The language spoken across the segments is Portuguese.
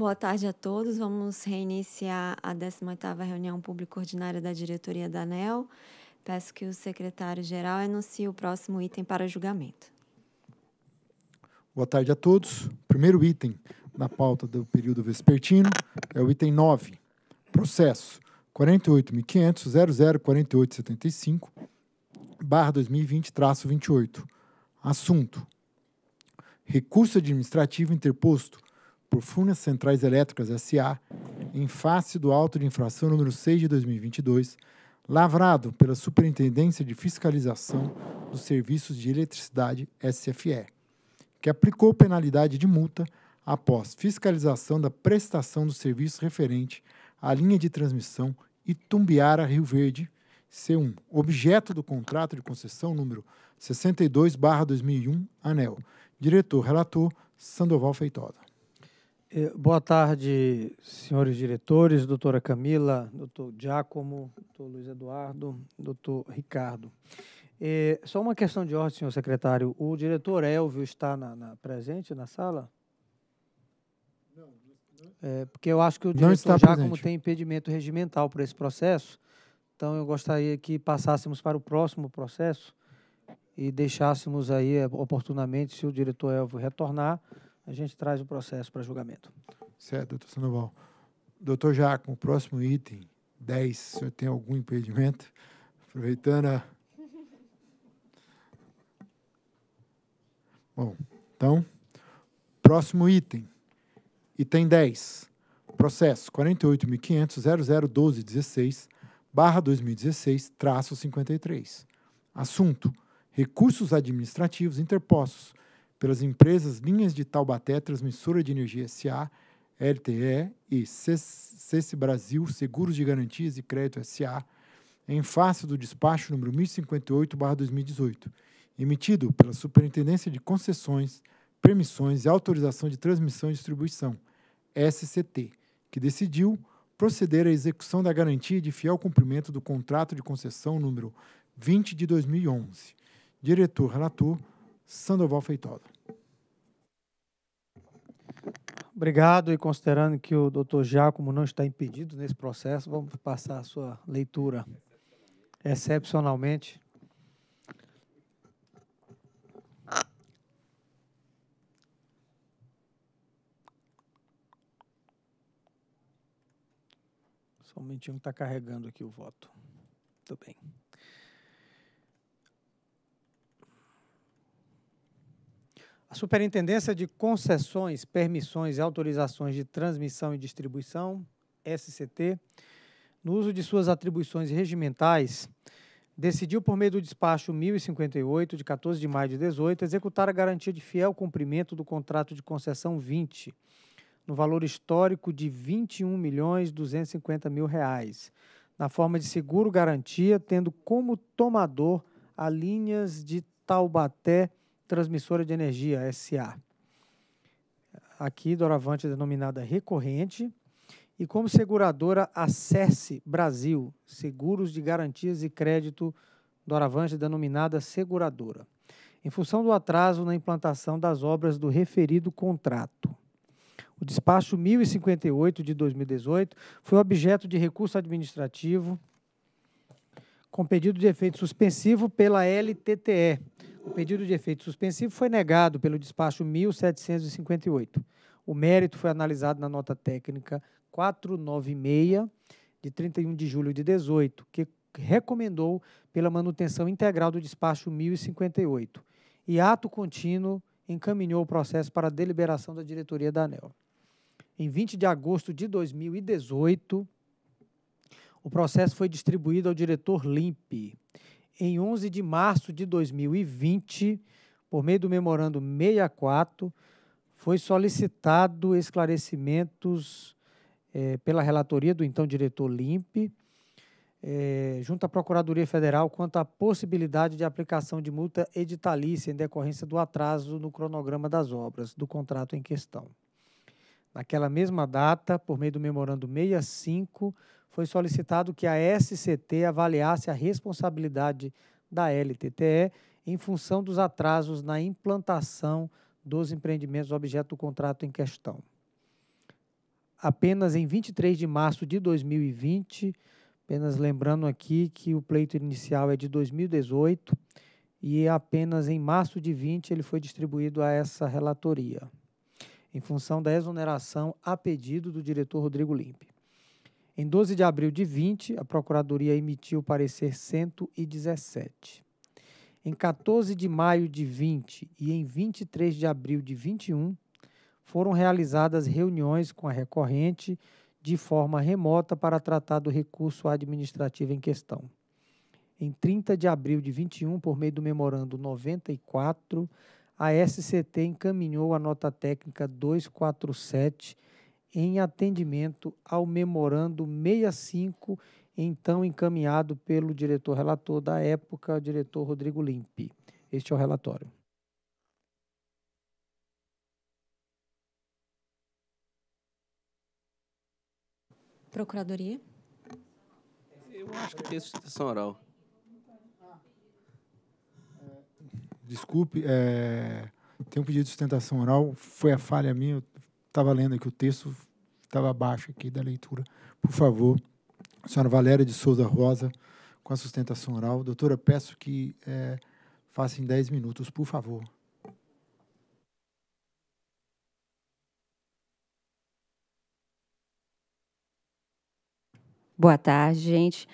Boa tarde a todos. Vamos reiniciar a 18ª reunião pública ordinária da diretoria da ANEL. Peço que o secretário-geral anuncie o próximo item para julgamento. Boa tarde a todos. Primeiro item na pauta do período vespertino é o item 9, processo 48.500.004875, barra 2020, traço 28. Assunto, recurso administrativo interposto por Furnas Centrais Elétricas S.A., em face do auto de infração número 6 de 2022, lavrado pela Superintendência de Fiscalização dos Serviços de Eletricidade SFE, que aplicou penalidade de multa após fiscalização da prestação do serviço referente à linha de transmissão Itumbiara Rio Verde C1, objeto do contrato de concessão número 62/2001, ANEL. Diretor relator Sandoval Feitosa. Eh, boa tarde, senhores diretores, doutora Camila, doutor Giacomo, doutor Luiz Eduardo, doutor Ricardo. É, só uma questão de ordem, senhor secretário. O diretor Elvio está na, na presente na sala? Não. não. É, porque eu acho que o diretor Giacomo tem impedimento regimental para esse processo. Então, eu gostaria que passássemos para o próximo processo e deixássemos aí eh, oportunamente, se o diretor Elvio retornar, a gente traz o processo para julgamento. Certo, doutor Sandoval Doutor Jaco, o próximo item, 10, o senhor tem algum impedimento? Aproveitando a... Bom, então, próximo item, item 10, processo 48.500.001216, barra 2016, traço 53. Assunto, recursos administrativos interpostos pelas empresas Linhas de Taubaté Transmissora de Energia SA, LTE e CES Brasil Seguros de Garantias e Crédito SA, em face do despacho número 1058/2018, emitido pela Superintendência de Concessões, Permissões e Autorização de Transmissão e Distribuição, SCT, que decidiu proceder à execução da garantia de fiel cumprimento do contrato de concessão número 20 de 2011. Diretor relator Sandoval Feitosa. Obrigado, e considerando que o doutor Giacomo não está impedido nesse processo, vamos passar a sua leitura excepcionalmente. Somente um está carregando aqui o voto. Muito bem. A Superintendência de Concessões, Permissões e Autorizações de Transmissão e Distribuição, SCT, no uso de suas atribuições regimentais, decidiu, por meio do despacho 1058, de 14 de maio de 18, executar a garantia de fiel cumprimento do contrato de concessão 20, no valor histórico de R$ 21.250.000, reais, na forma de seguro garantia, tendo como tomador a linhas de Taubaté Transmissora de Energia SA. Aqui, doravante denominada recorrente. E como seguradora, Acesse Brasil, Seguros de Garantias e Crédito, doravante denominada seguradora. Em função do atraso na implantação das obras do referido contrato. O despacho 1058 de 2018 foi objeto de recurso administrativo com pedido de efeito suspensivo pela LTTE, o pedido de efeito suspensivo foi negado pelo despacho 1758. O mérito foi analisado na nota técnica 496, de 31 de julho de 18, que recomendou pela manutenção integral do despacho 1058. E ato contínuo encaminhou o processo para a deliberação da diretoria da ANEL. Em 20 de agosto de 2018, o processo foi distribuído ao diretor LIMP, em 11 de março de 2020, por meio do memorando 64, foi solicitado esclarecimentos é, pela relatoria do então diretor Limpe, é, junto à Procuradoria Federal, quanto à possibilidade de aplicação de multa editalícia em decorrência do atraso no cronograma das obras do contrato em questão. Naquela mesma data, por meio do memorando 65, foi solicitado que a SCT avaliasse a responsabilidade da LTTE em função dos atrasos na implantação dos empreendimentos objeto do contrato em questão. Apenas em 23 de março de 2020, apenas lembrando aqui que o pleito inicial é de 2018 e apenas em março de 20 ele foi distribuído a essa relatoria, em função da exoneração a pedido do diretor Rodrigo Limpe. Em 12 de abril de 20, a Procuradoria emitiu o parecer 117. Em 14 de maio de 20 e em 23 de abril de 21, foram realizadas reuniões com a recorrente de forma remota para tratar do recurso administrativo em questão. Em 30 de abril de 21, por meio do memorando 94, a SCT encaminhou a nota técnica 247 em atendimento ao memorando 65, então encaminhado pelo diretor relator da época, o diretor Rodrigo Limpe. Este é o relatório. Procuradoria. Eu acho que tem sustentação oral. Desculpe, é, tem um pedido de sustentação oral. Foi a falha minha, eu Estava lendo aqui o texto, estava abaixo aqui da leitura. Por favor, senhora Valéria de Souza Rosa, com a sustentação oral. Doutora, peço que é, faça em 10 minutos, por favor. Boa tarde, gente.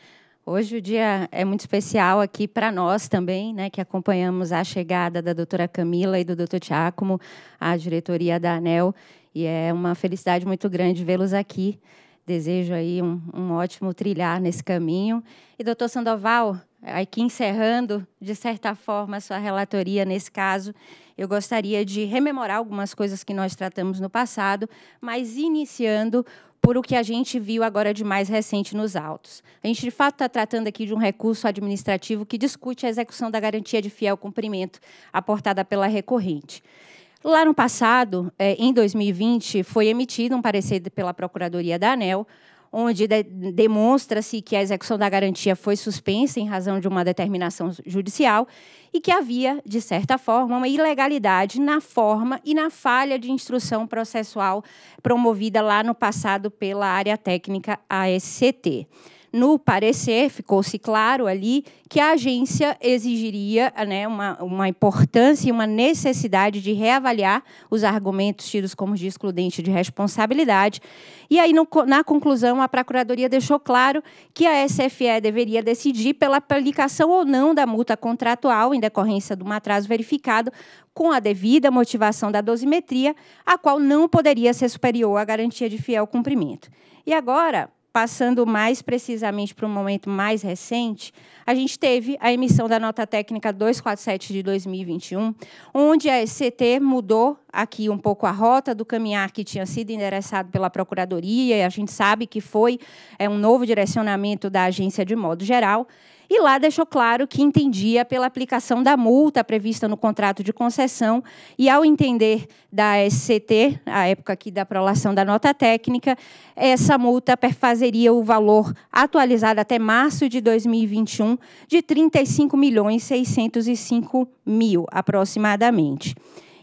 Hoje o dia é muito especial aqui para nós também, né, que acompanhamos a chegada da doutora Camila e do doutor Tiacomo à diretoria da ANEL. E é uma felicidade muito grande vê-los aqui. Desejo aí um, um, ótimo trilhar nesse caminho. E doutor Sandoval, aqui encerrando, de certa forma, a sua relatoria nesse caso, eu gostaria de rememorar algumas coisas que nós tratamos no passado, mas iniciando por o que a gente viu agora de mais recente nos autos. A gente, de fato, está tratando aqui de um recurso administrativo que discute a execução da garantia de fiel cumprimento aportada pela recorrente. Lá no passado, eh, em 2020, foi emitido um parecer pela Procuradoria da ANEL onde de demonstra-se que a execução da garantia foi suspensa em razão de uma determinação judicial e que havia, de certa forma, uma ilegalidade na forma e na falha de instrução processual promovida lá no passado pela área técnica ASCT. No parecer, ficou-se claro ali que a agência exigiria né, uma, uma importância e uma necessidade de reavaliar os argumentos tidos como de excludente de responsabilidade. E aí, no, na conclusão, a Procuradoria deixou claro que a SFE deveria decidir pela aplicação ou não da multa contratual em decorrência de um atraso verificado com a devida motivação da dosimetria, a qual não poderia ser superior à garantia de fiel cumprimento. E agora, passando mais precisamente para um momento mais recente, a gente teve a emissão da nota técnica 247 de 2021, onde a ECT mudou aqui um pouco a rota do caminhar que tinha sido endereçado pela Procuradoria, e a gente sabe que foi é, um novo direcionamento da agência de modo geral e lá deixou claro que entendia pela aplicação da multa prevista no contrato de concessão e, ao entender da SCT, a época aqui da prolação da nota técnica, essa multa perfazeria o valor atualizado até março de 2021 de 35 milhões 605 mil, aproximadamente.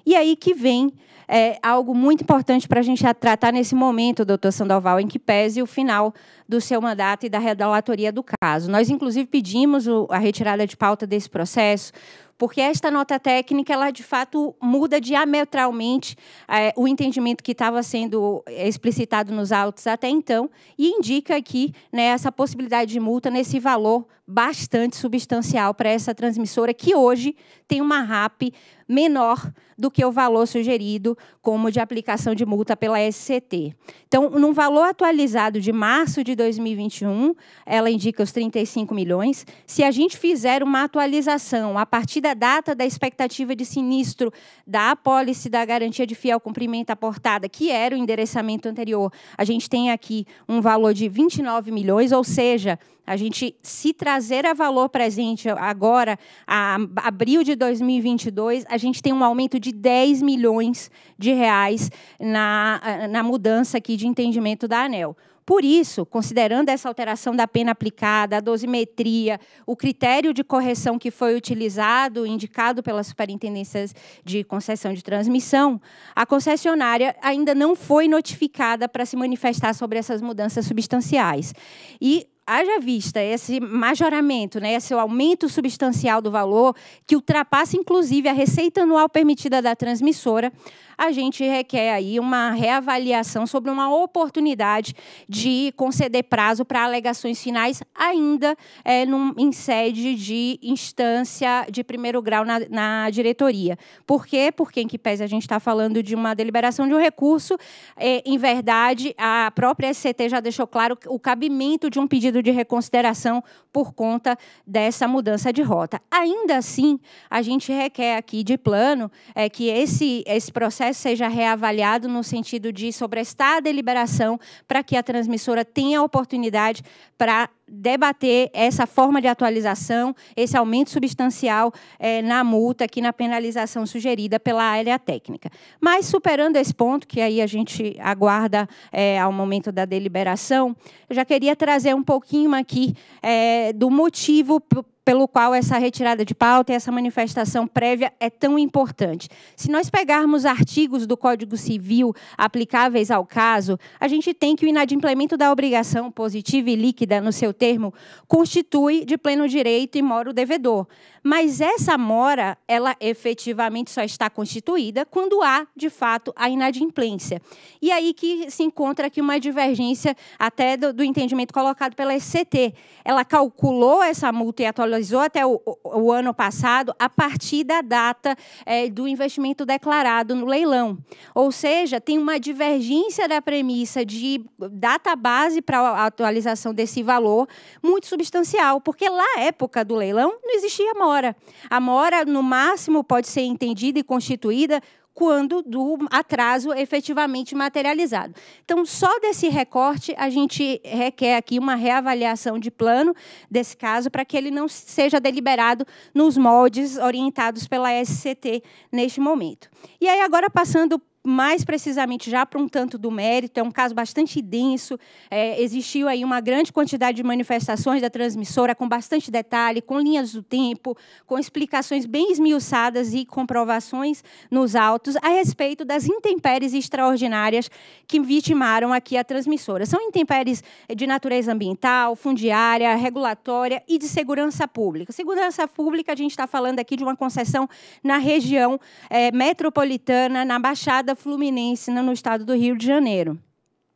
E aí que vem é algo muito importante para a gente tratar nesse momento, doutor Sandoval, em que pese o final do seu mandato e da redatoria do caso. Nós, inclusive, pedimos a retirada de pauta desse processo, porque esta nota técnica ela de fato muda diametralmente é, o entendimento que estava sendo explicitado nos autos até então e indica aqui né, essa possibilidade de multa nesse valor bastante substancial para essa transmissora que hoje tem uma RAP menor do que o valor sugerido como de aplicação de multa pela SCT. Então, num valor atualizado de março de 2021, ela indica os 35 milhões. Se a gente fizer uma atualização a partir da data da expectativa de sinistro da apólice da garantia de fiel cumprimento aportada, que era o endereçamento anterior, a gente tem aqui um valor de 29 milhões, ou seja, a gente se trazer a valor presente agora, a abril de 2022, a gente tem um aumento de 10 milhões de reais na, na mudança aqui de entendimento da ANEL. Por isso, considerando essa alteração da pena aplicada, a dosimetria, o critério de correção que foi utilizado, indicado pelas superintendências de concessão de transmissão, a concessionária ainda não foi notificada para se manifestar sobre essas mudanças substanciais. E haja vista esse majoramento, né, esse aumento substancial do valor, que ultrapassa inclusive a receita anual permitida da transmissora, a gente requer aí uma reavaliação sobre uma oportunidade de conceder prazo para alegações finais, ainda é, num, em sede de instância de primeiro grau na, na diretoria. Por quê? Porque, em que pese a gente está falando de uma deliberação de um recurso, é, em verdade, a própria SCT já deixou claro o cabimento de um pedido de reconsideração por conta dessa mudança de rota. Ainda assim, a gente requer aqui de plano é, que esse, esse processo processo seja reavaliado no sentido de sobrestar a deliberação para que a transmissora tenha a oportunidade para debater essa forma de atualização, esse aumento substancial eh, na multa, aqui na penalização sugerida pela área técnica. Mas, superando esse ponto, que aí a gente aguarda eh, ao momento da deliberação, eu já queria trazer um pouquinho aqui eh, do motivo pelo qual essa retirada de pauta e essa manifestação prévia é tão importante. Se nós pegarmos artigos do Código Civil aplicáveis ao caso, a gente tem que o inadimplemento da obrigação positiva e líquida, no seu termo, constitui de pleno direito e mora o devedor. Mas essa mora, ela efetivamente só está constituída quando há, de fato, a inadimplência. E aí que se encontra aqui uma divergência até do, do entendimento colocado pela SCT. Ela calculou essa multa e atualizou valorizou até o, o, ano passado a partir da data é, do investimento declarado no leilão. Ou seja, tem uma divergência da premissa de data base para a atualização desse valor muito substancial, porque lá época do leilão não existia mora. A mora, no máximo, pode ser entendida e constituída quando do atraso efetivamente materializado. Então, só desse recorte a gente requer aqui uma reavaliação de plano desse caso para que ele não seja deliberado nos moldes orientados pela SCT neste momento. E aí agora passando mais precisamente já para um tanto do mérito, é um caso bastante denso. É, existiu aí uma grande quantidade de manifestações da transmissora, com bastante detalhe, com linhas do tempo, com explicações bem esmiuçadas e comprovações nos autos a respeito das intempéries extraordinárias que vitimaram aqui a transmissora. São intempéries de natureza ambiental, fundiária, regulatória e de segurança pública. Segurança pública, a gente está falando aqui de uma concessão na região é, metropolitana, na Baixada Fluminense, né, no estado do Rio de Janeiro.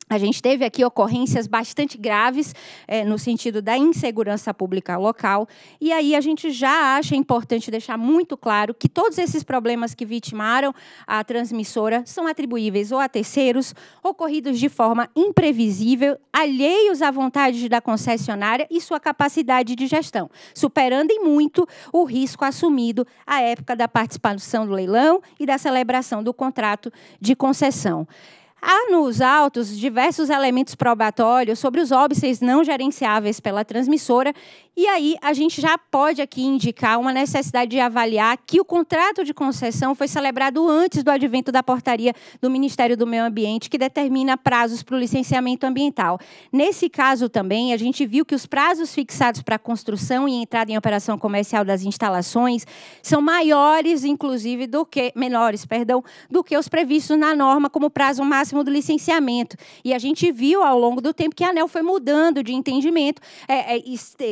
A gente teve aqui ocorrências bastante graves é, no sentido da insegurança pública local. E aí a gente já acha importante deixar muito claro que todos esses problemas que vitimaram a transmissora são atribuíveis ou a terceiros, ocorridos de forma imprevisível, alheios à vontade da concessionária e sua capacidade de gestão, superando em muito o risco assumido à época da participação do leilão e da celebração do contrato de concessão. Há nos autos diversos elementos probatórios sobre os óbices não gerenciáveis pela transmissora e aí, a gente já pode aqui indicar uma necessidade de avaliar que o contrato de concessão foi celebrado antes do advento da portaria do Ministério do Meio Ambiente, que determina prazos para o licenciamento ambiental. Nesse caso também, a gente viu que os prazos fixados para a construção e entrada em operação comercial das instalações são maiores, inclusive, do que menores, perdão, do que os previstos na norma como prazo máximo do licenciamento. E a gente viu ao longo do tempo que a ANEL foi mudando de entendimento, é, é,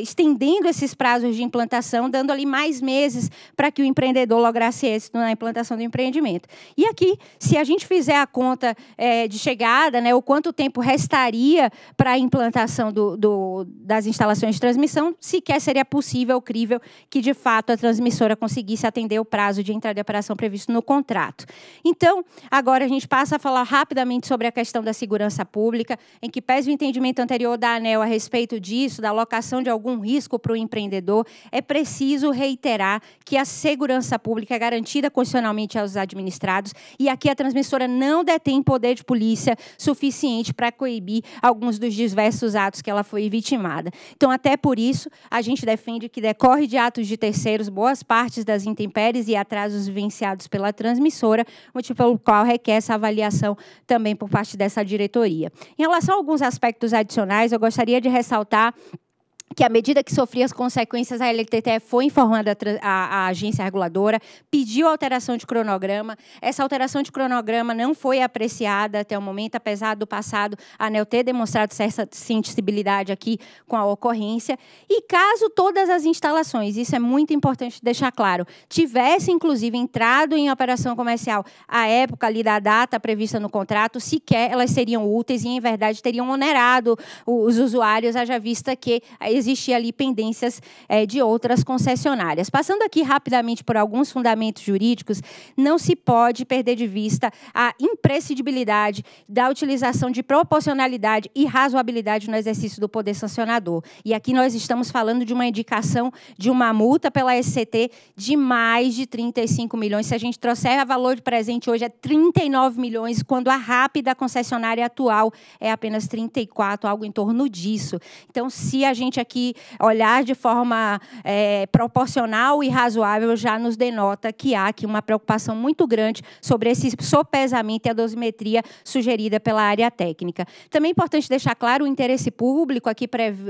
estendendo estendendo esses prazos de implantação, dando ali mais meses para que o empreendedor lograsse êxito na implantação do empreendimento. E aqui, se a gente fizer a conta é, de chegada, né, o quanto tempo restaria para a implantação do, do, das instalações de transmissão, sequer seria possível, crível, que de fato a transmissora conseguisse atender o prazo de entrada e operação previsto no contrato. Então, agora a gente passa a falar rapidamente sobre a questão da segurança pública, em que pese o entendimento anterior da ANEL a respeito disso, da alocação de algum risco, risco para o empreendedor, é preciso reiterar que a segurança pública é garantida constitucionalmente aos administrados e aqui a transmissora não detém poder de polícia suficiente para coibir alguns dos diversos atos que ela foi vitimada. Então, até por isso, a gente defende que decorre de atos de terceiros boas partes das intempéries e atrasos vivenciados pela transmissora, motivo pelo qual requer essa avaliação também por parte dessa diretoria. Em relação a alguns aspectos adicionais, eu gostaria de ressaltar que à medida que sofria as consequências, a LTTE foi informada à agência reguladora, pediu alteração de cronograma. Essa alteração de cronograma não foi apreciada até o momento, apesar do passado a ANEL ter demonstrado certa sensibilidade aqui com a ocorrência. E caso todas as instalações, isso é muito importante deixar claro, tivesse inclusive entrado em operação comercial à época ali da data prevista no contrato, sequer elas seriam úteis e, em verdade, teriam onerado os usuários, haja vista que a existir ali pendências é, de outras concessionárias. Passando aqui rapidamente por alguns fundamentos jurídicos, não se pode perder de vista a imprescindibilidade da utilização de proporcionalidade e razoabilidade no exercício do poder sancionador. E aqui nós estamos falando de uma indicação de uma multa pela SCT de mais de 35 milhões. Se a gente trouxer a valor de presente hoje é 39 milhões, quando a rápida concessionária atual é apenas 34, algo em torno disso. Então, se a gente que olhar de forma é, proporcional e razoável já nos denota que há aqui uma preocupação muito grande sobre esse sopesamento e a dosimetria sugerida pela área técnica. Também é importante deixar claro o interesse público aqui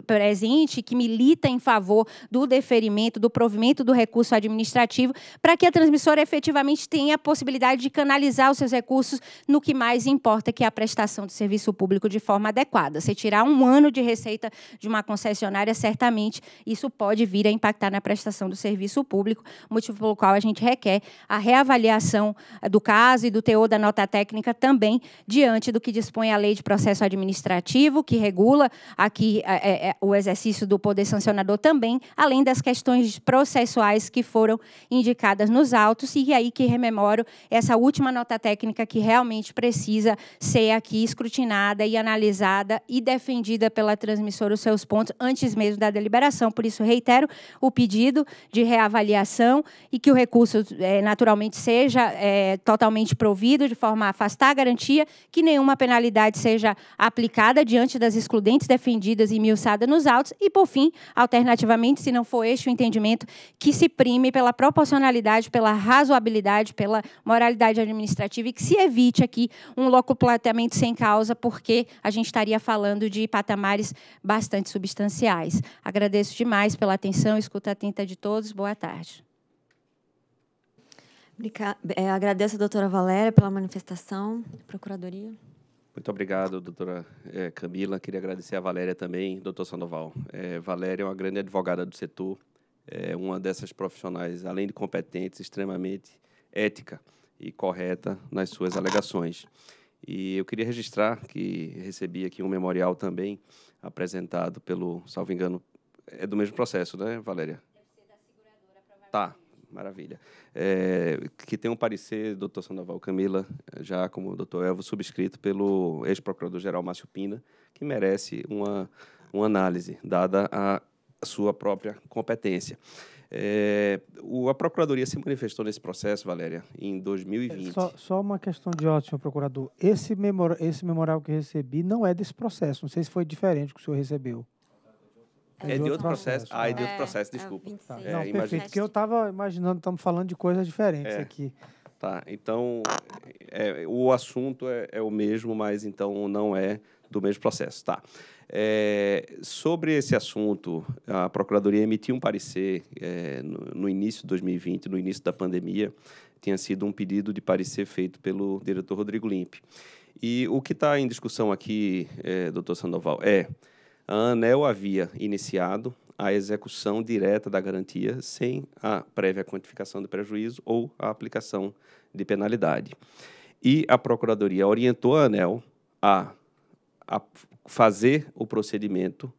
presente, que milita em favor do deferimento, do provimento do recurso administrativo, para que a transmissora efetivamente tenha a possibilidade de canalizar os seus recursos no que mais importa, que é a prestação do serviço público de forma adequada. Você tirar um ano de receita de uma concessionária área, certamente isso pode vir a impactar na prestação do serviço público, motivo pelo qual a gente requer a reavaliação eh, do caso e do teor da nota técnica também, diante do que dispõe a Lei de Processo Administrativo, que regula aqui é, é, o exercício do poder sancionador também, além das questões processuais que foram indicadas nos autos, e aí que rememoro essa última nota técnica que realmente precisa ser aqui escrutinada e analisada e defendida pela transmissora os seus pontos antes mesmo da deliberação. Por isso, reitero o pedido de reavaliação e que o recurso, é, naturalmente, seja é, totalmente provido, de forma a afastar a garantia que nenhuma penalidade seja aplicada diante das excludentes defendidas e milçada nos autos. E, por fim, alternativamente, se não for este o entendimento, que se prime pela proporcionalidade, pela razoabilidade, pela moralidade administrativa e que se evite aqui um locuplateamento sem causa, porque a gente estaria falando de patamares bastante substanciais. Agradeço demais pela atenção, escuta atenta de todos. Boa tarde. É, agradeço a doutora Valéria pela manifestação, Procuradoria. Muito obrigado, doutora é, Camila. Queria agradecer a Valéria também, doutor Sandoval. É, Valéria é uma grande advogada do setor, é uma dessas profissionais, além de competentes, extremamente ética e correta nas suas alegações. E eu queria registrar que recebi aqui um memorial também apresentado pelo, salvo engano, é do mesmo processo, né, Valéria? Deve ser da seguradora, Tá, maravilha. É, que tem um parecer, doutor Sandoval Camila, já como doutor Elvo, subscrito pelo ex-procurador-geral Márcio Pina, que merece uma, uma análise, dada a sua própria competência. É, o, a Procuradoria se manifestou nesse processo, Valéria, em 2020. Só, só uma questão de ordem, senhor procurador. Esse, memor, esse memorial que recebi não é desse processo. Não sei se foi diferente que o senhor recebeu. É, é de, outro, processo. processo. Ah, é de outro é, processo, é desculpa. É, tá. não, imagine... perfeito, porque eu estava imaginando, estamos falando de coisas diferentes aqui. Tá, então o assunto é, o mesmo, mas então não é do mesmo processo. Tá. É, sobre esse assunto, a Procuradoria emitiu um parecer é, no, no, início de 2020, no início da pandemia, tinha sido um pedido de parecer feito pelo diretor Rodrigo Limpe. E o que está em discussão aqui, é, doutor Sandoval, é a ANEL havia iniciado a execução direta da garantia sem a prévia quantificação do prejuízo ou a aplicação de penalidade. E a Procuradoria orientou a ANEL a a fazer o procedimento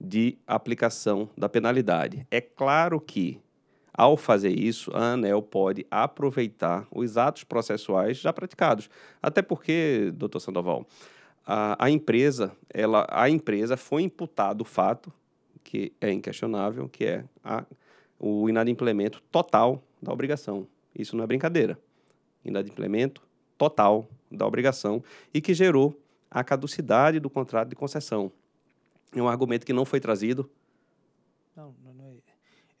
de aplicação da penalidade. É claro que, ao fazer isso, a ANEL pode aproveitar os atos processuais já praticados. Até porque, doutor Sandoval, a, a empresa, ela, a empresa foi imputado o fato, que é inquestionável, que é a, o inadimplemento total da obrigação. Isso não é brincadeira. Inadimplemento total da obrigação e que gerou a caducidade do contrato de concessão. É um argumento que não foi trazido. Não, não, não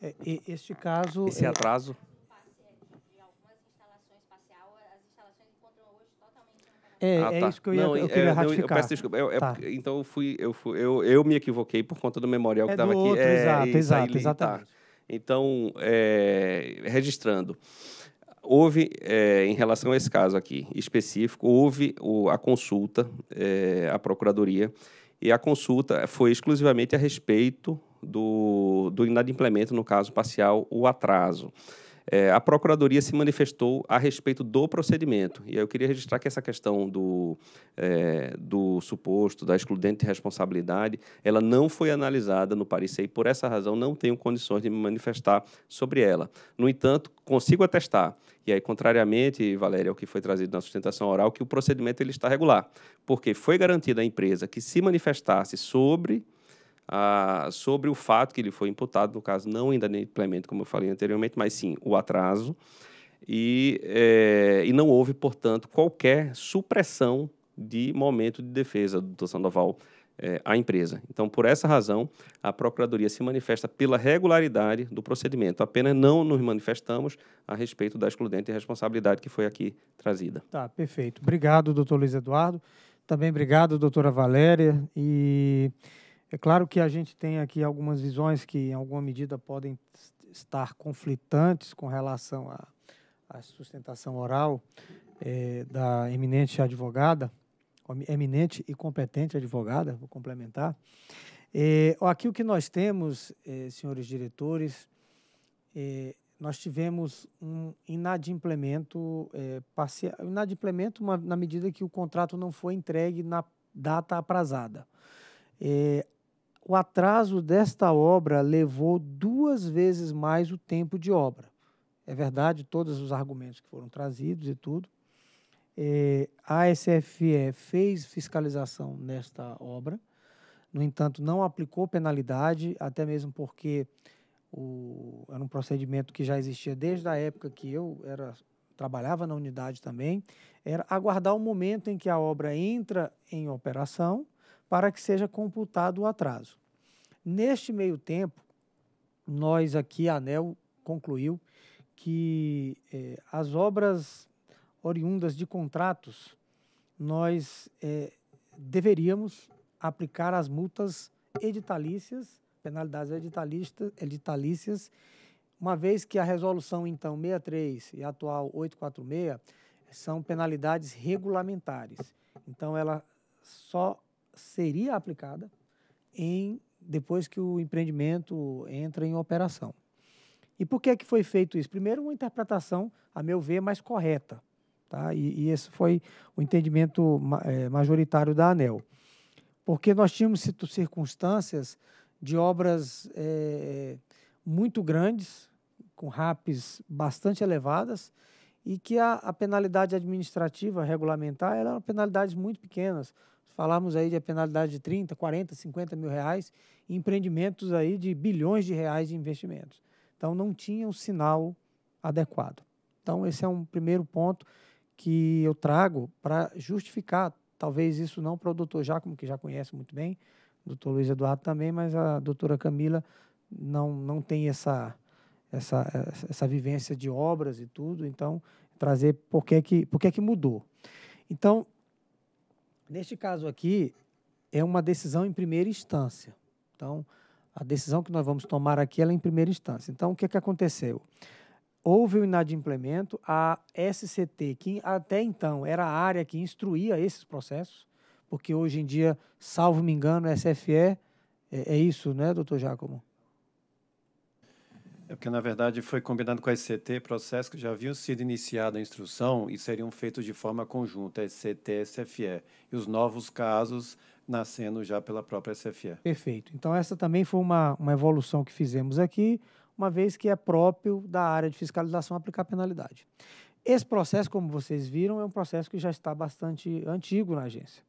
é. é, é este caso. Esse é... atraso. É, ah, é tá. é isso que eu ia não, eu é, queria ratificar. Eu, desculpa. Eu, é tá. é, então eu fui, eu fui, eu, eu me equivoquei por conta do memorial que estava aqui. Outro, é, exato, exato, tá. exatamente. Tá. Então, registrando houve, é, em relação a esse caso aqui específico, houve o, a consulta é, à Procuradoria e a consulta foi exclusivamente a respeito do, do inadimplemento, no caso parcial, o atraso. É, a Procuradoria se manifestou a respeito do procedimento. E aí eu queria registrar que essa questão do, é, do suposto, da excludente de responsabilidade, ela não foi analisada no parecer e, por essa razão, não tenho condições de me manifestar sobre ela. No entanto, consigo atestar, e aí, contrariamente, Valéria, ao que foi trazido na sustentação oral, que o procedimento ele está regular, porque foi garantida à empresa que se manifestasse sobre ah, sobre o fato que ele foi imputado, no caso, não ainda nem implemento, como eu falei anteriormente, mas sim o atraso. E, é, e não houve, portanto, qualquer supressão de momento de defesa do Dr. Sandoval é, à empresa. Então, por essa razão, a Procuradoria se manifesta pela regularidade do procedimento. Apenas não nos manifestamos a respeito da excludente responsabilidade que foi aqui trazida. Tá, perfeito. Obrigado, doutor Luiz Eduardo. Também obrigado, doutora Valéria. E é claro que a gente tem aqui algumas visões que, em alguma medida, podem estar conflitantes com relação à, à sustentação oral é, da eminente advogada, eminente e competente advogada, vou complementar. É, aqui o que nós temos, é, senhores diretores, é, nós tivemos um inadimplemento é, parcial, inadimplemento uma, na medida que o contrato não foi entregue na data aprazada. É, o atraso desta obra levou duas vezes mais o tempo de obra. É verdade, todos os argumentos que foram trazidos e tudo. É, a SFE fez fiscalização nesta obra, no entanto, não aplicou penalidade, até mesmo porque o, era um procedimento que já existia desde a época que eu era trabalhava na unidade também, era aguardar o momento em que a obra entra em operação para que seja computado o atraso. Neste meio tempo, nós aqui, a ANEL, concluiu que eh, as obras oriundas de contratos, nós eh, deveríamos aplicar as multas editalícias, penalidades editalícias, uma vez que a resolução, então, 63 e a atual 846 são penalidades regulamentares. Então, ela só seria aplicada em depois que o empreendimento entra em operação. E por que é que foi feito isso? Primeiro, uma interpretação, a meu ver, mais correta. Tá? E, e esse foi o entendimento é, majoritário da ANEL. Porque nós tínhamos circunstâncias de obras é, muito grandes, com RAPs bastante elevadas, e que a, a penalidade administrativa regulamentar eram penalidades muito pequenas, Falamos aí de penalidade de 30, 40, 50 mil reais, empreendimentos aí de bilhões de reais de investimentos. Então, não tinha um sinal adequado. Então, esse é um primeiro ponto que eu trago para justificar, talvez isso não para o doutor Jacomo, que já conhece muito bem, o doutor Luiz Eduardo também, mas a doutora Camila não, não tem essa, essa, essa vivência de obras e tudo, então trazer por que, que, por que, que mudou. Então, Neste caso aqui, é uma decisão em primeira instância. Então, a decisão que nós vamos tomar aqui é em primeira instância. Então, o que, é que aconteceu? Houve o um inadimplemento, a SCT, que até então era a área que instruía esses processos, porque hoje em dia, salvo me engano, a SFE, é, é isso, né, doutor Jacomo? É porque, na verdade, foi combinado com a SCT processos que já haviam sido iniciado a instrução e seriam feitos de forma conjunta, SCT e SFE. E os novos casos nascendo já pela própria SFE. Perfeito. Então, essa também foi uma, uma evolução que fizemos aqui, uma vez que é próprio da área de fiscalização aplicar penalidade. Esse processo, como vocês viram, é um processo que já está bastante antigo na agência.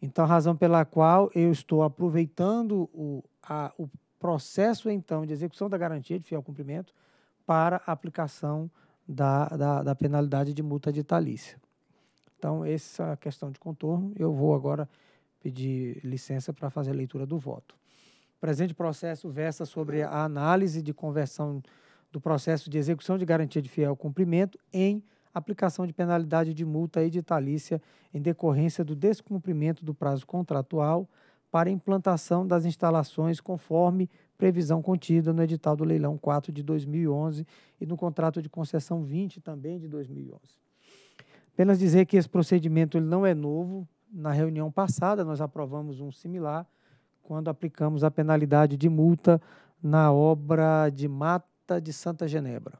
Então, a razão pela qual eu estou aproveitando o, a, o processo, então, de execução da garantia de fiel cumprimento para aplicação da, da, da penalidade de multa talícia. Então, essa questão de contorno, eu vou agora pedir licença para fazer a leitura do voto. O presente processo versa sobre a análise de conversão do processo de execução de garantia de fiel cumprimento em aplicação de penalidade de multa editalícia em decorrência do descumprimento do prazo contratual para implantação das instalações conforme previsão contida no edital do leilão 4 de 2011 e no contrato de concessão 20 também de 2011. Apenas dizer que esse procedimento não é novo. Na reunião passada, nós aprovamos um similar, quando aplicamos a penalidade de multa na obra de Mata de Santa Genebra.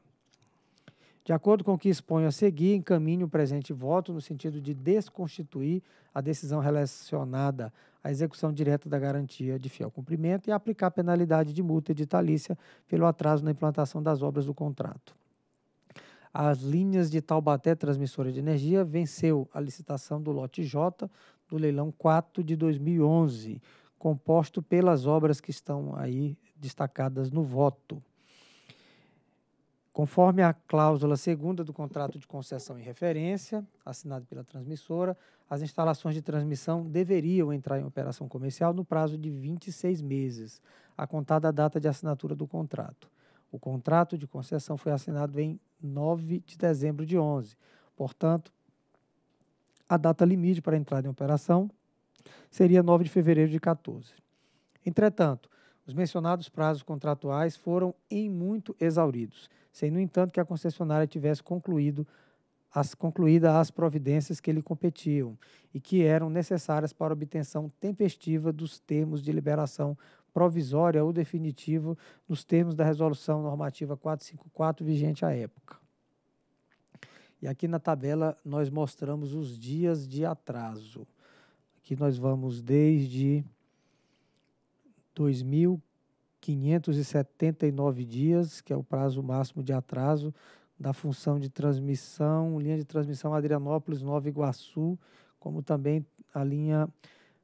De acordo com o que exponho a seguir, encaminho o presente voto no sentido de desconstituir a decisão relacionada a execução direta da garantia de fiel cumprimento e aplicar penalidade de multa editalícia pelo atraso na implantação das obras do contrato. As linhas de Taubaté Transmissora de Energia venceu a licitação do lote J do leilão 4 de 2011, composto pelas obras que estão aí destacadas no voto. Conforme a cláusula segunda do contrato de concessão em referência, assinado pela transmissora, as instalações de transmissão deveriam entrar em operação comercial no prazo de 26 meses, a contar da data de assinatura do contrato. O contrato de concessão foi assinado em 9 de dezembro de 11, portanto, a data limite para entrar em operação seria 9 de fevereiro de 14. Entretanto, os mencionados prazos contratuais foram em muito exauridos sem, no entanto, que a concessionária tivesse concluído as, concluída as providências que lhe competiam e que eram necessárias para a obtenção tempestiva dos termos de liberação provisória ou definitiva nos termos da Resolução Normativa 454 vigente à época. E aqui na tabela nós mostramos os dias de atraso. Aqui nós vamos desde 2000 579 dias, que é o prazo máximo de atraso da função de transmissão, linha de transmissão Adrianópolis, Nova Iguaçu, como também a linha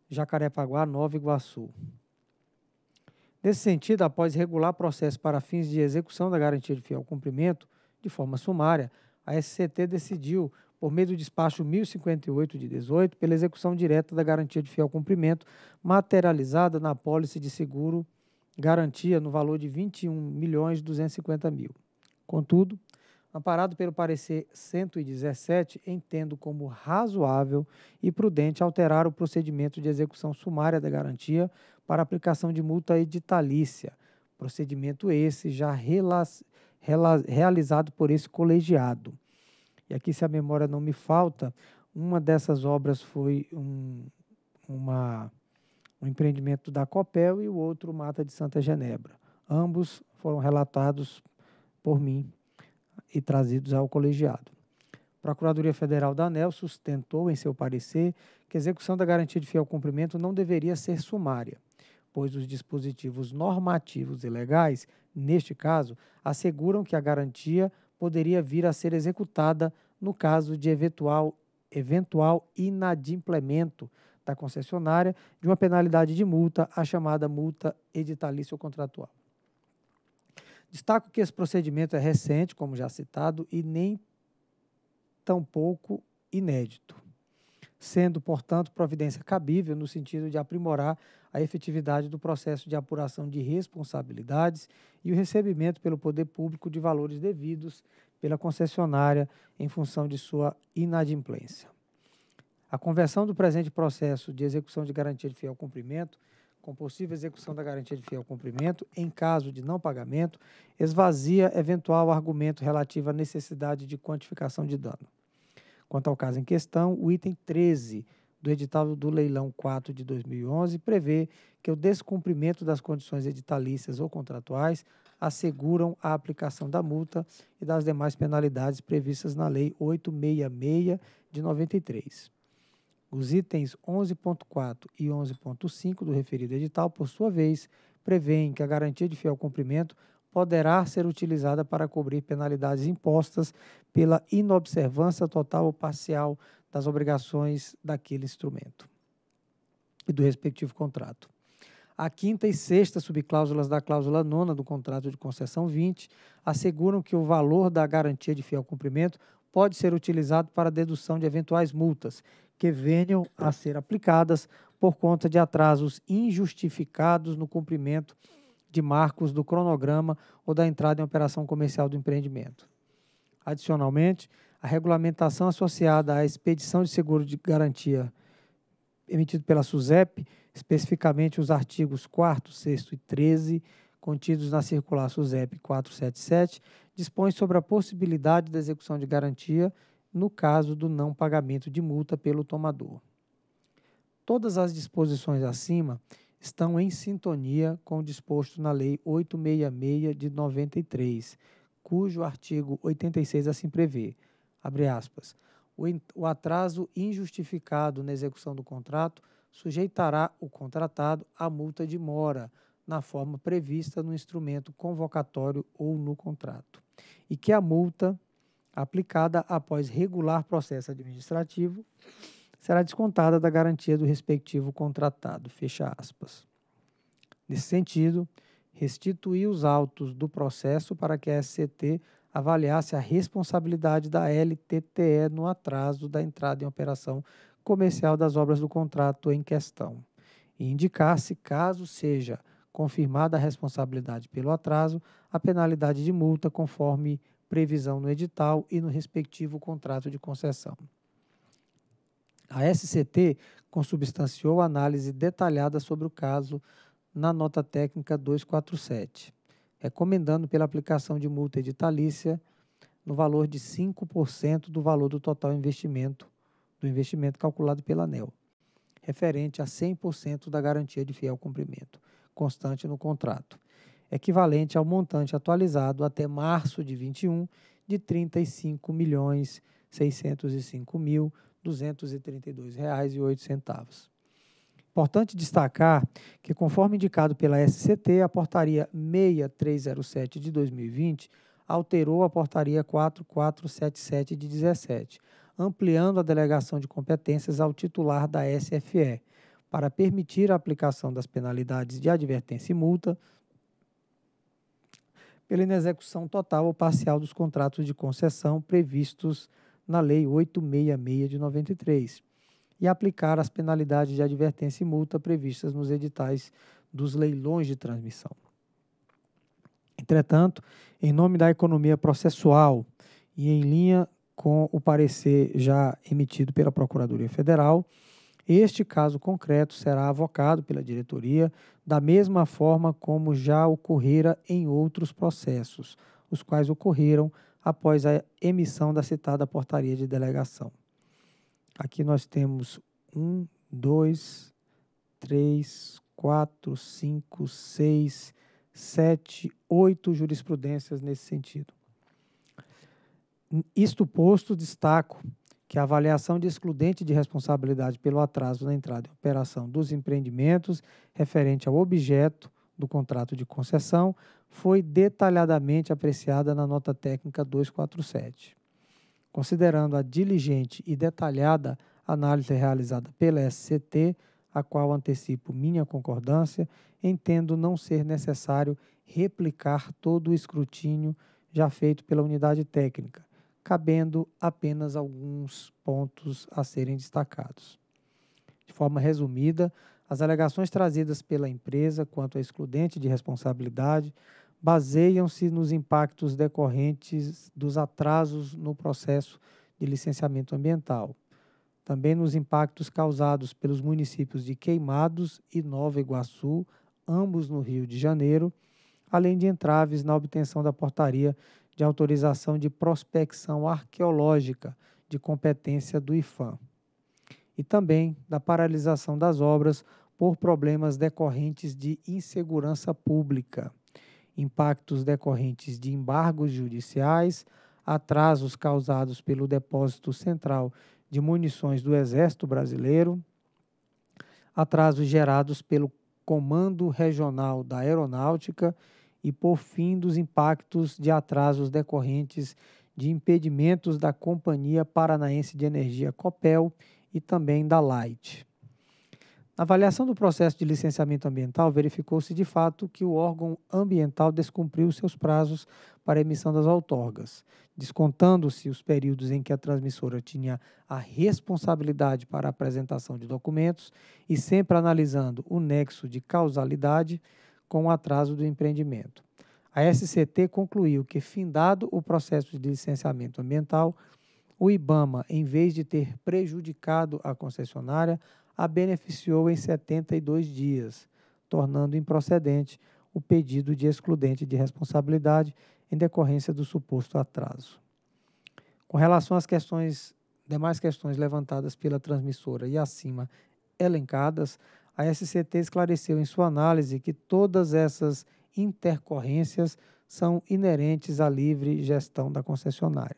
Jacarepaguá, Nova Iguaçu. Nesse sentido, após regular processo para fins de execução da garantia de fiel cumprimento, de forma sumária, a SCT decidiu, por meio do despacho 1058 de 18, pela execução direta da garantia de fiel cumprimento, materializada na pólice de seguro garantia no valor de 21 milhões 250 mil. Contudo, amparado pelo parecer 117, entendo como razoável e prudente alterar o procedimento de execução sumária da garantia para aplicação de multa editalícia, procedimento esse já realizado por esse colegiado. E aqui, se a memória não me falta, uma dessas obras foi um, uma um empreendimento da Copel e o outro Mata de Santa Genebra. Ambos foram relatados por mim e trazidos ao colegiado. A Procuradoria Federal da ANEL sustentou em seu parecer que a execução da garantia de fiel cumprimento não deveria ser sumária, pois os dispositivos normativos e legais, neste caso, asseguram que a garantia poderia vir a ser executada no caso de eventual, eventual inadimplemento da tá concessionária de uma penalidade de multa, a chamada multa editalícia ou contratual. Destaco que esse procedimento é recente, como já citado, e nem tampouco inédito, sendo, portanto, providência cabível no sentido de aprimorar a efetividade do processo de apuração de responsabilidades e o recebimento pelo poder público de valores devidos pela concessionária em função de sua inadimplência. A conversão do presente processo de execução de garantia de fiel cumprimento, com possível execução da garantia de fiel cumprimento, em caso de não pagamento, esvazia eventual argumento relativo à necessidade de quantificação de dano. Quanto ao caso em questão, o item 13 do edital do leilão 4 de 2011 prevê que o descumprimento das condições editalícias ou contratuais asseguram a aplicação da multa e das demais penalidades previstas na Lei 866 de 93. Os itens 11.4 e 11.5 do referido edital, por sua vez, prevêem que a garantia de fiel cumprimento poderá ser utilizada para cobrir penalidades impostas pela inobservância total ou parcial das obrigações daquele instrumento e do respectivo contrato. A quinta e sexta subcláusulas da cláusula nona do contrato de concessão 20 asseguram que o valor da garantia de fiel cumprimento pode ser utilizado para dedução de eventuais multas, que venham a ser aplicadas por conta de atrasos injustificados no cumprimento de marcos do cronograma ou da entrada em operação comercial do empreendimento. Adicionalmente, a regulamentação associada à expedição de seguro de garantia emitido pela SUSEP, especificamente os artigos 4, 6 e 13, contidos na circular SUSEP 477, dispõe sobre a possibilidade da execução de garantia no caso do não pagamento de multa pelo tomador. Todas as disposições acima estão em sintonia com o disposto na Lei 866 de 93, cujo artigo 86 assim prevê, abre aspas, o atraso injustificado na execução do contrato sujeitará o contratado à multa de mora, na forma prevista no instrumento convocatório ou no contrato, e que a multa aplicada após regular processo administrativo, será descontada da garantia do respectivo contratado. Fecha aspas. Nesse sentido, restituir os autos do processo para que a SCT avaliasse a responsabilidade da LTTE no atraso da entrada em operação comercial das obras do contrato em questão e indicasse, caso seja confirmada a responsabilidade pelo atraso, a penalidade de multa conforme previsão no edital e no respectivo contrato de concessão. A SCT consubstanciou análise detalhada sobre o caso na nota técnica 247, recomendando pela aplicação de multa editalícia no valor de 5% do valor do total investimento do investimento calculado pela ANEL, referente a 100% da garantia de fiel cumprimento constante no contrato equivalente ao montante atualizado até março de 21 de R$ 35 milhões 605 mil oito centavos. Importante destacar que, conforme indicado pela SCT, a portaria 6307 de 2020 alterou a portaria 4477 de 17, ampliando a delegação de competências ao titular da SFE, para permitir a aplicação das penalidades de advertência e multa pela inexecução total ou parcial dos contratos de concessão previstos na Lei 866 de 93 e aplicar as penalidades de advertência e multa previstas nos editais dos leilões de transmissão. Entretanto, em nome da economia processual e em linha com o parecer já emitido pela Procuradoria Federal, este caso concreto será avocado pela diretoria da mesma forma como já ocorrera em outros processos, os quais ocorreram após a emissão da citada portaria de delegação. Aqui nós temos um, dois, três, quatro, cinco, seis, sete, oito jurisprudências nesse sentido. Isto posto, destaco que a avaliação de excludente de responsabilidade pelo atraso na entrada em operação dos empreendimentos referente ao objeto do contrato de concessão foi detalhadamente apreciada na nota técnica 247. Considerando a diligente e detalhada análise realizada pela SCT, a qual antecipo minha concordância, entendo não ser necessário replicar todo o escrutínio já feito pela unidade técnica cabendo apenas alguns pontos a serem destacados. De forma resumida, as alegações trazidas pela empresa quanto à excludente de responsabilidade baseiam-se nos impactos decorrentes dos atrasos no processo de licenciamento ambiental, também nos impactos causados pelos municípios de Queimados e Nova Iguaçu, ambos no Rio de Janeiro, além de entraves na obtenção da portaria de autorização de prospecção arqueológica de competência do IFAM e também da paralisação das obras por problemas decorrentes de insegurança pública, impactos decorrentes de embargos judiciais, atrasos causados pelo Depósito Central de Munições do Exército Brasileiro, atrasos gerados pelo Comando Regional da Aeronáutica e por fim dos impactos de atrasos decorrentes de impedimentos da Companhia Paranaense de Energia Copel e também da Light. Na avaliação do processo de licenciamento ambiental, verificou-se de fato que o órgão ambiental descumpriu seus prazos para emissão das outorgas, descontando-se os períodos em que a transmissora tinha a responsabilidade para a apresentação de documentos e sempre analisando o nexo de causalidade, com o atraso do empreendimento. A SCT concluiu que, findado o processo de licenciamento ambiental, o IBAMA, em vez de ter prejudicado a concessionária, a beneficiou em 72 dias, tornando improcedente o pedido de excludente de responsabilidade em decorrência do suposto atraso. Com relação às questões demais questões levantadas pela transmissora e acima elencadas, a SCT esclareceu em sua análise que todas essas intercorrências são inerentes à livre gestão da concessionária,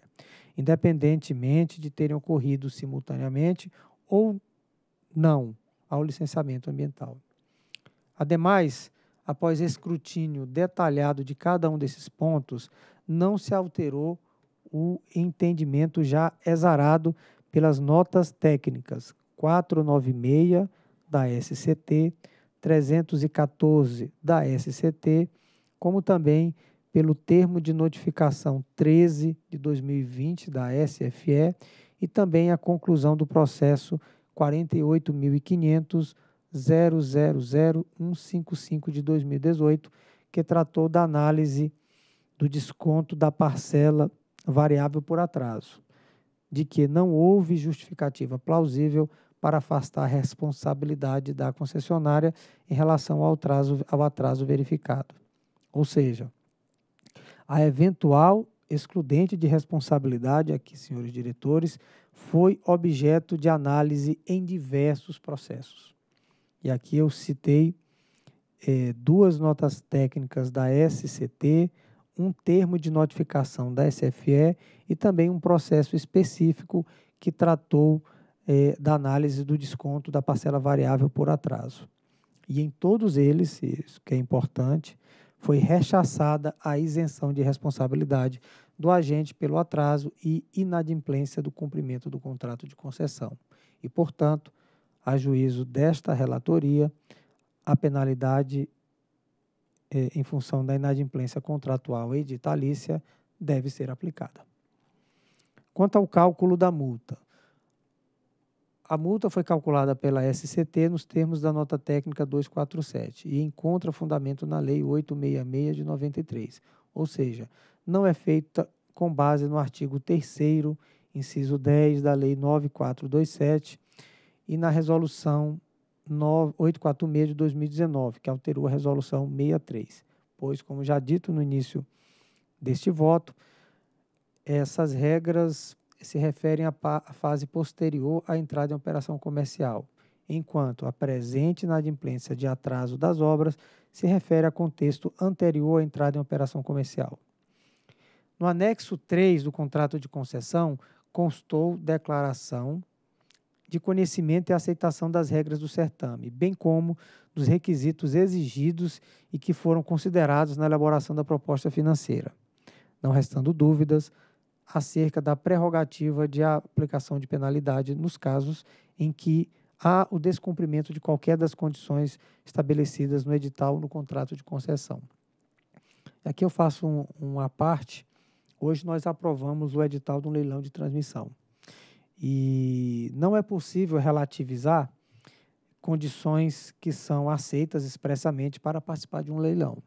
independentemente de terem ocorrido simultaneamente ou não ao licenciamento ambiental. Ademais, após escrutínio detalhado de cada um desses pontos, não se alterou o entendimento já exarado pelas notas técnicas 496 da SCT, 314 da SCT, como também pelo termo de notificação 13 de 2020 da SFE e também a conclusão do processo 48.500.000.155 de 2018, que tratou da análise do desconto da parcela variável por atraso, de que não houve justificativa plausível para afastar a responsabilidade da concessionária em relação ao atraso, ao atraso verificado. Ou seja, a eventual excludente de responsabilidade, aqui, senhores diretores, foi objeto de análise em diversos processos. E aqui eu citei eh, duas notas técnicas da SCT, um termo de notificação da SFE e também um processo específico que tratou é, da análise do desconto da parcela variável por atraso. E em todos eles, isso que é importante, foi rechaçada a isenção de responsabilidade do agente pelo atraso e inadimplência do cumprimento do contrato de concessão. E, portanto, a juízo desta relatoria, a penalidade é, em função da inadimplência contratual editalícia deve ser aplicada. Quanto ao cálculo da multa, a multa foi calculada pela SCT nos termos da nota técnica 247 e encontra fundamento na Lei 866 de 93, ou seja, não é feita com base no artigo 3 inciso 10 da Lei 9427 e na resolução 846 de 2019, que alterou a resolução 63, pois como já dito no início deste voto, essas regras se referem à, fase posterior à entrada em operação comercial, enquanto a presente inadimplência de atraso das obras se refere a contexto anterior à entrada em operação comercial. No anexo 3 do contrato de concessão, constou declaração de conhecimento e aceitação das regras do certame, bem como dos requisitos exigidos e que foram considerados na elaboração da proposta financeira. Não restando dúvidas, acerca da prerrogativa de aplicação de penalidade nos casos em que há o descumprimento de qualquer das condições estabelecidas no edital no contrato de concessão. Aqui eu faço um, uma parte. Hoje nós aprovamos o edital de um leilão de transmissão. E não é possível relativizar condições que são aceitas expressamente para participar de um leilão.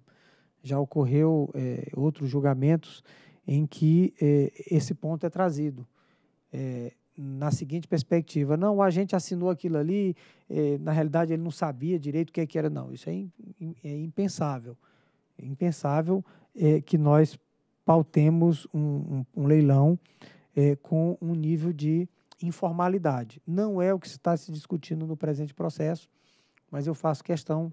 Já ocorreu é, outros julgamentos em que eh, esse ponto é trazido. Eh, na seguinte perspectiva, não, o agente assinou aquilo ali, eh, na realidade ele não sabia direito o que, é que era, não. Isso é, in, é impensável. É impensável eh, que nós pautemos um, um, um leilão eh, com um nível de informalidade. Não é o que está se discutindo no presente processo, mas eu faço questão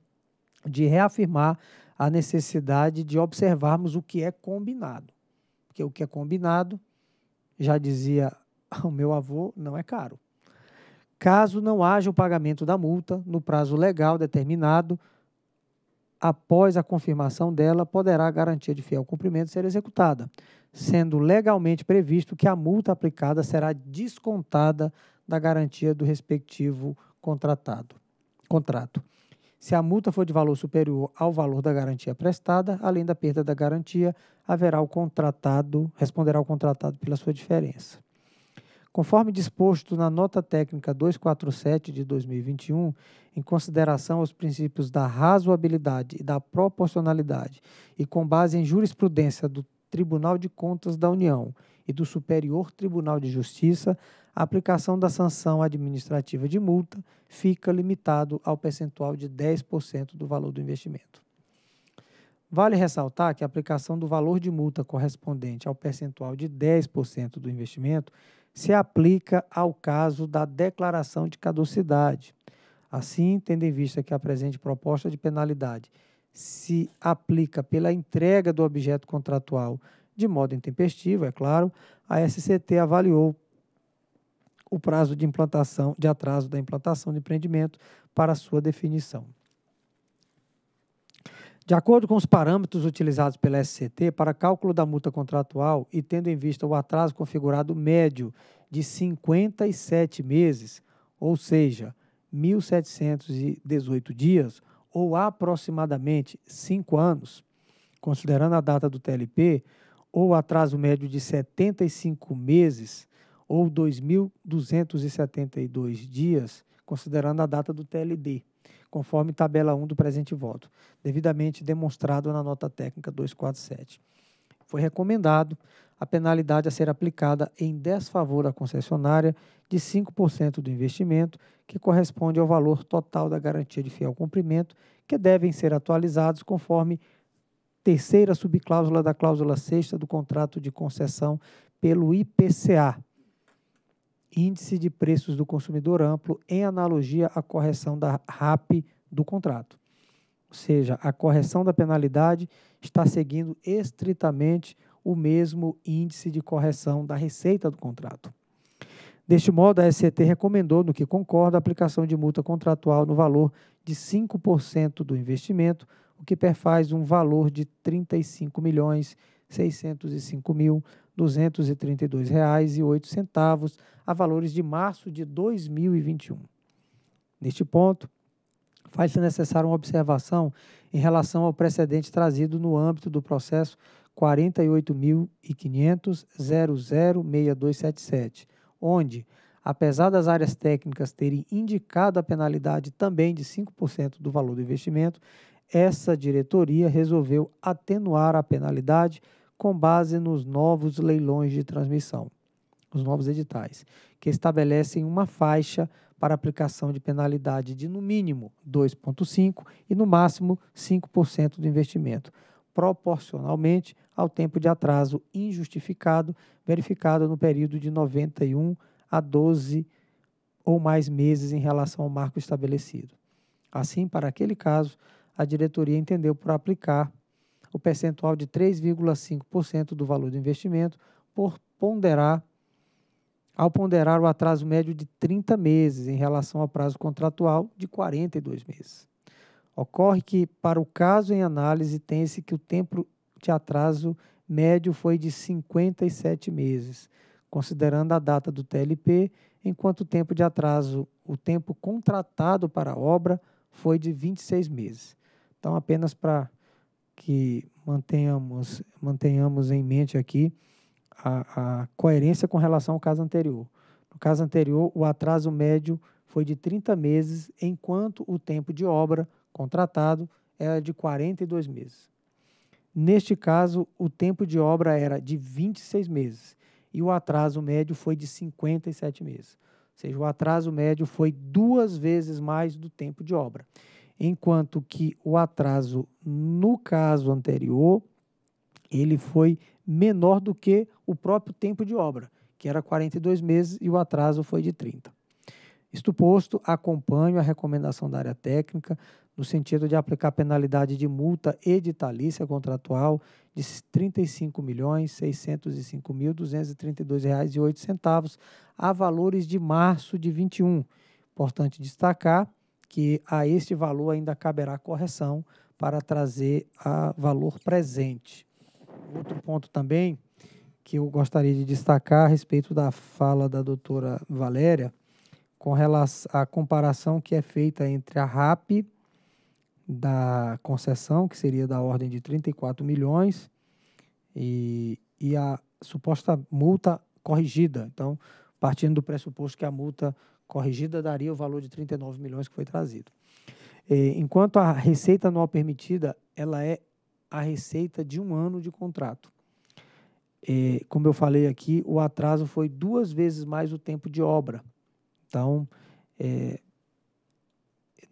de reafirmar a necessidade de observarmos o que é combinado porque o que é combinado, já dizia o meu avô, não é caro. Caso não haja o pagamento da multa no prazo legal determinado, após a confirmação dela, poderá a garantia de fiel cumprimento ser executada, sendo legalmente previsto que a multa aplicada será descontada da garantia do respectivo contratado. Contrato. Se a multa for de valor superior ao valor da garantia prestada, além da perda da garantia, haverá o contratado, responderá o contratado pela sua diferença. Conforme disposto na nota técnica 247 de 2021, em consideração aos princípios da razoabilidade e da proporcionalidade, e com base em jurisprudência do Tribunal de Contas da União e do Superior Tribunal de Justiça, a aplicação da sanção administrativa de multa fica limitado ao percentual de 10% do valor do investimento. Vale ressaltar que a aplicação do valor de multa correspondente ao percentual de 10% do investimento se aplica ao caso da declaração de caducidade. Assim, tendo em vista que a presente proposta de penalidade se aplica pela entrega do objeto contratual de modo intempestivo, é claro, a SCT avaliou o prazo de implantação, de atraso da implantação de empreendimento para sua definição. De acordo com os parâmetros utilizados pela SCT para cálculo da multa contratual e tendo em vista o atraso configurado médio de 57 meses, ou seja, 1.718 dias, ou aproximadamente 5 anos, considerando a data do TLP, ou atraso médio de 75 meses, ou 2.272 dias, considerando a data do TLD, conforme tabela 1 do presente voto, devidamente demonstrado na nota técnica 247. Foi recomendado a penalidade a ser aplicada em desfavor à concessionária de 5% do investimento, que corresponde ao valor total da garantia de fiel cumprimento, que devem ser atualizados conforme terceira subcláusula da cláusula sexta do contrato de concessão pelo IPCA, Índice de Preços do Consumidor Amplo, em analogia à correção da RAP do contrato. Ou seja, a correção da penalidade está seguindo estritamente o mesmo índice de correção da receita do contrato. Deste modo, a SCT recomendou, no que concorda, a aplicação de multa contratual no valor de 5% do investimento, o que perfaz um valor de R$ 35.605.000 R$ 232,08 a valores de março de 2021. Neste ponto, faz-se necessária uma observação em relação ao precedente trazido no âmbito do processo 48.500.006277, onde, apesar das áreas técnicas terem indicado a penalidade também de 5% do valor do investimento, essa diretoria resolveu atenuar a penalidade com base nos novos leilões de transmissão, os novos editais, que estabelecem uma faixa para aplicação de penalidade de no mínimo 2,5% e no máximo 5% do investimento, proporcionalmente ao tempo de atraso injustificado verificado no período de 91 a 12 ou mais meses em relação ao marco estabelecido. Assim, para aquele caso, a diretoria entendeu por aplicar o percentual de 3,5% do valor do investimento por ponderar ao ponderar o atraso médio de 30 meses em relação ao prazo contratual de 42 meses. Ocorre que, para o caso em análise, tem-se que o tempo de atraso médio foi de 57 meses, considerando a data do TLP, enquanto o tempo de atraso, o tempo contratado para a obra, foi de 26 meses. Então, apenas para que mantenhamos, mantenhamos em mente aqui a, a coerência com relação ao caso anterior. No caso anterior, o atraso médio foi de 30 meses, enquanto o tempo de obra contratado era de 42 meses. Neste caso, o tempo de obra era de 26 meses e o atraso médio foi de 57 meses. Ou seja, o atraso médio foi duas vezes mais do tempo de obra enquanto que o atraso no caso anterior ele foi menor do que o próprio tempo de obra, que era 42 meses e o atraso foi de 30. Isto posto, acompanho a recomendação da área técnica no sentido de aplicar penalidade de multa editalícia contratual de R$ 35.605.232,08 a valores de março de 21. Importante destacar que a este valor ainda caberá correção para trazer a valor presente. Outro ponto também que eu gostaria de destacar a respeito da fala da doutora Valéria, com relação à comparação que é feita entre a RAP da concessão, que seria da ordem de 34 milhões, e, e a suposta multa corrigida. Então, partindo do pressuposto que a multa corrigida daria o valor de 39 milhões que foi trazido. É, enquanto a receita anual permitida, ela é a receita de um ano de contrato. É, como eu falei aqui, o atraso foi duas vezes mais o tempo de obra. Então, é,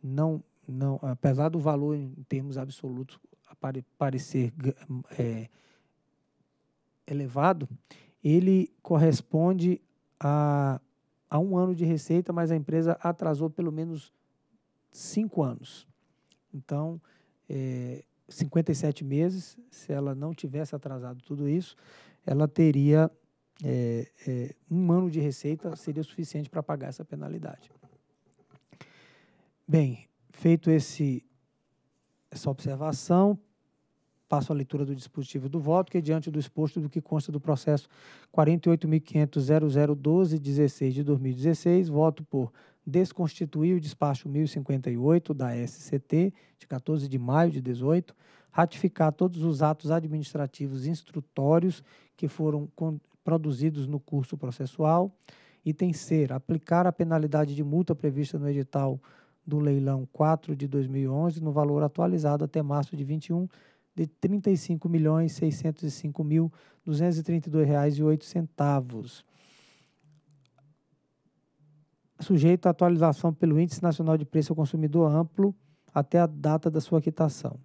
não, não, apesar do valor em termos absolutos parecer é, elevado, ele corresponde a a um ano de receita, mas a empresa atrasou pelo menos cinco anos. Então, é, eh, 57 meses, se ela não tivesse atrasado tudo isso, ela teria é, é, um ano de receita, seria suficiente para pagar essa penalidade. Bem, feito esse, essa observação, passo à leitura do dispositivo do voto, que é diante do exposto do que consta do processo 48.500.0012.16 de 2016, voto por desconstituir o despacho 1058 da SCT, de 14 de maio de 18, ratificar todos os atos administrativos instrutórios que foram produzidos no curso processual, item ser, aplicar a penalidade de multa prevista no edital do leilão 4 de 2011 no valor atualizado até março de 21, de R$ 35.605.232,08, sujeito à atualização pelo Índice Nacional de Preço ao Consumidor Amplo até a data da sua quitação.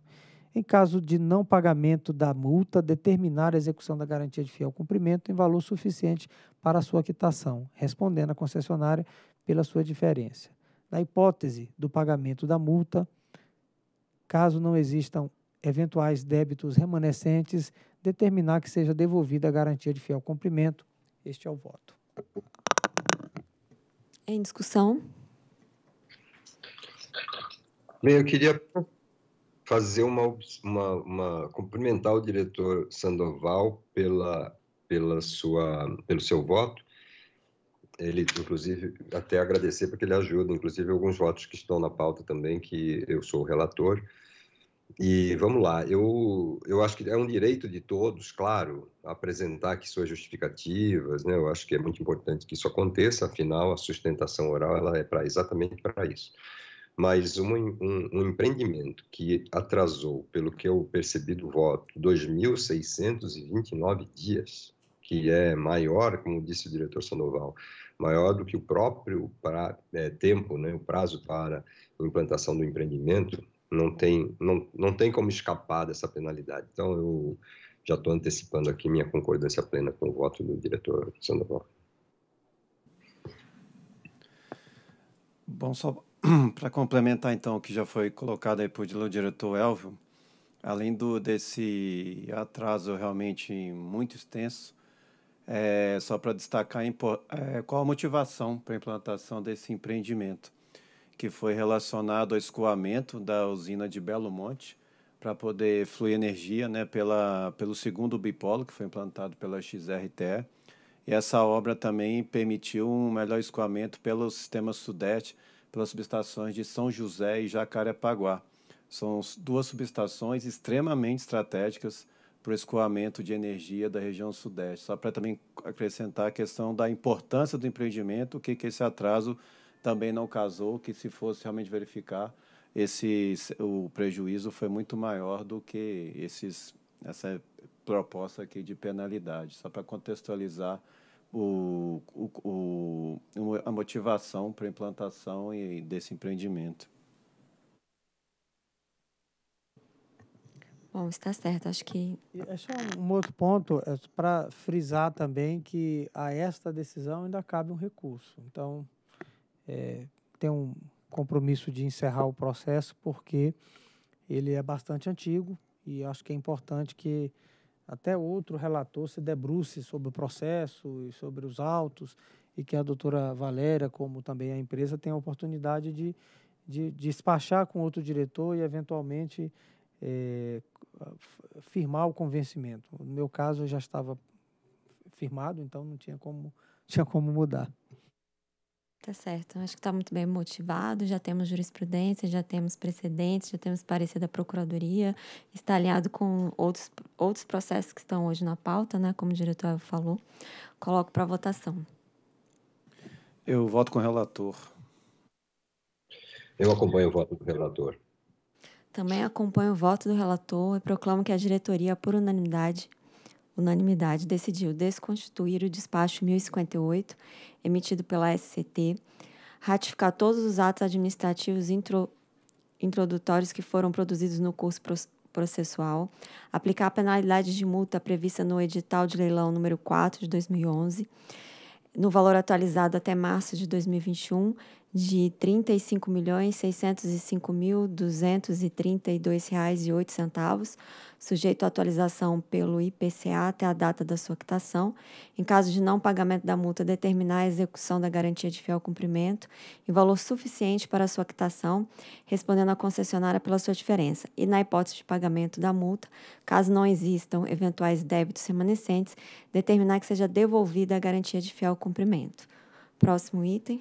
Em caso de não pagamento da multa, determinar a execução da garantia de fiel cumprimento em valor suficiente para a sua quitação, respondendo à concessionária pela sua diferença. Na hipótese do pagamento da multa, caso não existam eventuais débitos remanescentes, determinar que seja devolvida a garantia de fiel cumprimento. Este é o voto. Em discussão? Bem, eu queria fazer uma, uma, uma cumprimentar o diretor Sandoval pela, pela sua, pelo seu voto. Ele, inclusive, até agradecer porque ele ajuda, inclusive alguns votos que estão na pauta também, que eu sou o relator. E vamos lá, eu, eu acho que é um direito de todos, claro, apresentar que suas justificativas, né? Eu acho que é muito importante que isso aconteça, afinal, a sustentação oral ela é pra, exatamente para isso. Mas um, um, um, empreendimento que atrasou, pelo que eu percebi do voto, 2.629 dias, que é maior, como disse o diretor Sandoval, maior do que o próprio pra, é, tempo, né, o prazo para implantação do empreendimento, não tem, não, não tem como escapar dessa penalidade. Então, eu já estou antecipando aqui minha concordância plena com o voto do diretor Sandoval. Bom, só para complementar então o que já foi colocado aí pelo diretor Elvio, além do desse atraso realmente muito extenso, é, só para destacar é, qual a motivação para a implantação desse empreendimento que foi relacionado ao escoamento da usina de Belo Monte para poder fluir energia né, pela, pelo segundo bipolo, que foi implantado pela XRTE. E essa obra também permitiu um melhor escoamento pelo sistema Sudeste, pelas subestações de São José e Jacarepaguá. São duas subestações extremamente estratégicas para o escoamento de energia da região Sudeste. Só para também acrescentar a questão da importância do empreendimento, o que, que esse atraso também não casou, que se fosse realmente verificar, esse, o prejuízo foi muito maior do que esses, essa proposta aqui de penalidade. Só para contextualizar o, o, o, a motivação para a implantação e, desse empreendimento. Bom, está certo, acho que... É só um outro ponto, é para frisar também que a esta decisão ainda cabe um recurso. Então, é, tem um compromisso de encerrar o processo, porque ele é bastante antigo e acho que é importante que até outro relator se debruce sobre o processo e sobre os autos e que a doutora Valéria, como também a empresa, tenha a oportunidade de, de, de despachar com outro diretor e, eventualmente, é, firmar o convencimento. No meu caso, eu já estava firmado, então não tinha como, tinha como mudar. Tá certo. Acho que está muito bem motivado. Já temos jurisprudência, já temos precedentes, já temos parecer da Procuradoria, está alinhado com outros, outros processos que estão hoje na pauta, né? Como o diretor falou. Coloco para votação. Eu voto com o relator. Eu acompanho o voto do relator. Também acompanho o voto do relator e proclamo que a diretoria, por unanimidade, unanimidade, decidiu desconstituir o despacho 1058, emitido pela SCT, ratificar todos os atos administrativos intro, introdutórios que foram produzidos no curso processual, aplicar a penalidade de multa prevista no edital de leilão número 4 de 2011, no valor atualizado até março de 2021 de R$ 35.605.232,08, sujeito à atualização pelo IPCA até a data da sua quitação, em caso de não pagamento da multa, determinar a execução da garantia de fiel cumprimento em valor suficiente para a sua quitação, respondendo à concessionária pela sua diferença, e na hipótese de pagamento da multa, caso não existam eventuais débitos remanescentes, determinar que seja devolvida a garantia de fiel cumprimento. Próximo item.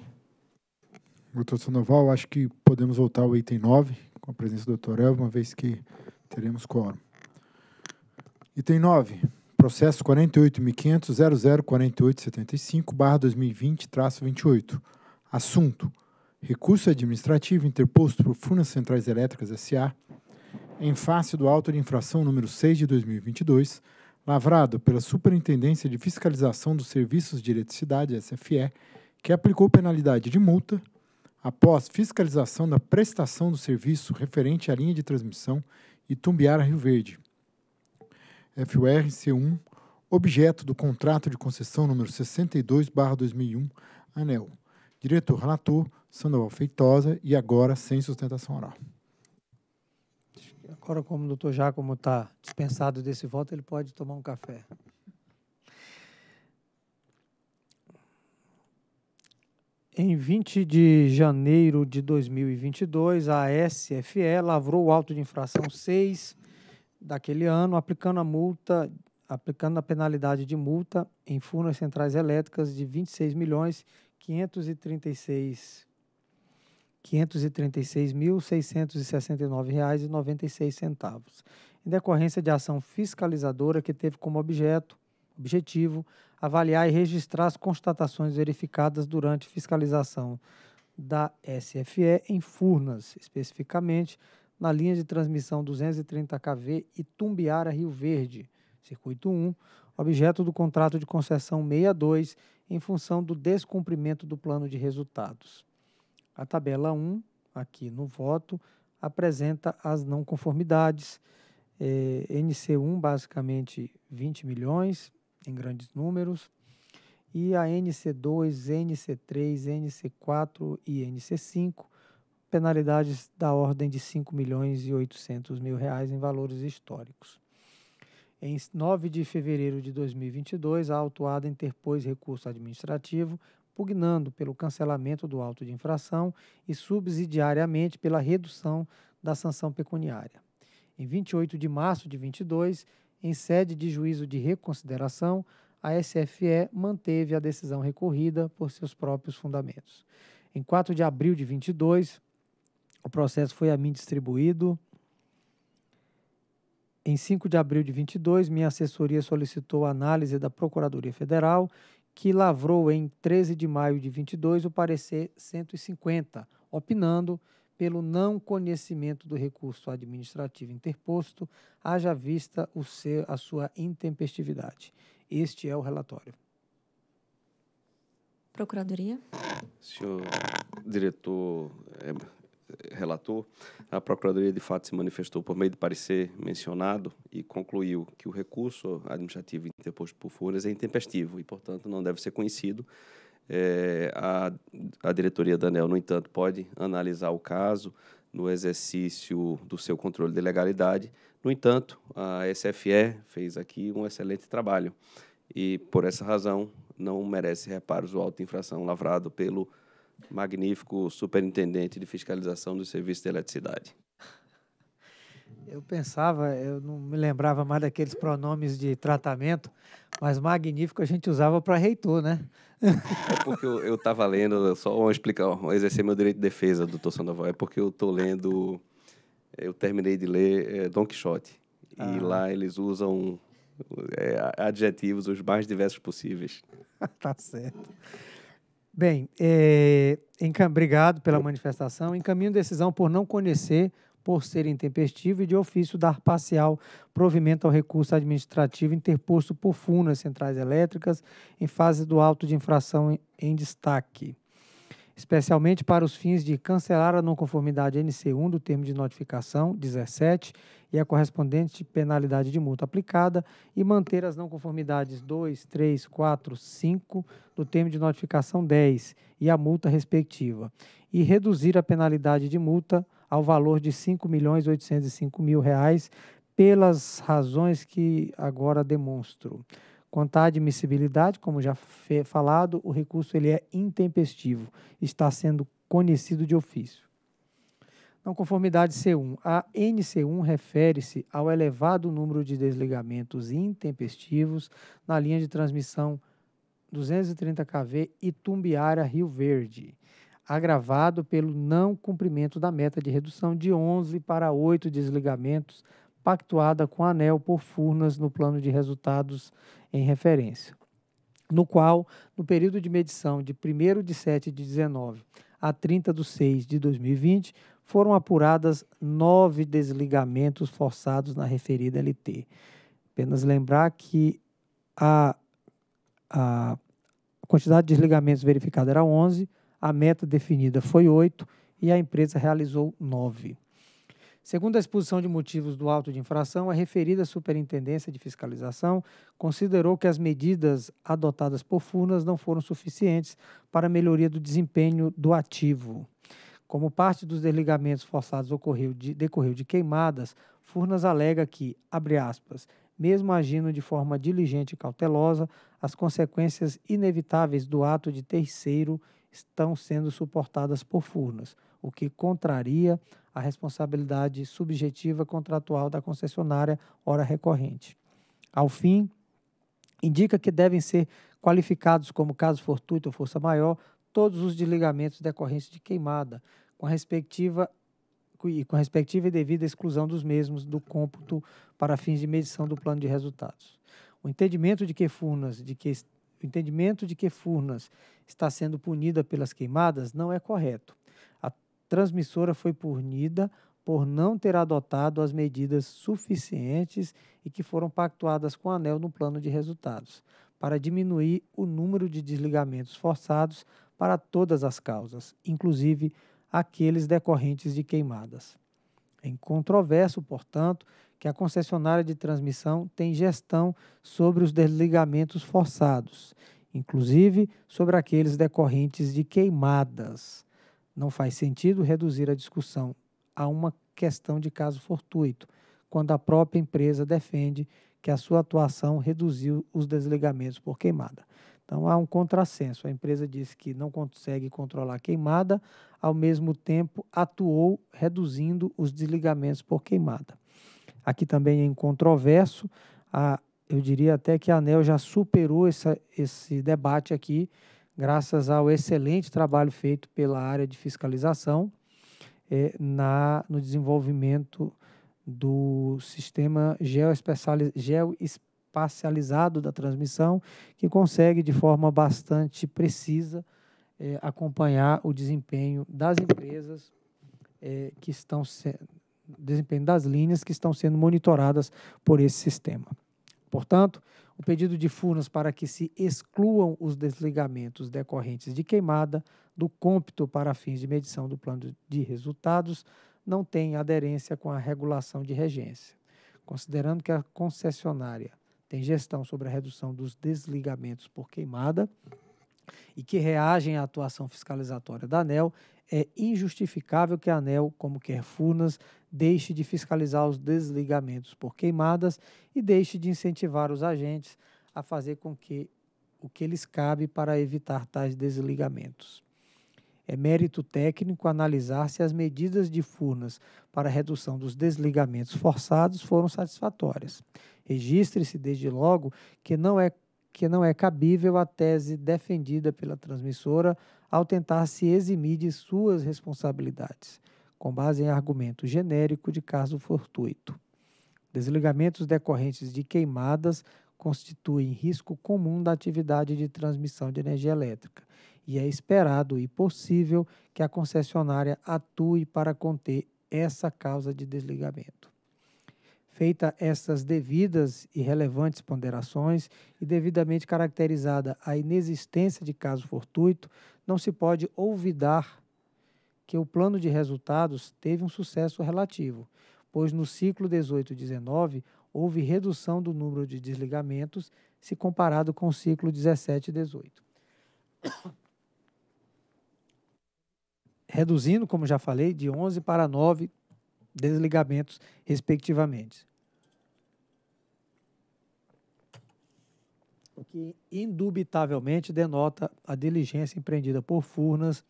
Doutor Sandoval, acho que podemos voltar ao item 9, com a presença do doutor Elvio, uma vez que teremos quórum. Item 9, processo 48.500.004875-2020-28. Assunto, recurso administrativo interposto por Furnas Centrais Elétricas S.A., em face do auto de infração número 6 de 2022, lavrado pela Superintendência de Fiscalização dos Serviços de Eletricidade, SFE, que aplicou penalidade de multa, após fiscalização da prestação do serviço referente à linha de transmissão Itumbiara-Rio Verde, FURC1, objeto do contrato de concessão número 62-2001, ANEL. Diretor relator, Sandoval Feitosa, e agora sem sustentação oral. Agora, como o doutor Jacomo está dispensado desse voto, ele pode tomar um café. Em 20 de janeiro de 2022, a SFE lavrou o auto de infração 6 daquele ano, aplicando a multa, aplicando a penalidade de multa em furnas centrais elétricas de 26 milhões 536 536.669 reais e 96 centavos, em decorrência de ação fiscalizadora que teve como objeto, objetivo avaliar e registrar as constatações verificadas durante fiscalização da SFE em Furnas, especificamente na linha de transmissão 230 kV Itumbiara Rio Verde, circuito 1, objeto do contrato de concessão 62, em função do descumprimento do plano de resultados. A tabela 1, aqui no voto, apresenta as não conformidades. É, NC1, basicamente 20 milhões, em grandes números, e a NC2, NC3, NC4 e NC5, penalidades da ordem de 5 milhões e 800 mil reais em valores históricos. Em 9 de fevereiro de 2022, a autuada interpôs recurso administrativo, pugnando pelo cancelamento do auto de infração e subsidiariamente pela redução da sanção pecuniária. Em 28 de março de 2022 em sede de juízo de reconsideração, a SFE manteve a decisão recorrida por seus próprios fundamentos. Em 4 de abril de 22, o processo foi a mim distribuído. Em 5 de abril de 22, minha assessoria solicitou a análise da Procuradoria Federal, que lavrou em 13 de maio de 22 o parecer 150, opinando pelo não conhecimento do recurso administrativo interposto, haja vista o ser a sua intempestividade. Este é o relatório. Procuradoria. Senhor diretor, é, é, relator, a Procuradoria de fato se manifestou por meio de parecer mencionado e concluiu que o recurso administrativo interposto por Furnas é intempestivo e, portanto, não deve ser conhecido é, a, a diretoria da ANEL, no entanto, pode analisar o caso no exercício do seu controle de legalidade. No entanto, a SFE fez aqui um excelente trabalho e, por essa razão, não merece reparos o auto infração lavrado pelo magnífico superintendente de fiscalização do serviço de eletricidade. Eu pensava, eu não me lembrava mais daqueles pronomes de tratamento, mas magnífico a gente usava para reitor, né? É porque eu estava lendo, só uma explicar, exercer meu direito de defesa, doutor Sandoval, é porque eu estou lendo, eu terminei de ler é, Don Quixote. Ah. E lá eles usam é, adjetivos os mais diversos possíveis. tá certo. Bem, é, obrigado pela manifestação. Encaminho decisão por não conhecer por ser intempestivo e de ofício dar parcial provimento ao recurso administrativo interposto por FUNAS, centrais elétricas, em fase do auto de infração em destaque, especialmente para os fins de cancelar a não conformidade NC1 do termo de notificação 17 e a correspondente penalidade de multa aplicada e manter as não conformidades 2, 3, 4, 5 do termo de notificação 10 e a multa respectiva e reduzir a penalidade de multa ao valor de R$ 5.805.000, pelas razões que agora demonstro. Quanto à admissibilidade, como já falado, o recurso ele é intempestivo, está sendo conhecido de ofício. Não conformidade C1. A NC1 refere-se ao elevado número de desligamentos intempestivos na linha de transmissão 230 kV Itumbiara Rio Verde agravado pelo não cumprimento da meta de redução de 11 para 8 desligamentos pactuada com a ANEL por Furnas no plano de resultados em referência, no qual, no período de medição de 1 de 7 de 19 a 30 de 6 de 2020, foram apuradas nove desligamentos forçados na referida LT. Apenas lembrar que a, a quantidade de desligamentos verificada era 11, a meta definida foi 8 e a empresa realizou 9. Segundo a exposição de motivos do auto de infração, é a referida Superintendência de Fiscalização considerou que as medidas adotadas por Furnas não foram suficientes para a melhoria do desempenho do ativo. Como parte dos desligamentos forçados ocorreu de, decorreu de queimadas, Furnas alega que, abre aspas, mesmo agindo de forma diligente e cautelosa, as consequências inevitáveis do ato de terceiro estão sendo suportadas por Furnas, o que contraria a responsabilidade subjetiva contratual da concessionária hora recorrente. Ao fim, indica que devem ser qualificados como caso fortuito ou força maior todos os desligamentos decorrentes de queimada, com a respectiva e com a respectiva e devida exclusão dos mesmos do cômputo para fins de medição do plano de resultados. O entendimento de que Furnas de que o entendimento de que Furnas está sendo punida pelas queimadas não é correto. A transmissora foi punida por não ter adotado as medidas suficientes e que foram pactuadas com a ANEL no plano de resultados, para diminuir o número de desligamentos forçados para todas as causas, inclusive aqueles decorrentes de queimadas. É incontroverso, portanto, que a concessionária de transmissão tem gestão sobre os desligamentos forçados, inclusive sobre aqueles decorrentes de queimadas. Não faz sentido reduzir a discussão a uma questão de caso fortuito, quando a própria empresa defende que a sua atuação reduziu os desligamentos por queimada. Então há um contrassenso. A empresa disse que não consegue controlar a queimada, ao mesmo tempo atuou reduzindo os desligamentos por queimada aqui também é incontroverso. A, eu diria até que a ANEL já superou essa, esse debate aqui, graças ao excelente trabalho feito pela área de fiscalização eh, na, no desenvolvimento do sistema geoespacializado da transmissão, que consegue, de forma bastante precisa, eh, acompanhar o desempenho das empresas eh, que estão sendo desempenho das linhas que estão sendo monitoradas por esse sistema. Portanto, o pedido de Furnas para que se excluam os desligamentos decorrentes de queimada do cômpito para fins de medição do plano de resultados não tem aderência com a regulação de regência. Considerando que a concessionária tem gestão sobre a redução dos desligamentos por queimada e que reagem à atuação fiscalizatória da ANEL, é injustificável que a ANEL, como quer Furnas, deixe de fiscalizar os desligamentos por queimadas e deixe de incentivar os agentes a fazer com que o que lhes cabe para evitar tais desligamentos. É mérito técnico analisar se as medidas de Furnas para redução dos desligamentos forçados foram satisfatórias. Registre-se, desde logo, que não é que não é cabível a tese defendida pela transmissora ao tentar se eximir de suas responsabilidades, com base em argumento genérico de caso fortuito. Desligamentos decorrentes de queimadas constituem risco comum da atividade de transmissão de energia elétrica, e é esperado e possível que a concessionária atue para conter essa causa de desligamento. Feita estas devidas e relevantes ponderações e devidamente caracterizada a inexistência de caso fortuito, não se pode olvidar que o plano de resultados teve um sucesso relativo, pois no ciclo 18-19 houve redução do número de desligamentos se comparado com o ciclo 17-18. Reduzindo, como já falei, de 11 para 9 desligamentos, respectivamente. O que indubitavelmente denota a diligência empreendida por Furnas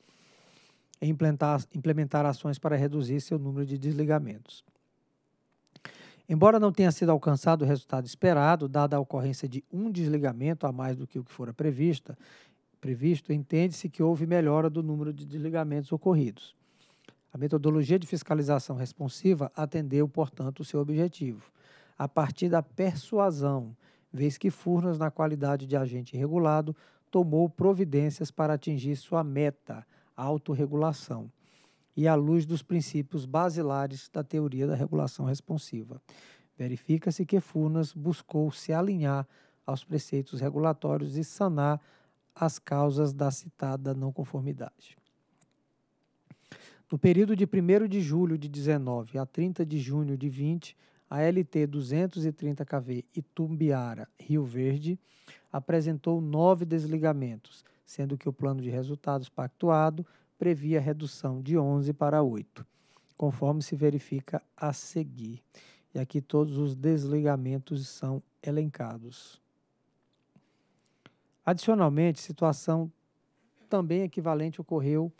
em implementar, implementar ações para reduzir seu número de desligamentos. Embora não tenha sido alcançado o resultado esperado, dada a ocorrência de um desligamento a mais do que o que fora prevista, previsto, entende-se que houve melhora do número de desligamentos ocorridos. A metodologia de fiscalização responsiva atendeu, portanto, o seu objetivo. A partir da persuasão, vez que Furnas, na qualidade de agente regulado, tomou providências para atingir sua meta, autorregulação, e à luz dos princípios basilares da teoria da regulação responsiva. Verifica-se que Furnas buscou se alinhar aos preceitos regulatórios e sanar as causas da citada não conformidade. No período de 1 de julho de 19 a 30 de junho de 20, a LT 230KV Itumbiara, Rio Verde, apresentou nove desligamentos, sendo que o plano de resultados pactuado previa redução de 11 para 8, conforme se verifica a seguir. E aqui todos os desligamentos são elencados. Adicionalmente, situação também equivalente ocorreu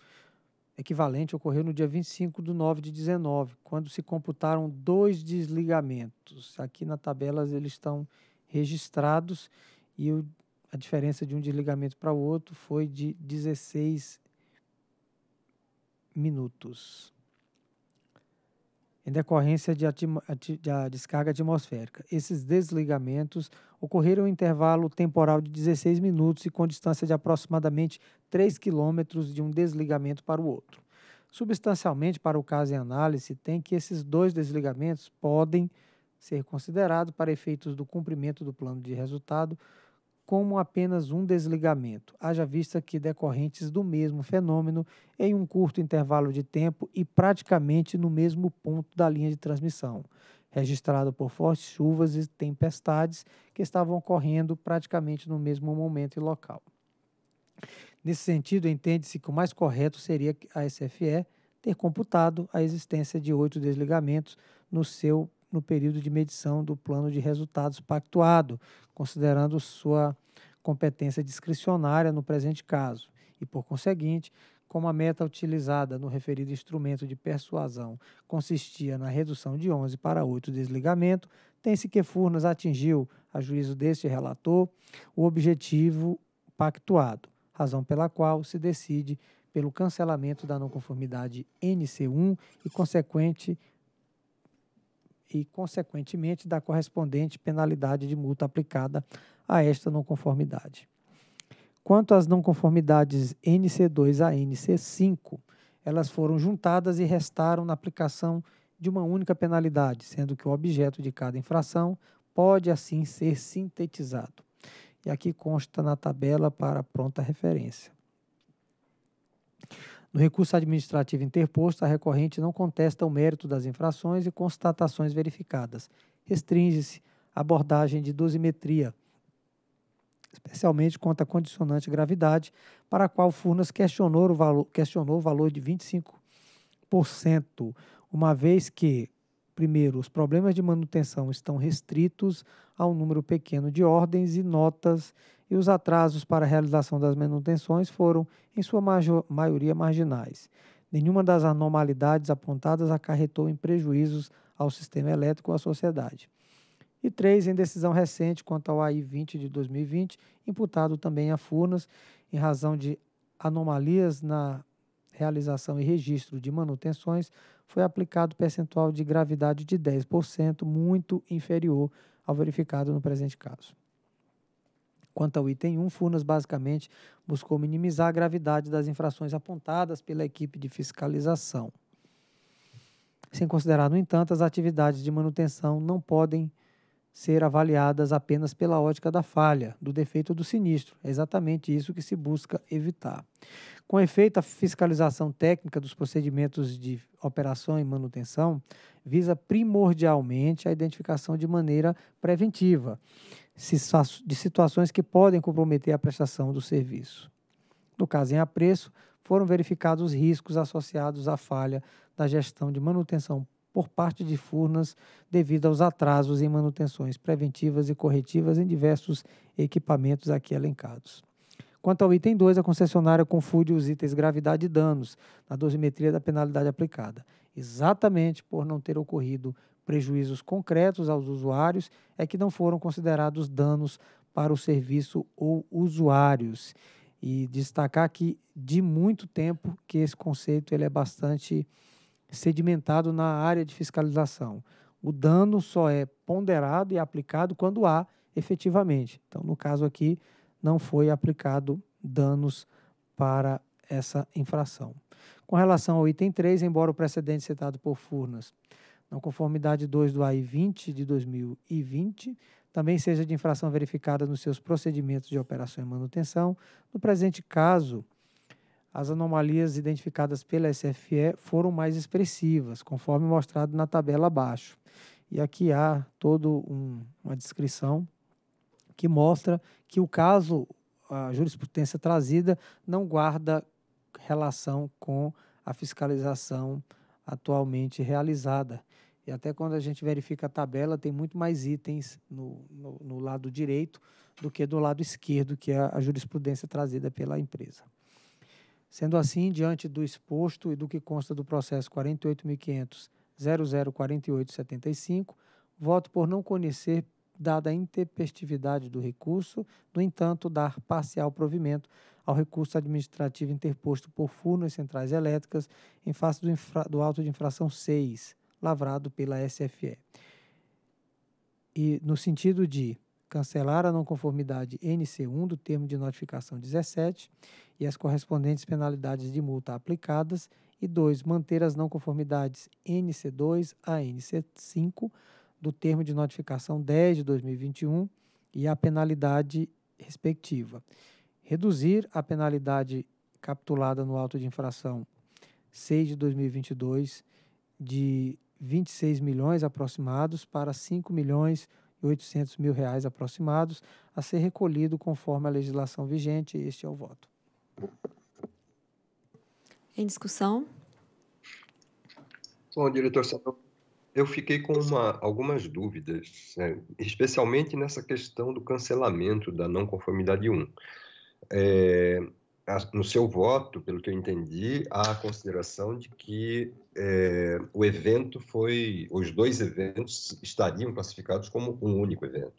equivalente ocorreu no dia 25 de 9 de 19, quando se computaram dois desligamentos. Aqui na tabela eles estão registrados e o, a diferença de um desligamento para o outro foi de 16 minutos. Em decorrência de, de, de descarga atmosférica. Esses desligamentos ocorreram em um intervalo temporal de 16 minutos e com distância de aproximadamente 3 quilômetros de um desligamento para o outro. Substancialmente, para o caso em análise, tem que esses dois desligamentos podem ser considerados para efeitos do cumprimento do plano de resultado como apenas um desligamento, haja vista que decorrentes do mesmo fenômeno em um curto intervalo de tempo e praticamente no mesmo ponto da linha de transmissão registrado por fortes chuvas e tempestades que estavam ocorrendo praticamente no mesmo momento e local. Nesse sentido, entende-se que o mais correto seria a SFE ter computado a existência de oito desligamentos no seu no período de medição do plano de resultados pactuado, considerando sua competência discricionária no presente caso, e por conseguinte, como a meta utilizada no referido instrumento de persuasão consistia na redução de 11 para 8 desligamento, tem-se que Furnas atingiu, a juízo deste relator, o objetivo pactuado, razão pela qual se decide pelo cancelamento da não conformidade NC1 e consequente e, consequentemente, da correspondente penalidade de multa aplicada a esta não conformidade. Quanto às não conformidades NC2 a NC5, elas foram juntadas e restaram na aplicação de uma única penalidade, sendo que o objeto de cada infração pode assim ser sintetizado. E aqui consta na tabela para pronta referência. No recurso administrativo interposto, a recorrente não contesta o mérito das infrações e constatações verificadas. Restringe-se à abordagem de dosimetria, especialmente quanto à condicionante gravidade, para a qual Furnas questionou o valor, questionou o valor de 25%, uma vez que, primeiro, os problemas de manutenção estão restritos a um número pequeno de ordens e notas, e os atrasos para a realização das manutenções foram, em sua major, maioria, marginais. Nenhuma das anormalidades apontadas acarretou em prejuízos ao sistema elétrico ou à sociedade e três em decisão recente quanto ao AI 20 de 2020, imputado também a Furnas em razão de anomalias na realização e registro de manutenções, foi aplicado percentual de gravidade de 10%, muito inferior ao verificado no presente caso. Quanto ao item 1, Furnas basicamente buscou minimizar a gravidade das infrações apontadas pela equipe de fiscalização. Sem considerar, no entanto, as atividades de manutenção não podem ser avaliadas apenas pela ótica da falha, do defeito do sinistro. É exatamente isso que se busca evitar. Com efeito, a fiscalização técnica dos procedimentos de operação e manutenção visa primordialmente a identificação de maneira preventiva de situações que podem comprometer a prestação do serviço. No caso em apreço, foram verificados os riscos associados à falha da gestão de manutenção por parte de Furnas devido aos atrasos em manutenções preventivas e corretivas em diversos equipamentos aqui elencados. Quanto ao item 2, a concessionária confunde os itens gravidade e danos na dosimetria da penalidade aplicada. Exatamente por não ter ocorrido prejuízos concretos aos usuários, é que não foram considerados danos para o serviço ou usuários. E destacar que de muito tempo que esse conceito ele é bastante sedimentado na área de fiscalização. O dano só é ponderado e aplicado quando há efetivamente. Então, no caso aqui, não foi aplicado danos para essa infração. Com relação ao item 3, embora o precedente citado por Furnas, na conformidade 2 do AI 20 de 2020, também seja de infração verificada nos seus procedimentos de operação e manutenção, no presente caso, as anomalias identificadas pela SFE foram mais expressivas, conforme mostrado na tabela abaixo. E aqui há toda um, uma descrição que mostra que o caso, a jurisprudência trazida, não guarda relação com a fiscalização atualmente realizada. E até quando a gente verifica a tabela, tem muito mais itens no, no, no lado direito do que do lado esquerdo, que é a jurisprudência trazida pela empresa. Sendo assim, diante do exposto e do que consta do processo 48.500.004875, voto por não conhecer, dada a intempestividade do recurso, no entanto, dar parcial provimento ao recurso administrativo interposto por Furnas Centrais Elétricas em face do, infra, do auto de infração 6, lavrado pela SFE. E no sentido de cancelar a não conformidade NC1 do termo de notificação 17 e as correspondentes penalidades de multa aplicadas, e 2. Manter as não conformidades NC2 a NC5 do termo de notificação 10 de 2021 e a penalidade respectiva. Reduzir a penalidade capitulada no auto de infração 6 de 2022 de 26 milhões aproximados para 5 milhões 800 mil reais aproximados a ser recolhido conforme a legislação vigente. Este é o voto. Em discussão? Bom, diretor eu fiquei com uma, algumas dúvidas, né, especialmente nessa questão do cancelamento da não conformidade 1. É, no seu voto, pelo que eu entendi, há a consideração de que é, o evento foi, os dois eventos estariam classificados como um único evento,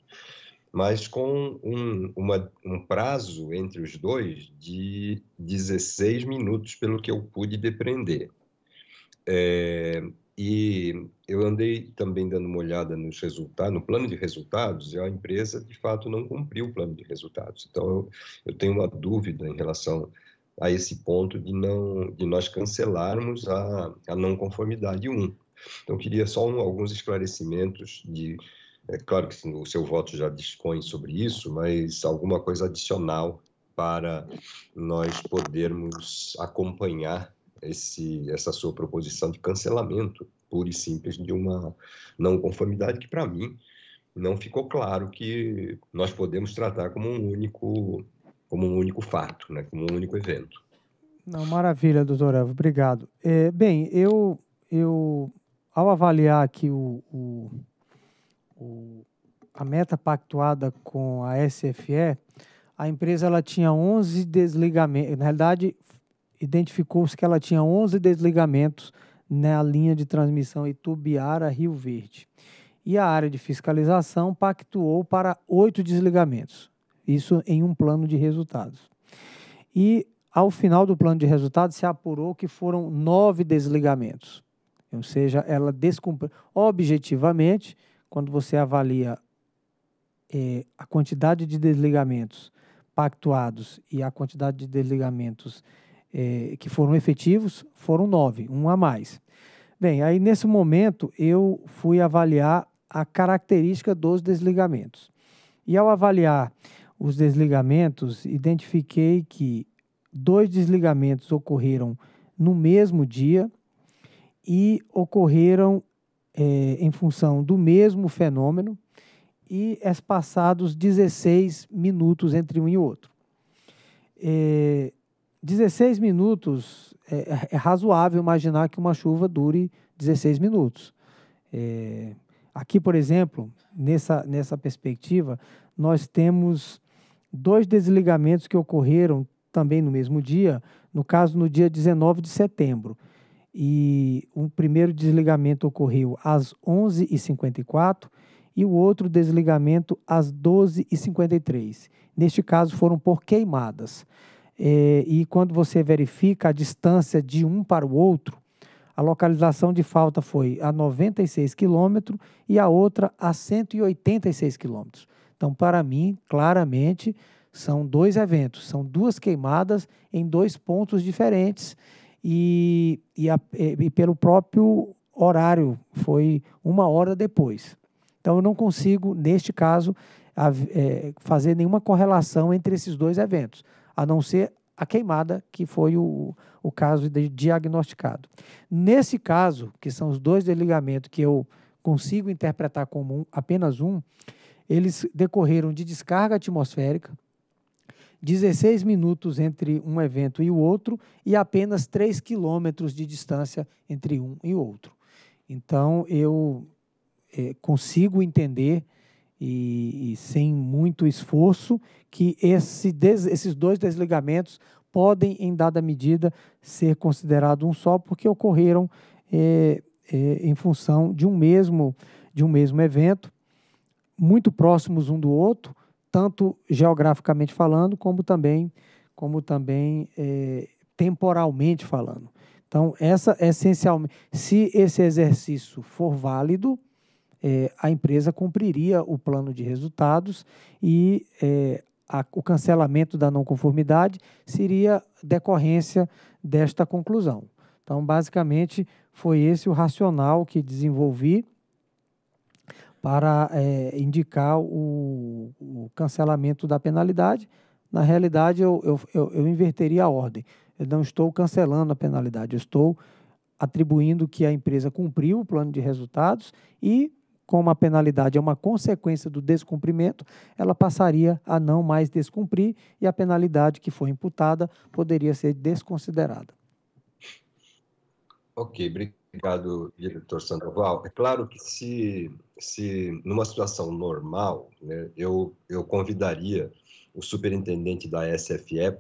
mas com um, uma, um prazo entre os dois de 16 minutos, pelo que eu pude depreender. É, e eu andei também dando uma olhada nos resultados, no plano de resultados, e a empresa de fato não cumpriu o plano de resultados. Então eu, eu tenho uma dúvida em relação a esse ponto de não de nós cancelarmos a, a não conformidade 1. Então queria só um, alguns esclarecimentos de é claro que o seu voto já dispõe sobre isso, mas alguma coisa adicional para nós podermos acompanhar esse, essa sua proposição de cancelamento pura e simples de uma não conformidade que, para mim, não ficou claro que nós podemos tratar como um único, como um único fato, né? como um único evento. Não, maravilha, doutor Evo, obrigado. É, bem, eu, eu, ao avaliar aqui o, o, o, a meta pactuada com a SFE, a empresa ela tinha 11 desligamentos, na realidade identificou-se que ela tinha 11 desligamentos na linha de transmissão Itubiara-Rio Verde. E a área de fiscalização pactuou para oito desligamentos, isso em um plano de resultados. E ao final do plano de resultados se apurou que foram nove desligamentos. Ou seja, ela descumpriu. Objetivamente, quando você avalia é, a quantidade de desligamentos pactuados e a quantidade de desligamentos é, que foram efetivos, foram nove, um a mais. Bem, aí nesse momento eu fui avaliar a característica dos desligamentos. E ao avaliar os desligamentos, identifiquei que dois desligamentos ocorreram no mesmo dia e ocorreram é, em função do mesmo fenômeno e espaçados é 16 minutos entre um e outro. É, 16 minutos é, é, é, razoável imaginar que uma chuva dure 16 minutos. É, aqui, por exemplo, nessa, nessa perspectiva, nós temos dois desligamentos que ocorreram também no mesmo dia, no caso, no dia 19 de setembro. E um primeiro desligamento ocorreu às 11h54 e o outro desligamento às 12h53. Neste caso, foram por queimadas. E, é, e quando você verifica a distância de um para o outro, a localização de falta foi a 96 quilômetros e a outra a 186 quilômetros. Então, para mim, claramente, são dois eventos, são duas queimadas em dois pontos diferentes e, e, a, e pelo próprio horário, foi uma hora depois. Então, eu não consigo, neste caso, a, é, fazer nenhuma correlação entre esses dois eventos a não ser a queimada, que foi o, o caso diagnosticado. Nesse caso, que são os dois desligamentos que eu consigo interpretar como um, apenas um, eles decorreram de descarga atmosférica, 16 minutos entre um evento e o outro e apenas 3 quilômetros de distância entre um e outro. Então, eu é, consigo entender e, e sem muito esforço, que esse des, esses dois desligamentos podem, em dada medida, ser considerados um só, porque ocorreram é, é, em função de um mesmo de um mesmo evento, muito próximos um do outro, tanto geograficamente falando, como também, como também é, temporalmente falando. Então, essa essencialmente, se esse exercício for válido, é, a empresa cumpriria o plano de resultados e é, a, o cancelamento da não conformidade seria decorrência desta conclusão. Então, basicamente, foi esse o racional que desenvolvi para é, indicar o, o, cancelamento da penalidade. Na realidade, eu, eu, eu, eu inverteria a ordem. Eu não estou cancelando a penalidade, eu estou atribuindo que a empresa cumpriu o plano de resultados e como a penalidade é uma consequência do descumprimento, ela passaria a não mais descumprir e a penalidade que foi imputada poderia ser desconsiderada. Ok, obrigado, diretor Sandoval. É claro que se, se numa situação normal, né, eu, eu convidaria o superintendente da SFE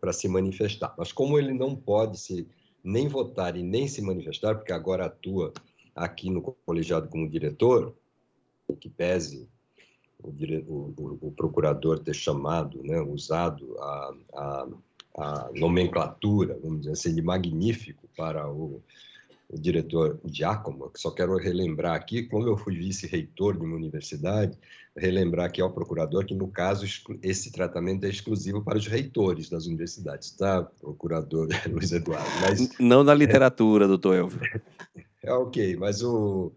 para se manifestar. Mas como ele não pode se nem votar e nem se manifestar, porque agora atua aqui no colegiado como diretor, que pese o, o, o procurador ter chamado, né, usado a, a, a, nomenclatura, vamos dizer assim, de magnífico para o, o diretor Giacomo, que só quero relembrar aqui, como eu fui vice-reitor de uma universidade, relembrar aqui ao procurador que, no caso, esse tratamento é exclusivo para os reitores das universidades, tá, procurador Luiz Eduardo? Mas, Não na é literatura, é... doutor Elvio. é ok, mas o,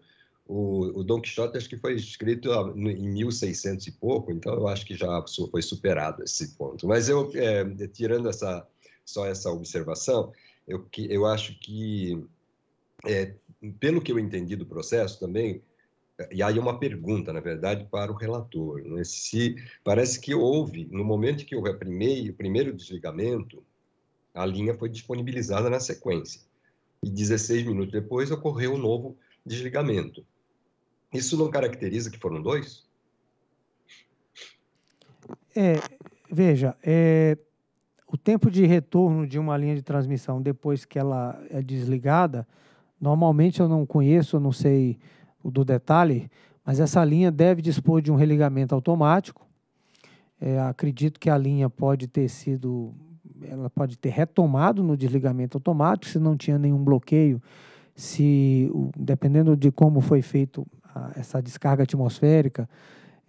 o, o Quixote acho que foi escrito ah, em 1600 e pouco, então eu acho que já foi superado esse ponto. Mas eu, é, tirando essa, só essa observação, eu, eu acho que, é, pelo que eu entendi do processo também, e aí é uma pergunta, na verdade, para o relator. Né? Se parece que houve, no momento que houve a primeiro, o primeiro desligamento, a linha foi disponibilizada na sequência e 16 minutos depois ocorreu um novo desligamento. Isso não caracteriza que foram dois? É, veja, é, o tempo de retorno de uma linha de transmissão depois que ela é desligada, normalmente eu não conheço, eu não sei o do detalhe, mas essa linha deve dispor de um religamento automático. É, acredito que a linha pode ter sido ela pode ter retomado no desligamento automático, se não tinha nenhum bloqueio, se dependendo de como foi feito a, essa descarga atmosférica,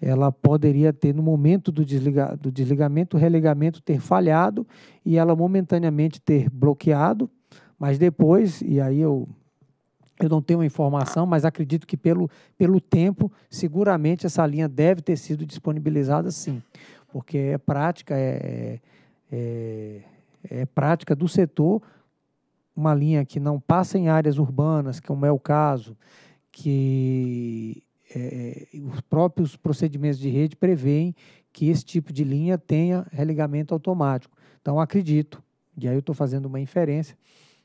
ela poderia ter no momento do, desliga, do desligamento, o relegamento ter falhado e ela momentaneamente ter bloqueado, mas depois, e aí eu eu não tenho a informação, mas acredito que pelo, pelo tempo, seguramente essa linha deve ter sido disponibilizada sim, porque é prática, é, é é, é prática do setor, uma linha que não passa em áreas urbanas, como é o caso, que é, é, os próprios procedimentos de rede prevêem que esse tipo de linha tenha religamento automático. Então, acredito, e aí eu estou fazendo uma inferência,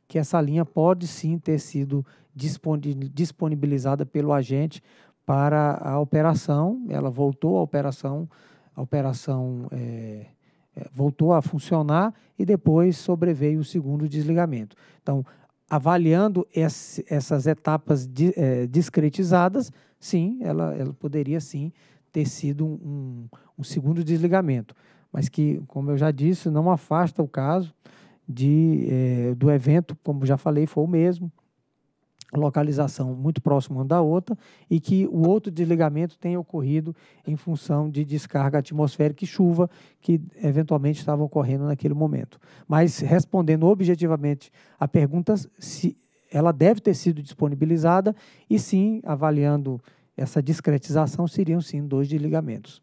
que essa linha pode sim ter sido disponibilizada pelo agente para a operação. Ela voltou à operação, a operação é, é, voltou a funcionar e depois sobreveio o segundo desligamento. Então, avaliando esse, essas etapas de, é, discretizadas, sim, ela, ela, poderia sim ter sido um, um, segundo desligamento, mas que, como eu já disse, não afasta o caso de, é, do evento, como já falei, foi o mesmo, localização muito próxima uma da outra e que o outro desligamento tenha ocorrido em função de descarga atmosférica e chuva que eventualmente estava ocorrendo naquele momento. Mas respondendo objetivamente à pergunta, se ela deve ter sido disponibilizada e sim, avaliando essa discretização, seriam sim dois desligamentos.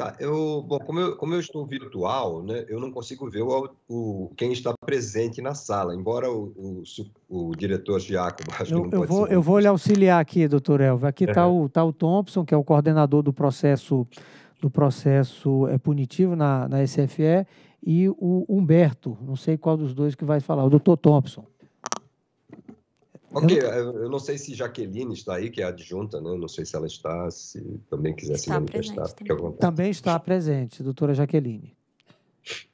Tá, eu, bom, como eu, como eu estou virtual, né, eu não consigo ver o, o, quem está presente na sala, embora o, o, o diretor Giacomo, eu, eu vou, Eu vou lhe auxiliar aqui, doutor Elvio. Aqui está o, tá o Thompson, que é o coordenador do processo, do processo é, punitivo na, na SFE, e o Humberto, não sei qual dos dois que vai falar, o doutor Thompson. Ok, eu, eu, não sei se Jaqueline está aí, que é adjunta, né? Não sei se ela está, se também quiser está se manifestar. Também. também está presente, doutora Jaqueline.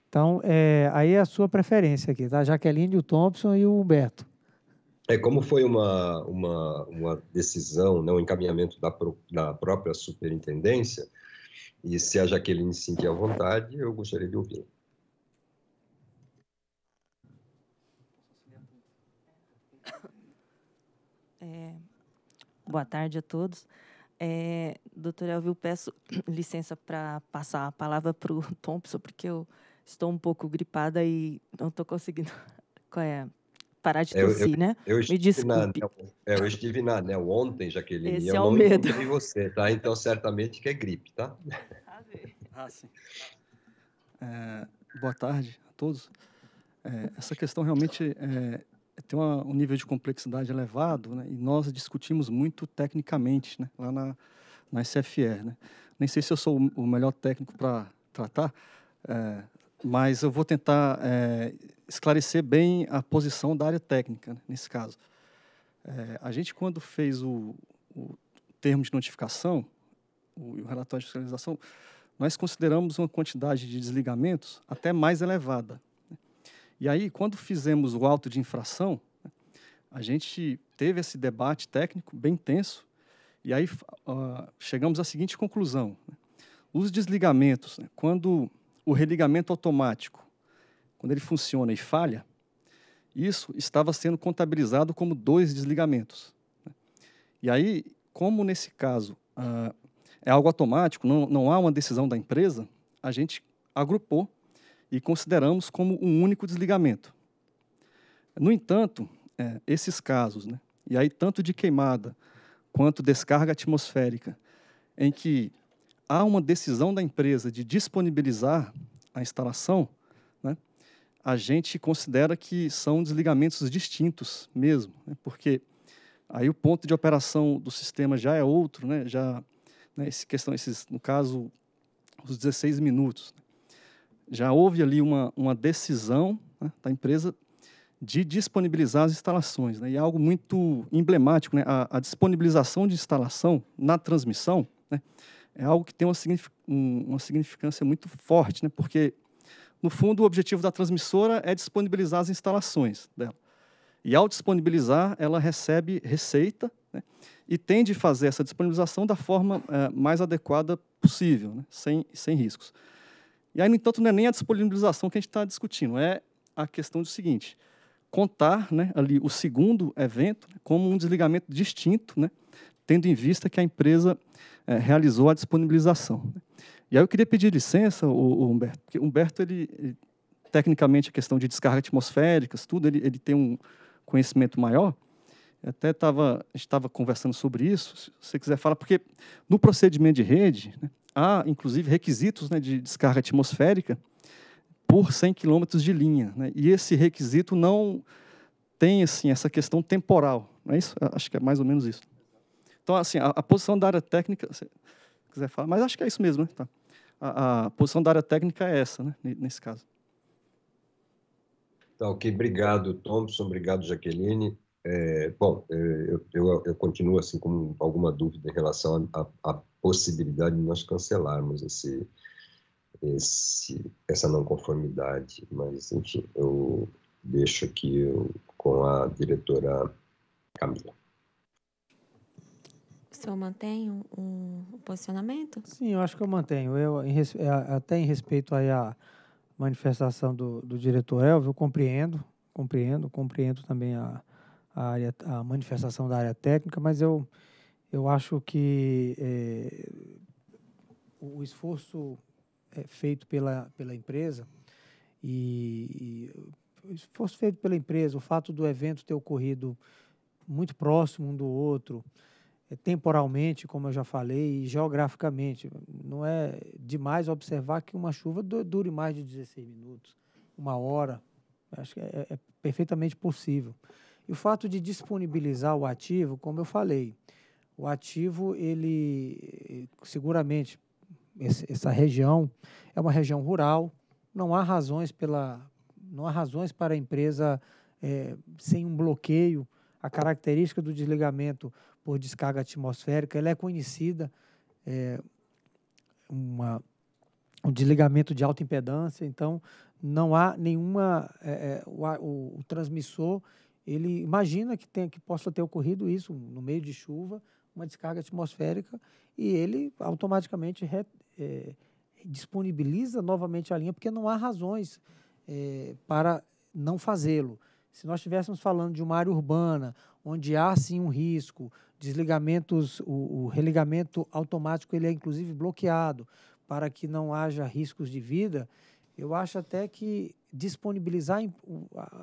Então, é, aí é a sua preferência aqui, tá? Jaqueline, o Thompson e o Humberto. É, como foi uma, uma, uma decisão, né, um encaminhamento da, pro, da própria superintendência, e se a Jaqueline se sentir à vontade, eu gostaria de ouvi-la. Boa tarde a todos. É, doutor Elvio, peço licença para passar a palavra para o Thompson, porque eu estou um pouco gripada e não estou conseguindo é, parar de é, tossir, eu, eu, né? Eu Me desculpe. Na, eu, é, eu estive na ANEL ontem, Jaqueline, Esse e eu é não medo. entendi você, tá? Então, certamente que é gripe, tá? Ah, sim. É, boa tarde a todos. É, essa questão realmente é, tem uma, um nível de complexidade elevado, né? E nós discutimos muito tecnicamente, né? Lá na, na SFR né? Nem sei se eu sou o melhor técnico para tratar, é, mas eu vou tentar é, esclarecer bem a posição da área técnica né? nesse caso. É, a gente, quando fez o, o termo de notificação, o, o relatório de fiscalização, nós consideramos uma quantidade de desligamentos até mais elevada. E aí, quando fizemos o auto de infração, a gente teve esse debate técnico bem tenso e aí uh, chegamos à seguinte conclusão: né? os desligamentos, né, quando o religamento automático, quando ele funciona e falha, isso estava sendo contabilizado como dois desligamentos. Né? E aí, como nesse caso uh, é algo automático, não, não há uma decisão da empresa, a gente agrupou e consideramos como um único desligamento. No entanto, é, esses casos, né, e aí tanto de queimada quanto descarga atmosférica, em que há uma decisão da empresa de disponibilizar a instalação, né, a gente considera que são desligamentos distintos mesmo, né, porque aí o ponto de operação do sistema já é outro, né, já né, esse questão, esses, no caso, os 16 minutos. Né, já houve ali uma, uma decisão né, da empresa de disponibilizar as instalações. Né, e é algo muito emblemático, né, a, a, disponibilização de instalação na transmissão né, é algo que tem uma, um, uma significância muito forte, né, porque, no fundo, o objetivo da transmissora é disponibilizar as instalações dela. E, ao disponibilizar, ela recebe receita né, e tem de fazer essa disponibilização da forma é, mais adequada possível, sem, sem riscos. E aí, no entanto, não é nem a disponibilização que a gente está discutindo, é a questão do seguinte, contar né, ali o segundo evento como um desligamento distinto, né, tendo em vista que a empresa é, realizou a disponibilização. E aí eu queria pedir licença, o, o Humberto, porque o Humberto, ele, ele, tecnicamente, a questão de descarga atmosférica, tudo, ele, ele tem um conhecimento maior, até tava, a gente estava conversando sobre isso, se você quiser falar, porque no procedimento de rede, né, há, inclusive, requisitos né, de descarga atmosférica por 100 km de linha. Né? E esse requisito não tem assim essa questão temporal, não é isso? Acho que é mais ou menos isso. Então, assim, a, a posição da área técnica, se quiser falar, mas acho que é isso mesmo, né? Tá. A, a, posição da área técnica é essa, né? nesse caso. Tá, ok. Obrigado, Thompson. Obrigado, Jaqueline. É, bom, é, eu, eu, eu, continuo assim com alguma dúvida em relação à possibilidade de nós cancelarmos esse, esse, essa não conformidade, mas enfim, eu deixo aqui eu, com a diretora Camila. O senhor mantém o um, um posicionamento? Sim, eu acho que eu mantenho. Eu, em, é, até em respeito aí à manifestação do, do diretor Elvio, eu compreendo, compreendo, compreendo também a, a, área, a manifestação da área técnica, mas eu, eu acho que é, o esforço é feito pela, pela empresa e, e o esforço feito pela empresa, o fato do evento ter ocorrido muito próximo um do outro, é, temporalmente, como eu já falei, e geograficamente. Não é demais observar que uma chuva dure mais de 16 minutos, uma hora. Acho que é, é perfeitamente possível. E o fato de disponibilizar o ativo, como eu falei, o ativo, ele seguramente, essa região é uma região rural, não há razões, pela, não há razões para a empresa, é, sem um bloqueio, a característica do desligamento por descarga atmosférica, ela é conhecida, é, uma, um desligamento de alta impedância, então não há nenhuma, é, é o, o, o transmissor ele imagina que, que possa ter ocorrido isso no meio de chuva, uma descarga atmosférica, e ele automaticamente re, é, disponibiliza novamente a linha, porque não há razões é, para não fazê-lo. Se nós estivéssemos falando de uma área urbana, onde há sim um risco, desligamentos, o, o religamento automático ele é inclusive bloqueado para que não haja riscos de vida, eu acho até que disponibilizar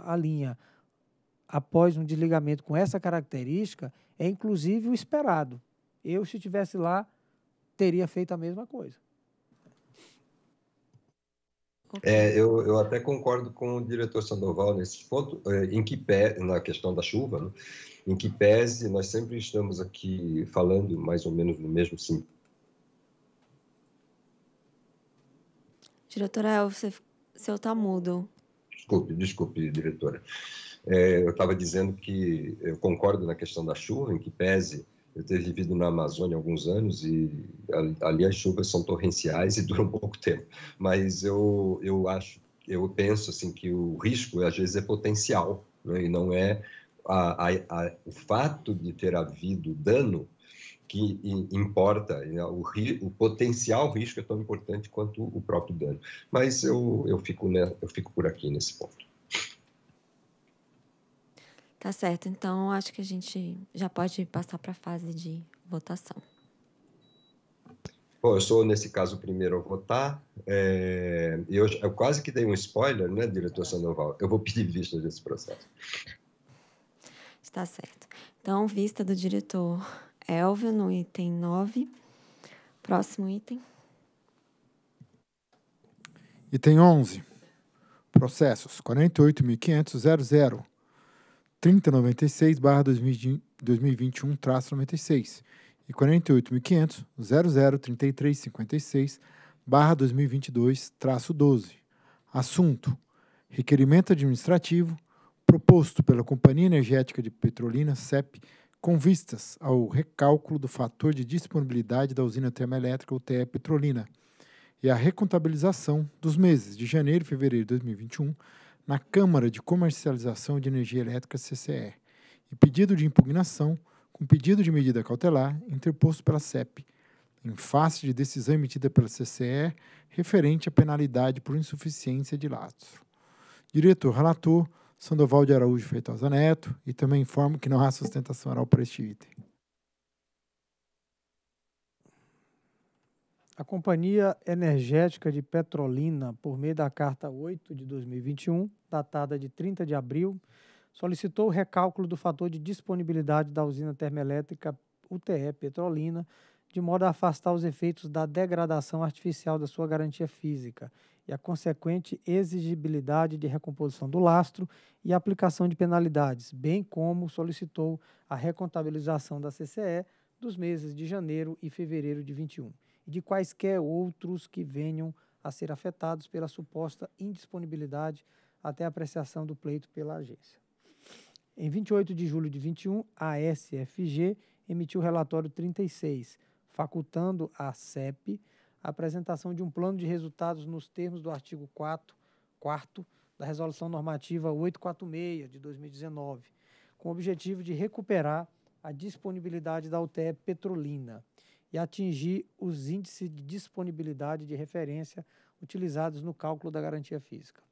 a linha após um desligamento com essa característica é inclusive o esperado. Eu, se estivesse lá, teria feito a mesma coisa. É, eu, eu até concordo com o diretor Sandoval nesse ponto, é, em que pé, na questão da chuva, né? em que pese nós sempre estamos aqui falando mais ou menos no mesmo sentido. Diretora Elv você, seu está mudo. Desculpe, desculpe, diretora. É, eu estava dizendo que eu concordo na questão da chuva, em que pese eu ter vivido na Amazônia alguns anos e ali as chuvas são torrenciais e duram pouco tempo. Mas eu, eu acho, eu penso assim que o risco às vezes é potencial né? e não é a, a, a, o fato de ter havido dano que importa. Né? O, o, potencial risco é tão importante quanto o próprio dano. Mas eu, eu, fico, né, eu fico por aqui nesse ponto. Tá certo. Então, acho que a gente já pode passar para a fase de votação. Bom, eu sou, nesse caso, o primeiro a votar. É, eu, eu, quase que dei um spoiler, né, diretor Sandoval? Eu vou pedir vista desse processo. Está certo. Então, vista do diretor Elvio no item 9. Próximo item. Item 11. Processos 48.500.00. 3096-2021-96 e 48.500.003356-2022-12. Assunto: Requerimento administrativo proposto pela Companhia Energética de Petrolina, CEP, com vistas ao recálculo do fator de disponibilidade da usina termoelétrica UTE Petrolina e à recontabilização dos meses de janeiro e fevereiro de 2021 na Câmara de Comercialização de Energia Elétrica CCE e pedido de impugnação com pedido de medida cautelar interposto pela CEP, em face de decisão emitida pela CCE referente à penalidade por insuficiência de lastro. Diretor relator Sandoval de Araújo Feitosa Neto e também informo que não há sustentação oral para este item. a Companhia Energética de Petrolina, por meio da Carta 8 de 2021, datada de 30 de abril, solicitou o recálculo do fator de disponibilidade da usina termoelétrica UTE Petrolina, de modo a afastar os efeitos da degradação artificial da sua garantia física e a consequente exigibilidade de recomposição do lastro e aplicação de penalidades, bem como solicitou a recontabilização da CCE dos meses de janeiro e fevereiro de 21 e de quaisquer outros que venham a ser afetados pela suposta indisponibilidade até a apreciação do pleito pela agência. Em 28 de julho de 21, a SFG emitiu o relatório 36, facultando à CEP a apresentação de um plano de resultados nos termos do artigo 4 4 da Resolução Normativa 846 de 2019, com o objetivo de recuperar a disponibilidade da UTE Petrolina e atingir os índices de disponibilidade de referência utilizados no cálculo da garantia física.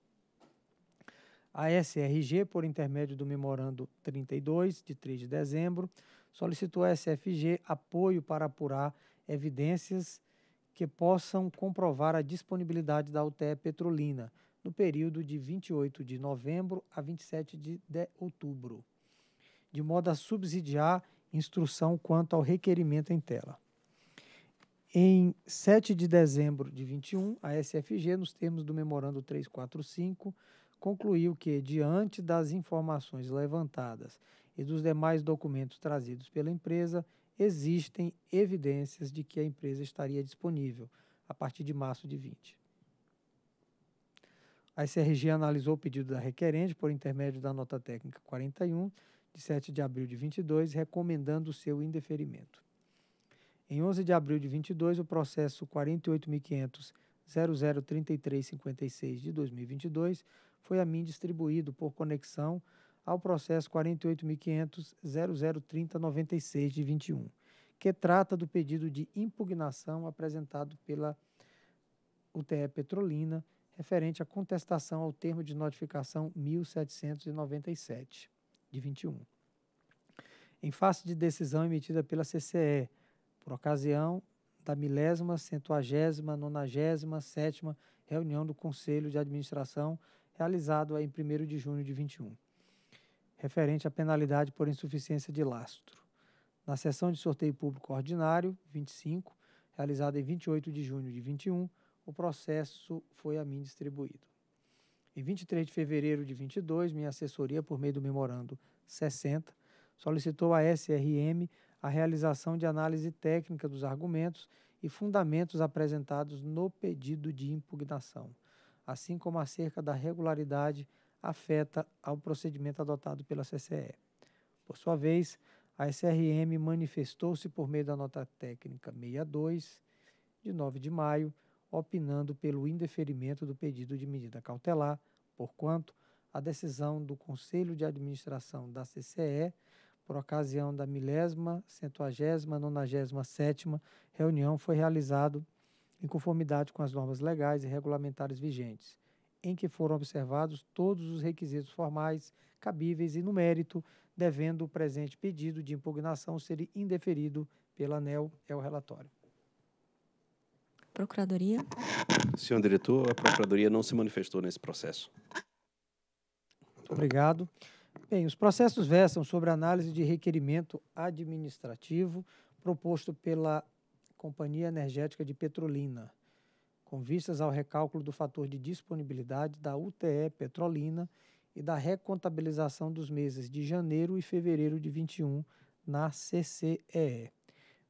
A SRG, por intermédio do Memorando 32, de 3 de dezembro, solicitou à SFG apoio para apurar evidências que possam comprovar a disponibilidade da UTE Petrolina no período de 28 de novembro a 27 de, de outubro, de modo a subsidiar instrução quanto ao requerimento em tela. Em 7 de dezembro de 21, a SFG, nos termos do Memorando 345, concluiu que, diante das informações levantadas e dos demais documentos trazidos pela empresa, existem evidências de que a empresa estaria disponível a partir de março de 20. A SRG analisou o pedido da requerente por intermédio da nota técnica 41, de 7 de abril de 22, recomendando o seu indeferimento. Em 11 de abril de 22, o processo 48.500.003356 de 2022 foi a mim distribuído por conexão ao processo 48.500.003096 de 21, que trata do pedido de impugnação apresentado pela UTE Petrolina referente à contestação ao termo de notificação 1797 de 21. Em face de decisão emitida pela CCE por ocasião da milésima, centuagésima, nonagésima, sétima reunião do Conselho de Administração, realizado em 1 de junho de 21, referente à penalidade por insuficiência de lastro. Na sessão de sorteio público ordinário, 25, realizada em 28 de junho de 21, o processo foi a mim distribuído. Em 23 de fevereiro de 22, minha assessoria, por meio do memorando 60, solicitou à SRM a realização de análise técnica dos argumentos e fundamentos apresentados no pedido de impugnação, assim como acerca da regularidade afeta ao procedimento adotado pela CCE. Por sua vez, a SRM manifestou-se por meio da nota técnica 62, de 9 de maio, opinando pelo indeferimento do pedido de medida cautelar, porquanto a decisão do Conselho de Administração da CCE por ocasião da milésima, centuagésima, nonagésima sétima reunião, foi realizado em conformidade com as normas legais e regulamentares vigentes, em que foram observados todos os requisitos formais cabíveis e no mérito, devendo o presente pedido de impugnação ser indeferido pela ANEL. É o relatório. Procuradoria. Senhor diretor, a Procuradoria não se manifestou nesse processo. Muito obrigado. Bem, os processos versam sobre análise de requerimento administrativo proposto pela Companhia Energética de Petrolina, com vistas ao recálculo do fator de disponibilidade da UTE Petrolina e da recontabilização dos meses de janeiro e fevereiro de 21 na CCEE,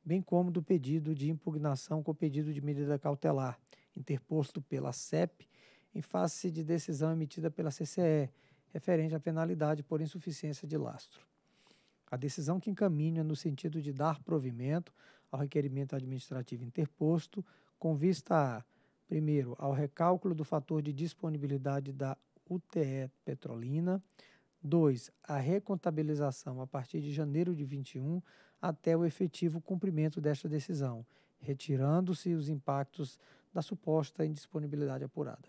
bem como do pedido de impugnação com o pedido de medida cautelar, interposto pela CEP em face de decisão emitida pela CCE referente à penalidade por insuficiência de lastro. A decisão que encaminha no sentido de dar provimento ao requerimento administrativo interposto, com vista a, primeiro, ao recálculo do fator de disponibilidade da UTE Petrolina, dois, A recontabilização a partir de janeiro de 21 até o efetivo cumprimento desta decisão, retirando-se os impactos da suposta indisponibilidade apurada.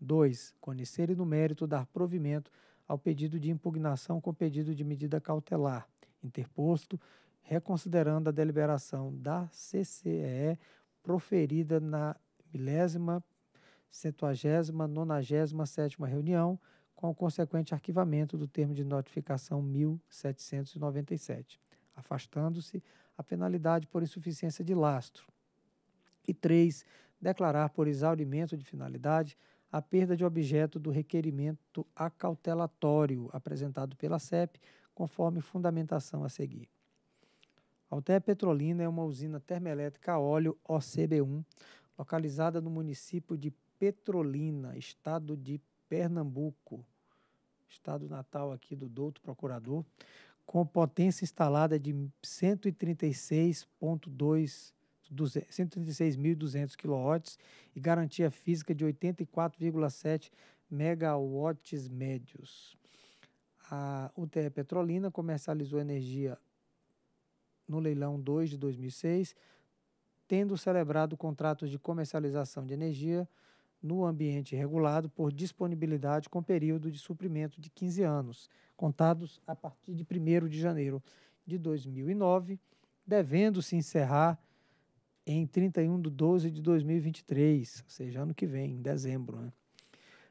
2. Conhecer e, no mérito, dar provimento ao pedido de impugnação com pedido de medida cautelar, interposto, reconsiderando a deliberação da CCE proferida na milésima, centuagésima, nonagésima sétima reunião, com o consequente arquivamento do termo de notificação 1797, afastando-se a penalidade por insuficiência de lastro. E 3. Declarar por exaurimento de finalidade a perda de objeto do requerimento acautelatório apresentado pela CEP, conforme fundamentação a seguir. Altéia Petrolina é uma usina termoelétrica a óleo OCB1, localizada no município de Petrolina, estado de Pernambuco, estado natal aqui do douto procurador, com potência instalada de 136,2 136.200 kW e garantia física de 84,7 megawatts médios. A UTE Petrolina comercializou energia no leilão 2 de 2006, tendo celebrado contratos de comercialização de energia no ambiente regulado por disponibilidade com período de suprimento de 15 anos, contados a partir de 1 de janeiro de 2009, devendo se encerrar em 31 de 12 de 2023, ou seja, ano que vem, em dezembro. Né?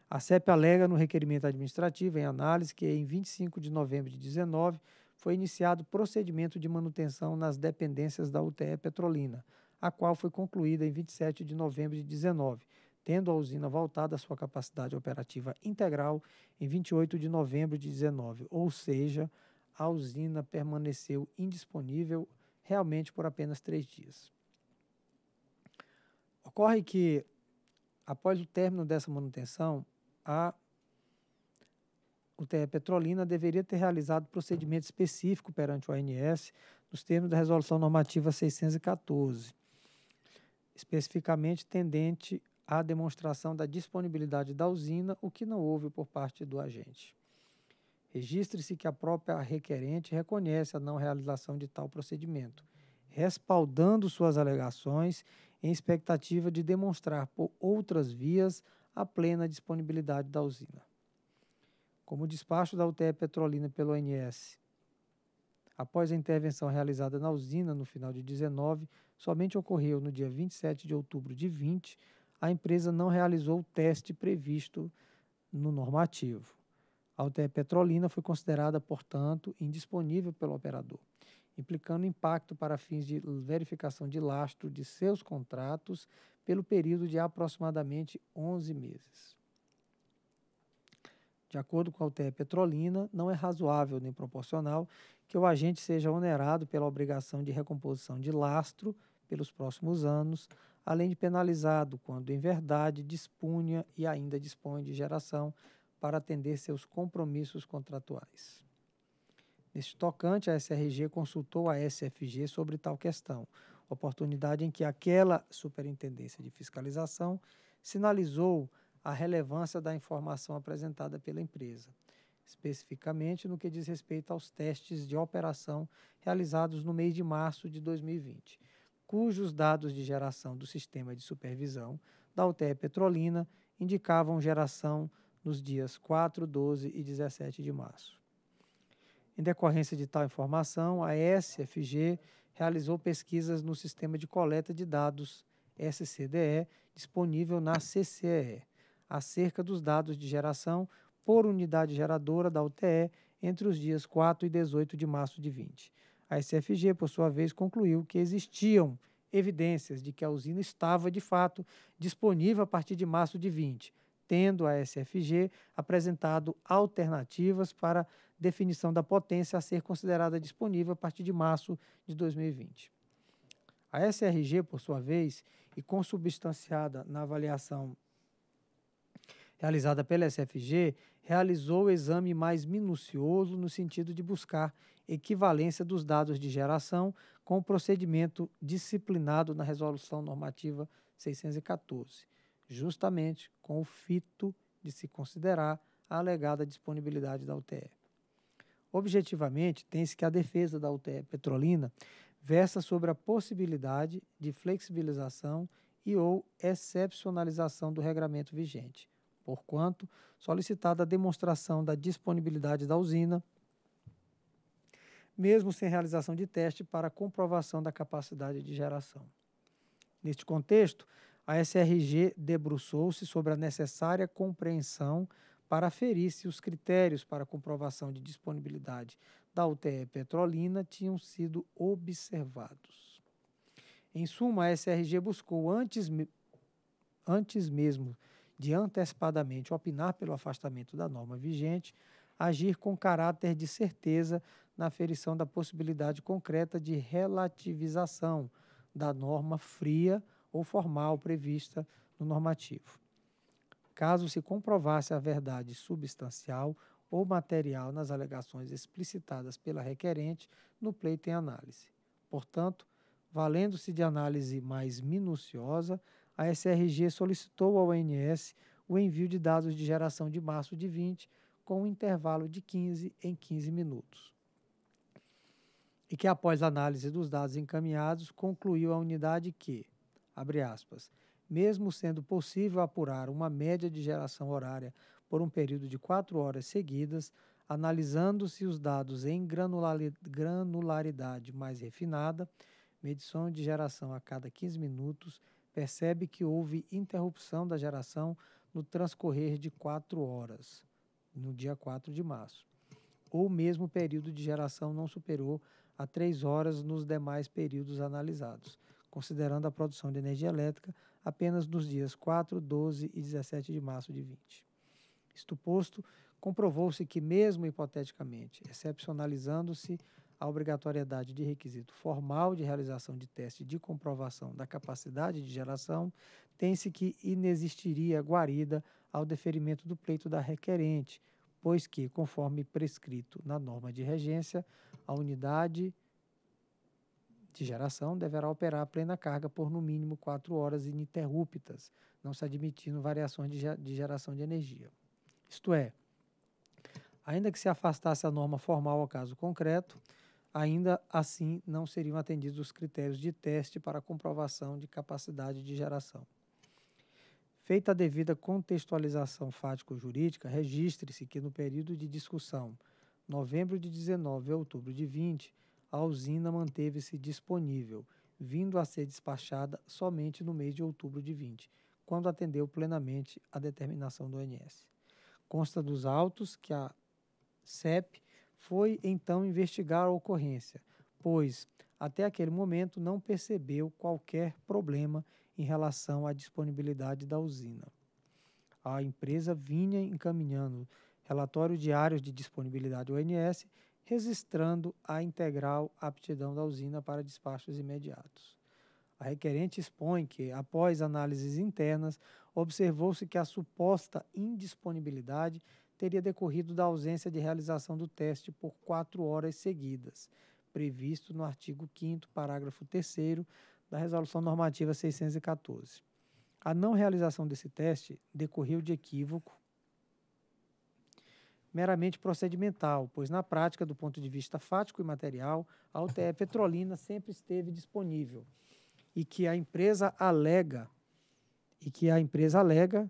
A CEP alega no requerimento administrativo em análise que em 25 de novembro de 19 foi iniciado procedimento de manutenção nas dependências da UTE Petrolina, a qual foi concluída em 27 de novembro de 19, tendo a usina voltado à sua capacidade operativa integral em 28 de novembro de 19, ou seja, a usina permaneceu indisponível realmente por apenas três dias. Ocorre que, após o término dessa manutenção, a UTE Petrolina deveria ter realizado procedimento específico perante o ANS nos termos da Resolução Normativa 614, especificamente tendente à demonstração da disponibilidade da usina, o que não houve por parte do agente. Registre-se que a própria requerente reconhece a não realização de tal procedimento, respaldando suas alegações em expectativa de demonstrar por outras vias a plena disponibilidade da usina. Como o despacho da UTE Petrolina pelo ONS. Após a intervenção realizada na usina no final de 19, somente ocorreu no dia 27 de outubro de 20, a empresa não realizou o teste previsto no normativo. A UTE Petrolina foi considerada, portanto, indisponível pelo operador implicando impacto para fins de verificação de lastro de seus contratos pelo período de aproximadamente 11 meses. De acordo com a UTE Petrolina, não é razoável nem proporcional que o agente seja onerado pela obrigação de recomposição de lastro pelos próximos anos, além de penalizado quando, em verdade, dispunha e ainda dispõe de geração para atender seus compromissos contratuais. Neste tocante, a SRG consultou a SFG sobre tal questão, oportunidade em que aquela Superintendência de Fiscalização sinalizou a relevância da informação apresentada pela empresa, especificamente no que diz respeito aos testes de operação realizados no mês de março de 2020, cujos dados de geração do sistema de supervisão da UTE Petrolina indicavam geração nos dias 4, 12 e 17 de março. Em decorrência de tal informação, a SFG realizou pesquisas no sistema de coleta de dados SCDE disponível na CCE, acerca dos dados de geração por unidade geradora da UTE entre os dias 4 e 18 de março de 20. A SFG, por sua vez, concluiu que existiam evidências de que a usina estava, de fato, disponível a partir de março de 20, tendo a SFG apresentado alternativas para definição da potência a ser considerada disponível a partir de março de 2020. A SRG, por sua vez, e consubstanciada na avaliação realizada pela SFG, realizou o exame mais minucioso no sentido de buscar equivalência dos dados de geração com o procedimento disciplinado na Resolução Normativa 614, justamente com o fito de se considerar a alegada disponibilidade da UTE. Objetivamente, tem-se que a defesa da UTE Petrolina versa sobre a possibilidade de flexibilização e ou excepcionalização do regramento vigente, porquanto solicitada a demonstração da disponibilidade da usina, mesmo sem realização de teste para comprovação da capacidade de geração. Neste contexto, a SRG debruçou-se sobre a necessária compreensão para aferir se os critérios para comprovação de disponibilidade da UTE Petrolina tinham sido observados. Em suma, a SRG buscou, antes, antes mesmo de antecipadamente opinar pelo afastamento da norma vigente, agir com caráter de certeza na aferição da possibilidade concreta de relativização da norma fria ou formal prevista no normativo caso se comprovasse a verdade substancial ou material nas alegações explicitadas pela requerente no pleito em análise. Portanto, valendo-se de análise mais minuciosa, a SRG solicitou ao ONS o envio de dados de geração de março de 20 com um intervalo de 15 em 15 minutos. E que após análise dos dados encaminhados, concluiu a unidade que, abre aspas, mesmo sendo possível apurar uma média de geração horária por um período de quatro horas seguidas, analisando-se os dados em granularidade mais refinada, medição de geração a cada 15 minutos, percebe que houve interrupção da geração no transcorrer de quatro horas, no dia 4 de março, ou mesmo período de geração não superou a três horas nos demais períodos analisados considerando a produção de energia elétrica apenas nos dias 4, 12 e 17 de março de 20. Isto posto, comprovou-se que, mesmo hipoteticamente, excepcionalizando-se a obrigatoriedade de requisito formal de realização de teste de comprovação da capacidade de geração, tem-se que inexistiria guarida ao deferimento do pleito da requerente, pois que, conforme prescrito na norma de regência, a unidade de geração deverá operar a plena carga por no mínimo quatro horas ininterruptas, não se admitindo variações de geração de energia. Isto é, ainda que se afastasse a norma formal ao caso concreto, ainda assim não seriam atendidos os critérios de teste para comprovação de capacidade de geração. Feita a devida contextualização fático-jurídica, registre-se que no período de discussão, novembro de 19 a outubro de 20, a usina manteve-se disponível, vindo a ser despachada somente no mês de outubro de 20, quando atendeu plenamente a determinação do ONS. Consta dos autos que a CEP foi então investigar a ocorrência, pois até aquele momento não percebeu qualquer problema em relação à disponibilidade da usina. A empresa vinha encaminhando relatório diário de disponibilidade ONS registrando a integral aptidão da usina para despachos imediatos. A requerente expõe que, após análises internas, observou-se que a suposta indisponibilidade teria decorrido da ausência de realização do teste por quatro horas seguidas, previsto no artigo 5, parágrafo 3 da Resolução Normativa 614. A não realização desse teste decorreu de equívoco meramente procedimental, pois na prática, do ponto de vista fático e material, a UTE Petrolina sempre esteve disponível e que a empresa alega e que a empresa alega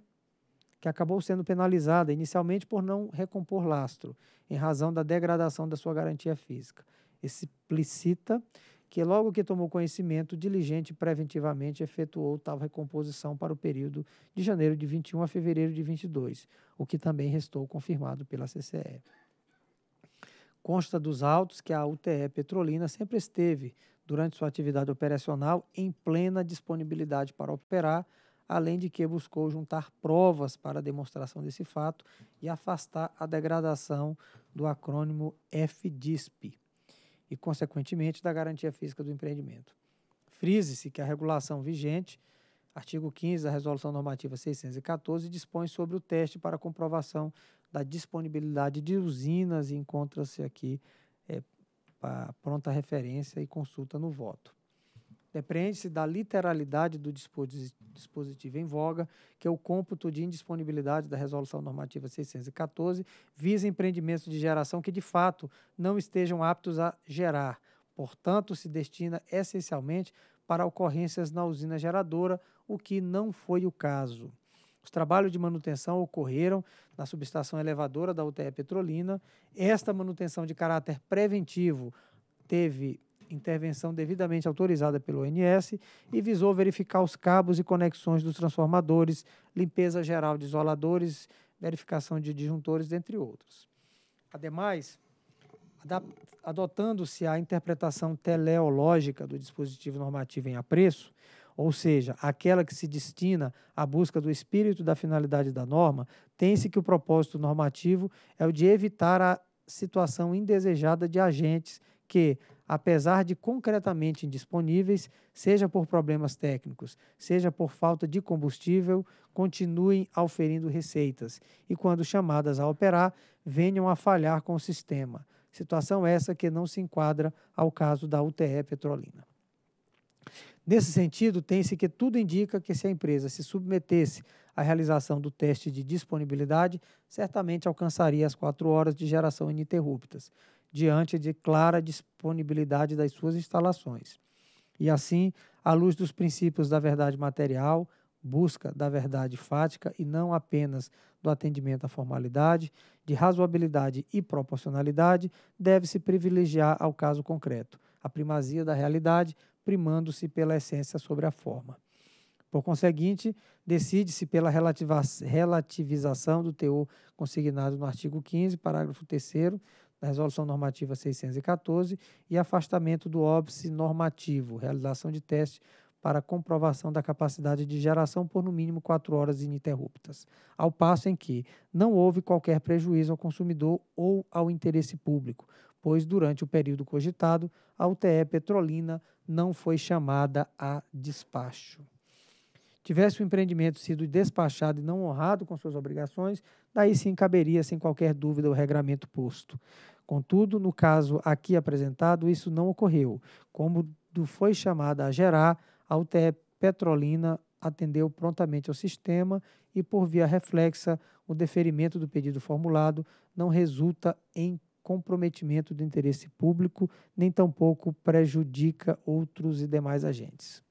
que acabou sendo penalizada inicialmente por não recompor lastro, em razão da degradação da sua garantia física. Explicita que logo que tomou conhecimento, diligente e preventivamente efetuou tal recomposição para o período de janeiro de 21 a fevereiro de 22, o que também restou confirmado pela CCE. Consta dos autos que a UTE Petrolina sempre esteve, durante sua atividade operacional, em plena disponibilidade para operar, além de que buscou juntar provas para a demonstração desse fato e afastar a degradação do acrônimo FDISP e, consequentemente, da garantia física do empreendimento. Frise-se que a regulação vigente, artigo 15 da Resolução Normativa 614, dispõe sobre o teste para comprovação da disponibilidade de usinas e encontra-se aqui é, para pronta referência e consulta no voto. Depreende-se é, da literalidade do dispositivo em voga, que é o cômputo de indisponibilidade da Resolução Normativa 614, visa empreendimentos de geração que, de fato, não estejam aptos a gerar. Portanto, se destina essencialmente para ocorrências na usina geradora, o que não foi o caso. Os trabalhos de manutenção ocorreram na subestação elevadora da UTE Petrolina. Esta manutenção de caráter preventivo teve intervenção devidamente autorizada pelo ONS e visou verificar os cabos e conexões dos transformadores, limpeza geral de isoladores, verificação de disjuntores, dentre outros. Ademais, adotando-se a interpretação teleológica do dispositivo normativo em apreço, ou seja, aquela que se destina à busca do espírito da finalidade da norma, tem-se que o propósito normativo é o de evitar a situação indesejada de agentes que, apesar de concretamente indisponíveis, seja por problemas técnicos, seja por falta de combustível, continuem oferindo receitas e, quando chamadas a operar, venham a falhar com o sistema. Situação essa que não se enquadra ao caso da UTE Petrolina. Nesse sentido, tem-se que tudo indica que se a empresa se submetesse à realização do teste de disponibilidade, certamente alcançaria as quatro horas de geração ininterruptas diante de clara disponibilidade das suas instalações. E assim, à luz dos princípios da verdade material, busca da verdade fática e não apenas do atendimento à formalidade, de razoabilidade e proporcionalidade, deve-se privilegiar ao caso concreto, a primazia da realidade, primando-se pela essência sobre a forma. Por conseguinte, decide-se pela relativização do teor consignado no artigo 15, parágrafo 3 da Resolução Normativa 614 e afastamento do óbice normativo, realização de teste para comprovação da capacidade de geração por no mínimo quatro horas ininterruptas, ao passo em que não houve qualquer prejuízo ao consumidor ou ao interesse público, pois durante o período cogitado, a UTE Petrolina não foi chamada a despacho. Tivesse o empreendimento sido despachado e não honrado com suas obrigações, daí sim caberia, sem qualquer dúvida, o regramento posto. Contudo, no caso aqui apresentado, isso não ocorreu, como foi chamada a gerar, a UTE Petrolina atendeu prontamente ao sistema e, por via reflexa, o deferimento do pedido formulado não resulta em comprometimento do interesse público, nem tampouco prejudica outros e demais agentes.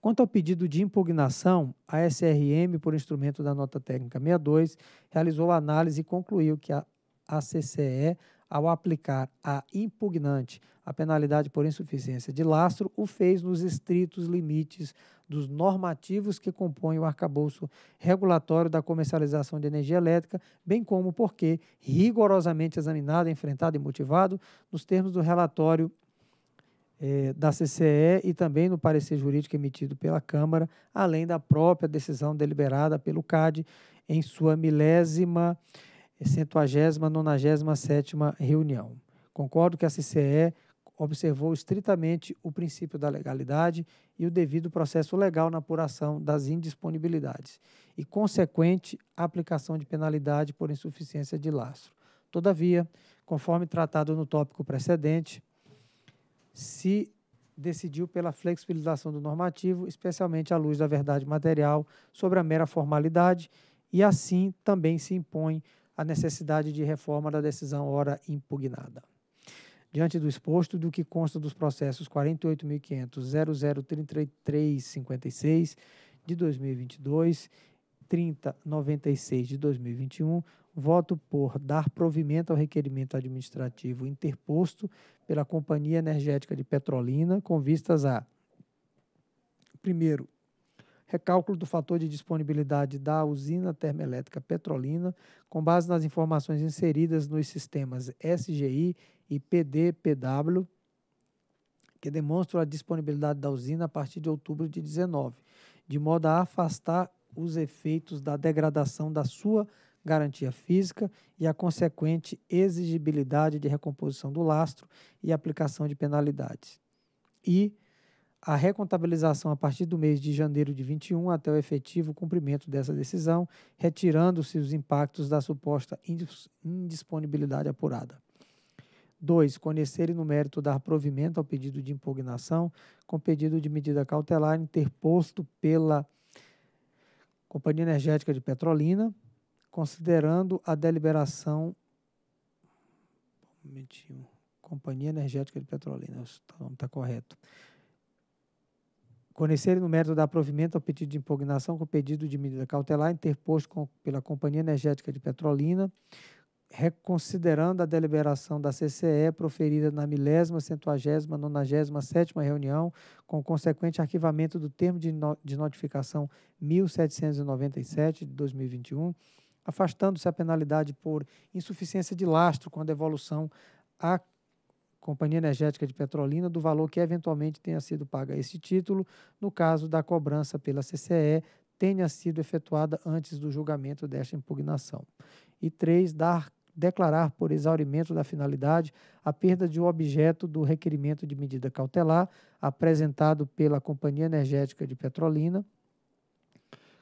Quanto ao pedido de impugnação, a SRM, por instrumento da nota técnica 62, realizou a análise e concluiu que a ACCE, ao aplicar a impugnante a penalidade por insuficiência de lastro, o fez nos estritos limites dos normativos que compõem o arcabouço regulatório da comercialização de energia elétrica, bem como porque rigorosamente examinado, enfrentado e motivado nos termos do relatório é, da CCE e também no parecer jurídico emitido pela Câmara, além da própria decisão deliberada pelo CAD em sua milésima, centuagésima, nonagésima sétima reunião. Concordo que a CCE observou estritamente o princípio da legalidade e o devido processo legal na apuração das indisponibilidades e consequente aplicação de penalidade por insuficiência de lastro. Todavia, conforme tratado no tópico precedente, se decidiu pela flexibilização do normativo, especialmente à luz da verdade material sobre a mera formalidade, e assim também se impõe a necessidade de reforma da decisão ora impugnada. Diante do exposto do que consta dos processos 48.500.003356 de 2022, 3096 de 2021, voto por dar provimento ao requerimento administrativo interposto pela Companhia Energética de Petrolina com vistas a: primeiro, recálculo do fator de disponibilidade da usina termoelétrica Petrolina com base nas informações inseridas nos sistemas SGI e PDPW, que demonstram a disponibilidade da usina a partir de outubro de 19, de modo a afastar os efeitos da degradação da sua garantia física e a consequente exigibilidade de recomposição do lastro e aplicação de penalidades. E a recontabilização a partir do mês de janeiro de 21 até o efetivo cumprimento dessa decisão, retirando-se os impactos da suposta indisponibilidade apurada. 2. Conhecer e, no mérito, dar provimento ao pedido de impugnação com pedido de medida cautelar interposto pela Companhia Energética de Petrolina, considerando a deliberação. Um Companhia Energética de Petrolina, o nome tá correto. Conhecerem no mérito da provimento ao pedido de impugnação com pedido de medida cautelar interposto com, pela Companhia Energética de Petrolina, reconsiderando a deliberação da CCE proferida na milésima, centuagésima, nonagésima, sétima reunião, com consequente arquivamento do termo de, no, de notificação 1797 de 2021, afastando-se a penalidade por insuficiência de lastro com a devolução à Companhia Energética de Petrolina do valor que eventualmente tenha sido pago a esse título, no caso da cobrança pela CCE tenha sido efetuada antes do julgamento desta impugnação. E três, dar declarar por exaurimento da finalidade a perda de um objeto do requerimento de medida cautelar apresentado pela Companhia Energética de Petrolina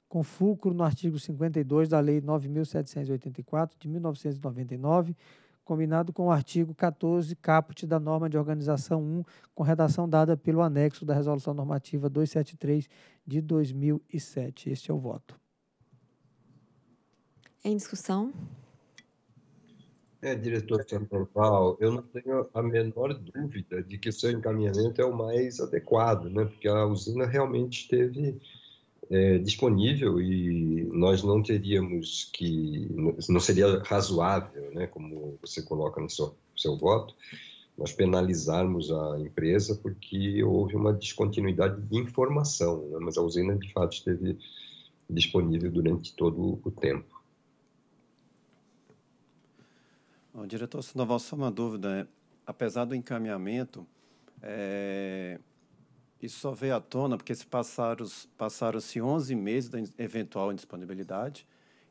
com fulcro no artigo 52 da Lei 9.784 de 1999, combinado com o artigo 14 caput da norma de organização 1, com redação dada pelo anexo da resolução normativa 273 de 2007. Este é o voto. Em discussão? É, diretor central, eu não tenho a menor dúvida de que seu encaminhamento é o mais adequado, né? Porque a usina realmente teve é, disponível e nós não teríamos que não seria razoável, né, como você coloca no seu, seu voto, nós penalizarmos a empresa porque houve uma descontinuidade de informação, né, mas a usina de fato esteve disponível durante todo o tempo. Bom, diretor Sandoval, só uma dúvida, apesar do encaminhamento, é, isso só veio à tona porque se passaram-se passaram 11 meses da eventual indisponibilidade.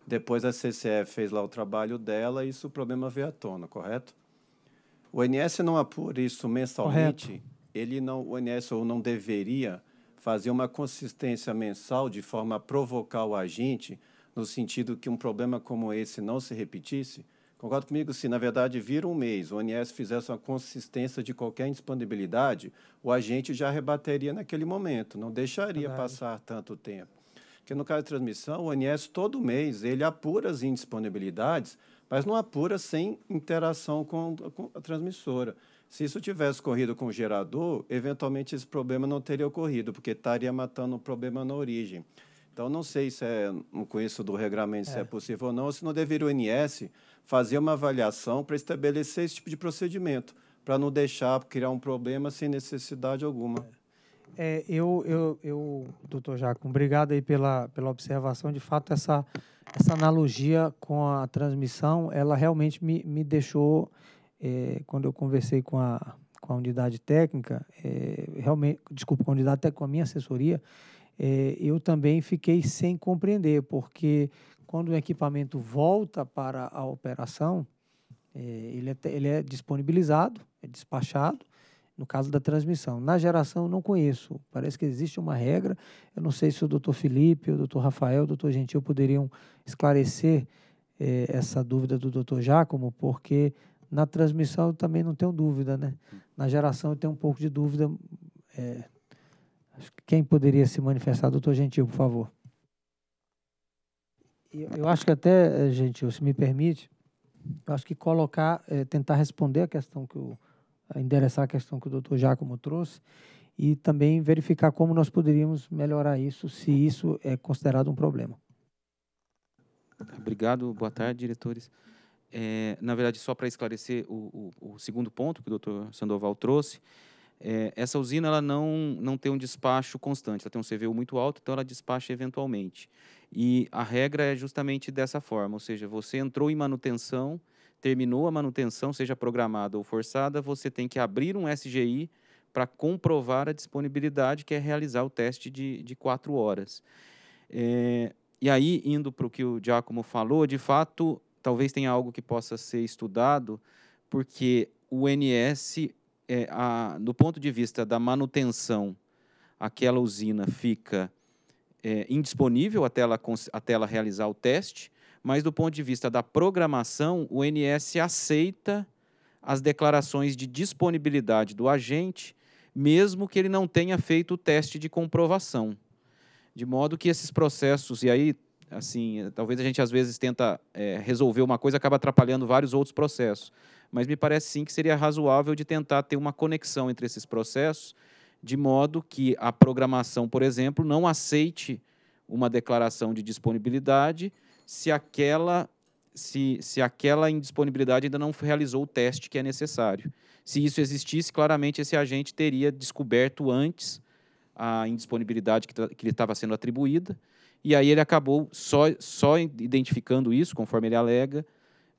Depois a CCE fez lá o trabalho dela e isso o problema veio à tona, correto? O INS não apura isso mensalmente. Ele não, o INS ou não deveria fazer uma consistência mensal de forma a provocar o agente no sentido que um problema como esse não se repetisse. Concordo comigo? Se, na verdade, vira um mês, o ONS fizesse uma consistência de qualquer indisponibilidade, o agente já rebateria naquele momento, não deixaria verdade. passar tanto tempo. Porque, no caso de transmissão, o ONS, todo mês, ele apura as indisponibilidades, mas não apura sem interação com, com a transmissora. Se isso tivesse corrido com o gerador, eventualmente esse problema não teria ocorrido, porque estaria matando o problema na origem. Então, não sei se é, não conheço do regulamento é. se é possível ou não, ou se não deveria o ANS fazer uma avaliação para estabelecer esse tipo de procedimento, para não deixar criar um problema sem necessidade alguma. É, eu, eu, eu, doutor Jaco, obrigado aí pela, pela observação. De fato, essa, essa analogia com a transmissão, ela realmente me, me deixou, é, quando eu conversei com a, com a unidade técnica, é, realmente, desculpa, com a unidade técnica, com a minha assessoria, é, eu também fiquei sem compreender, porque quando o equipamento volta para a operação, é, ele, é, ele é disponibilizado, é despachado, no caso da transmissão. Na geração, não conheço. Parece que existe uma regra. Eu não sei se o doutor Felipe, o doutor Rafael, o doutor Gentil poderiam esclarecer é, essa dúvida do doutor Jacomo, porque na transmissão eu também não tenho dúvida, né? Na geração eu tenho um pouco de dúvida. É, quem poderia se manifestar? Doutor Gentil, por favor eu acho que até, eh, gente, se me permite, eu acho que colocar, é, tentar responder a questão que o, endereçar a questão que o doutor Giacomo trouxe e também verificar como nós poderíamos melhorar isso, se isso é considerado um problema. Obrigado, boa tarde, diretores. É, na verdade, só para esclarecer o, o, o, segundo ponto que o doutor Sandoval trouxe, é, essa usina ela não, não tem um despacho constante, ela tem um CVU muito alto, então ela despacha eventualmente. E a regra é justamente dessa forma, ou seja, você entrou em manutenção, terminou a manutenção, seja programada ou forçada, você tem que abrir um SGI para comprovar a disponibilidade, que é realizar o teste de, de quatro horas. É, e aí, indo para o que o Giacomo falou, de fato, talvez tenha algo que possa ser estudado, porque o NS, é, a, do ponto de vista da manutenção, aquela usina fica é, indisponível até ela, até ela realizar o teste, mas do ponto de vista da programação, o NS aceita as declarações de disponibilidade do agente, mesmo que ele não tenha feito o teste de comprovação. De modo que esses processos, e aí, assim, talvez a gente às vezes tenta é, resolver uma coisa, acaba atrapalhando vários outros processos. Mas me parece sim que seria razoável de tentar ter uma conexão entre esses processos de modo que a programação, por exemplo, não aceite uma declaração de disponibilidade se aquela se, se aquela indisponibilidade ainda não realizou o teste que é necessário. Se isso existisse, claramente esse agente teria descoberto antes a indisponibilidade que, que lhe estava sendo atribuída, e aí ele acabou só, só identificando isso, conforme ele alega,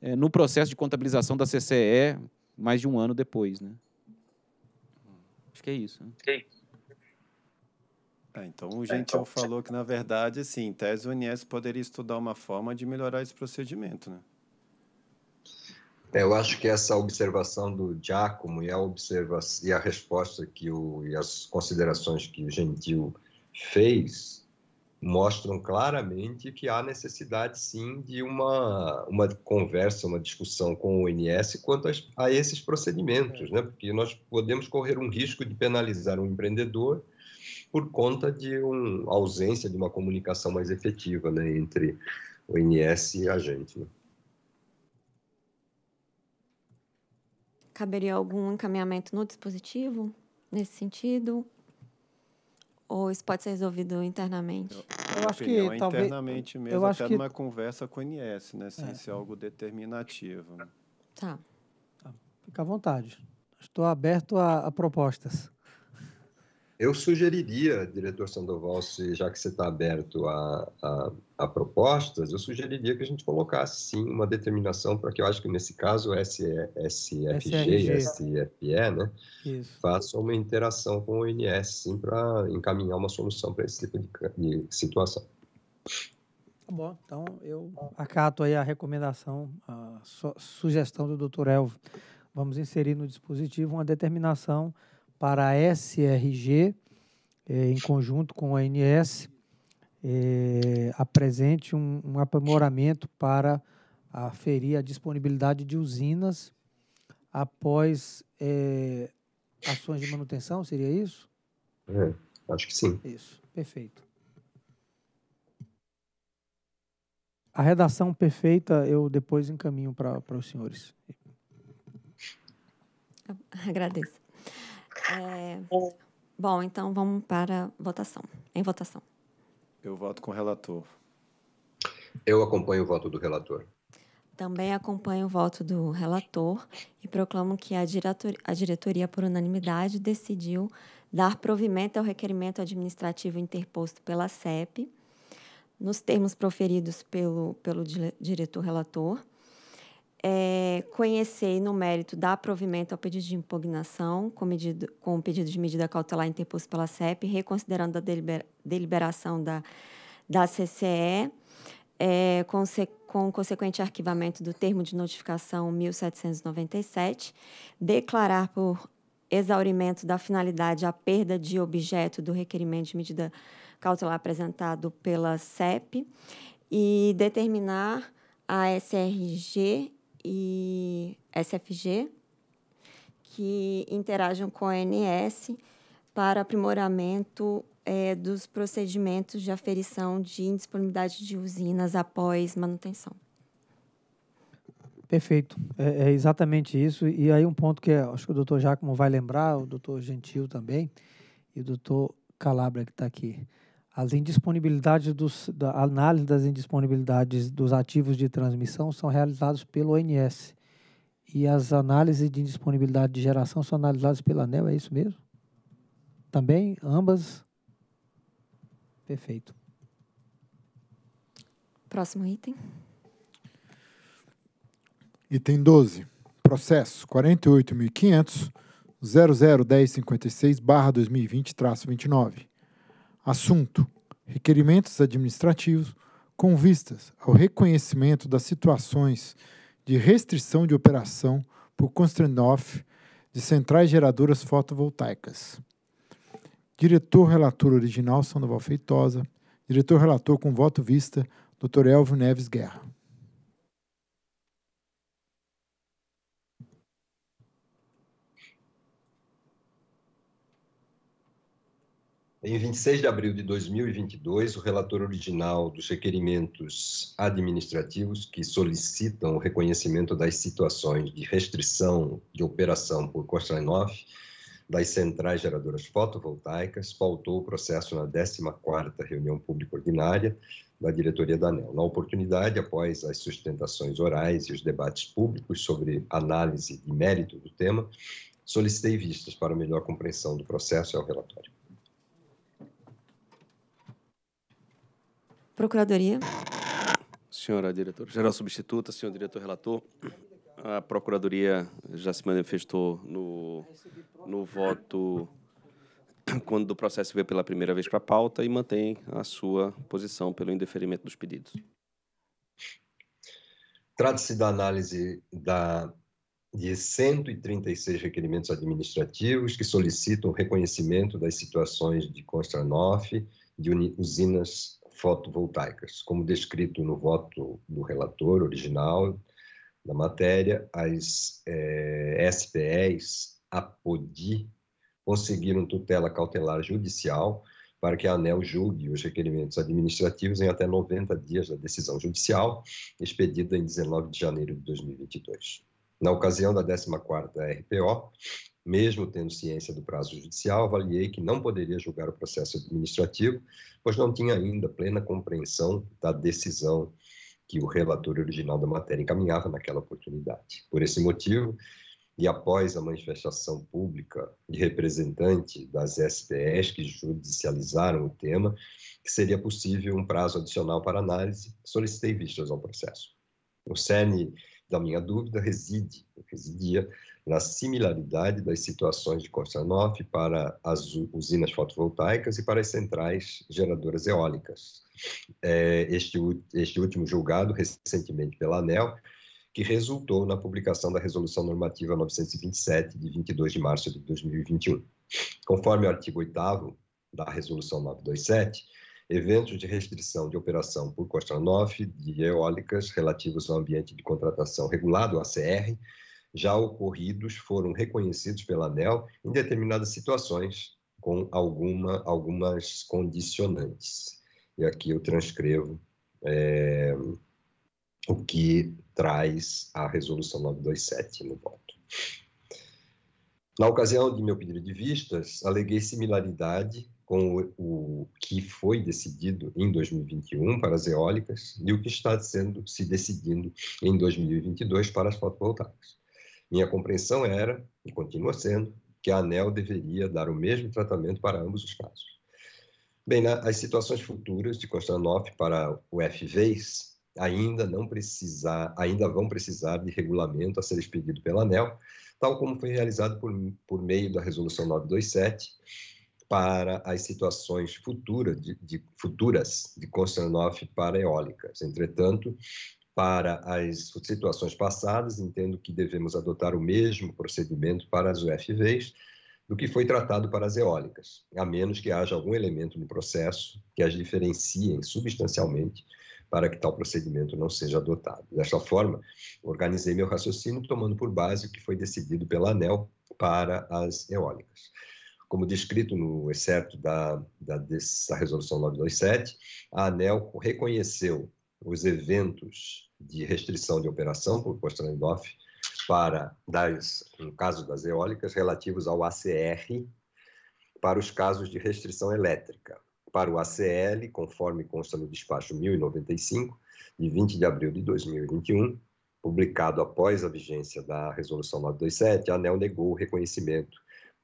é, no processo de contabilização da CCE mais de um ano depois. Né? Acho que é isso. Né? É, então o é, Gentil é, então... falou que, na verdade, assim, em tese, o INS poderia estudar uma forma de melhorar esse procedimento, né? É, eu acho que essa observação do Giacomo e a, observação, e a resposta que o, e as considerações que o Gentil fez mostram claramente que há necessidade, sim, de uma, uma conversa, uma discussão com o ONS quanto a, a esses procedimentos, né? porque nós podemos correr um risco de penalizar um empreendedor por conta de uma ausência de uma comunicação mais efetiva né? entre o ONS e a gente. Né? Caberia algum encaminhamento no dispositivo nesse sentido? Ou isso pode ser resolvido internamente? Eu, eu acho que é talvez internamente mesmo, eu acho até que... numa conversa com o INS, né, sem é. ser é algo determinativo. Tá. tá. Fica à vontade. Estou aberto a, a propostas. Eu sugeriria, diretor Sandoval, se, já que você está aberto a, a, a, propostas, eu sugeriria que a gente colocasse sim uma determinação para que eu acho que nesse caso SFG e SFE né, façam uma interação com o INS, sim para encaminhar uma solução para esse tipo de, de situação. Tá bom, então eu acato aí a recomendação, a sugestão do doutor Elvio. Vamos inserir no dispositivo uma determinação para a SRG, eh, é, em conjunto com a ANS, eh, é, apresente um, um, aprimoramento para aferir a disponibilidade de usinas após eh, ações de manutenção, seria isso? É, acho que sim. Isso, perfeito. A redação perfeita eu depois encaminho para os senhores. Agradeço. É... Bom, então vamos para votação. Em votação. Eu voto com o relator. Eu acompanho o voto do relator. Também acompanho o voto do relator e proclamo que a diretoria, a diretoria, por unanimidade, decidiu dar provimento ao requerimento administrativo interposto pela CEP, nos termos proferidos pelo, pelo diretor-relator, é, conhecer no mérito dar provimento ao pedido de impugnação com, medido, com o pedido de medida cautelar interposto pela CEP, reconsiderando a delibera, deliberação da, da CCE, é, com, com consequente arquivamento do termo de notificação 1797, declarar por exaurimento da finalidade a perda de objeto do requerimento de medida cautelar apresentado pela CEP e determinar a SRG e SFG, que interagem com a ANS para aprimoramento é, dos procedimentos de aferição de indisponibilidade de usinas após manutenção. Perfeito, é, é, exatamente isso. E aí um ponto que é, acho que o doutor Jacomo vai lembrar, o doutor Gentil também, e o doutor Calabria que está aqui. As indisponibilidades dos, da análise das indisponibilidades dos ativos de transmissão são realizadas pelo ONS. E as análises de indisponibilidade de geração são analisadas pela ANEL, é isso mesmo? Também, ambas? Perfeito. Próximo item. Item 12. Processo 48.500. 001056 2020 29 Assunto: requerimentos administrativos com vistas ao reconhecimento das situações de restrição de operação por Constranoff de centrais geradoras fotovoltaicas. Diretor relator original Sandoval Feitosa, diretor relator com voto vista, Dr. Elvio Neves Guerra. Em 26 de abril de 2022, o relator original dos requerimentos administrativos que solicitam o reconhecimento das situações de restrição de operação por Kostranoff das centrais geradoras fotovoltaicas pautou o processo na 14ª reunião pública ordinária da diretoria da ANEL. Na oportunidade, após as sustentações orais e os debates públicos sobre análise de mérito do tema, solicitei vistas para melhor compreensão do processo e ao relatório. Procuradoria. Senhora diretora, geral substituta, senhor diretor relator, a Procuradoria já se manifestou no, no voto quando o processo veio pela primeira vez para a pauta e mantém a sua posição pelo indeferimento dos pedidos. Trata-se da análise da, de 136 requerimentos administrativos que solicitam o reconhecimento das situações de Constranoff, de usinas fotovoltaicas. Como descrito no voto do relator original da matéria, as eh, SPEs APODI conseguiram tutela cautelar judicial para que a ANEL julgue os requerimentos administrativos em até 90 dias da decisão judicial, expedida em 19 de janeiro de 2022. Na ocasião da 14ª RPO, mesmo tendo ciência do prazo judicial, avaliei que não poderia julgar o processo administrativo, pois não tinha ainda plena compreensão da decisão que o relator original da matéria encaminhava naquela oportunidade. Por esse motivo, e após a manifestação pública de representantes das SPEs que judicializaram o tema, que seria possível um prazo adicional para análise, solicitei vistas ao processo. O CERN da minha dúvida reside, residia na similaridade das situações de Kostanov para as usinas fotovoltaicas e para as centrais geradoras eólicas. É, este, este último julgado, recentemente pela ANEL, que resultou na publicação da Resolução Normativa 927, de 22 de março de 2021. Conforme o artigo 8 da Resolução 927, eventos de restrição de operação por Costa Norte de eólicas relativos ao ambiente de contratação regulado, ACR, já ocorridos foram reconhecidos pela ANEL em determinadas situações, com alguma, algumas condicionantes. E aqui eu transcrevo é, o que traz a resolução 927 no voto. Na ocasião de meu pedido de vistas, aleguei similaridade com o, o, que foi decidido em 2021 para as eólicas e o que está sendo se decidindo em 2022 para as fotovoltaicas. Minha compreensão era, e continua sendo, que a ANEL deveria dar o mesmo tratamento para ambos os casos. Bem, na, as situações futuras de Constantinop para o FVs ainda não precisar, ainda vão precisar de regulamento a ser expedido pela ANEL, tal como foi realizado por, por meio da Resolução 927, para as situações futura de, de, futuras de Konstantinov para eólicas. Entretanto, para as situações passadas, entendo que devemos adotar o mesmo procedimento para as UFVs do que foi tratado para as eólicas, a menos que haja algum elemento no processo que as diferenciem substancialmente para que tal procedimento não seja adotado. Desta forma, organizei meu raciocínio tomando por base o que foi decidido pela ANEL para as eólicas. Como descrito no excerto da, da, dessa resolução 927, a ANEL reconheceu os eventos de restrição de operação por Kostrandorf para, das, no caso das eólicas, relativos ao ACR, para os casos de restrição elétrica. Para o ACL, conforme consta no despacho 1095, de 20 de abril de 2021, publicado após a vigência da Resolução 927, a ANEL negou o reconhecimento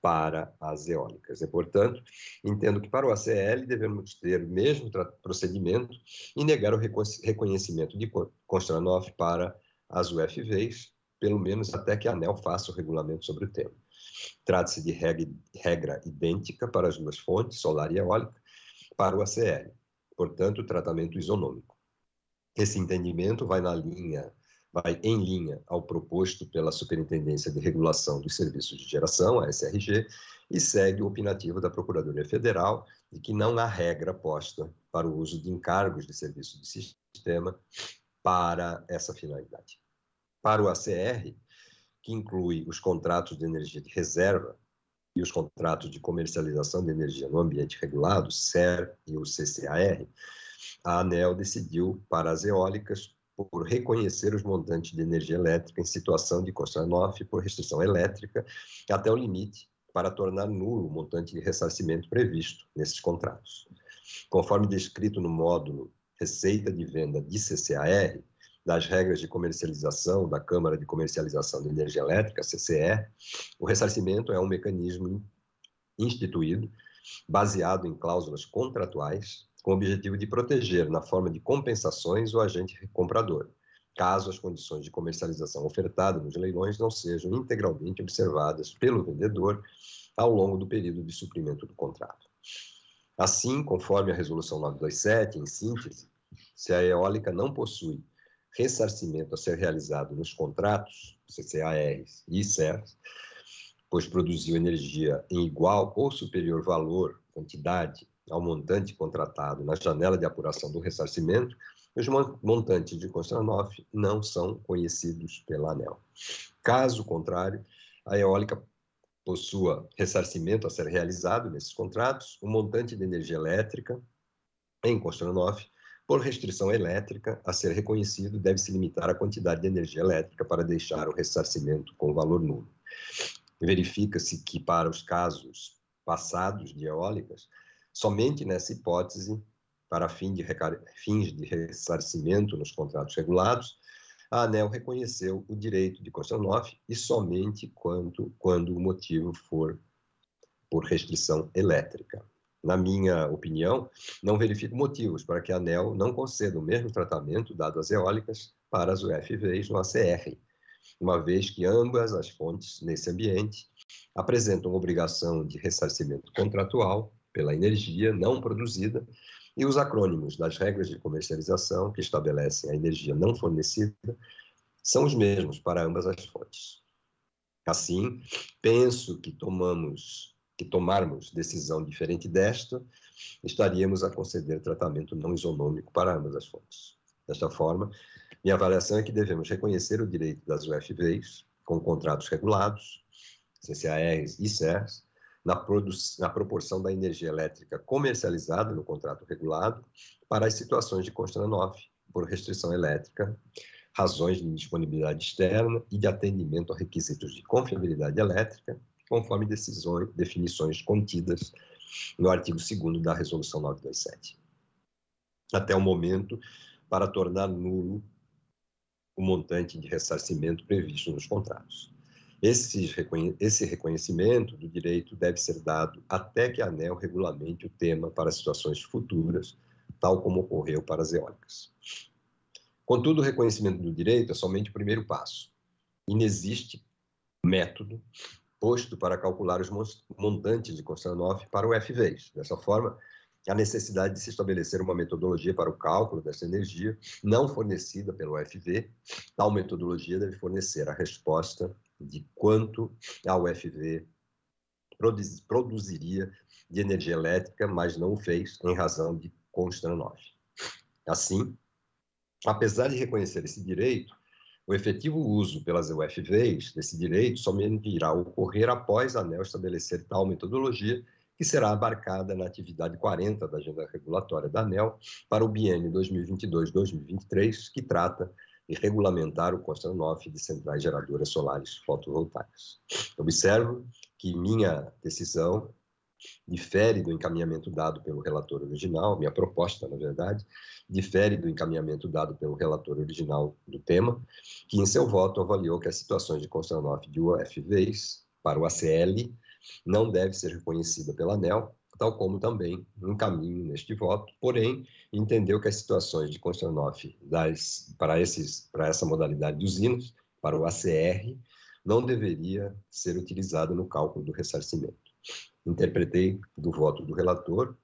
para as eólicas. E, portanto, entendo que para o ACL devemos ter o mesmo procedimento e negar o reconhecimento de 9 para as UFVs, pelo menos até que a ANEL faça o regulamento sobre o tema. Trata-se de regra idêntica para as duas fontes, solar e eólica, para o ACL, portanto, tratamento isonômico. Esse entendimento vai na linha vai em linha ao proposto pela Superintendência de Regulação dos Serviços de Geração, a SRG, e segue o opinativo da Procuradoria Federal de que não há regra posta para o uso de encargos de serviço de sistema para essa finalidade. Para o ACR, que inclui os contratos de energia de reserva e os contratos de comercialização de energia no ambiente regulado, CER e o CCAR, a ANEL decidiu para as eólicas por reconhecer os montantes de energia elétrica em situação de condição off por restrição elétrica até o limite para tornar nulo o montante de ressarcimento previsto nesses contratos. Conforme descrito no módulo Receita de Venda de CCAR, das regras de comercialização da Câmara de Comercialização de Energia Elétrica, CCE, o ressarcimento é um mecanismo instituído baseado em cláusulas contratuais com o objetivo de proteger, na forma de compensações, o agente comprador, caso as condições de comercialização ofertada nos leilões não sejam integralmente observadas pelo vendedor ao longo do período de suprimento do contrato. Assim, conforme a Resolução 927, em síntese, se a eólica não possui ressarcimento a ser realizado nos contratos, CCARs e ICERs, pois produziu energia em igual ou superior valor, quantidade ao montante contratado na janela de apuração do ressarcimento, os montantes de Constanoff não são conhecidos pela ANEL. Caso contrário, a eólica possua ressarcimento a ser realizado nesses contratos, o um montante de energia elétrica em Constanoff, por restrição elétrica a ser reconhecido, deve-se limitar a quantidade de energia elétrica para deixar o ressarcimento com valor nulo. Verifica-se que, para os casos passados de eólicas, Somente nessa hipótese, para fim de fins de ressarcimento nos contratos regulados, a ANEL reconheceu o direito de Kosonoff e somente quando, quando o motivo for por restrição elétrica. Na minha opinião, não verifico motivos para que a ANEL não conceda o mesmo tratamento dado às eólicas para as UFVs no ACR, uma vez que ambas as fontes nesse ambiente apresentam obrigação de ressarcimento contratual pela energia não produzida, e os acrônimos das regras de comercialização que estabelecem a energia não fornecida são os mesmos para ambas as fontes. Assim, penso que tomamos que tomarmos decisão diferente desta, estaríamos a conceder tratamento não isonômico para ambas as fontes. Desta forma, minha avaliação é que devemos reconhecer o direito das UFVs com contratos regulados, CCARs e CERs, na, na proporção da energia elétrica comercializada no contrato regulado para as situações de constranção por restrição elétrica, razões de disponibilidade externa e de atendimento a requisitos de confiabilidade elétrica, conforme decisões, definições contidas no artigo 2 da Resolução 927. Até o momento, para tornar nulo o montante de ressarcimento previsto nos contratos. Esse, esse reconhecimento do direito deve ser dado até que a ANEL regulamente o tema para situações futuras, tal como ocorreu para as eólicas. Contudo, o reconhecimento do direito é somente o primeiro passo. Inexiste método posto para calcular os montantes de Kostanov para o FVs. Dessa forma, a necessidade de se estabelecer uma metodologia para o cálculo dessa energia não fornecida pelo FV, tal metodologia deve fornecer a resposta de quanto a UFV produz, produziria de energia elétrica, mas não o fez em razão de Constra 9. Assim, apesar de reconhecer esse direito, o efetivo uso pelas UFVs desse direito somente irá ocorrer após a ANEL estabelecer tal metodologia que será abarcada na atividade 40 da Agenda Regulatória da ANEL para o biênio 2022-2023, que trata e regulamentar o constrano off de centrais geradoras solares fotovoltaicas. Observo que minha decisão difere do encaminhamento dado pelo relator original, minha proposta, na verdade, difere do encaminhamento dado pelo relator original do tema, que em seu voto avaliou que as situações de constranão de UFVs para o ACL não deve ser reconhecida pela ANEL, tal como também um caminho neste voto, porém entendeu que as situações de Konstantinov das, para, esses, para essa modalidade de usinas para o ACR, não deveria ser utilizada no cálculo do ressarcimento. Interpretei do voto do relator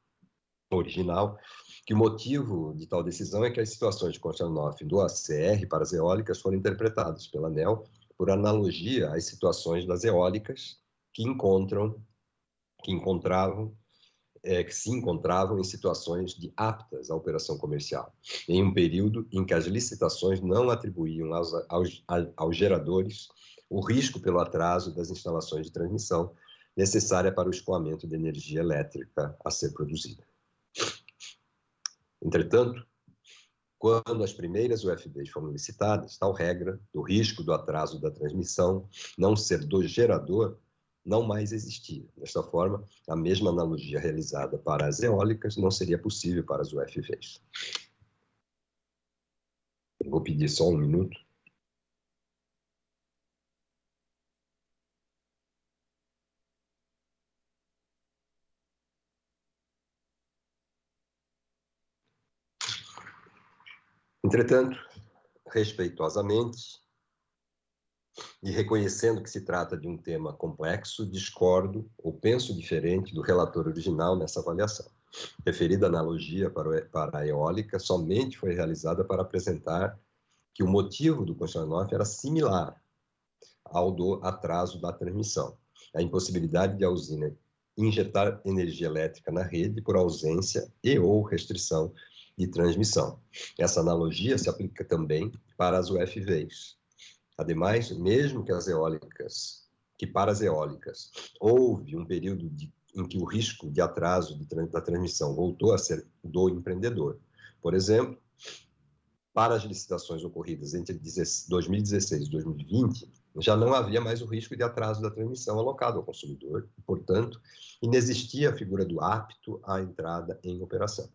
original que o motivo de tal decisão é que as situações de Konstantinov do ACR para as eólicas foram interpretadas pela ANEL por analogia às situações das eólicas que encontram que encontravam é, que se encontravam em situações de aptas à operação comercial, em um período em que as licitações não atribuíam aos, aos, aos geradores o risco pelo atraso das instalações de transmissão necessária para o escoamento de energia elétrica a ser produzida. Entretanto, quando as primeiras UFBs foram licitadas, tal regra do risco do atraso da transmissão não ser do gerador não mais existia. Desta forma, a mesma analogia realizada para as eólicas não seria possível para as UFVs. vou pedir só um minuto. Entretanto, respeitosamente, e reconhecendo que se trata de um tema complexo, discordo ou penso diferente do relator original nessa avaliação. Referida analogia para, para a eólica somente foi realizada para apresentar que o motivo do Constitucional era similar ao do atraso da transmissão, a impossibilidade de a usina injetar energia elétrica na rede por ausência e ou restrição de transmissão. Essa analogia se aplica também para as UFVs, Ademais, mesmo que as eólicas, que para as eólicas houve um período de, em que o risco de atraso de, da transmissão voltou a ser do empreendedor. Por exemplo, para as licitações ocorridas entre 2016 e 2020, já não havia mais o risco de atraso da transmissão alocado ao consumidor, portanto, inexistia a figura do apto à entrada em operação.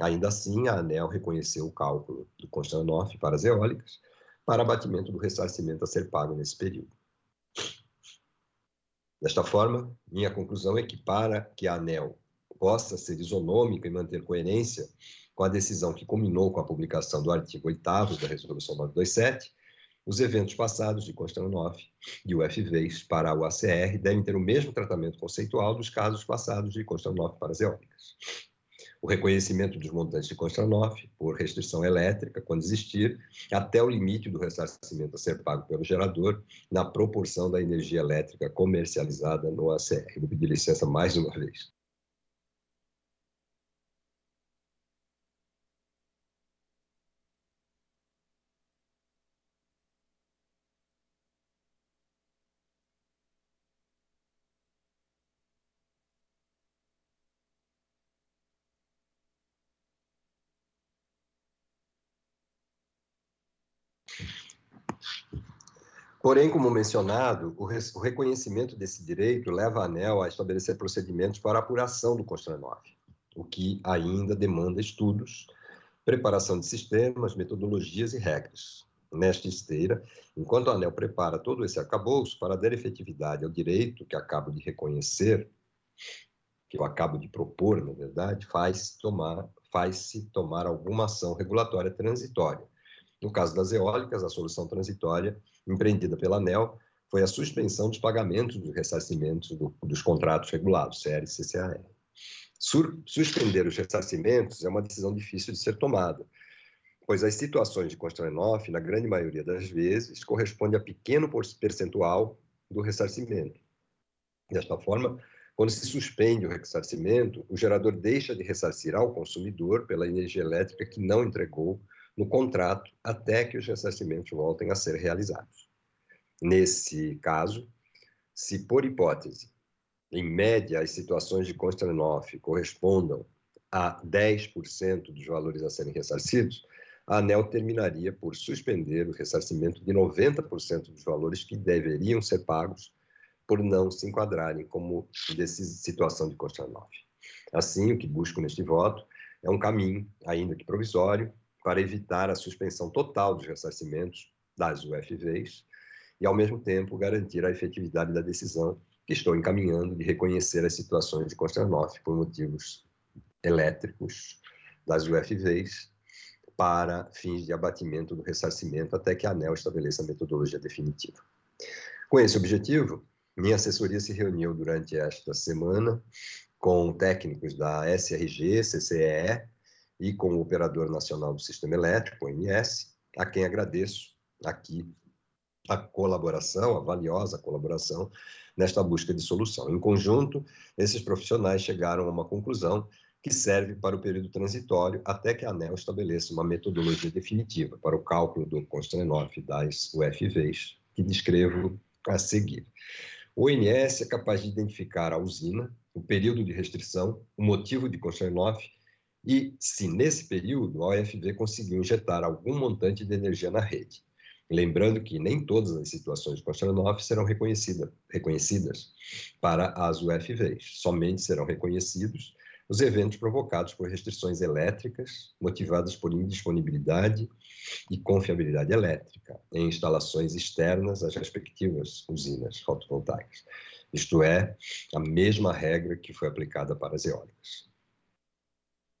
Ainda assim, a ANEL reconheceu o cálculo do Constantinoff para as eólicas, para abatimento do ressarcimento a ser pago nesse período. Desta forma, minha conclusão é que, para que a ANEL possa ser isonômica e manter coerência com a decisão que culminou com a publicação do artigo 8 da Resolução 927, os eventos passados de Constantinov e UFVs para o ACR devem ter o mesmo tratamento conceitual dos casos passados de Constantinov para as eólicas o reconhecimento dos montantes de Constanov por restrição elétrica, quando existir, até o limite do ressarcimento a ser pago pelo gerador na proporção da energia elétrica comercializada no ACR. Vou pedir licença mais uma vez. Porém, como mencionado, o, o reconhecimento desse direito leva a ANEL a estabelecer procedimentos para apuração do Constituição 9, o que ainda demanda estudos, preparação de sistemas, metodologias e regras. Nesta esteira, enquanto a ANEL prepara todo esse acabouço para dar efetividade ao direito que acabo de reconhecer, que eu acabo de propor, na verdade, faz tomar, faz-se tomar alguma ação regulatória transitória. No caso das eólicas, a solução transitória empreendida pela ANEL foi a suspensão dos pagamentos dos ressarcimentos do, dos contratos regulados, CR e Sur, suspender os ressarcimentos é uma decisão difícil de ser tomada, pois as situações de constrainoff, na grande maioria das vezes, corresponde a pequeno percentual do ressarcimento. Desta forma, quando se suspende o ressarcimento, o gerador deixa de ressarcir ao consumidor pela energia elétrica que não entregou no contrato até que os ressarcimentos voltem a ser realizados. Nesse caso, se por hipótese, em média, as situações de Konstaninoff correspondam a 10% dos valores a serem ressarcidos, a ANEL terminaria por suspender o ressarcimento de 90% dos valores que deveriam ser pagos por não se enquadrarem como dessa situação de Konstantinov. Assim, o que busco neste voto é um caminho, ainda que provisório, para evitar a suspensão total dos ressarcimentos das UFVs e, ao mesmo tempo, garantir a efetividade da decisão que estou encaminhando de reconhecer as situações de Konstanov por motivos elétricos das UFVs para fins de abatimento do ressarcimento até que a ANEL estabeleça a metodologia definitiva. Com esse objetivo, minha assessoria se reuniu durante esta semana com técnicos da SRG, CCE, e com o Operador Nacional do Sistema Elétrico, o INS, a quem agradeço aqui a colaboração, a valiosa colaboração nesta busca de solução. Em conjunto, esses profissionais chegaram a uma conclusão que serve para o período transitório até que a ANEL estabeleça uma metodologia definitiva para o cálculo do Constantinov das UFVs, que descrevo a seguir. O INS é capaz de identificar a usina, o período de restrição, o motivo de Konstantinov e se nesse período a OFV conseguiu injetar algum montante de energia na rede. Lembrando que nem todas as situações de Kostranoff serão reconhecida, reconhecidas para as UFVs, somente serão reconhecidos os eventos provocados por restrições elétricas motivadas por indisponibilidade e confiabilidade elétrica em instalações externas às respectivas usinas fotovoltaicas. Isto é, a mesma regra que foi aplicada para as eólicas.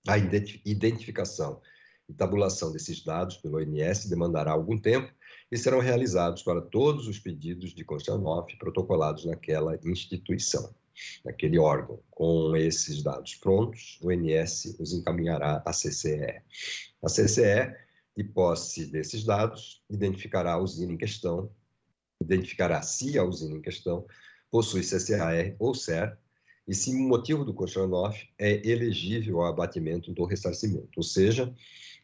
A identificação e tabulação desses dados pelo ONS demandará algum tempo e serão realizados para todos os pedidos de Konstantinov protocolados naquela instituição, naquele órgão. Com esses dados prontos, o ONS os encaminhará à CCE. A CCE, de posse desses dados, identificará a usina em questão, identificará se a usina em questão possui CCAR ou CER e o motivo do Korchanov é elegível ao abatimento do ressarcimento, ou seja,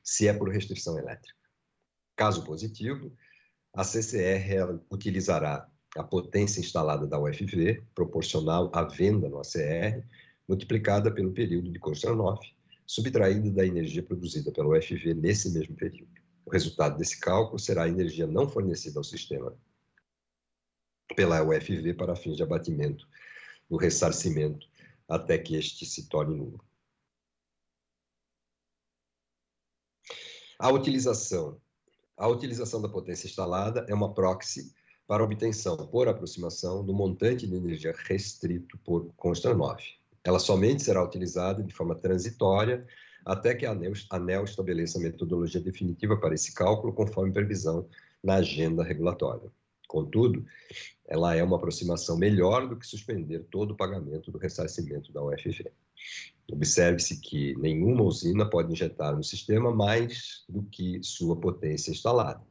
se é por restrição elétrica. Caso positivo, a CCR utilizará a potência instalada da UFV, proporcional à venda no ACR, multiplicada pelo período de Korchanov, subtraída da energia produzida pela UFV nesse mesmo período. O resultado desse cálculo será a energia não fornecida ao sistema pela UFV para fins de abatimento o ressarcimento até que este se torne nulo. A utilização. A utilização da potência instalada é uma proxy para obtenção, por aproximação, do montante de energia restrito por Konstanov. Ela somente será utilizada de forma transitória até que a ANEL, ANEL estabeleça a metodologia definitiva para esse cálculo, conforme previsão na agenda regulatória. Contudo, ela é uma aproximação melhor do que suspender todo o pagamento do ressarcimento da UFG. Observe-se que nenhuma usina pode injetar no sistema mais do que sua potência instalada.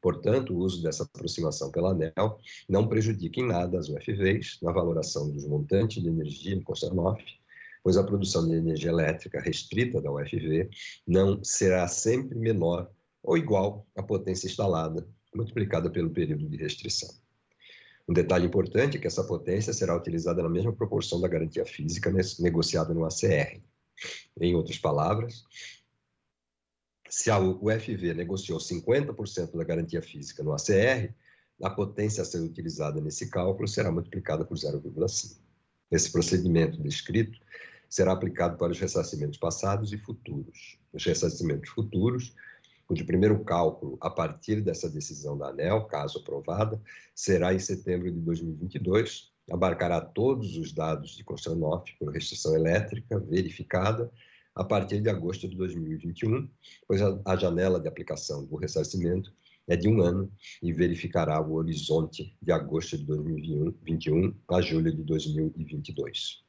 Portanto, o uso dessa aproximação pela ANEL não prejudica em nada as UFVs na valoração dos montantes de energia em Constanoff, pois a produção de energia elétrica restrita da UFV não será sempre menor ou igual à potência instalada multiplicada pelo período de restrição. Um detalhe importante é que essa potência será utilizada na mesma proporção da garantia física negociada no ACR. Em outras palavras, se a UFV negociou 50% da garantia física no ACR, a potência a ser utilizada nesse cálculo será multiplicada por 0,5. Esse procedimento descrito será aplicado para os ressarcimentos passados e futuros. Os ressarcimentos futuros cujo primeiro cálculo, a partir dessa decisão da ANEL, caso aprovada, será em setembro de 2022, abarcará todos os dados de Constantinop por restrição elétrica verificada a partir de agosto de 2021, pois a, a janela de aplicação do ressarcimento é de um ano e verificará o horizonte de agosto de 2021 a julho de 2022.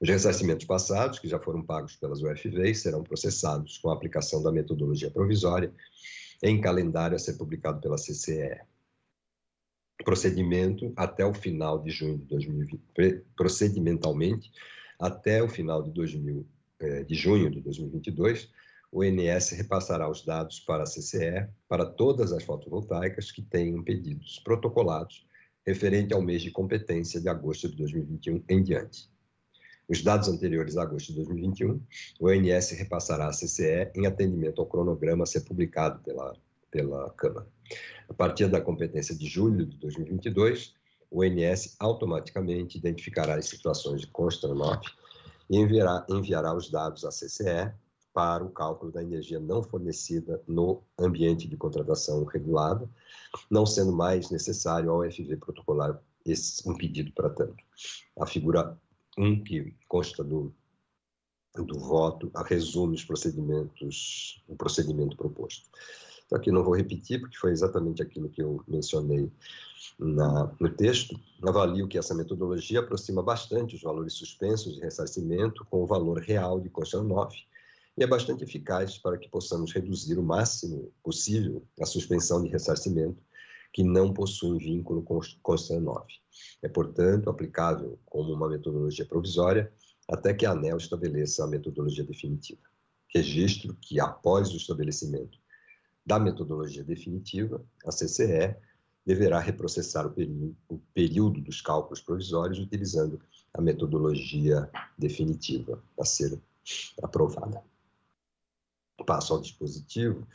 Os ressarcimentos passados, que já foram pagos pelas UFVs, serão processados com a aplicação da metodologia provisória em calendário a ser publicado pela CCE. Procedimento até o final de junho de 2020, eh, procedimentalmente, até o final de, 2000, eh, de junho de 2022, o INS repassará os dados para a CCE para todas as fotovoltaicas que tenham pedidos protocolados referente ao mês de competência de agosto de 2021 em diante. Os dados anteriores a agosto de 2021, o ONS repassará à CCE em atendimento ao cronograma a ser publicado pela, pela Câmara. A partir da competência de julho de 2022, o ONS automaticamente identificará as situações de constranop e enviará, enviará os dados à CCE para o cálculo da energia não fornecida no ambiente de contratação regulada, não sendo mais necessário ao FV protocolar esse, um pedido para tanto. A figura um que consta do, do voto, resume os procedimentos, o procedimento proposto. Então, aqui não vou repetir, porque foi exatamente aquilo que eu mencionei na, no texto. Avalio que essa metodologia aproxima bastante os valores suspensos de ressarcimento com o valor real de Constituição 9 e é bastante eficaz para que possamos reduzir o máximo possível a suspensão de ressarcimento que não possuem vínculo com o CEN 9. É, portanto, aplicável como uma metodologia provisória até que a ANEL estabeleça a metodologia definitiva. Registro que, após o estabelecimento da metodologia definitiva, a CCE deverá reprocessar o, o período dos cálculos provisórios utilizando a metodologia definitiva a ser aprovada. Passo ao dispositivo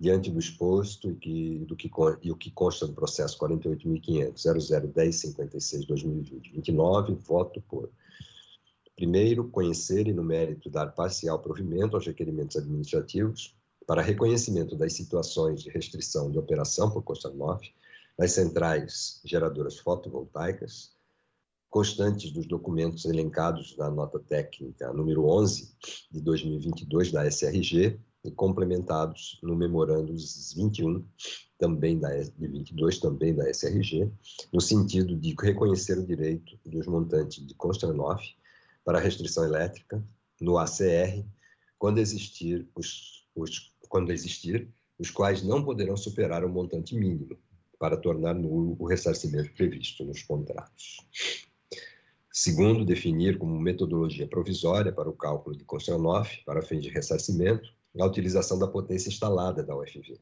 diante do exposto e, que, do que, e o que consta do processo 48.500.001056-2020. 29, voto por. Primeiro, conhecer e, no mérito, dar parcial provimento aos requerimentos administrativos para reconhecimento das situações de restrição de operação por Costa Norte, das centrais geradoras fotovoltaicas, constantes dos documentos elencados na nota técnica número 11 de 2022 da SRG, e complementados no memorandos 21, também da de 22, também da SRG, no sentido de reconhecer o direito dos montantes de Konstanov para restrição elétrica no ACR, quando existir os, os quando existir, os quais não poderão superar o montante mínimo para tornar nulo o ressarcimento previsto nos contratos. Segundo, definir como metodologia provisória para o cálculo de Konstanov para fins de ressarcimento a utilização da potência instalada da UFV,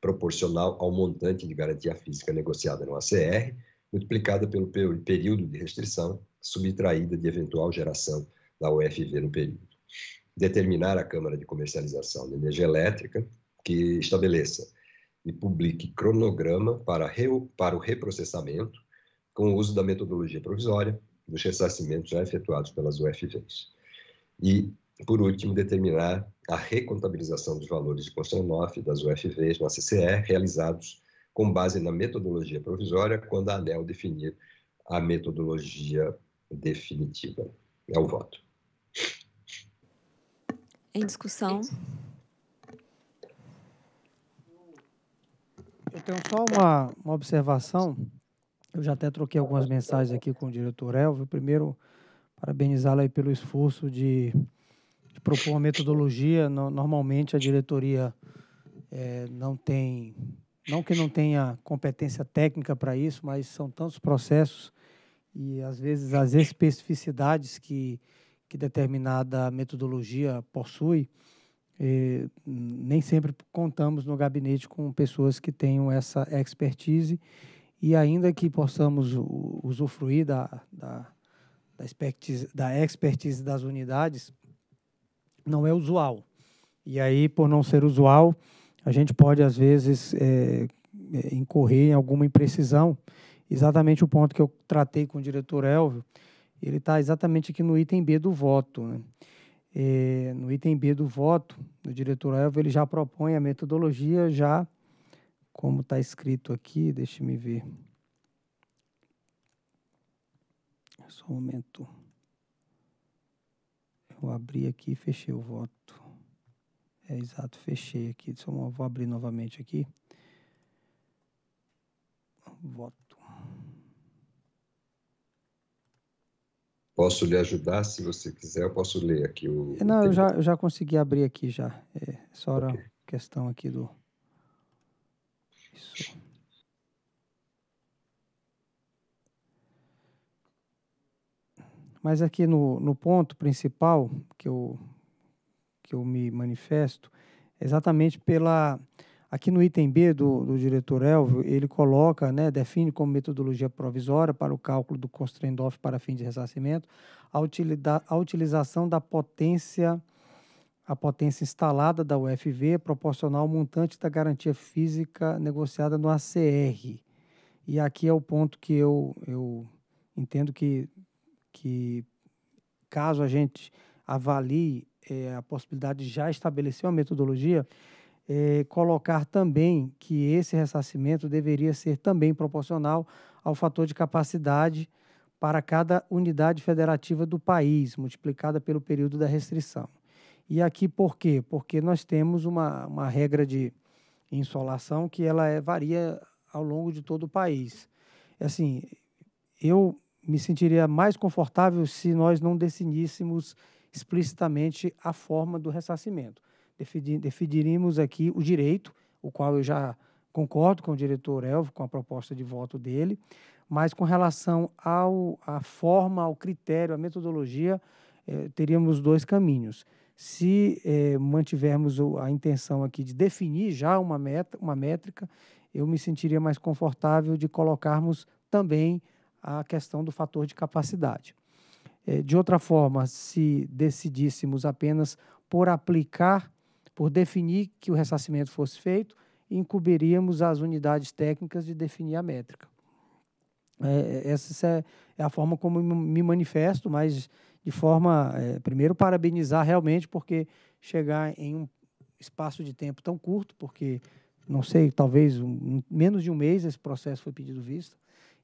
proporcional ao montante de garantia física negociada no ACR, multiplicada pelo período de restrição, subtraída de eventual geração da UFV no período. Determinar a Câmara de Comercialização de Energia Elétrica que estabeleça e publique cronograma para, para o reprocessamento com o uso da metodologia provisória dos ressarcimentos já efetuados pelas UFVs. E, por último, determinar a recontabilização dos valores de construção NOF das UFVs no CCE, realizados com base na metodologia provisória, quando a ANEL definir a metodologia definitiva. É o voto. Em discussão. Eu tenho só uma, uma observação. Eu já até troquei algumas mensagens aqui com o diretor Elvio. Primeiro, parabenizá-lo pelo esforço de propor uma metodologia, normalmente a diretoria é, não tem, não que não tenha competência técnica para isso, mas são tantos processos e às vezes as especificidades que, que determinada metodologia possui, é, nem sempre contamos no gabinete com pessoas que tenham essa expertise e ainda que possamos usufruir da, da, da expertise, da expertise das unidades, não é usual. E aí, por não ser usual, a gente pode, às vezes, é, é, incorrer em alguma imprecisão. Exatamente o ponto que eu tratei com o diretor Elvio, ele está exatamente aqui no item B do voto. Né? É, no item B do voto, o diretor Elvio ele já propõe a metodologia, já como está escrito aqui, deixe-me ver. Só um momento. Vou abrir aqui e fechei o voto. É exato, fechei aqui. Só vou abrir novamente aqui. Voto. Posso lhe ajudar se você quiser, eu posso ler aqui o. É, não, eu já, eu já consegui abrir aqui já. É só a okay. questão aqui do. Isso. Mas aqui no, no ponto principal que eu, que eu me manifesto, é exatamente pela. Aqui no item B do, do diretor Elvio, ele coloca, né, define como metodologia provisória para o cálculo do constraint off para fim de ressarcimento a, utilidade, a utilização da potência a potência instalada da UFV proporcional ao montante da garantia física negociada no ACR. E aqui é o ponto que eu, eu entendo que que caso a gente avalie é, a possibilidade de já estabelecer uma metodologia, é, colocar também que esse ressarcimento deveria ser também proporcional ao fator de capacidade para cada unidade federativa do país, multiplicada pelo período da restrição. E aqui por quê? Porque nós temos uma, uma regra de insolação que ela é, varia ao longo de todo o país. É assim, eu me sentiria mais confortável se nós não definíssemos explicitamente a forma do ressarcimento. Definiríamos aqui o direito, o qual eu já concordo com o diretor Elvio, com a proposta de voto dele, mas com relação ao, à forma, ao critério, à metodologia, eh, teríamos dois caminhos. Se eh, mantivermos a intenção aqui de definir já uma meta, uma métrica, eu me sentiria mais confortável de colocarmos também a questão do fator de capacidade. É, de outra forma, se decidíssemos apenas por aplicar, por definir que o ressarcimento fosse feito, incumbiríamos as unidades técnicas de definir a métrica. É, é essa é, é a forma como me manifesto, mas de forma, é, primeiro, parabenizar realmente, porque chegar em um espaço de tempo tão curto, porque, não sei, talvez um, menos de um mês esse processo foi pedido visto,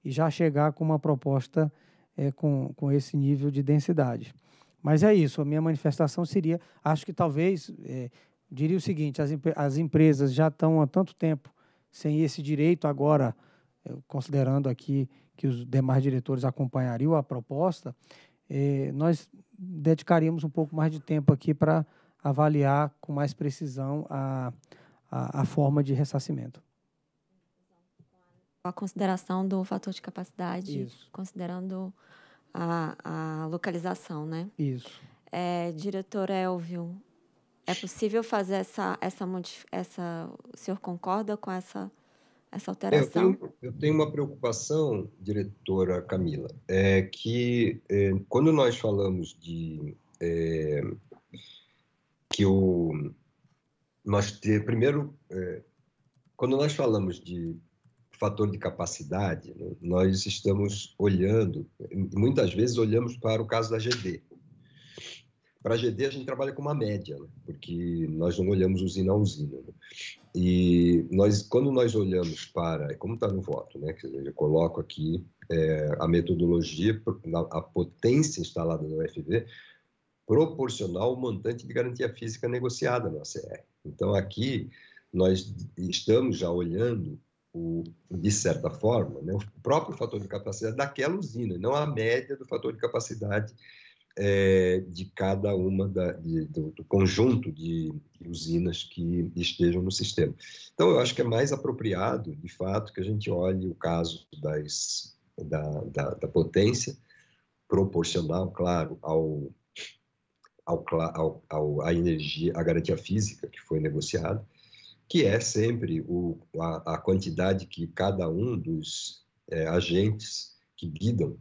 e já chegar com uma proposta é, com, com esse nível de densidade. Mas é isso, a minha manifestação seria, acho que talvez, é, diria o seguinte, as, as empresas já estão há tanto tempo sem esse direito agora, é, considerando aqui que os demais diretores acompanhariam a proposta, é, nós dedicaríamos um pouco mais de tempo aqui para avaliar com mais precisão a, a, a forma de ressarcimento a consideração do fator de capacidade, Isso. considerando a, a localização, né? Isso. É, diretor Elvio, é possível fazer essa, essa, essa. O senhor concorda com essa, essa alteração? É, eu, tenho, eu, tenho, uma preocupação, diretora Camila, é que é, quando nós falamos de. É, que o. Nós ter, primeiro, é, quando nós falamos de fator de capacidade, né? nós estamos olhando, muitas vezes olhamos para o caso da GD. Para a GD, a gente trabalha com uma média, né? porque nós não olhamos usina a usina. Né? E nós, quando nós olhamos para, como está no voto, né? Quer dizer, eu coloco aqui é, a metodologia, a potência instalada no FV, proporcional ao montante de garantia física negociada na CR. Então, aqui, nós estamos já olhando o, de certa forma, né, o próprio fator de capacidade daquela usina, não a média do fator de capacidade é, de cada uma da, de, do, do, conjunto de, usinas que estejam no sistema. Então, eu acho que é mais apropriado, de fato, que a gente olhe o caso das, da, da, da potência proporcional, claro, ao, ao, ao, à energia, à garantia física que foi negociada, que é sempre o, a, a, quantidade que cada um dos é, agentes que guidam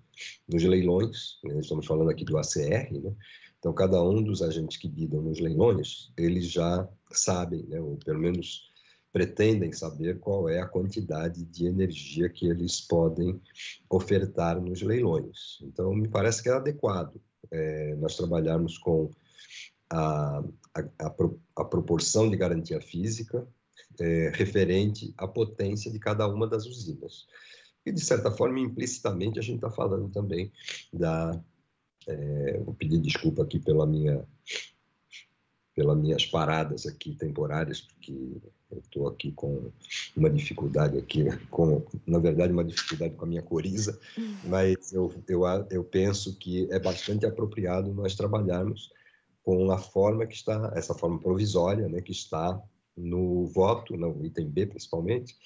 nos leilões, né, estamos falando aqui do ACR, né, então cada um dos agentes que guidam nos leilões, eles já sabem, né, ou pelo menos pretendem saber qual é a quantidade de energia que eles podem ofertar nos leilões. Então, me parece que é adequado é, nós trabalharmos com a, a, a proporção de garantia física é, referente à potência de cada uma das usinas. E, de certa forma, implicitamente, a gente está falando também da. É, vou pedir desculpa aqui pela minha pelas minhas paradas aqui temporárias, porque eu estou aqui com uma dificuldade aqui, com, na verdade, uma dificuldade com a minha coriza, uhum. mas eu, eu, eu penso que é bastante apropriado nós trabalharmos com a forma que está, essa forma provisória, né, que está no voto, no item B principalmente,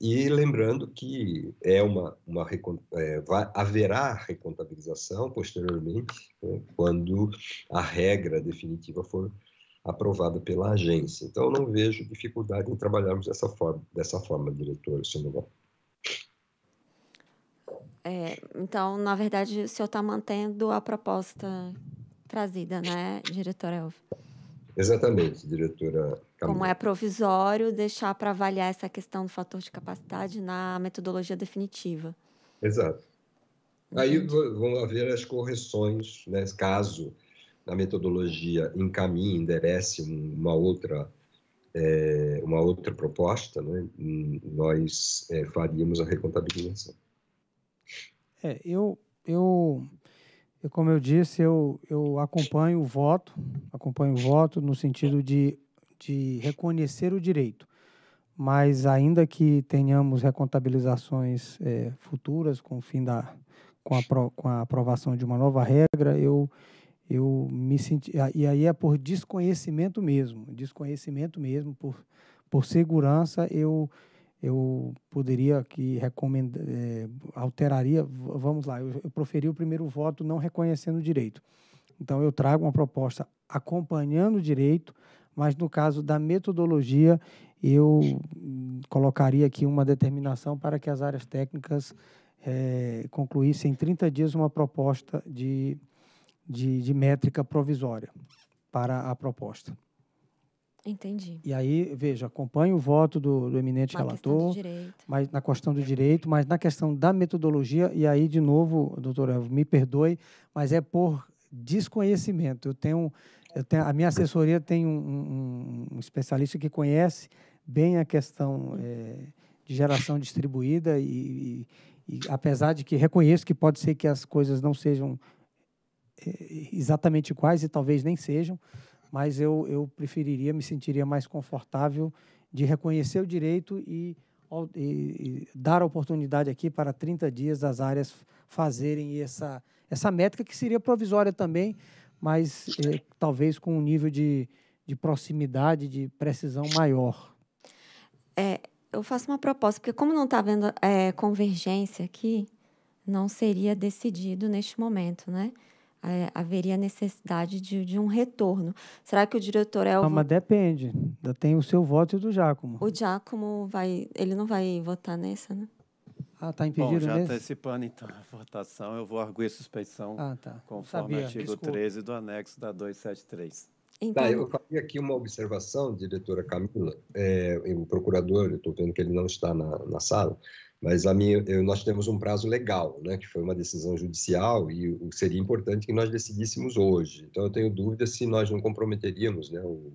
e lembrando que é uma, uma é, vai, haverá recontabilização posteriormente, né, quando a regra definitiva for aprovada pela agência. Então, não vejo dificuldade em trabalharmos dessa forma, dessa forma diretor Sinoval. É, então, na verdade, o senhor está mantendo a proposta trazida, né, diretora Elvio? Exatamente, diretora Camila. Como é provisório, deixar para avaliar essa questão do fator de capacidade na metodologia definitiva. Exato. Aí vão haver as correções, né, caso a metodologia encaminhe, enderece uma outra, é, uma outra proposta, né, nós é, faríamos a recontabilização. É, eu, eu e como eu disse, eu, eu acompanho o voto, acompanho o voto no sentido de, de reconhecer o direito. Mas ainda que tenhamos recontabilizações é, futuras com o fim da com a, com a aprovação de uma nova regra, eu eu me senti e aí é por desconhecimento mesmo, desconhecimento mesmo por por segurança eu eu poderia que recomendar, é, eh, alteraria, vamos lá, eu, eu proferi o primeiro voto não reconhecendo o direito. Então, eu trago uma proposta acompanhando o direito, mas no caso da metodologia, eu colocaria aqui uma determinação para que as áreas técnicas é, concluíssem em 30 dias uma proposta de, de, de métrica provisória para a proposta. Entendi. E aí, veja, acompanha o voto do, do eminente na relator, mas na questão do direito, mas na questão da metodologia, e aí, de novo, doutor Elvio, me perdoe, mas é por desconhecimento. Eu tenho, eu tenho a minha assessoria tem um, um, um especialista que conhece bem a questão é, de geração distribuída e, e, e, apesar de que reconheço que pode ser que as coisas não sejam é, exatamente iguais e talvez nem sejam, mas eu, eu preferiria, me sentiria mais confortável de reconhecer o direito e, e, e dar a oportunidade aqui para 30 dias das áreas fazerem essa, essa métrica, que seria provisória também, mas eh, talvez com um nível de, de proximidade, de precisão maior. É, eu faço uma proposta, porque como não está havendo é, convergência aqui, não seria decidido neste momento, né? é, haveria necessidade de, de, um retorno. Será que o diretor é o. Não, ah, mas depende. Ainda tem o seu voto e o do Giacomo. O Giacomo vai. Ele não vai votar nessa, né? Ah, está impedido Bom, já tá antecipando então a votação, eu vou arguir suspeição ah, tá. conforme o artigo Desculpa. 13 do anexo da 273. Então... Tá, eu faria aqui uma observação, diretora Camila. É, o procurador, eu estou vendo que ele não está na, na sala, mas a minha, eu, nós temos um prazo legal, né, que foi uma decisão judicial e o, seria importante que nós decidíssemos hoje. Então eu tenho dúvida se nós não comprometeríamos, né, o,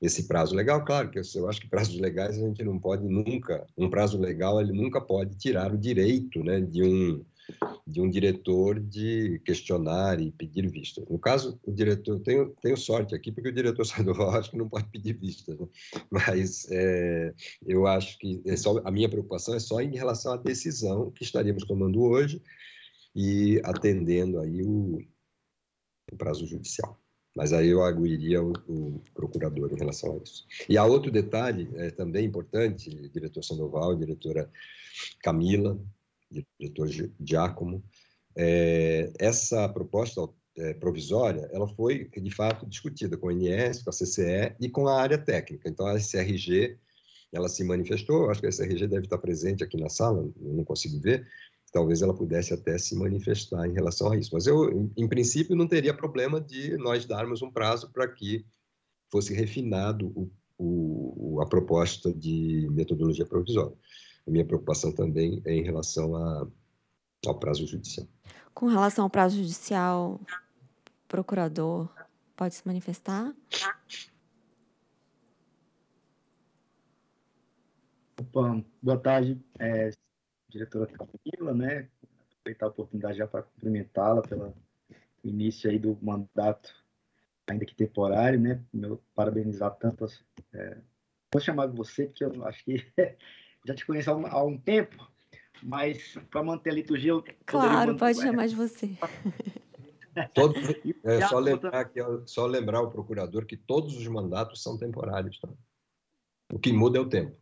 esse prazo legal. Claro que eu, eu, acho que prazos legais a gente não pode nunca, um prazo legal ele nunca pode tirar o direito, né, de um de um diretor de questionar e pedir vista. No caso, o diretor, tenho, tenho sorte aqui, porque o diretor Sandoval acho que não pode pedir vista, né? mas é, eu acho que é só, a minha preocupação é só em relação à decisão que estaríamos tomando hoje e atendendo aí o, o prazo judicial. Mas aí eu aguiria o, o, procurador em relação a isso. E há outro detalhe é, também importante, diretor Sandoval, diretora Camila, diretor Giacomo, é, essa proposta é, provisória, ela foi, de fato, discutida com a INS, com a CCE e com a área técnica. Então, a SRG, ela se manifestou, acho que a SRG deve estar presente aqui na sala, não consigo ver, talvez ela pudesse até se manifestar em relação a isso. Mas eu, em princípio, não teria problema de nós darmos um prazo para que fosse refinado o, o, a proposta de metodologia provisória a minha preocupação também é em relação a, ao prazo judicial. Com relação ao prazo judicial, procurador pode se manifestar? Opa, boa tarde, é, diretora Camila, né? Aproveitar a oportunidade já para cumprimentá-la pelo início aí do mandato, ainda que temporário, né? Meu, parabenizar tanto. É, vou chamar você, porque eu acho que já te conheço há um, há um tempo, mas para manter a liturgia... Eu claro, pode chamar de você. todo é, só, lembrar que, é só lembrar o procurador que todos os mandatos são temporários. Tá? O que muda é o tempo.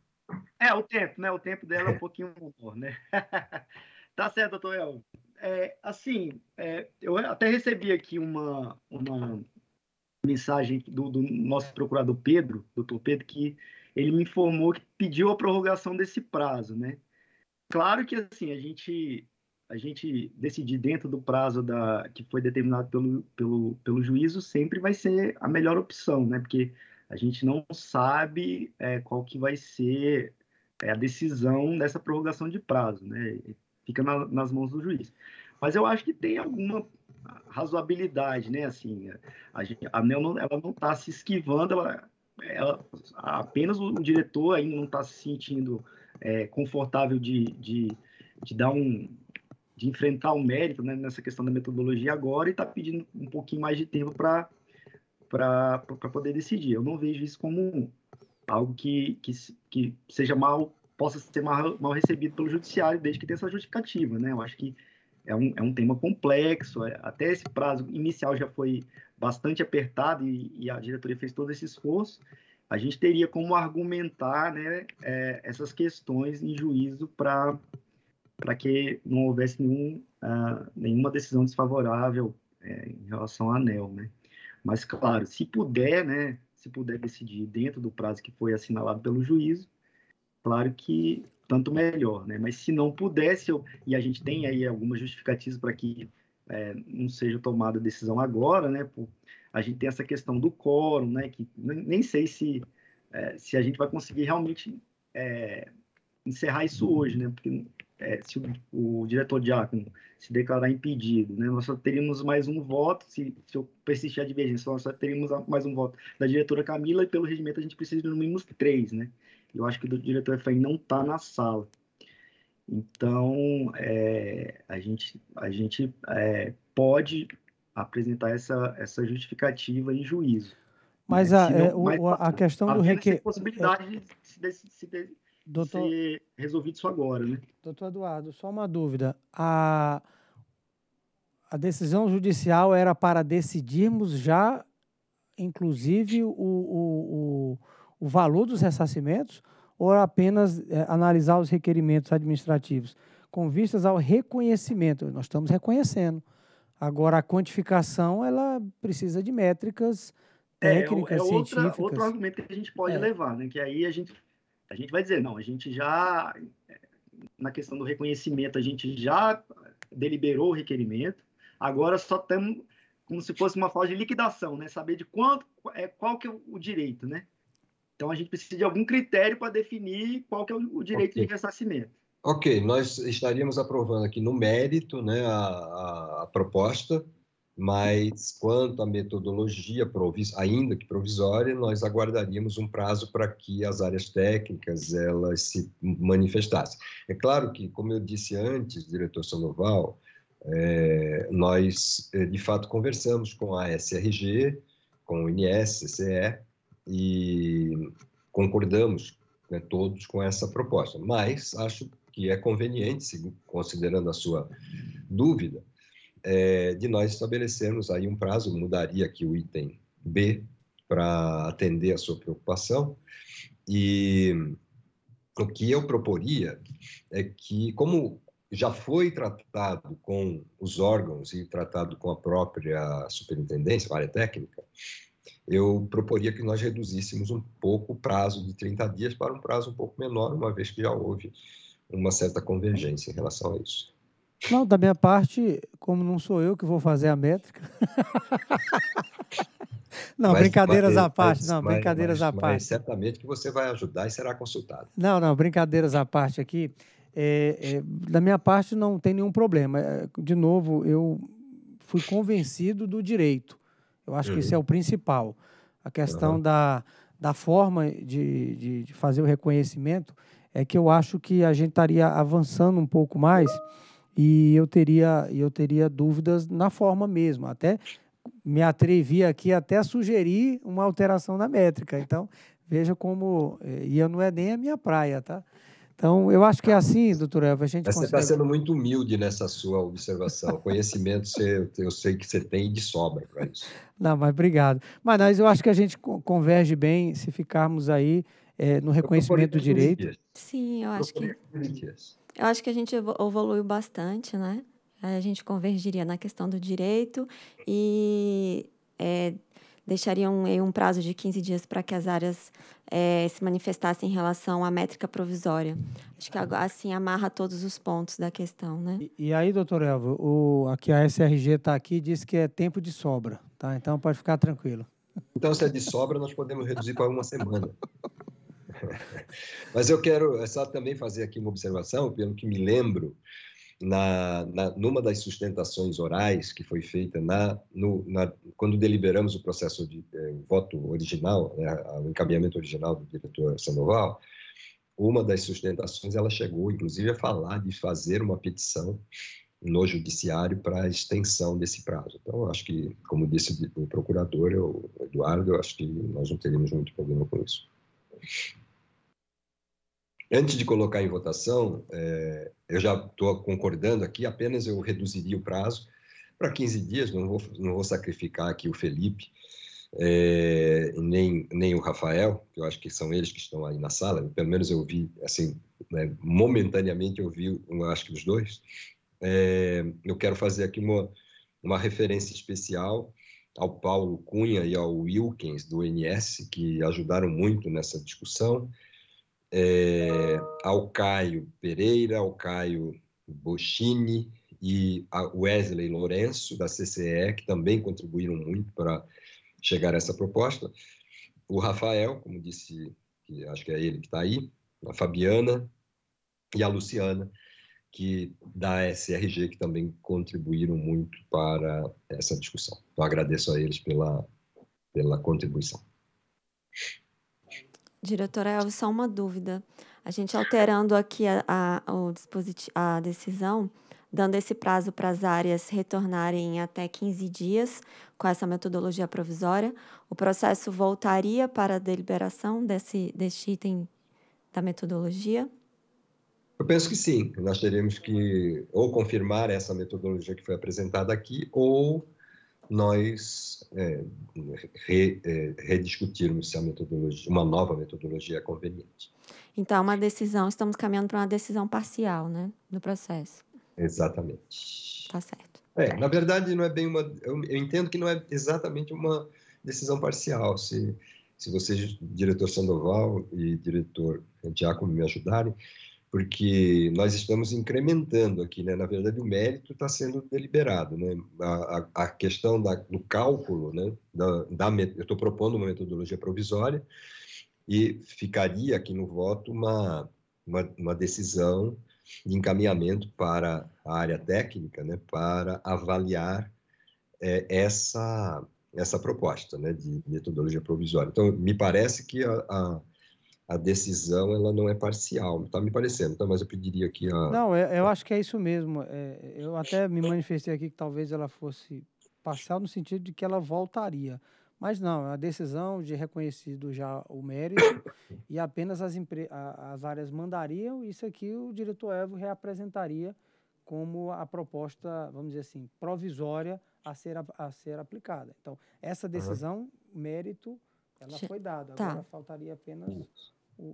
É, o tempo, né? O tempo dela é um pouquinho menor, né? tá certo, doutor El. É, assim, é, eu até recebi aqui uma, uma mensagem do, do nosso procurador Pedro, doutor Pedro, que ele me informou que pediu a prorrogação desse prazo, né? Claro que assim a gente a gente decidir dentro do prazo da que foi determinado pelo, pelo, pelo juízo sempre vai ser a melhor opção, né? Porque a gente não sabe é, qual que vai ser é, a decisão dessa prorrogação de prazo, né? Fica na, nas mãos do juiz. Mas eu acho que tem alguma razoabilidade, né? Assim, a, a, não, ela não está se esquivando, ela, ela, apenas o diretor ainda não está se sentindo é, confortável de, de, de dar um de enfrentar o um mérito né, nessa questão da metodologia agora e está pedindo um pouquinho mais de tempo para para poder decidir. Eu não vejo isso como algo que, que, que seja mal possa ser mal, mal recebido pelo judiciário desde que tenha essa justificativa, né? Eu acho que é um, é um tema complexo, é, até esse prazo inicial já foi bastante apertado e, e a diretoria fez todo esse esforço, a gente teria como argumentar né, é, essas questões em juízo para que não houvesse nenhum, uh, nenhuma decisão desfavorável é, em relação à ANEL. Né? Mas, claro, se puder, né, se puder decidir dentro do prazo que foi assinalado pelo juízo, Claro que tanto melhor, né? Mas se não pudesse, eu, e a gente tem aí algumas justificativas para que é, não seja tomada a decisão agora, né? Por, a gente tem essa questão do quórum, né? Que nem sei se, é, se a gente vai conseguir realmente é, encerrar isso hoje, né? Porque é, se o, o diretor Diácono se declarar impedido, né? Nós só teríamos mais um voto, se, se eu persistir a divergência, nós só teríamos mais um voto da diretora Camila e pelo regimento a gente precisa de no mínimo três, né? Eu acho que o diretor Fai não está na sala. Então, é, a gente, a gente é, pode apresentar essa, essa justificativa em juízo. Mas né? a, não, é, o, mas, a questão do requerimento. possibilidade é... de, se, de, Doutor... ser resolvido isso agora, né? Doutor Eduardo, só uma dúvida. A, a decisão judicial era para decidirmos já, inclusive, o, o, o o valor dos ressarcimentos ou apenas é, analisar os requerimentos administrativos com vistas ao reconhecimento. Nós estamos reconhecendo. Agora, a quantificação ela precisa de métricas é, é técnicas, é, é outra, científicas. outro argumento que a gente pode é. levar, né? que aí a gente, a gente vai dizer, não, a gente já, na questão do reconhecimento, a gente já deliberou o requerimento, agora só estamos como se fosse uma fase de liquidação, né? saber de quanto, é, qual que é o direito, né? Então a gente precisa de algum critério para definir qual que é o direito okay. de ressarcimento. Ok, nós estaríamos aprovando aqui no mérito né, a, a, a proposta, mas quanto à metodologia, ainda que provisória, nós aguardaríamos um prazo para que as áreas técnicas elas se manifestassem. É claro que, como eu disse antes, diretor Sandoval, é, nós é, de fato conversamos com a SRG, com o INSCCE, e concordamos né, todos com essa proposta. Mas acho que é conveniente, considerando a sua dúvida, é, de nós estabelecermos aí um prazo, mudaria aqui o item B para atender a sua preocupação. E o que eu proporia é que, como já foi tratado com os órgãos e tratado com a própria superintendência, a área técnica, eu proporia que nós reduzíssemos um pouco o prazo de 30 dias para um prazo um pouco menor, uma vez que já houve uma certa convergência em relação a isso. Não, da minha parte, como não sou eu que vou fazer a métrica. não, mas, brincadeiras mas, à parte, não, mas, brincadeiras à parte. certamente que você vai ajudar e será consultado. Não, não, brincadeiras à parte aqui. É, é, da minha parte, não tem nenhum problema. É, de novo, eu fui convencido do direito. Eu acho uhum. que isso é o principal. A questão uhum. da, da forma de, de, de, fazer o reconhecimento é que eu acho que a gente estaria avançando um pouco mais e eu teria, eu teria dúvidas na forma mesmo. Até me atrevi aqui até a sugerir uma alteração na métrica. Então, veja como. Eh, e eu não é nem a minha praia, tá? Então, eu acho que é assim, doutor Elva, a gente Mas tá consegue... Você está sendo muito humilde nessa sua observação. Conhecimento você, eu sei que você tem de sobra para isso. Não, mas obrigado. Mas nós, eu acho que a gente converge bem se ficarmos aí é, no reconhecimento do direito. Sim, eu acho que... Eu acho que a gente evoluiu bastante, né? A gente convergiria na questão do direito e é, deixariam um, eh, um prazo de 15 dias para que as áreas é, se manifestassem em relação à métrica provisória. Acho que assim amarra todos os pontos da questão. Né? E, e aí, doutor Elvio, o, aqui a SRG está aqui diz que é tempo de sobra, tá? então pode ficar tranquilo. Então, se é de sobra, nós podemos reduzir para uma semana. Mas eu quero é só também fazer aqui uma observação, pelo que me lembro, na, na, numa das sustentações orais que foi feita na, no, na quando deliberamos o processo de eh, voto original, né, o encaminhamento original do diretor Sandoval, uma das sustentações ela chegou, inclusive, a falar de fazer uma petição no judiciário para a extensão desse prazo. Então, acho que, como disse o procurador, o Eduardo, eu acho que nós não teríamos muito problema com isso. Antes de colocar em votação, é, eu já estou concordando aqui, apenas eu reduziria o prazo para 15 dias, não vou, não vou sacrificar aqui o Felipe, é, nem, nem o Rafael, que eu acho que são eles que estão aí na sala, pelo menos eu vi, assim, né, momentaneamente eu vi, eu acho que os dois. É, eu quero fazer aqui uma, uma referência especial ao Paulo Cunha e ao Wilkins, do NS, que ajudaram muito nessa discussão, é, ao Caio Pereira, ao Caio Boschini e a Wesley Lourenço, da CCE, que também contribuíram muito para chegar a essa proposta. O Rafael, como disse, que acho que é ele que está aí, a Fabiana e a Luciana, que da SRG, que também contribuíram muito para essa discussão. Então, agradeço a eles pela, pela contribuição. Diretora Elvis, só uma dúvida. A gente alterando aqui a, a, o dispositivo, a decisão, dando esse prazo para as áreas retornarem até 15 dias com essa metodologia provisória, o processo voltaria para a deliberação desse, deste item da metodologia? Eu penso que sim. Nós teríamos que ou confirmar essa metodologia que foi apresentada aqui ou nós é, re, é, rediscutirmos se a metodologia, uma nova metodologia é conveniente. Então, é uma decisão, estamos caminhando para uma decisão parcial, né, do processo. Exatamente. Tá certo. É, na verdade, não é bem uma. Eu, eu entendo que não é exatamente uma decisão parcial. Se, se vocês, diretor Sandoval e diretor Diácono, me ajudarem, porque nós estamos incrementando aqui, né? Na verdade, o mérito está sendo deliberado, né? A, a, a questão da, do cálculo, né? Da, da eu estou propondo uma metodologia provisória e ficaria aqui no voto uma, uma, uma decisão de encaminhamento para a área técnica, né? Para avaliar é, essa essa proposta, né? De metodologia provisória. Então, me parece que a, a a decisão ela não é parcial. está me parecendo, tá? Mas eu pediria aqui a. Não, eu, é, eu acho que é isso mesmo. É, eu até me manifestei aqui que talvez ela fosse parcial no sentido de que ela voltaria. Mas não, é a decisão de reconhecido já o mérito e apenas as, as áreas mandariam, isso aqui o diretor Evo reapresentaria como a proposta, vamos dizer assim, provisória a ser, a, a ser aplicada. Então, essa decisão, uhum. mérito, ela foi dada. Tá. Agora faltaria apenas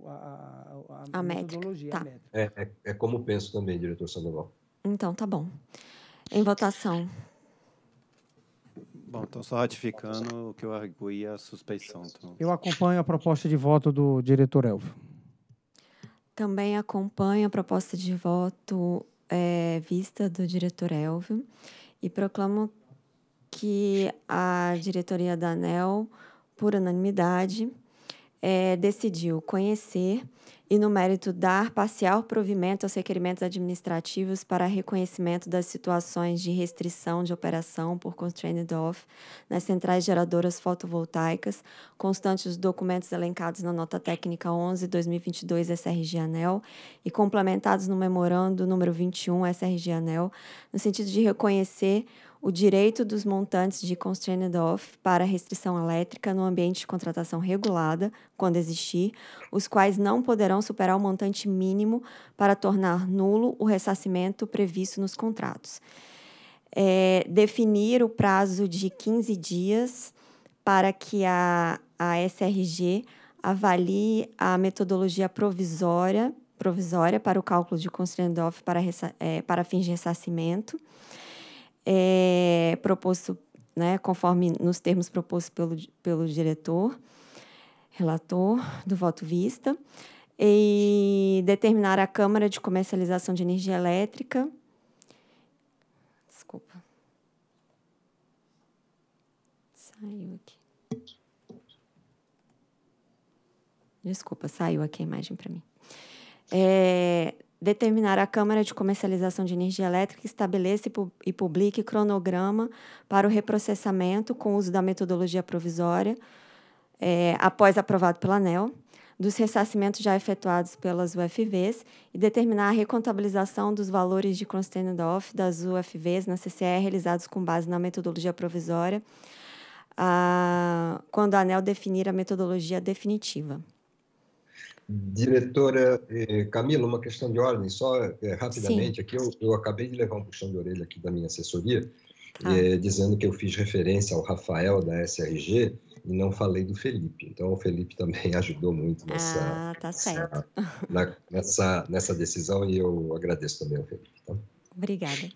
a, a, a, a metodologia, tá. a métrica. É, é, é, como penso também, diretor Sandoval. Então, tá bom. Em votação. Bom, então só ratificando o que eu arguí a suspeição. Então. Eu acompanho a proposta de voto do diretor Elvio. Também acompanho a proposta de voto é, vista do diretor Elvio e proclamo que a diretoria da ANEL, por unanimidade, é, decidiu conhecer e, no mérito, dar parcial provimento aos requerimentos administrativos para reconhecimento das situações de restrição de operação por constrained off nas centrais geradoras fotovoltaicas, constante os documentos elencados na nota técnica 11/2022 SRG ANEL e complementados no memorando número 21 SRG ANEL, no sentido de reconhecer o direito dos montantes de constrained off para restrição elétrica no ambiente de contratação regulada, quando existir, os quais não poderão superar o montante mínimo para tornar nulo o ressarcimento previsto nos contratos. É, definir o prazo de 15 dias para que a, a SRG avalie a metodologia provisória, provisória para o cálculo de constrained off para, é, para fins de ressarcimento é, proposto, né, conforme nos termos propostos pelo, pelo diretor, relator do voto vista, e determinar a Câmara de Comercialização de Energia Elétrica. Desculpa. Saiu aqui. Desculpa, saiu aqui a imagem para mim. É, determinar à Câmara de Comercialização de Energia Elétrica que estabeleça e publique cronograma para o reprocessamento com uso da metodologia provisória, é, após aprovado pela ANEL, dos ressarcimentos já efetuados pelas UFVs e determinar a recontabilização dos valores de Kronstein-Doff das UFVs na CCE realizados com base na metodologia provisória, a, ah, quando a ANEL definir a metodologia definitiva. Diretora eh, Camila, uma questão de ordem, só eh, rapidamente Sim. aqui. Eu, eu, acabei de levar um puxão de orelha aqui da minha assessoria, ah. eh, dizendo que eu fiz referência ao Rafael da SRG e não falei do Felipe. Então, o Felipe também ajudou muito nessa, ah, tá certo. Nessa, na, nessa, nessa decisão e eu agradeço também ao Felipe. Tá? Obrigada.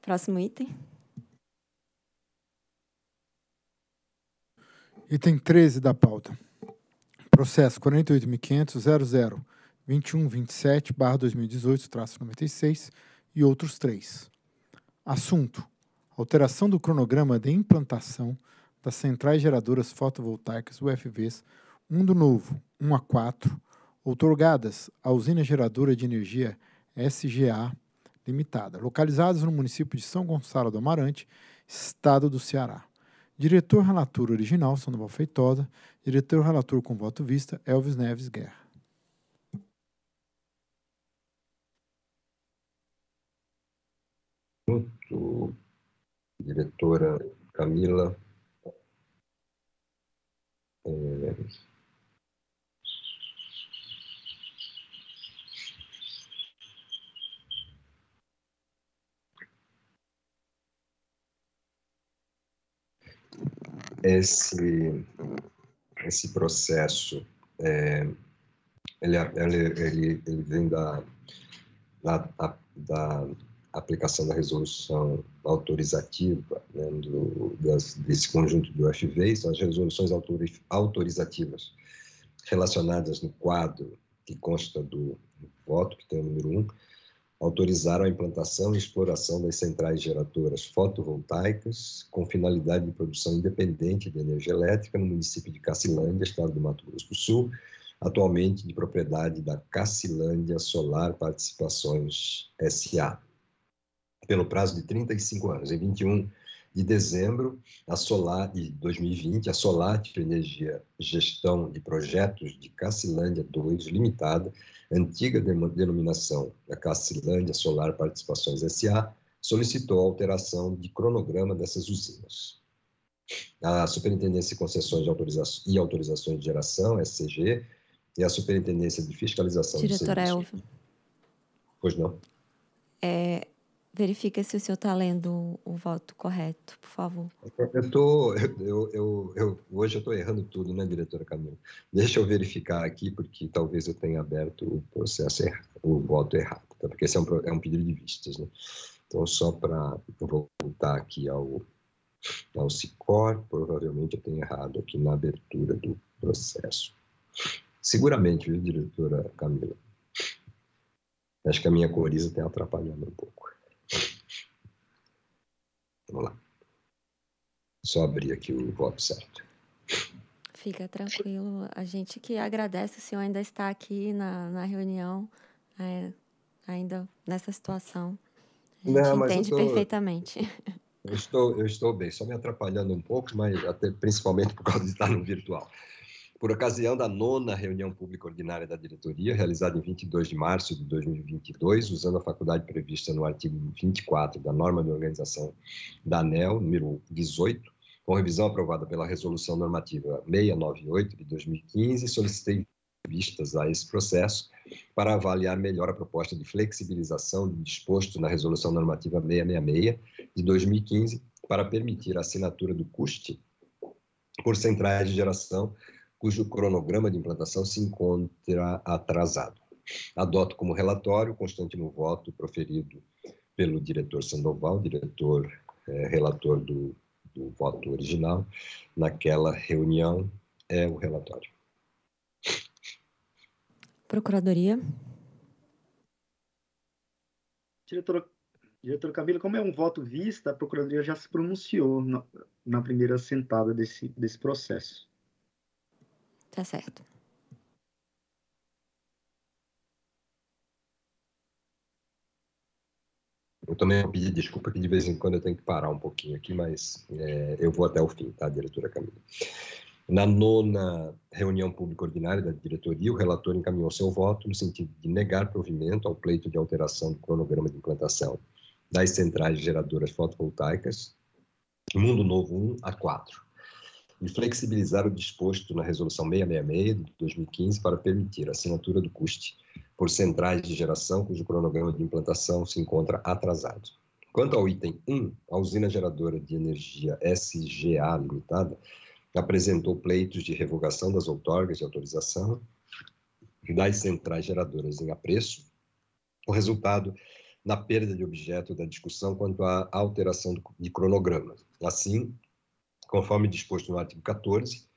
Próximo item. Item 13 da pauta. Processo 48.500.00.2127/2018-96 e outros três. Assunto: alteração do cronograma de implantação das centrais geradoras fotovoltaicas UFVs, um do novo, 1 a 4, outorgadas à usina geradora de energia SGA Limitada, localizadas no município de São Gonçalo do Amarante, estado do Ceará. Diretor relator original, Sandoval Feitosa. Diretor relator com voto vista, Elvis Neves Guerra. diretora Camila. É... esse, esse processo é, ele, ele, ele, vem da, da, da aplicação da resolução autorizativa né, do, das, desse conjunto do FV, são as resoluções autorizativas relacionadas no quadro que consta do voto, que tem o número 1, autorizaram a implantação e exploração das centrais geradoras fotovoltaicas com finalidade de produção independente de energia elétrica no município de Cacilândia, estado do Mato Grosso do Sul, atualmente de propriedade da Cacilândia Solar Participações SA, pelo prazo de 35 anos. Em 21 de dezembro, a Solar de 2020, a Solar Solat Energia Gestão de Projetos de Cacilândia 2 Limitada, antiga denominação da Cacilândia Solar Participações SA, solicitou a alteração de cronograma dessas usinas. A Superintendência de Concessões de Autoriza e Autorizações de Geração, SCG, e a Superintendência de Fiscalização Diretora Elva Pois não. É, verifica se o senhor está lendo o voto correto, por favor. É eu estou. Eu, eu, eu, hoje eu estou errando tudo, né, diretora Camila? Deixa eu verificar aqui, porque talvez eu tenha aberto o processo, errado, o voto errado, tá? porque esse é um, é um pedido de vistas, né? Então, só para voltar aqui ao, ao CICOR, provavelmente eu tenho errado aqui na abertura do processo. Seguramente, viu, diretora Camila? Acho que a minha coriza tem atrapalhando um pouco. Vamos lá. Só abrir aqui o certo. Fica tranquilo. A gente que agradece o senhor ainda está aqui na, na reunião, é, ainda nessa situação. A gente Não, entende tô... perfeitamente. Eu estou, eu estou bem, só me atrapalhando um pouco, mas até principalmente por causa de estar no virtual por ocasião da nona reunião pública ordinária da diretoria, realizada em 22 de março de 2022, usando a faculdade prevista no artigo 24 da norma de organização da ANEL, número 18, com revisão aprovada pela resolução normativa 698 de 2015, solicitei vistas a esse processo para avaliar melhor a proposta de flexibilização do disposto na resolução normativa 666 de 2015 para permitir a assinatura do CUST por centrais de geração cujo cronograma de implantação se encontra atrasado. Adoto como relatório o no voto proferido pelo diretor Sandoval, diretor é, relator do, do voto original, naquela reunião, é o relatório. Procuradoria. Diretor, diretor Camila, como é um voto vista, a Procuradoria já se pronunciou na, na primeira sentada desse, desse processo. Tá certo. Eu também vou pedir desculpa que de vez em quando eu tenho que parar um pouquinho aqui, mas é, eu vou até o fim, tá, diretora Camila? Na nona reunião pública ordinária da diretoria, o relator encaminhou seu voto no sentido de negar provimento ao pleito de alteração do cronograma de implantação das centrais geradoras fotovoltaicas Mundo Novo 1 a 4, e flexibilizar o disposto na Resolução 666 de 2015 para permitir a assinatura do custe por centrais de geração cujo cronograma de implantação se encontra atrasado. Quanto ao item 1, a usina geradora de energia SGA Limitada apresentou pleitos de revogação das outorgas de autorização das centrais geradoras em apreço, o resultado na perda de objeto da discussão quanto à alteração de cronograma. Assim, conforme disposto no artigo 14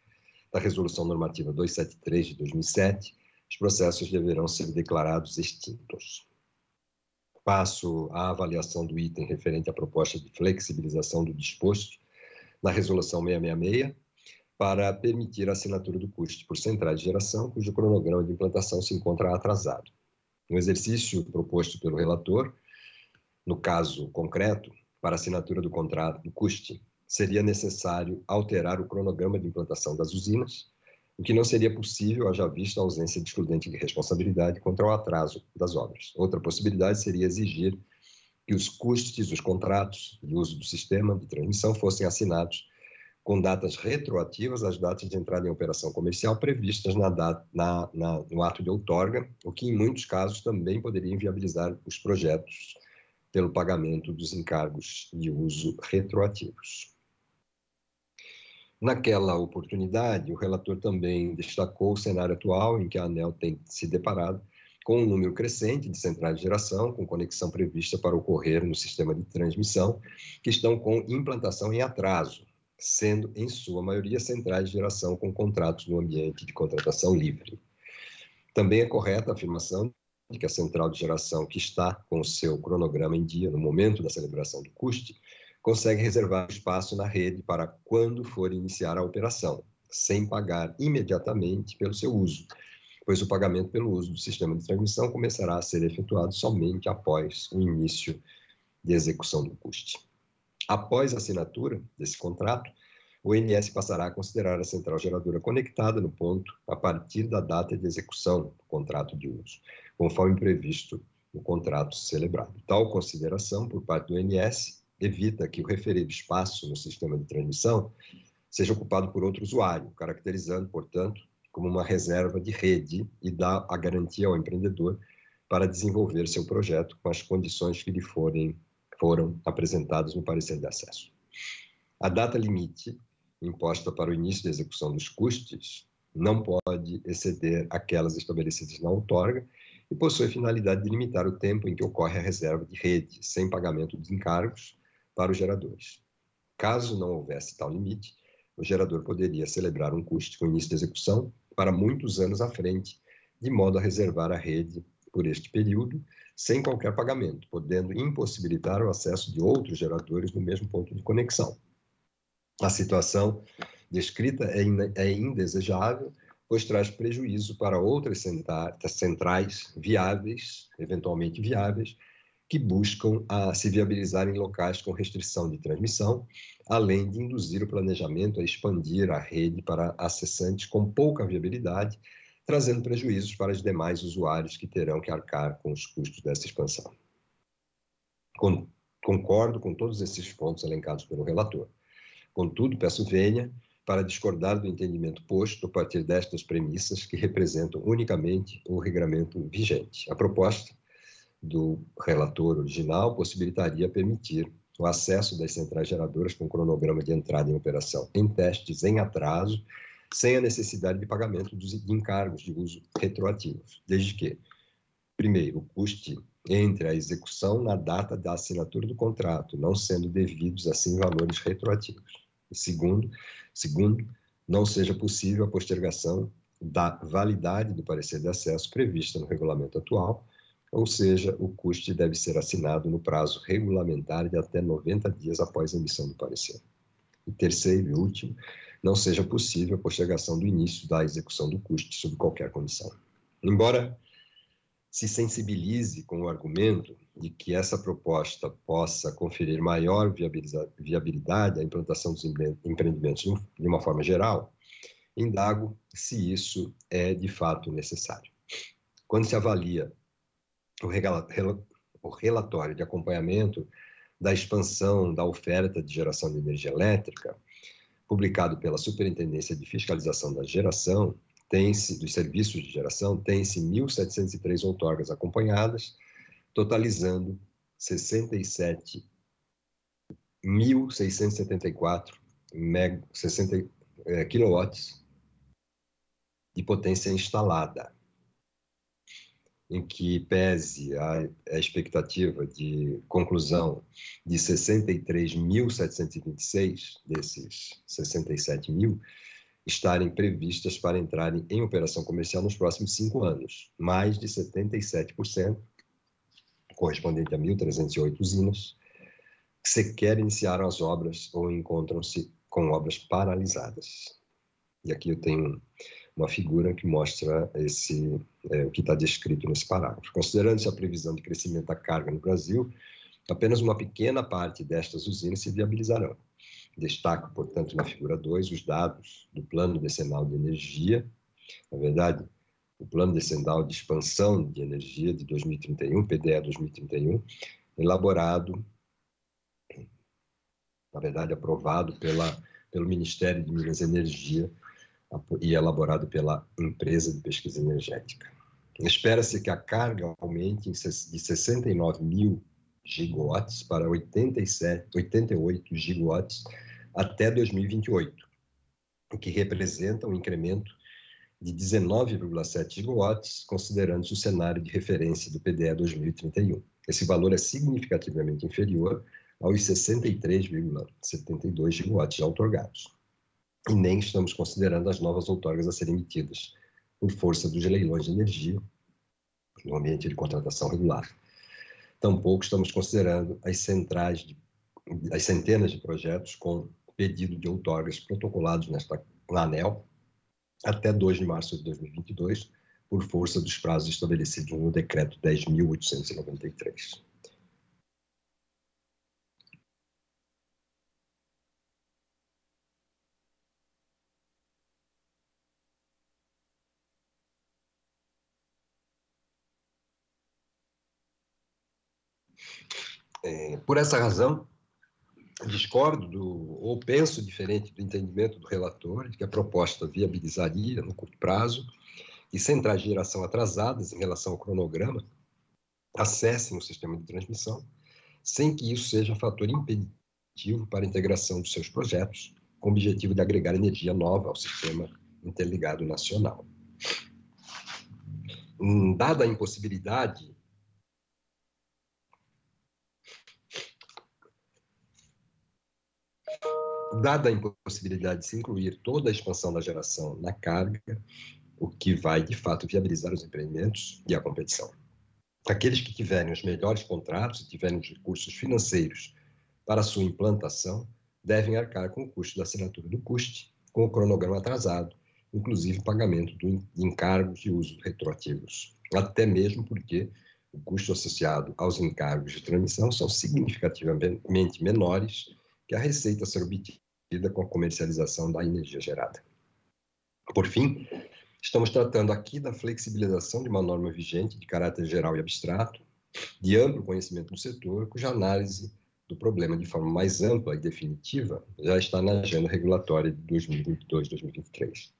da Resolução Normativa 273 de 2007, os processos deverão ser declarados extintos. Passo à avaliação do item referente à proposta de flexibilização do disposto na Resolução 666, para permitir a assinatura do custo por centrais de geração, cujo cronograma de implantação se encontra atrasado. No exercício proposto pelo relator, no caso concreto, para assinatura do contrato do CUST seria necessário alterar o cronograma de implantação das usinas, o que não seria possível, haja visto a ausência de excludente de responsabilidade contra o atraso das obras. Outra possibilidade seria exigir que os custos, os contratos de uso do sistema de transmissão fossem assinados com datas retroativas às datas de entrada em operação comercial previstas na data, na, na, no ato de outorga, o que em muitos casos também poderia inviabilizar os projetos pelo pagamento dos encargos de uso retroativos. Naquela oportunidade, o relator também destacou o cenário atual em que a ANEL tem se deparado com um número crescente de centrais de geração, com conexão prevista para ocorrer no sistema de transmissão, que estão com implantação em atraso, sendo, em sua maioria, centrais de geração com contratos no ambiente de contratação livre. Também é correta a afirmação de que a central de geração que está com o seu cronograma em dia no momento da celebração do custe consegue reservar espaço na rede para quando for iniciar a operação, sem pagar imediatamente pelo seu uso, pois o pagamento pelo uso do sistema de transmissão começará a ser efetuado somente após o início de execução do custe. Após a assinatura desse contrato, o INS passará a considerar a central geradora conectada no ponto a partir da data de execução do contrato de uso, conforme previsto no contrato celebrado. Tal consideração por parte do INS evita que o referido espaço no sistema de transmissão seja ocupado por outro usuário, caracterizando, portanto, como uma reserva de rede e dá a garantia ao empreendedor para desenvolver seu projeto com as condições que lhe forem, foram apresentadas no parecer de acesso. A data limite imposta para o início da execução dos custos não pode exceder aquelas estabelecidas na outorga e possui a finalidade de limitar o tempo em que ocorre a reserva de rede, sem pagamento dos encargos, para os geradores. Caso não houvesse tal limite, o gerador poderia celebrar um custo com início de execução para muitos anos à frente, de modo a reservar a rede por este período, sem qualquer pagamento, podendo impossibilitar o acesso de outros geradores no mesmo ponto de conexão. A situação descrita é, in é indesejável, pois traz prejuízo para outras centrais viáveis, eventualmente viáveis, que buscam a, se viabilizar em locais com restrição de transmissão, além de induzir o planejamento a expandir a rede para acessantes com pouca viabilidade, trazendo prejuízos para os demais usuários que terão que arcar com os custos dessa expansão. concordo com todos esses pontos elencados pelo relator. Contudo, peço venha para discordar do entendimento posto a partir destas premissas que representam unicamente o regulamento vigente. A proposta do relator original possibilitaria permitir o acesso das centrais geradoras com cronograma de entrada em operação em testes em atraso, sem a necessidade de pagamento dos encargos de uso retroativos, desde que, primeiro, o custe entre a execução na data da assinatura do contrato, não sendo devidos assim valores retroativos. E segundo, segundo, não seja possível a postergação da validade do parecer de acesso prevista no regulamento atual, ou seja, o custe deve ser assinado no prazo regulamentar de até 90 dias após a emissão do parecer. E terceiro e último, não seja possível a postergação do início da execução do custe sob qualquer condição. Embora se sensibilize com o argumento de que essa proposta possa conferir maior viabilidade à implantação dos empreendimentos de uma forma geral, indago se isso é de fato necessário. Quando se avalia o, regala, o relatório de acompanhamento da expansão da oferta de geração de energia elétrica, publicado pela Superintendência de Fiscalização da Geração, tem dos serviços de geração, tem-se 1.703 outorgas acompanhadas, totalizando 67.674 meg... 60 eh, de potência instalada em que pese a, a expectativa de conclusão de 63.726 desses 67 mil estarem previstas para entrarem em operação comercial nos próximos cinco anos, mais de 77%, correspondente a 1.308 usinas, sequer iniciaram as obras ou encontram-se com obras paralisadas. E aqui eu tenho uma figura que mostra esse, é, o que está descrito nesse parágrafo. Considerando-se a previsão de crescimento da carga no Brasil, apenas uma pequena parte destas usinas se viabilizarão. Destaco, portanto, na figura 2, os dados do Plano Decenal de Energia. Na verdade, o Plano Decenal de Expansão de Energia de 2031, PDE 2031, elaborado, na verdade, aprovado pela, pelo Ministério de Minas e Energia e é elaborado pela empresa de pesquisa energética. Espera-se que a carga aumente de 69 mil gigawatts para 87, 88 gigawatts até 2028, o que representa um incremento de 19,7 gigawatts, considerando o cenário de referência do PDE 2031. Esse valor é significativamente inferior aos 63,72 gigawatts já otorgados e nem estamos considerando as novas outorgas a serem emitidas por força dos leilões de energia no ambiente de contratação regular. Tampouco estamos considerando as centrais de, as centenas de projetos com pedido de outorgas protocolados nesta na ANEL até 2 de março de 2022, por força dos prazos estabelecidos no decreto 10.893. É, por essa razão, discordo do, ou penso diferente do entendimento do relator, de que a proposta viabilizaria, no curto prazo, e de geração atrasadas em relação ao cronograma, acessem o sistema de transmissão, sem que isso seja fator impeditivo para a integração dos seus projetos, com o objetivo de agregar energia nova ao sistema interligado nacional. Hum, dada a impossibilidade dada a impossibilidade de se incluir toda a expansão da geração na carga, o que vai de fato viabilizar os empreendimentos e a competição. Aqueles que tiverem os melhores contratos e tiverem os recursos financeiros para sua implantação devem arcar com o custo da assinatura do custe com o cronograma atrasado, inclusive pagamento de encargos e uso retroativos. Até mesmo porque o custo associado aos encargos de transmissão são significativamente menores que a receita ser obtida com a comercialização da energia gerada. Por fim, estamos tratando aqui da flexibilização de uma norma vigente de caráter geral e abstrato, de amplo conhecimento do setor, cuja análise do problema de forma mais ampla e definitiva já está na agenda regulatória de 2022-2023.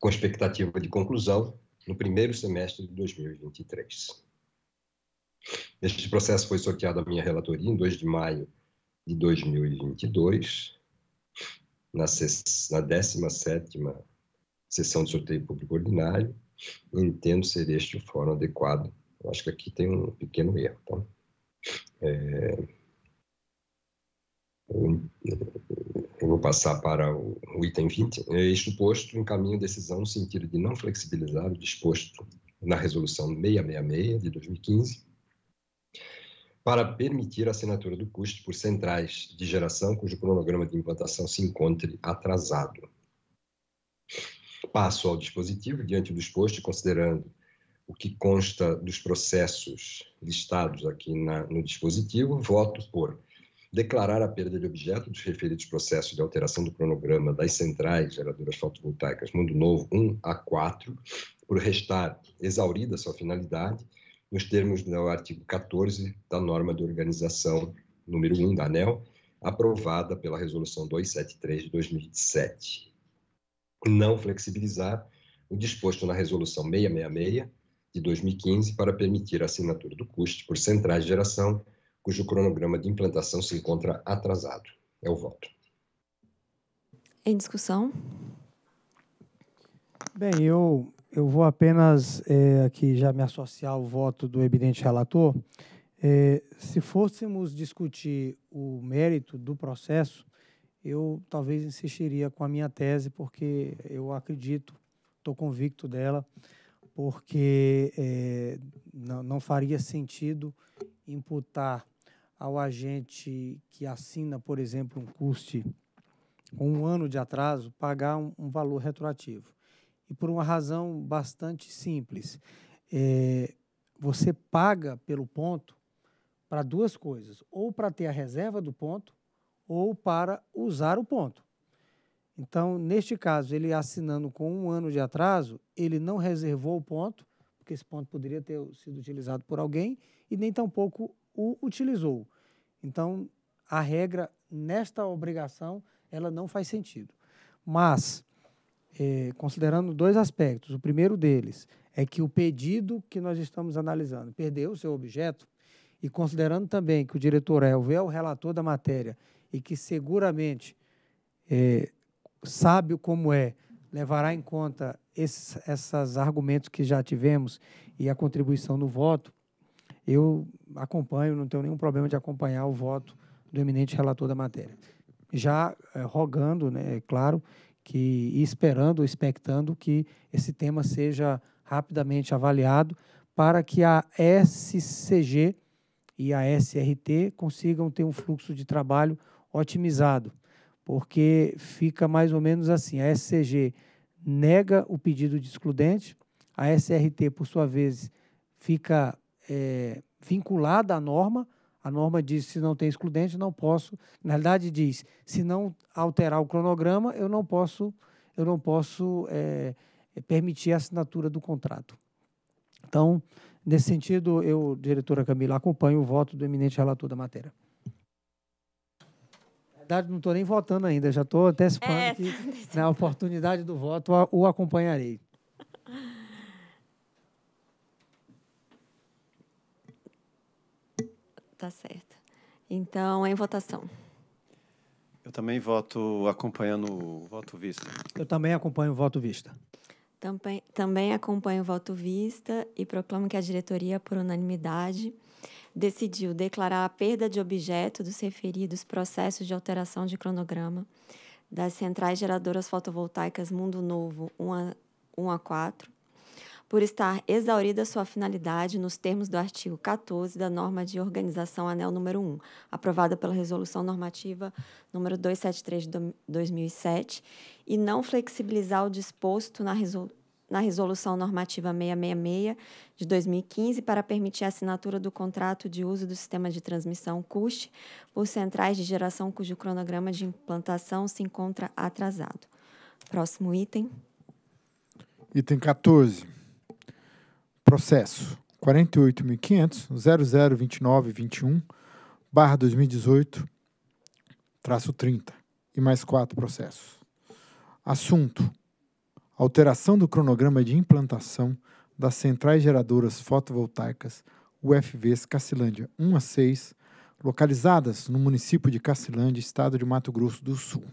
Com expectativa de conclusão no primeiro semestre de 2023. Este processo foi sorteado à minha relatoria em 2 de maio de 2022, na, 17 sessão de sorteio público ordinário. Entendo ser este o fórum adequado. Eu acho que aqui tem um pequeno erro. Tá? É, eu, vou passar para o, item 20. É, este posto encaminha decisão no sentido de não flexibilizar o disposto na resolução 666 de 2015 para permitir a assinatura do custo por centrais de geração cujo cronograma de implantação se encontre atrasado. Passo ao dispositivo, diante do exposto, considerando o que consta dos processos listados aqui na, no dispositivo, voto por declarar a perda de objeto dos referidos processos de alteração do cronograma das centrais geradoras fotovoltaicas Mundo Novo 1 a 4, por restar exaurida sua finalidade, nos termos do artigo 14 da norma de organização número 1 da ANEL, aprovada pela Resolução 273 de 2007. Não flexibilizar o disposto na Resolução 666 de 2015 para permitir a assinatura do custo por centrais de geração, cujo cronograma de implantação se encontra atrasado. É o voto. Em discussão? Bem, eu eu vou apenas é, aqui já me associar ao voto do evidente relator. É, se fôssemos discutir o mérito do processo, eu talvez insistiria com a minha tese, porque eu acredito, estou convicto dela, porque é, eh, não, não faria sentido imputar ao agente que assina, por exemplo, um custe com um ano de atraso, pagar um, um valor retroativo e por uma razão bastante simples. É, você paga pelo ponto para duas coisas: ou para ter a reserva do ponto, ou para usar o ponto. Então, neste caso, ele assinando com um ano de atraso, ele não reservou o ponto, porque esse ponto poderia ter sido utilizado por alguém, e nem tampouco o utilizou. Então, a regra nesta obrigação, ela não faz sentido. Mas, eh, considerando dois aspectos. O primeiro deles é que o pedido que nós estamos analisando perdeu o seu objeto, e considerando também que o diretor Elvio é o relator da matéria e que seguramente eh, é, sábio como é, levará em conta esses essas argumentos que já tivemos e a contribuição no voto, eu acompanho, não tenho nenhum problema de acompanhar o voto do eminente relator da matéria. Já eh, rogando, né, é claro, que e esperando, expectando que esse tema seja rapidamente avaliado para que a SCG e a SRT consigam ter um fluxo de trabalho otimizado, porque fica mais ou menos assim: a SCG nega o pedido de excludente, a SRT, por sua vez, fica é, vinculada à norma, a norma diz se não tem excludente, não posso. Na realidade diz, se não alterar o cronograma, eu não posso, eu não posso é, permitir a assinatura do contrato. Então, nesse sentido, eu, diretora Camila, acompanho o voto do eminente relator da matéria. Na verdade, não estou nem votando ainda, já estou antecipando é. que na oportunidade do voto o acompanharei. Tá certo. Então, é em votação. Eu também voto acompanhando o voto vista. Eu também acompanho o voto vista. Também, também acompanho o voto vista e proclamo que a diretoria, por unanimidade, decidiu declarar a perda de objeto dos referidos processos de alteração de cronograma das centrais geradoras fotovoltaicas Mundo Novo 1 a, 1 a 4 por estar exaurida sua finalidade nos termos do artigo 14 da norma de organização anel número 1, aprovada pela resolução normativa número 273 de 2007, e não flexibilizar o disposto na resolução na Resolução Normativa 666 de 2015 para permitir a assinatura do contrato de uso do sistema de transmissão CUST por centrais de geração cujo cronograma de implantação se encontra atrasado. Próximo item. Item 14. Processo 48.500.002921 barra 2018 traço 30 e mais quatro processos. Assunto: alteração do cronograma de implantação das centrais geradoras fotovoltaicas UFVs Cacilândia 1 a 6, localizadas no município de Cacilândia, estado de Mato Grosso do Sul.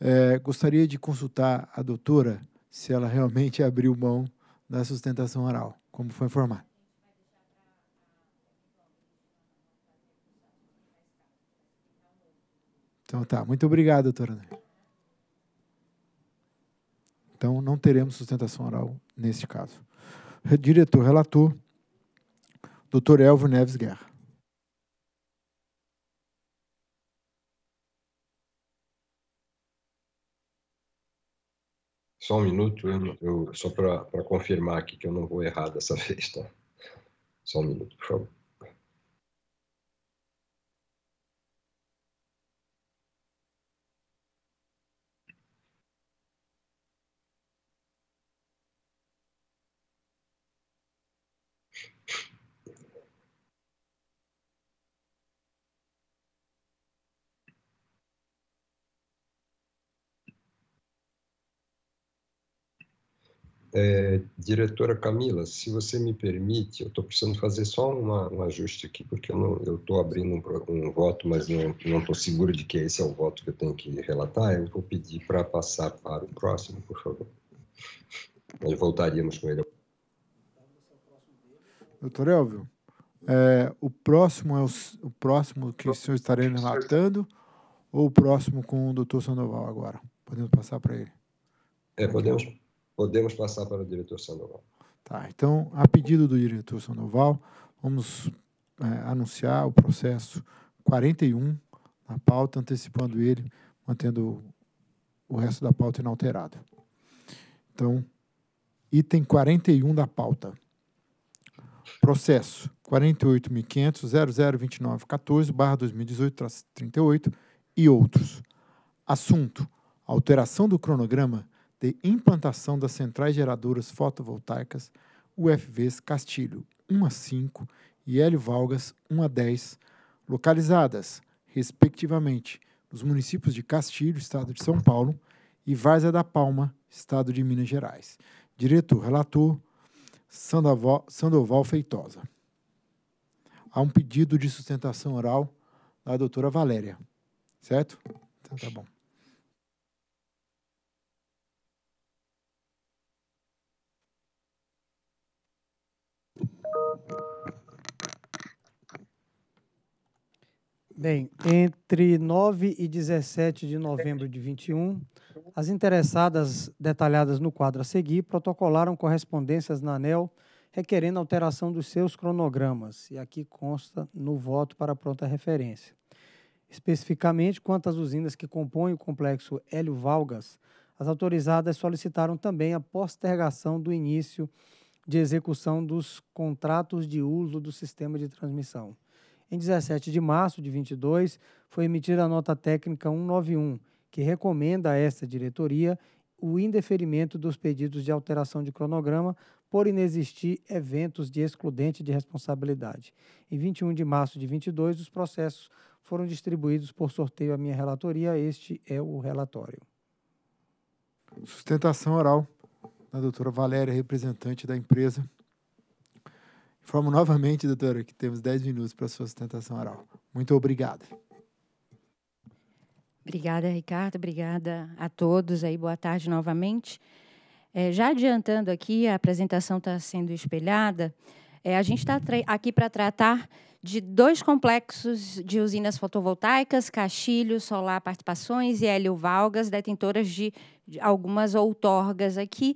É, gostaria de consultar a doutora se ela realmente abriu mão da sustentação oral, como foi informado. Então tá, muito obrigado, doutora Então não teremos sustentação oral neste caso. Diretor, relator, doutor Elvio Neves Guerra. Só um minuto, eu, só para confirmar aqui que eu não vou errar dessa vez, tá? Só um minuto, por favor. É, diretora Camila, se você me permite, eu estou precisando fazer só uma, um ajuste aqui, porque eu estou abrindo um, um, voto, mas não estou seguro de que esse é o voto que eu tenho que relatar. Eu vou pedir para passar para o próximo, por favor. Nós voltaríamos com ele. Doutor Elvio, é, o próximo é o, o próximo que o senhor estará relatando ou o próximo com o doutor Sandoval agora? Podemos passar para ele? É, podemos. Podemos passar para o diretor Sandoval. Tá, então, a pedido do diretor Sandoval, vamos é, anunciar o processo 41 na pauta, antecipando ele, mantendo o resto da pauta inalterado. Então, item 41 da pauta. Processo 48.500.0029.14/2018-38 e outros. Assunto: alteração do cronograma de implantação das centrais geradoras fotovoltaicas UFVs Castilho 1 a 5 e Hélio Valgas 1 a 10, localizadas, respectivamente, nos municípios de Castilho, estado de São Paulo, e Várzea da Palma, estado de Minas Gerais. Diretor relator Sandoval, Feitosa. Há um pedido de sustentação oral da doutora Valéria, certo? Então, tá bom. Bem, entre 9 e 17 de novembro de 21, as interessadas detalhadas no quadro a seguir protocolaram correspondências na ANEL requerendo alteração dos seus cronogramas, e aqui consta no voto para pronta referência. Especificamente, quanto às usinas que compõem o complexo Hélio Valgas, as autorizadas solicitaram também a postergação do início de execução dos contratos de uso do sistema de transmissão. Em 17 de março de 22, foi emitida a nota técnica 191, que recomenda a esta diretoria o indeferimento dos pedidos de alteração de cronograma por inexistir eventos de excludente de responsabilidade. Em 21 de março de 22, os processos foram distribuídos por sorteio à minha relatoria. Este é o relatório. Sustentação oral da doutora Valéria, representante da empresa. Informo novamente, doutora, que temos 10 minutos para a sua sustentação oral. Muito obrigada. Obrigada, Ricardo. Obrigada a todos. Aí, boa tarde novamente. É, já adiantando aqui, a apresentação está sendo espelhada. É, a gente está aqui para tratar de dois complexos de usinas fotovoltaicas, Caxilho, Solar Participações e Hélio Valgas, detentoras de algumas outorgas aqui,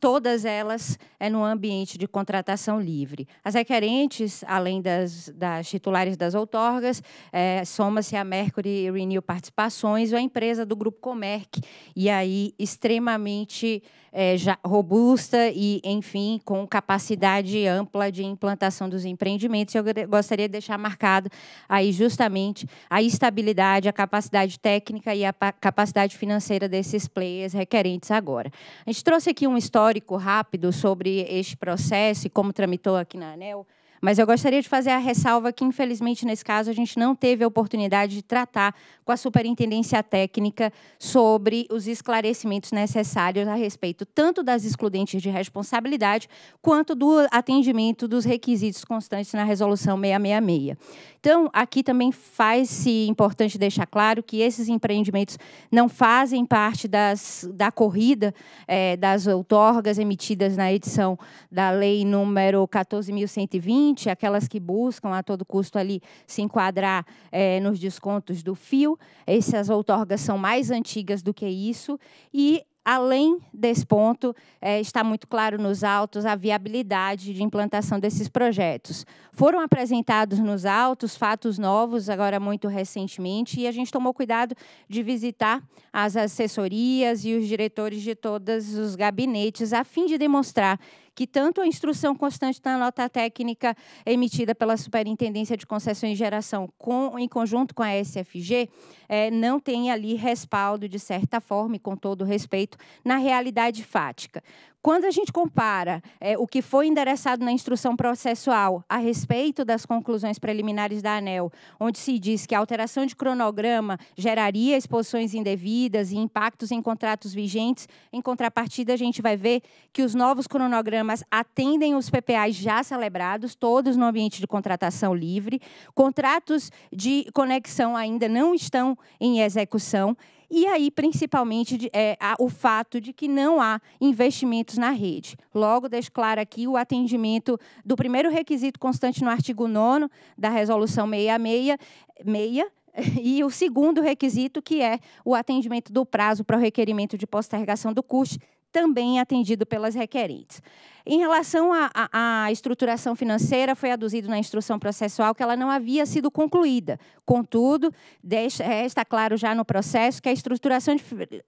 todas elas é no ambiente de contratação livre. As requerentes, além das, das titulares das outorgas, é, soma-se a Mercury Renew Participações, ou a empresa do Grupo Comerc, e aí extremamente é, já robusta e, enfim, com capacidade ampla de implantação dos empreendimentos. Eu gostaria de deixar marcado aí justamente a estabilidade, a capacidade técnica e a capacidade financeira desses players requerentes agora. A gente trouxe aqui um histórico rápido sobre este processo e como tramitou aqui na ANEL mas eu gostaria de fazer a ressalva que, infelizmente, nesse caso, a gente não teve a oportunidade de tratar com a superintendência técnica sobre os esclarecimentos necessários a respeito tanto das excludentes de responsabilidade quanto do atendimento dos requisitos constantes na resolução 666. Então, aqui também faz-se importante deixar claro que esses empreendimentos não fazem parte das, da corrida é, das outorgas emitidas na edição da lei número 14.120, 20, aquelas que buscam a todo custo ali se enquadrar é, nos descontos do fio. Essas outorgas são mais antigas do que isso. E além desse ponto, é, está muito claro nos autos a viabilidade de implantação desses projetos. Foram apresentados nos autos fatos novos, agora muito recentemente, e a gente tomou cuidado de visitar as assessorias e os diretores de todos os gabinetes, a fim de demonstrar que tanto a instrução constante na nota técnica emitida pela Superintendência de Concessões e Geração com, em conjunto com a SFG é, não tem ali respaldo, de certa forma, e com todo respeito, na realidade fática. Quando a gente compara é, o que foi endereçado na instrução processual a respeito das conclusões preliminares da ANEL, onde se diz que a alteração de cronograma geraria exposições indevidas e impactos em contratos vigentes, em contrapartida, a gente vai ver que os novos cronogramas atendem os PPAs já celebrados, todos no ambiente de contratação livre, contratos de conexão ainda não estão em execução. E aí, principalmente, é, o fato de que não há investimentos na rede. Logo, deixo claro aqui o atendimento do primeiro requisito constante no artigo 9 da Resolução 666, e o segundo requisito, que é o atendimento do prazo para o requerimento de postergação do custo, também atendido pelas requerentes. Em relação à estruturação financeira, foi aduzido na instrução processual que ela não havia sido concluída. Contudo, deixa, claro já no processo que a estruturação de,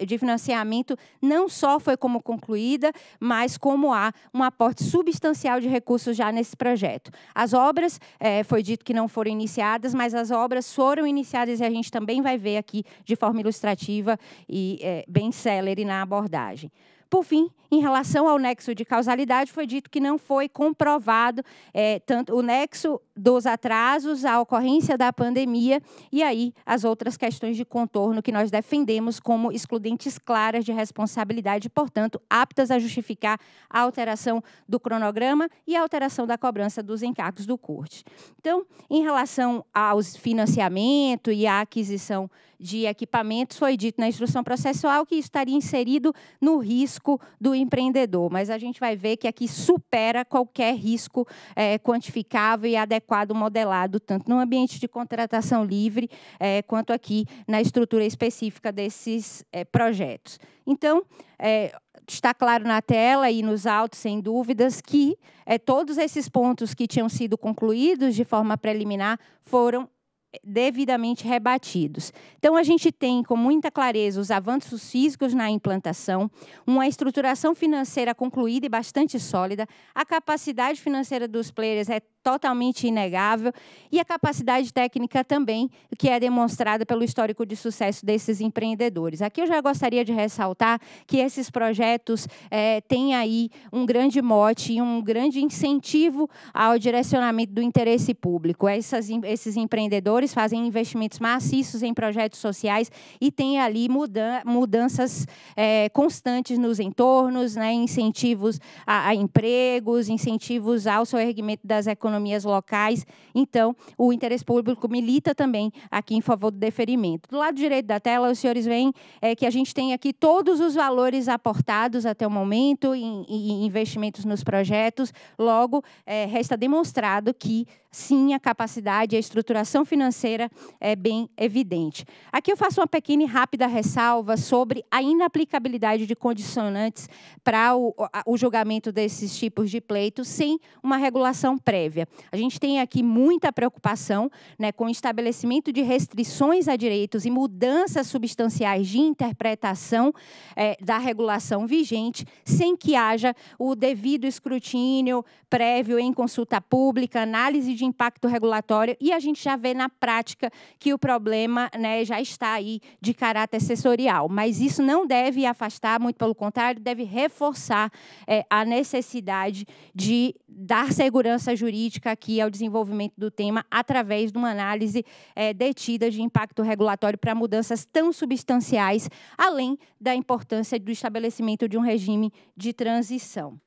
de financiamento não só foi como concluída, mas como há um aporte substancial de recursos já nesse projeto. As obras, é, foi dito que não foram iniciadas, mas as obras foram iniciadas e a gente também vai ver aqui de forma ilustrativa e é, bem célere na abordagem. Por fim, em relação ao nexo de causalidade, foi dito que não foi comprovado é, tanto o nexo dos atrasos, a ocorrência da pandemia e aí as outras questões de contorno que nós defendemos como excludentes claras de responsabilidade, portanto, aptas a justificar a alteração do cronograma e a alteração da cobrança dos encargos do corte. Então, em relação aos financiamento e à aquisição de equipamentos, foi dito na instrução processual que estaria inserido no risco do empreendedor, mas a gente vai ver que aqui supera qualquer risco é, quantificável e adequado adequado modelado, tanto no ambiente de contratação livre, é, quanto aqui na estrutura específica desses é, projetos. Então, é, está claro na tela e nos autos, sem dúvidas, que todos esses pontos que tinham sido concluídos de forma preliminar foram devidamente rebatidos. Então, a gente tem com muita clareza os avanços físicos na implantação, uma estruturação financeira concluída e bastante sólida, a capacidade financeira dos players é totalmente inegável, e a capacidade técnica também, que é demonstrada pelo histórico de sucesso desses empreendedores. Aqui eu já gostaria de ressaltar que esses projetos é, têm aí um grande mote e um grande incentivo ao direcionamento do interesse público. Essas, esses empreendedores fazem investimentos maciços em projetos sociais e têm ali mudan mudanças é, constantes nos entornos, né, incentivos a, a empregos, incentivos ao seu erguimento das economias economias locais. Então, o interesse público milita também aqui em favor do deferimento. Do lado direito da tela, os senhores veem é, que a gente tem aqui todos os valores aportados até o momento em, em investimentos nos projetos. Logo, é, resta demonstrado que sim, a capacidade, a estruturação financeira é bem evidente. Aqui eu faço uma pequena e rápida ressalva sobre a inaplicabilidade de condicionantes para o, o julgamento desses tipos de pleito sem uma regulação prévia. A gente tem aqui muita preocupação né, com o estabelecimento de restrições a direitos e mudanças substanciais de interpretação é, da regulação vigente, sem que haja o devido escrutínio prévio em consulta pública, análise de impacto regulatório, e a gente já vê na prática que o problema né, já está aí de caráter assessorial. Mas isso não deve afastar, muito pelo contrário, deve reforçar é, a necessidade de dar segurança jurídica crítica aqui ao desenvolvimento do tema através de uma análise é, detida de impacto regulatório para mudanças tão substanciais, além da importância do estabelecimento de um regime de transição.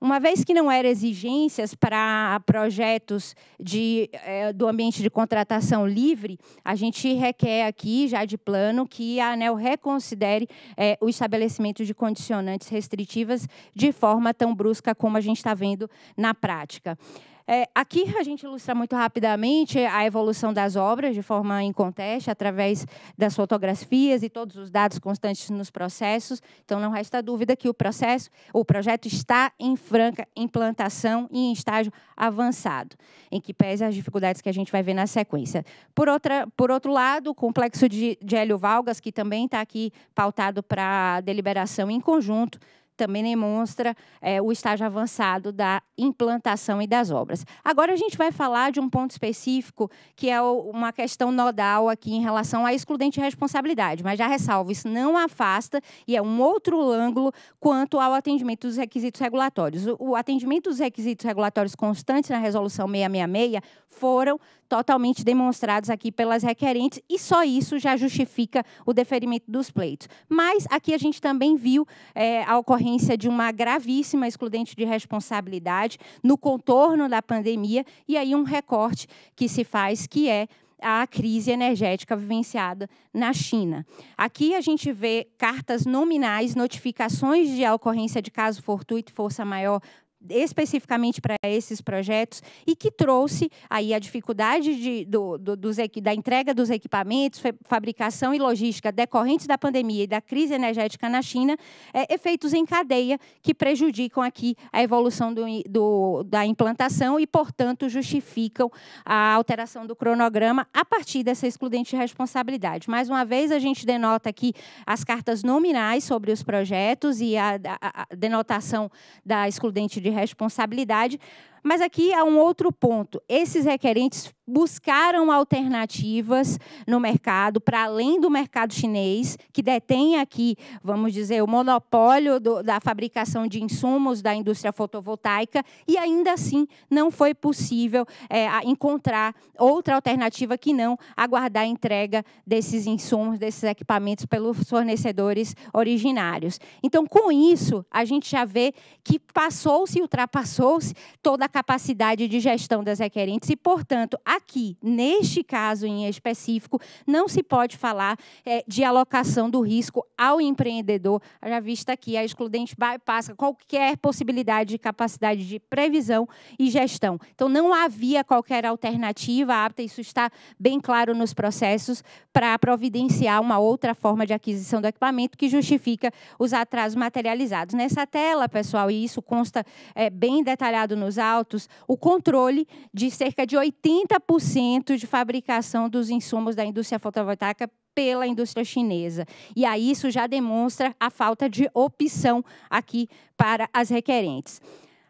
Uma vez que não eram exigências para projetos de, é, do ambiente de contratação livre, a gente requer aqui, já de plano, que a ANEL reconsidere é, o estabelecimento de condicionantes restritivas de forma tão brusca como a gente está vendo na prática. É, aqui a gente ilustra muito rapidamente a evolução das obras de forma inconteste, através das fotografias e todos os dados constantes nos processos. Então, não resta dúvida que o processo, o projeto está em franca implantação e em estágio avançado, em que pese as dificuldades que a gente vai ver na sequência. Por, outra, por outro lado, o complexo de, de Hélio Valgas, que também está aqui pautado para deliberação em conjunto, também demonstra né, é, eh, o estágio avançado da implantação e das obras. Agora a gente vai falar de um ponto específico, que é uma questão nodal aqui em relação à excludente responsabilidade, mas já ressalvo, isso não afasta e é um outro ângulo quanto ao atendimento dos requisitos regulatórios. O, o atendimento dos requisitos regulatórios constantes na resolução 666 foram totalmente demonstrados aqui pelas requerentes, e só isso já justifica o deferimento dos pleitos. Mas aqui a gente também viu é, a ocorrência de uma gravíssima excludente de responsabilidade no contorno da pandemia, e aí um recorte que se faz, que é a crise energética vivenciada na China. Aqui a gente vê cartas nominais, notificações de ocorrência de caso fortuito, força maior especificamente para esses projetos e que trouxe aí a dificuldade de, do, do, dos, da entrega dos equipamentos, fabricação e logística decorrentes da pandemia e da crise energética na China, é, efeitos em cadeia que prejudicam aqui a evolução do, da implantação e, portanto, justificam a alteração do cronograma a partir dessa excludente responsabilidade. Mais uma vez, a gente denota aqui as cartas nominais sobre os projetos e a, a, a denotação da excludente de responsabilidade, mas aqui há um outro ponto. Esses requerentes buscaram alternativas no mercado, para além do mercado chinês, que detém aqui, vamos dizer, o monopólio do, da fabricação de insumos da indústria fotovoltaica, e ainda assim não foi possível é, encontrar outra alternativa que não aguardar a entrega desses insumos, desses equipamentos pelos fornecedores originários. Então, com isso, a gente já vê que passou-se, ultrapassou-se toda a capacidade de gestão das requerentes e, portanto, aqui, neste caso em específico, não se pode falar é, de alocação do risco ao empreendedor, já vista que a excludente bypassa qualquer possibilidade de capacidade de previsão e gestão. Então, não havia qualquer alternativa apta, isso está bem claro nos processos, para providenciar uma outra forma de aquisição do equipamento que justifica os atrasos materializados. Nessa tela, pessoal, e isso consta é, bem detalhado nos autos, altos o controle de cerca de 80% de fabricação dos insumos da indústria fotovoltaica pela indústria chinesa. E aí isso já demonstra a falta de opção aqui para as requerentes.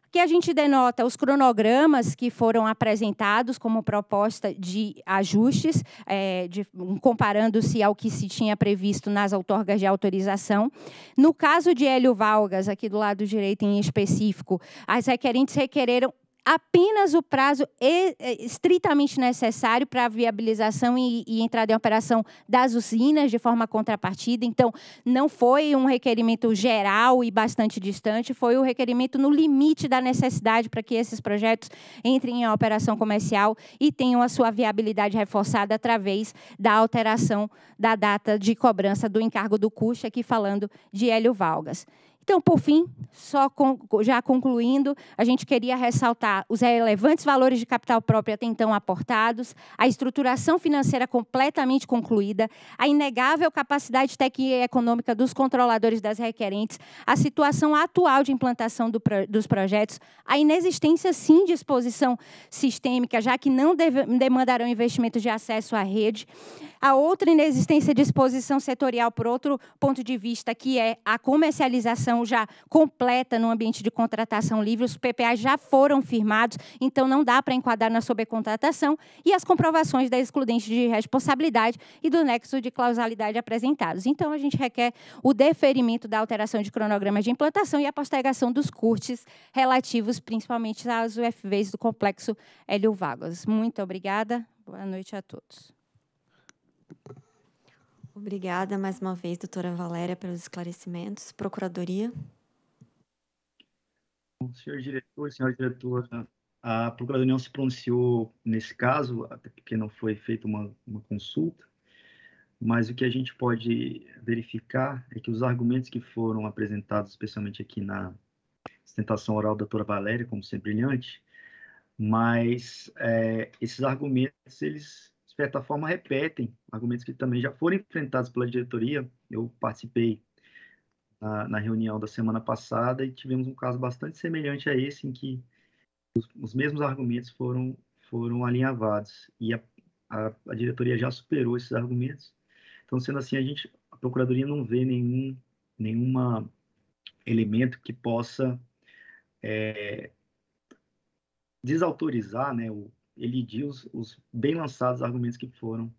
Aqui a gente denota os cronogramas que foram apresentados como proposta de ajustes, é, comparando-se ao que se tinha previsto nas outorgas de autorização. No caso de Hélio Valgas, aqui do lado direito em específico, as requerentes requereram apenas o prazo eh, estritamente necessário para a viabilização e, e, entrada em operação das usinas de forma contrapartida. Então, não foi um requerimento geral e bastante distante, foi o um requerimento no limite da necessidade para que esses projetos entrem em operação comercial e tenham a sua viabilidade reforçada através da alteração da data de cobrança do encargo do custo, aqui falando de Hélio Valgas. Então, por fim, só já concluindo, a gente queria ressaltar os relevantes valores de capital próprio até então aportados, a estruturação financeira completamente concluída, a inegável capacidade técnica e econômica dos controladores das requerentes, a situação atual de implantação do, dos projetos, a inexistência, sim, de exposição sistêmica, já que não demandarão investimentos de acesso à rede, a outra inexistência de exposição setorial por outro ponto de vista, que é a comercialização já completa no ambiente de contratação livre, os PPAs já foram firmados, então não dá para enquadrar na sobrecontratação, e as comprovações da excludente de responsabilidade e do nexo de causalidade apresentados. Então, a gente requer o deferimento da alteração de cronogramas de implantação e a postergação dos curtes relativos principalmente às UFVs do complexo Hélio Vagas. Muito obrigada. Boa noite a todos. Obrigada mais uma vez, doutora Valéria, pelos esclarecimentos. Procuradoria. Senhor diretor, senhora diretora, a Procuradoria não se pronunciou nesse caso, até porque não foi feita uma, uma consulta, mas o que a gente pode verificar é que os argumentos que foram apresentados, especialmente aqui na sustentação oral da doutora Valéria, como sempre brilhante, mas é, esses argumentos, eles certa forma, repetem argumentos que também já foram enfrentados pela diretoria. Eu participei na, na reunião da semana passada e tivemos um caso bastante semelhante a esse, em que os, os mesmos argumentos foram, foram alinhavados e a, a, a diretoria já superou esses argumentos. Então, sendo assim, a gente, a Procuradoria não vê nenhum nenhuma elemento que possa é, desautorizar né, o, elidir os, os bem lançados argumentos que foram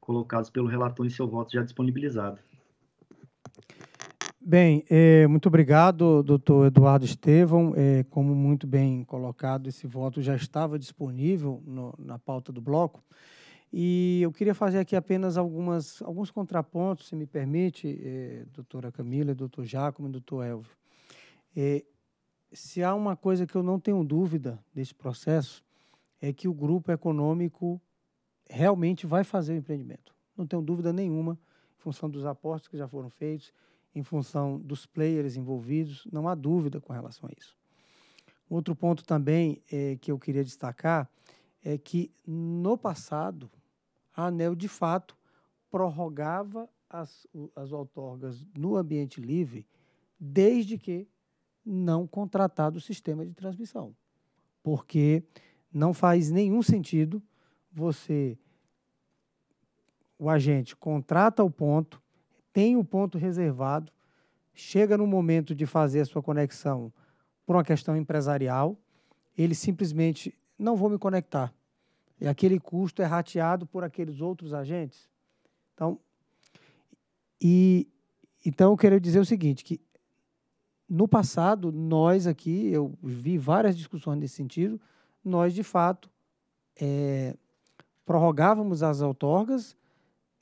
colocados pelo relator em seu voto já disponibilizado. Bem, é, muito obrigado, doutor Eduardo Estevam. É, como muito bem colocado, esse voto já estava disponível no, na pauta do bloco. E eu queria fazer aqui apenas algumas, alguns contrapontos, se me permite, é, doutora Camila, doutor Jacomo e doutor Elvio. se há uma coisa que eu não tenho dúvida desse processo, é que o grupo econômico realmente vai fazer o empreendimento. Não tenho dúvida nenhuma, em função dos aportes que já foram feitos, em função dos players envolvidos, não há dúvida com relação a isso. Outro ponto também é, que eu queria destacar é que, no passado, a ANEL, de fato, prorrogava as, as outorgas no ambiente livre, desde que não contratado o sistema de transmissão. Porque não faz nenhum sentido você. O agente contrata o ponto, tem o ponto reservado, chega no momento de fazer a sua conexão por uma questão empresarial, ele simplesmente não vou me conectar. E aquele custo é rateado por aqueles outros agentes. Então, e então eu quero dizer o seguinte, que no passado nós aqui eu vi várias discussões nesse sentido, nós, de fato, é, prorrogávamos as outorgas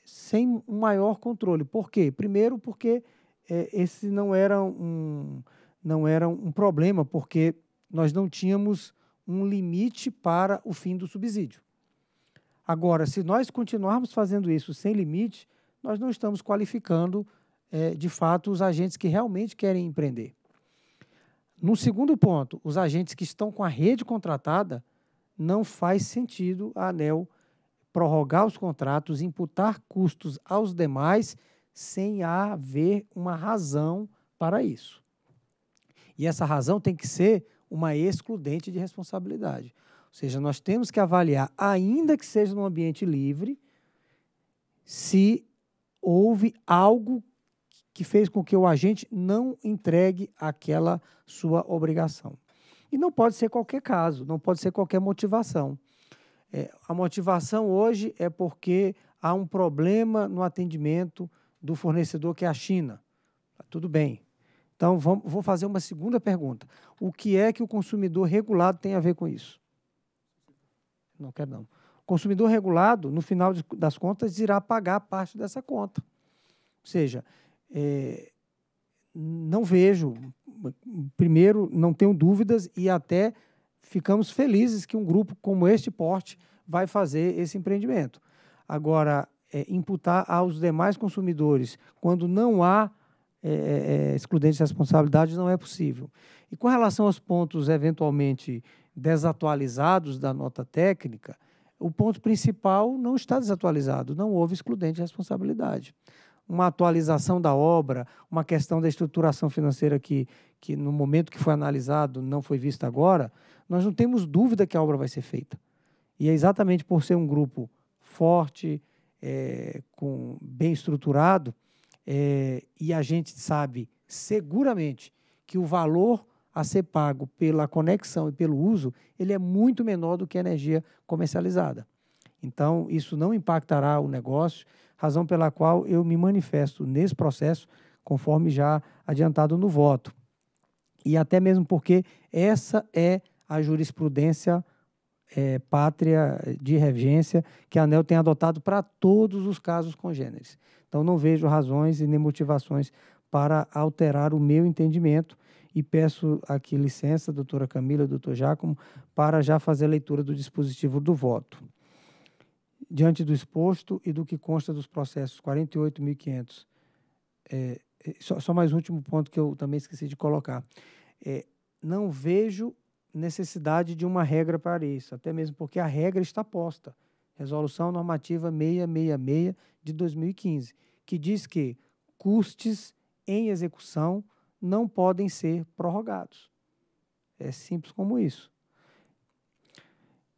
sem um maior controle. Por quê? Primeiro, porque é, esse não era, um, não era um problema, porque nós não tínhamos um limite para o fim do subsídio. Agora, se nós continuarmos fazendo isso sem limite, nós não estamos qualificando, é, de fato, os agentes que realmente querem empreender. No segundo ponto, os agentes que estão com a rede contratada, não faz sentido a ANEL prorrogar os contratos, imputar custos aos demais, sem haver uma razão para isso. E essa razão tem que ser uma excludente de responsabilidade. Ou seja, nós temos que avaliar, ainda que seja num ambiente livre, se houve algo que fez com que o agente não entregue aquela sua obrigação. E não pode ser qualquer caso, não pode ser qualquer motivação. É, a motivação hoje é porque há um problema no atendimento do fornecedor, que é a China. Tá tudo bem. Então, vamos, vou fazer uma segunda pergunta. O que é que o consumidor regulado tem a ver com isso? Não quero não. O consumidor regulado, no final de, das contas, irá pagar parte dessa conta. Ou seja, é, não vejo, primeiro, não tenho dúvidas e até ficamos felizes que um grupo como este porte vai fazer esse empreendimento. Agora, é, imputar aos demais consumidores quando não há é, é, é excludente de responsabilidade não é possível. E com relação aos pontos eventualmente desatualizados da nota técnica, o ponto principal não está desatualizado, não houve excludente de responsabilidade uma atualização da obra, uma questão da estruturação financeira que, que no momento que foi analisado não foi vista agora, nós não temos dúvida que a obra vai ser feita. E é exatamente por ser um grupo forte, é, com, bem estruturado, é, e a gente sabe seguramente que o valor a ser pago pela conexão e pelo uso, ele é muito menor do que a energia comercializada. Então, isso não impactará o negócio, razão pela qual eu me manifesto nesse processo, conforme já adiantado no voto. E até mesmo porque essa é a jurisprudência é, pátria de regência que a ANEL tem adotado para todos os casos congêneres. Então, não vejo razões e nem motivações para alterar o meu entendimento e peço aqui licença, doutora Camila, doutor Giacomo, para já fazer a leitura do dispositivo do voto. Diante do exposto e do que consta dos processos 48.500. É, é, só, só, mais um último ponto que eu também esqueci de colocar. É, não vejo necessidade de uma regra para isso, até mesmo porque a regra está posta. Resolução Normativa 666 de 2015, que diz que custes em execução não podem ser prorrogados. É simples como isso.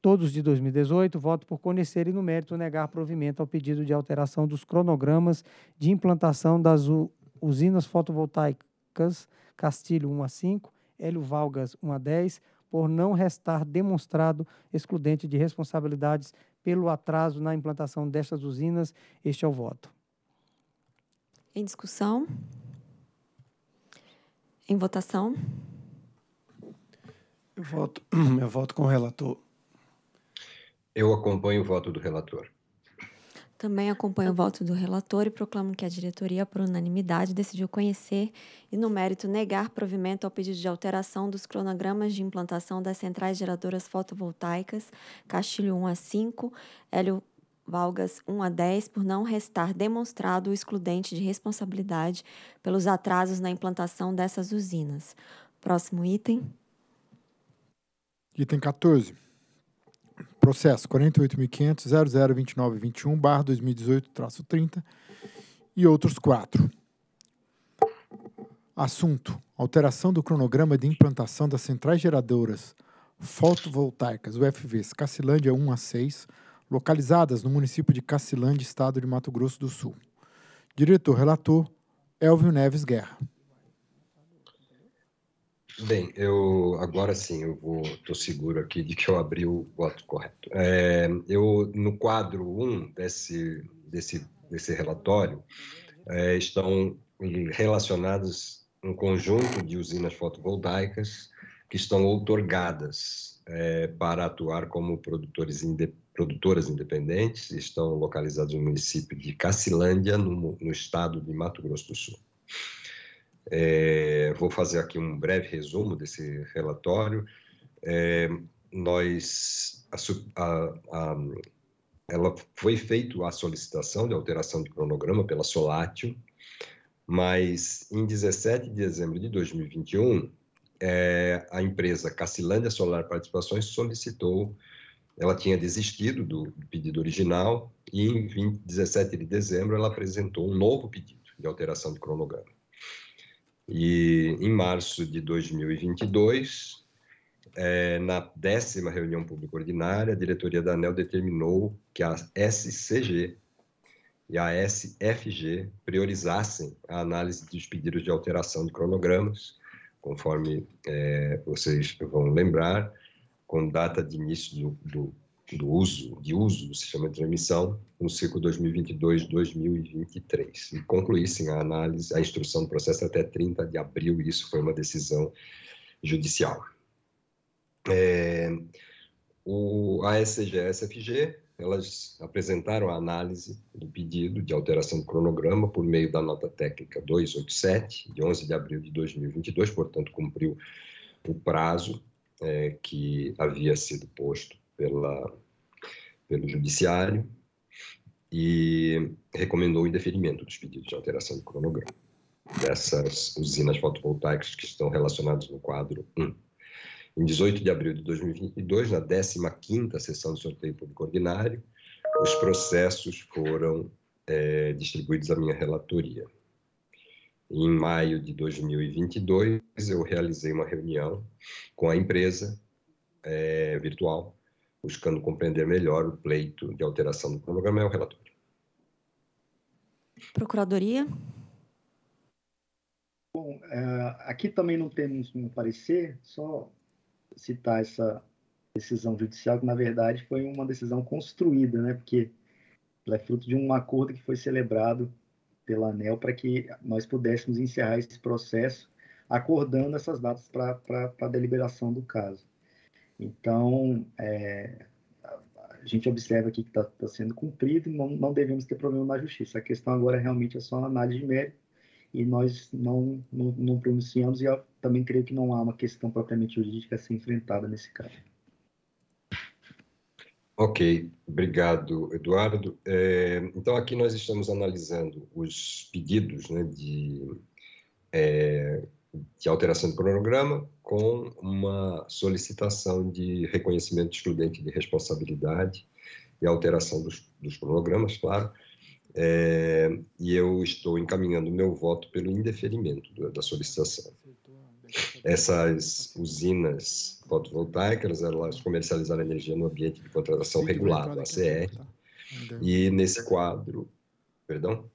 Todos de 2018, voto por conhecer e, no mérito, negar provimento ao pedido de alteração dos cronogramas de implantação das usinas fotovoltaicas Castilho 1 a 5, Hélio Valgas 1 a 10, por não restar demonstrado excludente de responsabilidades pelo atraso na implantação destas usinas. Este é o voto. Em discussão? Em votação? Eu voto, eu voto com o relator. Eu acompanho o voto do relator. Também acompanho o voto do relator e proclamo que a diretoria, por unanimidade, decidiu conhecer e, no mérito, negar provimento ao pedido de alteração dos cronogramas de implantação das centrais geradoras fotovoltaicas Castilho 1 a 5, Hélio Valgas 1 a 10 por não restar demonstrado o excludente de responsabilidade pelos atrasos na implantação dessas usinas. Próximo item. Item 14. Processo 48.500.002921/2018-30 e outros quatro. Assunto: alteração do cronograma de implantação das centrais geradoras fotovoltaicas UFVs Cacilândia 1 a 6, localizadas no município de Cacilândia, estado de Mato Grosso do Sul. Diretor relator Elvio Neves Guerra. Bem, eu agora sim, eu vou, estou seguro aqui de que eu abri o voto correto. É, eu no quadro 1 um desse desse desse relatório é, estão relacionados um conjunto de usinas fotovoltaicas que estão outorgadas é, para atuar como produtores inde produtoras independentes, estão localizados no município de Cacilândia, no, no estado de Mato Grosso do Sul. É, vou fazer aqui um breve resumo desse relatório. É, nós, a, a, a, ela foi feita a solicitação de alteração de cronograma pela Solatio, mas em 17 de dezembro de 2021, é, a empresa Cacilândia Solar Participações solicitou, ela tinha desistido do pedido original e em 20, 17 de dezembro ela apresentou um novo pedido de alteração de cronograma. E em março de 2022, é, na décima reunião pública ordinária, a diretoria da ANEL determinou que a SCG e a SFG priorizassem a análise dos pedidos de alteração de cronogramas, conforme é, vocês vão lembrar, com data de início do, do do uso, de uso do sistema de transmissão no ciclo 2022-2023 e concluíssem a análise, a instrução do processo até 30 de abril, e isso foi uma decisão judicial. É, o, a SCGE e a SFG, elas apresentaram a análise do pedido de alteração do cronograma por meio da nota técnica 287, de 11 de abril de 2022, portanto, cumpriu o prazo é, que havia sido posto pela, pelo Judiciário e recomendou o indeferimento dos pedidos de alteração de cronograma dessas usinas fotovoltaicas que estão relacionadas no quadro 1. Em 18 de abril de 2022, na 15ª sessão do sorteio público ordinário, os processos foram é, distribuídos à minha relatoria. Em maio de 2022, eu realizei uma reunião com a empresa é, virtual buscando compreender melhor o pleito de alteração do cronograma, é o relatório. Procuradoria? Bom, é, aqui também não temos um parecer, só citar essa decisão judicial, que na verdade foi uma decisão construída, né? porque ela é fruto de um acordo que foi celebrado pela ANEL para que nós pudéssemos encerrar esse processo, acordando essas datas para a deliberação do caso. Então, é, a gente observa aqui que está tá sendo cumprido e não, não devemos ter problema na justiça. A questão agora realmente é só análise de mérito e nós não, não, não pronunciamos e eu também creio que não há uma questão propriamente jurídica a ser enfrentada nesse caso. Ok, obrigado, Eduardo. É, então, aqui nós estamos analisando os pedidos né, de é, de alteração do cronograma, com uma solicitação de reconhecimento excludente de responsabilidade e alteração dos, dos cronogramas, claro. É, e eu estou encaminhando o meu voto pelo indeferimento do, da solicitação. Essas usinas fotovoltaicas, elas comercializaram energia no ambiente de contratação regulado, ACR, tá. e nesse quadro, perdão,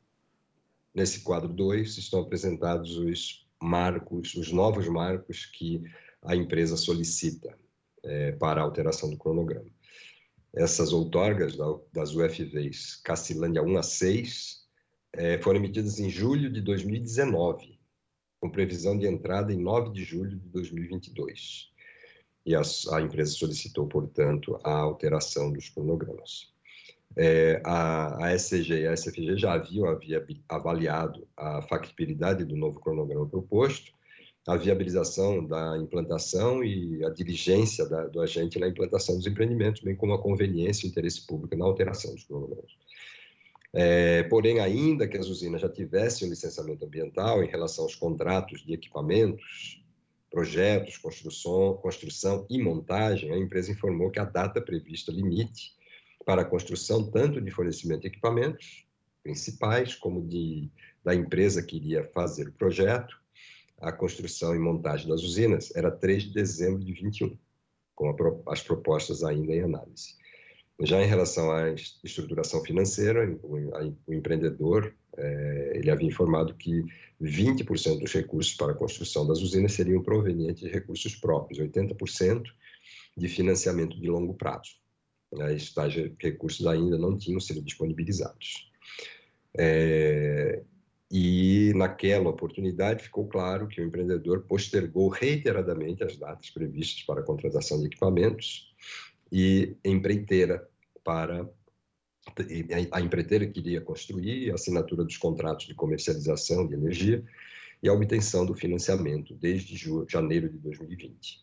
nesse quadro 2 estão apresentados os marcos, os novos marcos que a empresa solicita é, para a alteração do cronograma. Essas outorgas da, das UFVs Cacilândia 1 a 6 é, foram emitidas em julho de 2019, com previsão de entrada em 9 de julho de 2022. E a, a empresa solicitou, portanto, a alteração dos cronogramas. É, a, a SCG e a SFG já haviam havia avaliado a factibilidade do novo cronograma proposto, a viabilização da implantação e a diligência da, do agente na implantação dos empreendimentos, bem como a conveniência e o interesse público na alteração dos cronogramas. É, porém, ainda que as usinas já tivessem o licenciamento ambiental em relação aos contratos de equipamentos, projetos, construção, construção e montagem, a empresa informou que a data prevista limite para a construção tanto de fornecimento de equipamentos principais, como de, da empresa que iria fazer o projeto, a construção e montagem das usinas, era 3 de dezembro de 21, com a, as propostas ainda em análise. Já em relação à estruturação financeira, o empreendedor é, ele havia informado que 20% dos recursos para a construção das usinas seriam provenientes de recursos próprios, 80% de financiamento de longo prazo. As tais recursos ainda não tinham sido disponibilizados. É, e naquela oportunidade ficou claro que o empreendedor postergou reiteradamente as datas previstas para a contratação de equipamentos e empreiteira para a empreiteira queria construir a assinatura dos contratos de comercialização de energia e a obtenção do financiamento desde janeiro de 2020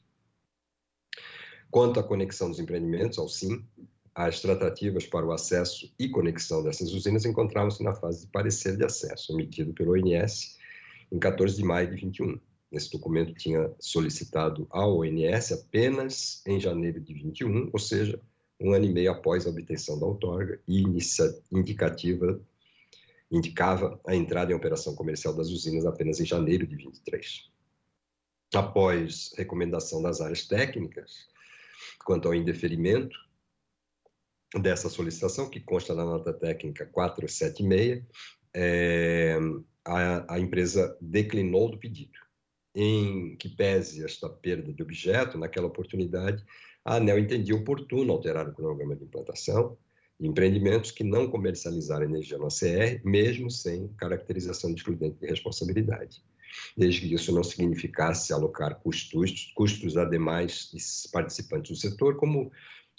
quanto à conexão dos empreendimentos, ao SIM, as tratativas para o acesso e conexão dessas usinas encontravam-se na fase de parecer de acesso, emitido pelo ONS em 14 de maio de 21. Nesse documento tinha solicitado ao ONS apenas em janeiro de 21, ou seja, um ano e meio após a obtenção da outorga, e indicativa indicava a entrada em operação comercial das usinas apenas em janeiro de 23. Após recomendação das áreas técnicas, quanto ao indeferimento dessa solicitação, que consta na nota técnica 476, é, a, a empresa declinou do pedido. Em que pese esta perda de objeto, naquela oportunidade, a ANEL entendia oportuno alterar o cronograma de implantação de empreendimentos que não comercializaram energia no ACR, mesmo sem caracterização de excludente de responsabilidade desde que isso não significasse alocar custos, custos a demais participantes do setor, como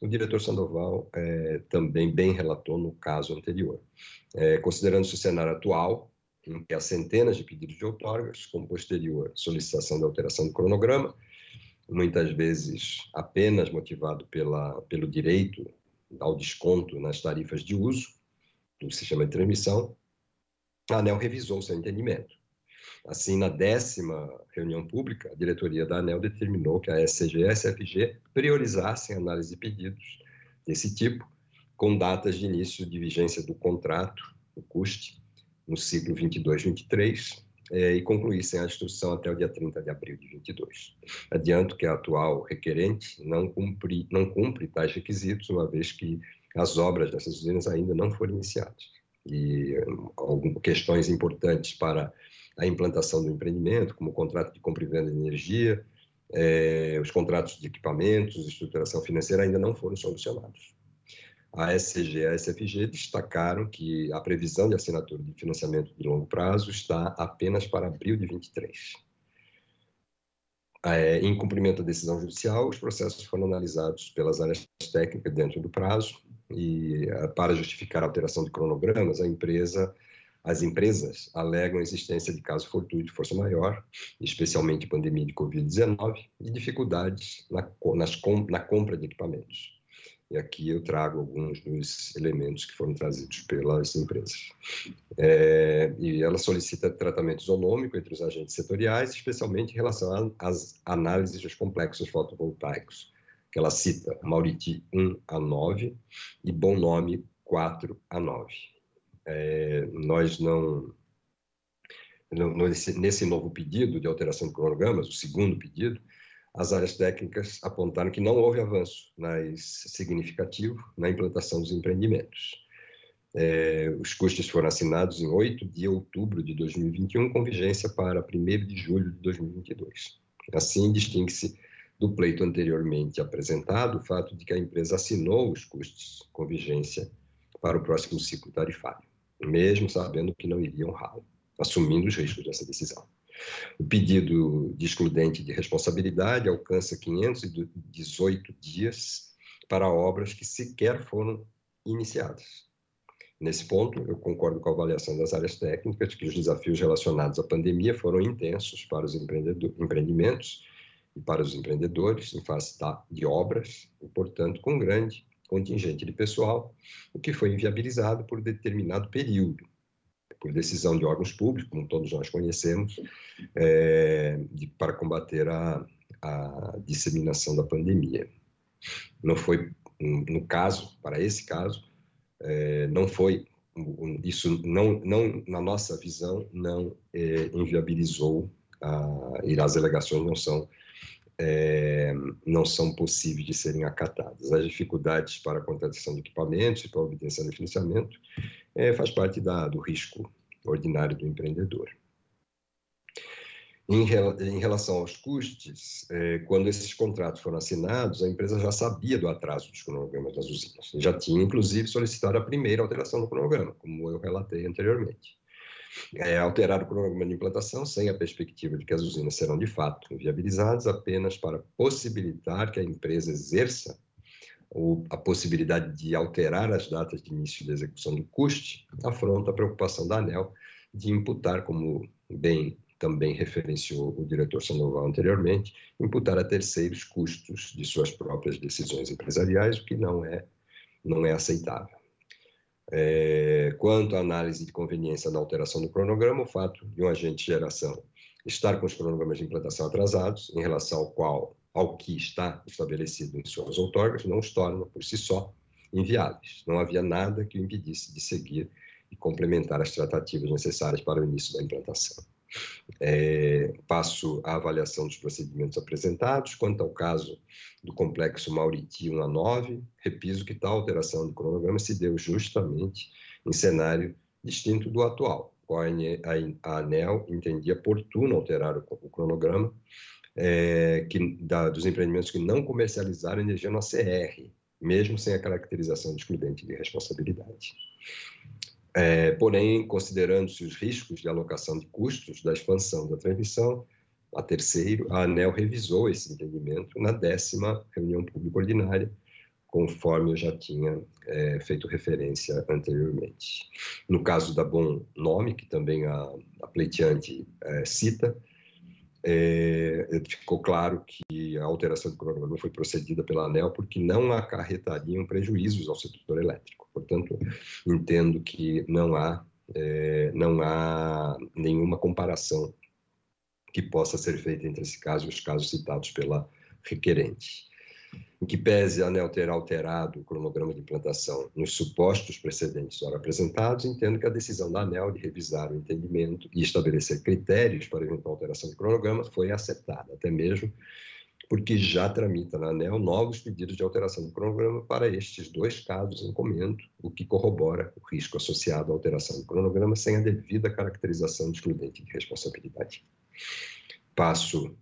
o diretor Sandoval é, também bem relatou no caso anterior. É, considerando-se o cenário atual, em que há centenas de pedidos de outorgas, com posterior solicitação de alteração do cronograma, muitas vezes apenas motivado pela, pelo direito ao desconto nas tarifas de uso do sistema de transmissão, a ANEL revisou o seu entendimento Assim, na décima reunião pública, a diretoria da ANEL determinou que a SCG e a SFG priorizassem análise de pedidos desse tipo, com datas de início de vigência do contrato, o CUST, no ciclo 22-23, eh, e concluíssem a instrução até o dia 30 de abril de 22. Adianto que a atual requerente não cumpre, não cumpre tais requisitos, uma vez que as obras dessas usinas ainda não foram iniciadas. E hum, algumas questões importantes para a implantação do empreendimento, como o contrato de compra e venda de energia, é, os contratos de equipamentos, estruturação financeira, ainda não foram solucionados. A SCG e a SFG destacaram que a previsão de assinatura de financiamento de longo prazo está apenas para abril de 23. Eh, é, em cumprimento da decisão judicial, os processos foram analisados pelas áreas técnicas dentro do prazo e, é, para justificar a alteração de cronogramas, a empresa as empresas alegam a existência de casos fortuitos de força maior, especialmente pandemia de Covid-19, e dificuldades na, nas, na compra de equipamentos. E aqui eu trago alguns dos elementos que foram trazidos pelas empresas. É, e ela solicita tratamento isonômico entre os agentes setoriais, especialmente em relação às análises dos complexos fotovoltaicos, que ela cita Mauriti 1 a 9 e Bom Nome 4 a 9 é, nós não, não, nesse novo pedido de alteração de cronogramas, o segundo pedido, as áreas técnicas apontaram que não houve avanço mais significativo na implantação dos empreendimentos. É, os custos foram assinados em 8 de outubro de 2021, com vigência para 1 de julho de 2022. Assim, distingue-se do pleito anteriormente apresentado o fato de que a empresa assinou os custos com vigência para o próximo ciclo tarifário mesmo sabendo que não iria honrá-lo, assumindo os riscos dessa decisão. O pedido de excludente de responsabilidade alcança 518 dias para obras que sequer foram iniciadas. Nesse ponto, eu concordo com a avaliação das áreas técnicas que os desafios relacionados à pandemia foram intensos para os empreendimentos e para os empreendedores em face de obras e, portanto, com grande contingente de pessoal, o que foi inviabilizado por determinado período, por decisão de órgãos públicos, como todos nós conhecemos, é, de, para combater a, a disseminação da pandemia. Não foi, no caso, para esse caso, é, não foi isso não, não na nossa visão não é, inviabilizou a, e as alegações não são é, não são possíveis de serem acatadas. As dificuldades para a contratação de equipamentos e para a obtenção de financiamento é, faz parte da, do risco ordinário do empreendedor. Em, em relação aos custos, é, quando esses contratos foram assinados, a empresa já sabia do atraso dos cronogramas das usinas, já tinha, inclusive, solicitado a primeira alteração do cronograma, como eu relatei anteriormente. É, alterar o cronograma de implantação sem a perspectiva de que as usinas serão de fato viabilizadas apenas para possibilitar que a empresa exerça a possibilidade de alterar as datas de início de execução do custe afronta a preocupação da ANEL de imputar, como bem também referenciou o diretor Sandoval anteriormente, imputar a terceiros custos de suas próprias decisões empresariais, o que não é, não é aceitável. É, quanto à análise de conveniência da alteração do cronograma, o fato de um agente de geração estar com os cronogramas de implantação atrasados, em relação ao qual ao que está estabelecido em suas outorgas, não os torna, por si só, inviáveis. Não havia nada que o impedisse de seguir e complementar as tratativas necessárias para o início da implantação. É, passo à avaliação dos procedimentos apresentados. Quanto ao caso do complexo Mauriti 1 a 9, repiso que tal alteração do cronograma se deu justamente em cenário distinto do atual. É a ANEL entendia oportuno alterar o, o cronograma é, que, da, dos empreendimentos que não comercializaram energia no CR, mesmo sem a caracterização de excludente de responsabilidade. É, porém, considerando-se os riscos de alocação de custos da expansão da transmissão, a terceiro, a ANEL revisou esse entendimento na décima reunião pública ordinária, conforme eu já tinha é, feito referência anteriormente. No caso da Bom Nome, que também a, a pleiteante é, cita, é, tipo, ficou claro que a alteração do cronograma foi procedida pela ANEL porque não acarretariam prejuízos ao setor elétrico. Portanto, entendo que não há, é, não há nenhuma comparação que possa ser feita entre esse caso e os casos citados pela requerente em que pese a ANEL ter alterado o cronograma de implantação nos supostos precedentes ora apresentados, entendo que a decisão da ANEL de revisar o entendimento e estabelecer critérios para eventual alteração de cronograma foi aceitada, até mesmo porque já tramita na ANEL novos pedidos de alteração do cronograma para estes dois casos em comento, o que corrobora o risco associado à alteração do cronograma sem a devida caracterização de excludente de responsabilidade. Passo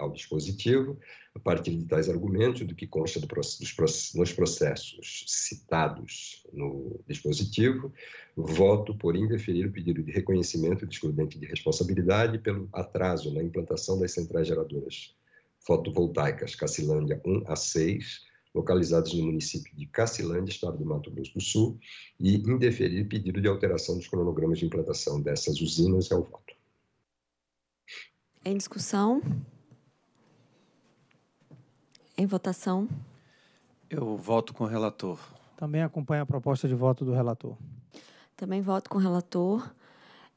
tal dispositivo, a partir de tais argumentos, do que consta do, dos, nos processos citados no dispositivo, voto por indeferir o pedido de reconhecimento do excludente de responsabilidade pelo atraso na implantação das centrais geradoras fotovoltaicas Cacilândia 1 a 6, localizados no município de Cacilândia, estado do Mato Grosso do Sul, e indeferir pedido de alteração dos cronogramas de implantação dessas usinas é o voto. Em discussão? Em votação. Eu voto com o relator. Também acompanho a proposta de voto do relator. Também voto com o relator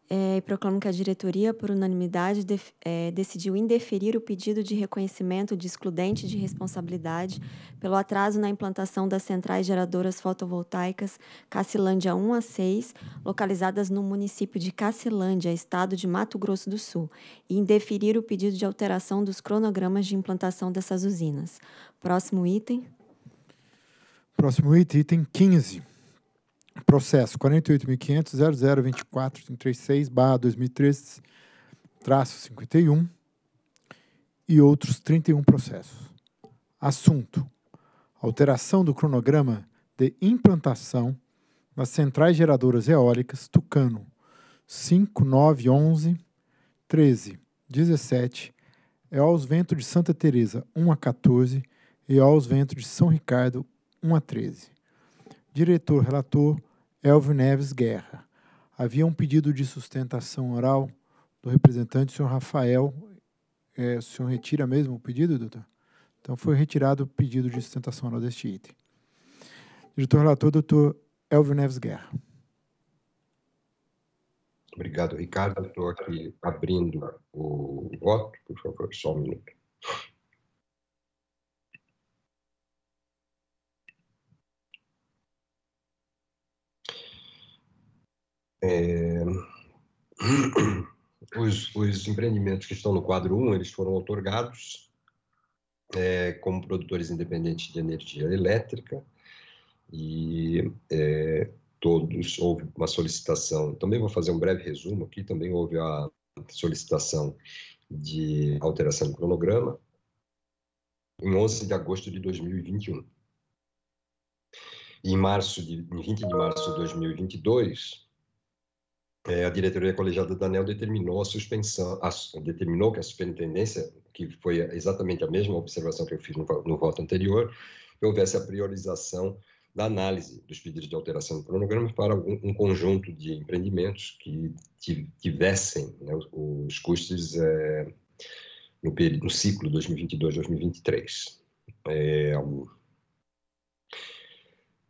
é, e proclamo que a diretoria, por unanimidade, def, é, decidiu indeferir o pedido de reconhecimento de excludente de responsabilidade pelo atraso na implantação das centrais geradoras fotovoltaicas Cacilândia 1 a 6, localizadas no município de Cacilândia, estado de Mato Grosso do Sul, e indeferir o pedido de alteração dos cronogramas de implantação dessas usinas. Próximo item. Próximo item, item 15 Processo 48.500.0024.36/2013, traço 51 e outros 31 processos. Assunto: alteração do cronograma de implantação nas centrais geradoras eólicas Tucano 5, 9, 11, 13, 17, e aos ventos de Santa Teresa 1 a 14 e aos ventos de São Ricardo 1 a 13 diretor-relator Elvio Neves Guerra. Havia um pedido de sustentação oral do representante, senhor Rafael. É, o senhor retira mesmo o pedido, doutor? Então, foi retirado o pedido de sustentação oral deste item. Diretor-relator, doutor Elvio Neves Guerra. Obrigado, Ricardo. Estou aqui abrindo o voto, por favor, só um minuto. É... Os, os, empreendimentos que estão no quadro 1, eles foram otorgados é, como produtores independentes de energia elétrica e é, todos houve uma solicitação, também vou fazer um breve resumo aqui, também houve a solicitação de alteração do cronograma em 11 de agosto de 2021. Em março de, em 20 de março de 2022, é, a diretoria colegiada da ANEL determinou a suspensão, a, determinou que a superintendência, que foi exatamente a mesma observação que eu fiz no, no voto anterior, houvesse a priorização da análise dos pedidos de alteração do cronograma para um conjunto de empreendimentos que tivessem né, os custos é, no, período, no ciclo 2022-2023. É,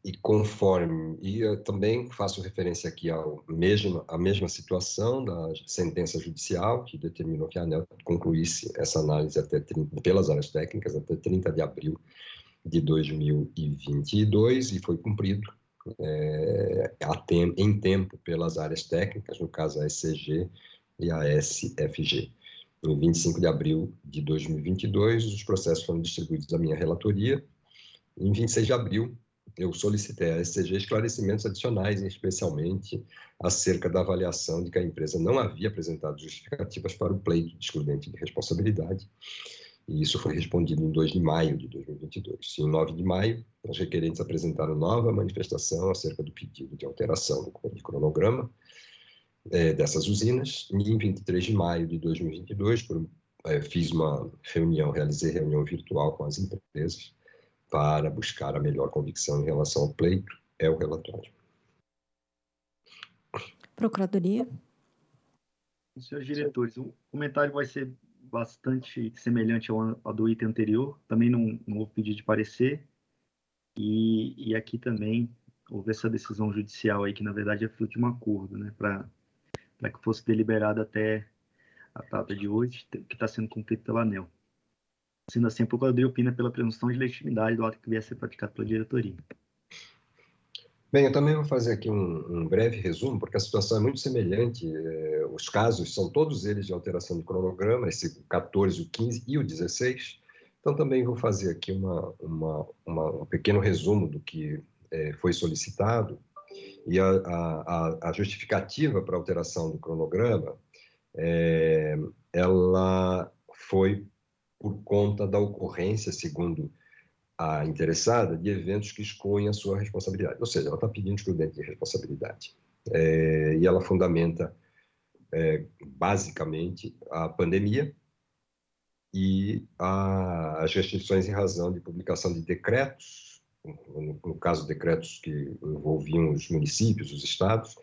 e conforme e eu também faço referência aqui ao mesma a mesma situação da sentença judicial que determinou que a ANEL concluísse essa análise até 30, pelas áreas técnicas até 30 de abril de 2022 e foi cumprido é, tem, em tempo pelas áreas técnicas no caso a SCG e a SFG em 25 de abril de 2022 os processos foram distribuídos à minha relatoria em 26 de abril eu solicitei à SCG esclarecimentos adicionais, especialmente acerca da avaliação de que a empresa não havia apresentado justificativas para o pleito de excludente de responsabilidade, e isso foi respondido em 2 de maio de 2022. Em 9 de maio, os requerentes apresentaram nova manifestação acerca do pedido de alteração do cronograma é, dessas usinas, e em 23 de maio de 2022, por, é, fiz uma reunião, realizei reunião virtual com as empresas, para buscar a melhor convicção em relação ao pleito é o relatório. Procuradoria. Senhores diretores, o comentário vai ser bastante semelhante ao, ao do item anterior, também não, não houve pedido de parecer, e, e, aqui também houve essa decisão judicial aí, que na verdade é fruto de um acordo, né, para que fosse deliberada até a data de hoje, que está sendo cumprido pela ANEL. Sendo assim, a Procuradoria opina pela presunção de legitimidade do ato que vier a ser praticado pela diretoria. Bem, eu também vou fazer aqui um, um, breve resumo, porque a situação é muito semelhante. Eh, os casos são todos eles de alteração de cronograma, esse 14, o 15 e o 16. Então, também vou fazer aqui uma, uma, uma um pequeno resumo do que eh, foi solicitado. E a, a, a, justificativa para alteração do cronograma, eh, ela foi por conta da ocorrência, segundo a interessada, de eventos que excluem a sua responsabilidade. Ou seja, ela está pedindo excludente de responsabilidade. É, e ela fundamenta, é, basicamente, a pandemia e a, as restrições em razão de publicação de decretos, no, no caso, decretos que envolviam os municípios, os estados,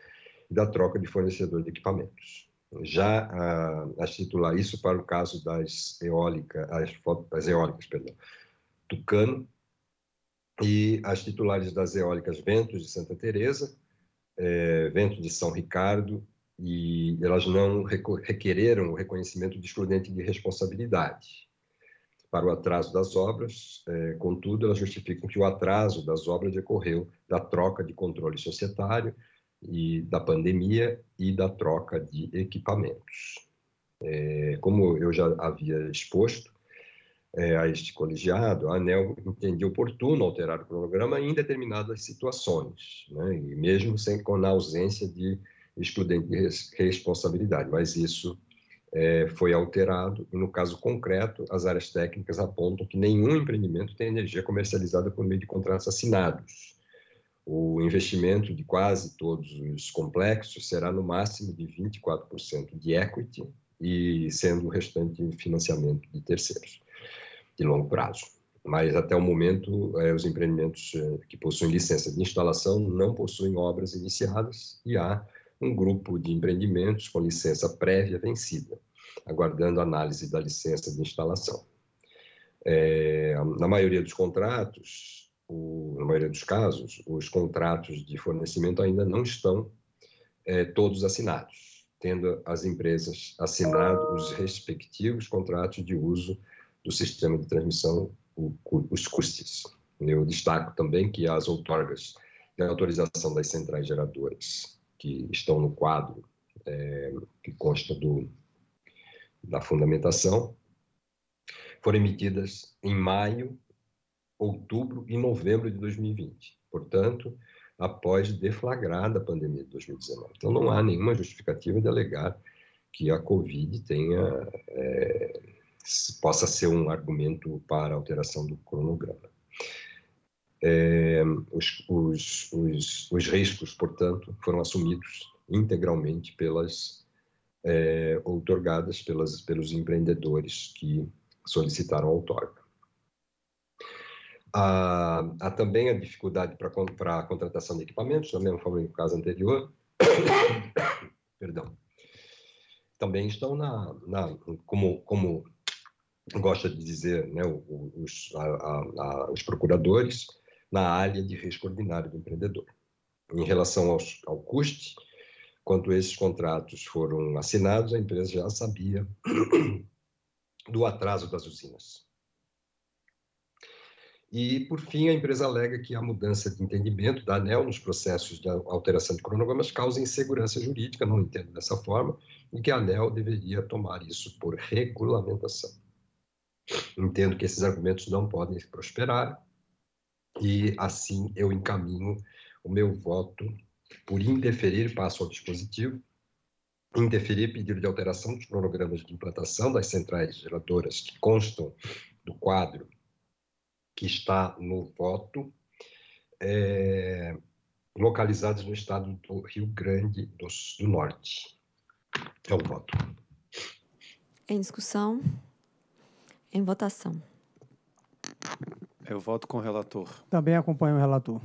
e da troca de fornecedor de equipamentos já ah, a, titular isso para o caso das eólicas, as, as eólicas, perdão, Tucano, e as titulares das eólicas Ventos de Santa Teresa, é, Vento de São Ricardo, e elas não requereram o reconhecimento de excludente de responsabilidade para o atraso das obras, é, contudo, elas justificam que o atraso das obras decorreu da troca de controle societário e da pandemia e da troca de equipamentos. É, como eu já havia exposto é, a este colegiado, a ANEL entendeu oportuno alterar o cronograma em determinadas situações, né, e mesmo sem com a ausência de excludente de responsabilidade, mas isso é, foi alterado e, no caso concreto, as áreas técnicas apontam que nenhum empreendimento tem energia comercializada por meio de contratos assinados o investimento de quase todos os complexos será no máximo de 24% de equity e sendo o restante financiamento de terceiros de longo prazo. Mas até o momento, eh, os empreendimentos eh, que possuem licença de instalação não possuem obras iniciadas e há um grupo de empreendimentos com licença prévia vencida, aguardando análise da licença de instalação. É, na maioria dos contratos, o, na maioria dos casos, os contratos de fornecimento ainda não estão é, todos assinados, tendo as empresas assinado os respectivos contratos de uso do sistema de transmissão, o, os custos. Eu destaco também que as outorgas de autorização das centrais geradoras que estão no quadro é, que consta do, da fundamentação foram emitidas em maio outubro e novembro de 2020. Portanto, após deflagrada a pandemia de 2019. Então, não há nenhuma justificativa de alegar que a Covid tenha, é, possa ser um argumento para alteração do cronograma. É, os, os, os, os, riscos, portanto, foram assumidos integralmente pelas, é, outorgadas pelas, pelos empreendedores que solicitaram a outorga. Há, há também a dificuldade para a contratação de equipamentos, também foi o caso anterior. Perdão. Também estão na, na como, como gosta de dizer né, os, a, a, os procuradores, na área de risco ordinário do empreendedor. Em relação aos, ao custe, quando esses contratos foram assinados, a empresa já sabia do atraso das usinas. E, por fim, a empresa alega que a mudança de entendimento da ANEL nos processos de alteração de cronogramas causa insegurança jurídica, não entendo dessa forma, e que a ANEL deveria tomar isso por regulamentação. Entendo que esses argumentos não podem prosperar e, assim, eu encaminho o meu voto por indeferir, passo ao dispositivo, indeferir pedido de alteração dos cronogramas de implantação das centrais geradoras que constam do quadro que está no voto, é, localizados no estado do Rio Grande do, do Norte. É o voto. Em discussão, em votação. Eu voto com o relator. Também acompanho o relator.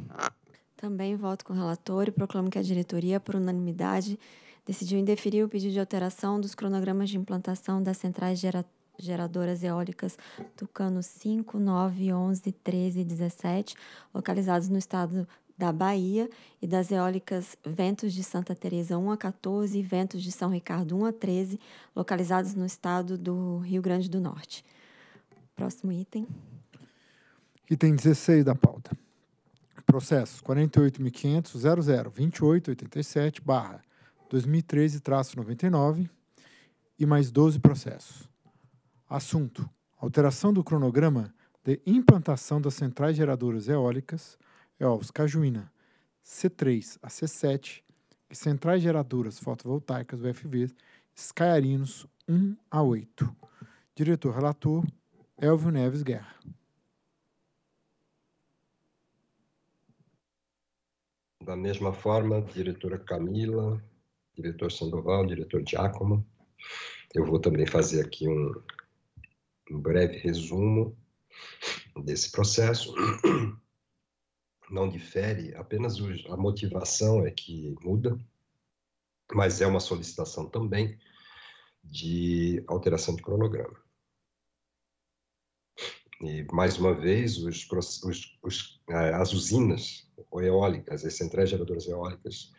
Também voto com o relator e proclamo que a diretoria, por unanimidade, decidiu indeferir o pedido de alteração dos cronogramas de implantação das centrais geratórias geradoras eólicas Tucano 5, 9, 11, 13 e 17, localizados no estado da Bahia e das eólicas Ventos de Santa Teresa 1 a 14 e Ventos de São Ricardo 1 a 13, localizados no estado do Rio Grande do Norte. Próximo item. Item 16 da pauta. Processo 48.500.002887/2013-99 e mais 12 processos. Assunto: alteração do cronograma de implantação das centrais geradoras eólicas EOLS Cajuína C3 a C7 e centrais geradoras fotovoltaicas UFV Escaiarinos 1 a 8. Diretor relator Elvio Neves Guerra. Da mesma forma, diretora Camila, diretor Sandoval, diretor Giacomo, eu vou também fazer aqui um, um breve resumo desse processo. Não difere, apenas a motivação é que muda, mas é uma solicitação também de alteração de cronograma. E, mais uma vez, os, os, os, é, as usinas eólicas, as centrais geradoras eólicas,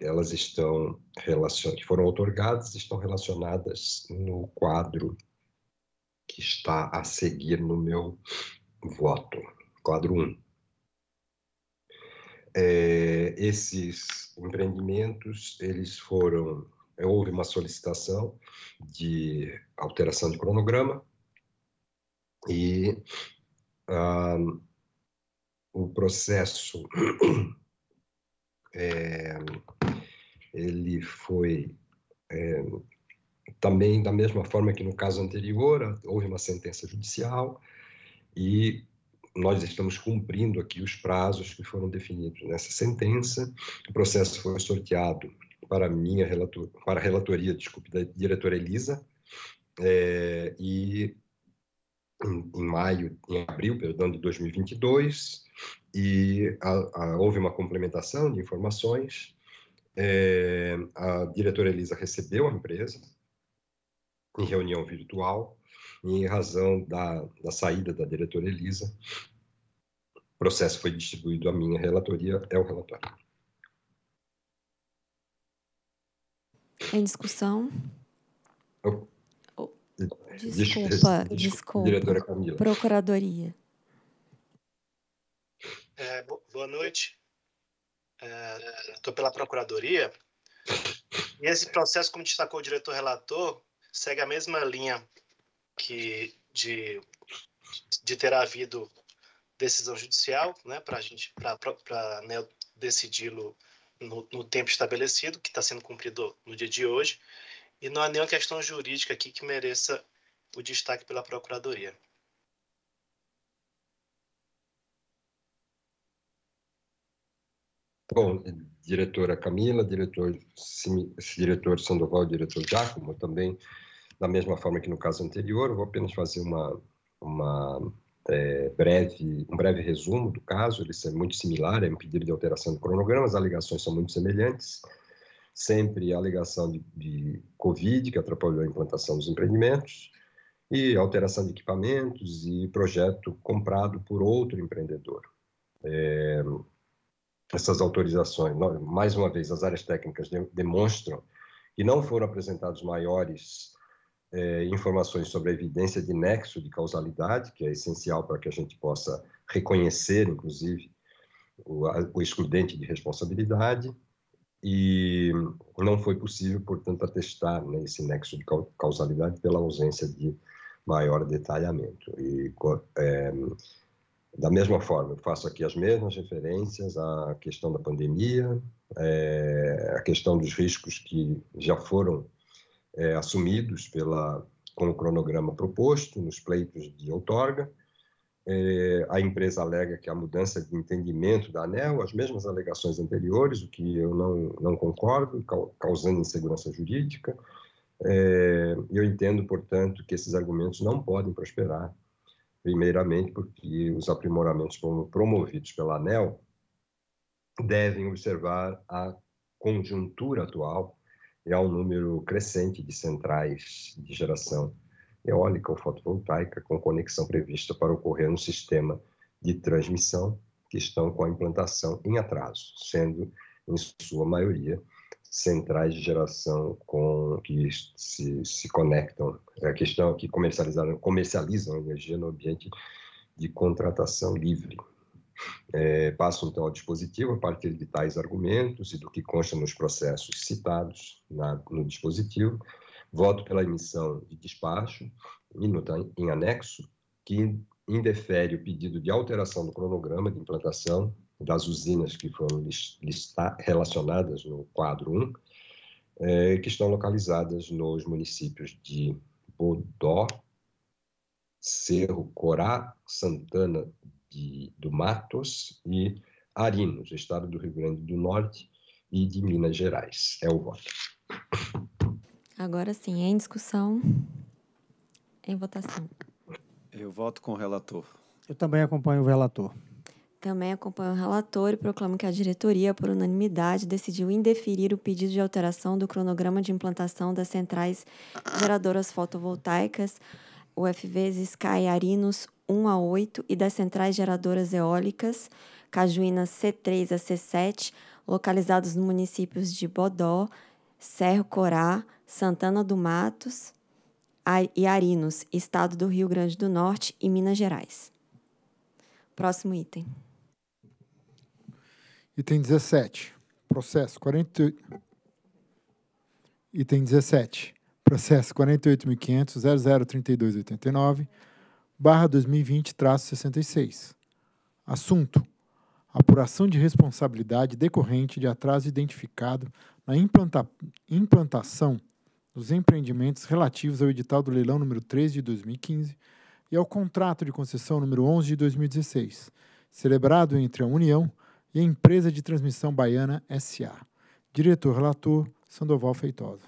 elas estão relacionadas que foram otorgadas, estão relacionadas no quadro que está a seguir no meu voto. Quadro 1. Um. É, esses empreendimentos, eles foram... É, houve uma solicitação de alteração de cronograma e ah, o processo é, ele foi é, também, da mesma forma que no caso anterior, houve uma sentença judicial e nós estamos cumprindo aqui os prazos que foram definidos nessa sentença. O processo foi sorteado para a minha relator, para a relatoria, desculpe, da diretora Elisa, é, e em, em, maio, em abril, perdão, de 2022, e a, a, houve uma complementação de informações. É, a diretora Elisa recebeu a empresa, em reunião virtual, em razão da, da saída da diretora Elisa. O processo foi distribuído à minha relatoria, é o relatório. Em discussão? Oh, desculpa, desculpa, desculpa. Diretora Camila. Procuradoria. É, boa noite. Estou é, pela Procuradoria. E esse processo, como destacou o diretor relator, segue a mesma linha que de, de ter havido decisão judicial, né, para a gente para né, decidi-lo no, no, tempo estabelecido, que está sendo cumprido no dia de hoje, e não há nenhuma questão jurídica aqui que mereça o destaque pela Procuradoria. Bom, diretora é Camila, diretor, diretor Sandoval, diretor Giacomo, também da mesma forma que no caso anterior. vou apenas fazer uma, uma é, breve, um breve resumo do caso, ele é muito similar, é um pedido de alteração de cronograma, as alegações são muito semelhantes, sempre a alegação de, de Covid, que atrapalhou a implantação dos empreendimentos, e alteração de equipamentos e projeto comprado por outro empreendedor. É, essas autorizações. Mais uma vez, as áreas técnicas demonstram que não foram apresentados maiores é, informações sobre a evidência de nexo de causalidade, que é essencial para que a gente possa reconhecer, inclusive, o, o excludente de responsabilidade, e não foi possível, portanto, atestar né, esse nexo de causalidade pela ausência de maior detalhamento. E, é, da mesma forma, eu faço aqui as mesmas referências à questão da pandemia, é, à questão dos riscos que já foram é, assumidos pela, com o cronograma proposto nos pleitos de outorga. É, a empresa alega que a mudança de entendimento da ANEL, as mesmas alegações anteriores, o que eu não, não concordo, causando insegurança jurídica. É, eu entendo, portanto, que esses argumentos não podem prosperar primeiramente porque os aprimoramentos promovidos pela ANEL devem observar a conjuntura atual e ao número crescente de centrais de geração eólica ou fotovoltaica com conexão prevista para ocorrer no sistema de transmissão que estão com a implantação em atraso, sendo em sua maioria centrais de geração com que se, se conectam, é a questão é que comercializaram, comercializam energia no ambiente de contratação livre. É, passo então ao dispositivo a partir de tais argumentos e do que consta nos processos citados na, no dispositivo, voto pela emissão de despacho minuta em anexo que indefere o pedido de alteração do cronograma de implantação das usinas que foram listar, relacionadas no quadro 1, é, que estão localizadas nos municípios de Bodó, Cerro Corá, Santana de, do Matos e Arinos, estado do Rio Grande do Norte e de Minas Gerais. É o voto. Agora sim, em discussão, em votação. Eu voto com o relator. Eu também acompanho o relator. Também acompanho o relator e proclamo que a diretoria, por unanimidade, decidiu indeferir o pedido de alteração do cronograma de implantação das centrais geradoras fotovoltaicas, UFVs Sky Arinos 1 a 8, e das centrais geradoras eólicas, Cajuínas C3 a C7, localizados nos municípios de Bodó, Serro Corá, Santana do Matos e Arinos, estado do Rio Grande do Norte e Minas Gerais. Próximo item. Item 17. Processo 48. Item 17. Processo 48.500.003289, barra 2020, traço 66. Assunto. Apuração de responsabilidade decorrente de atraso identificado na implanta implantação dos empreendimentos relativos ao edital do leilão número 13 de 2015 e ao contrato de concessão número 11 de 2016, celebrado entre a União, e a Empresa de Transmissão Baiana SA. Diretor relator Sandoval Feitosa.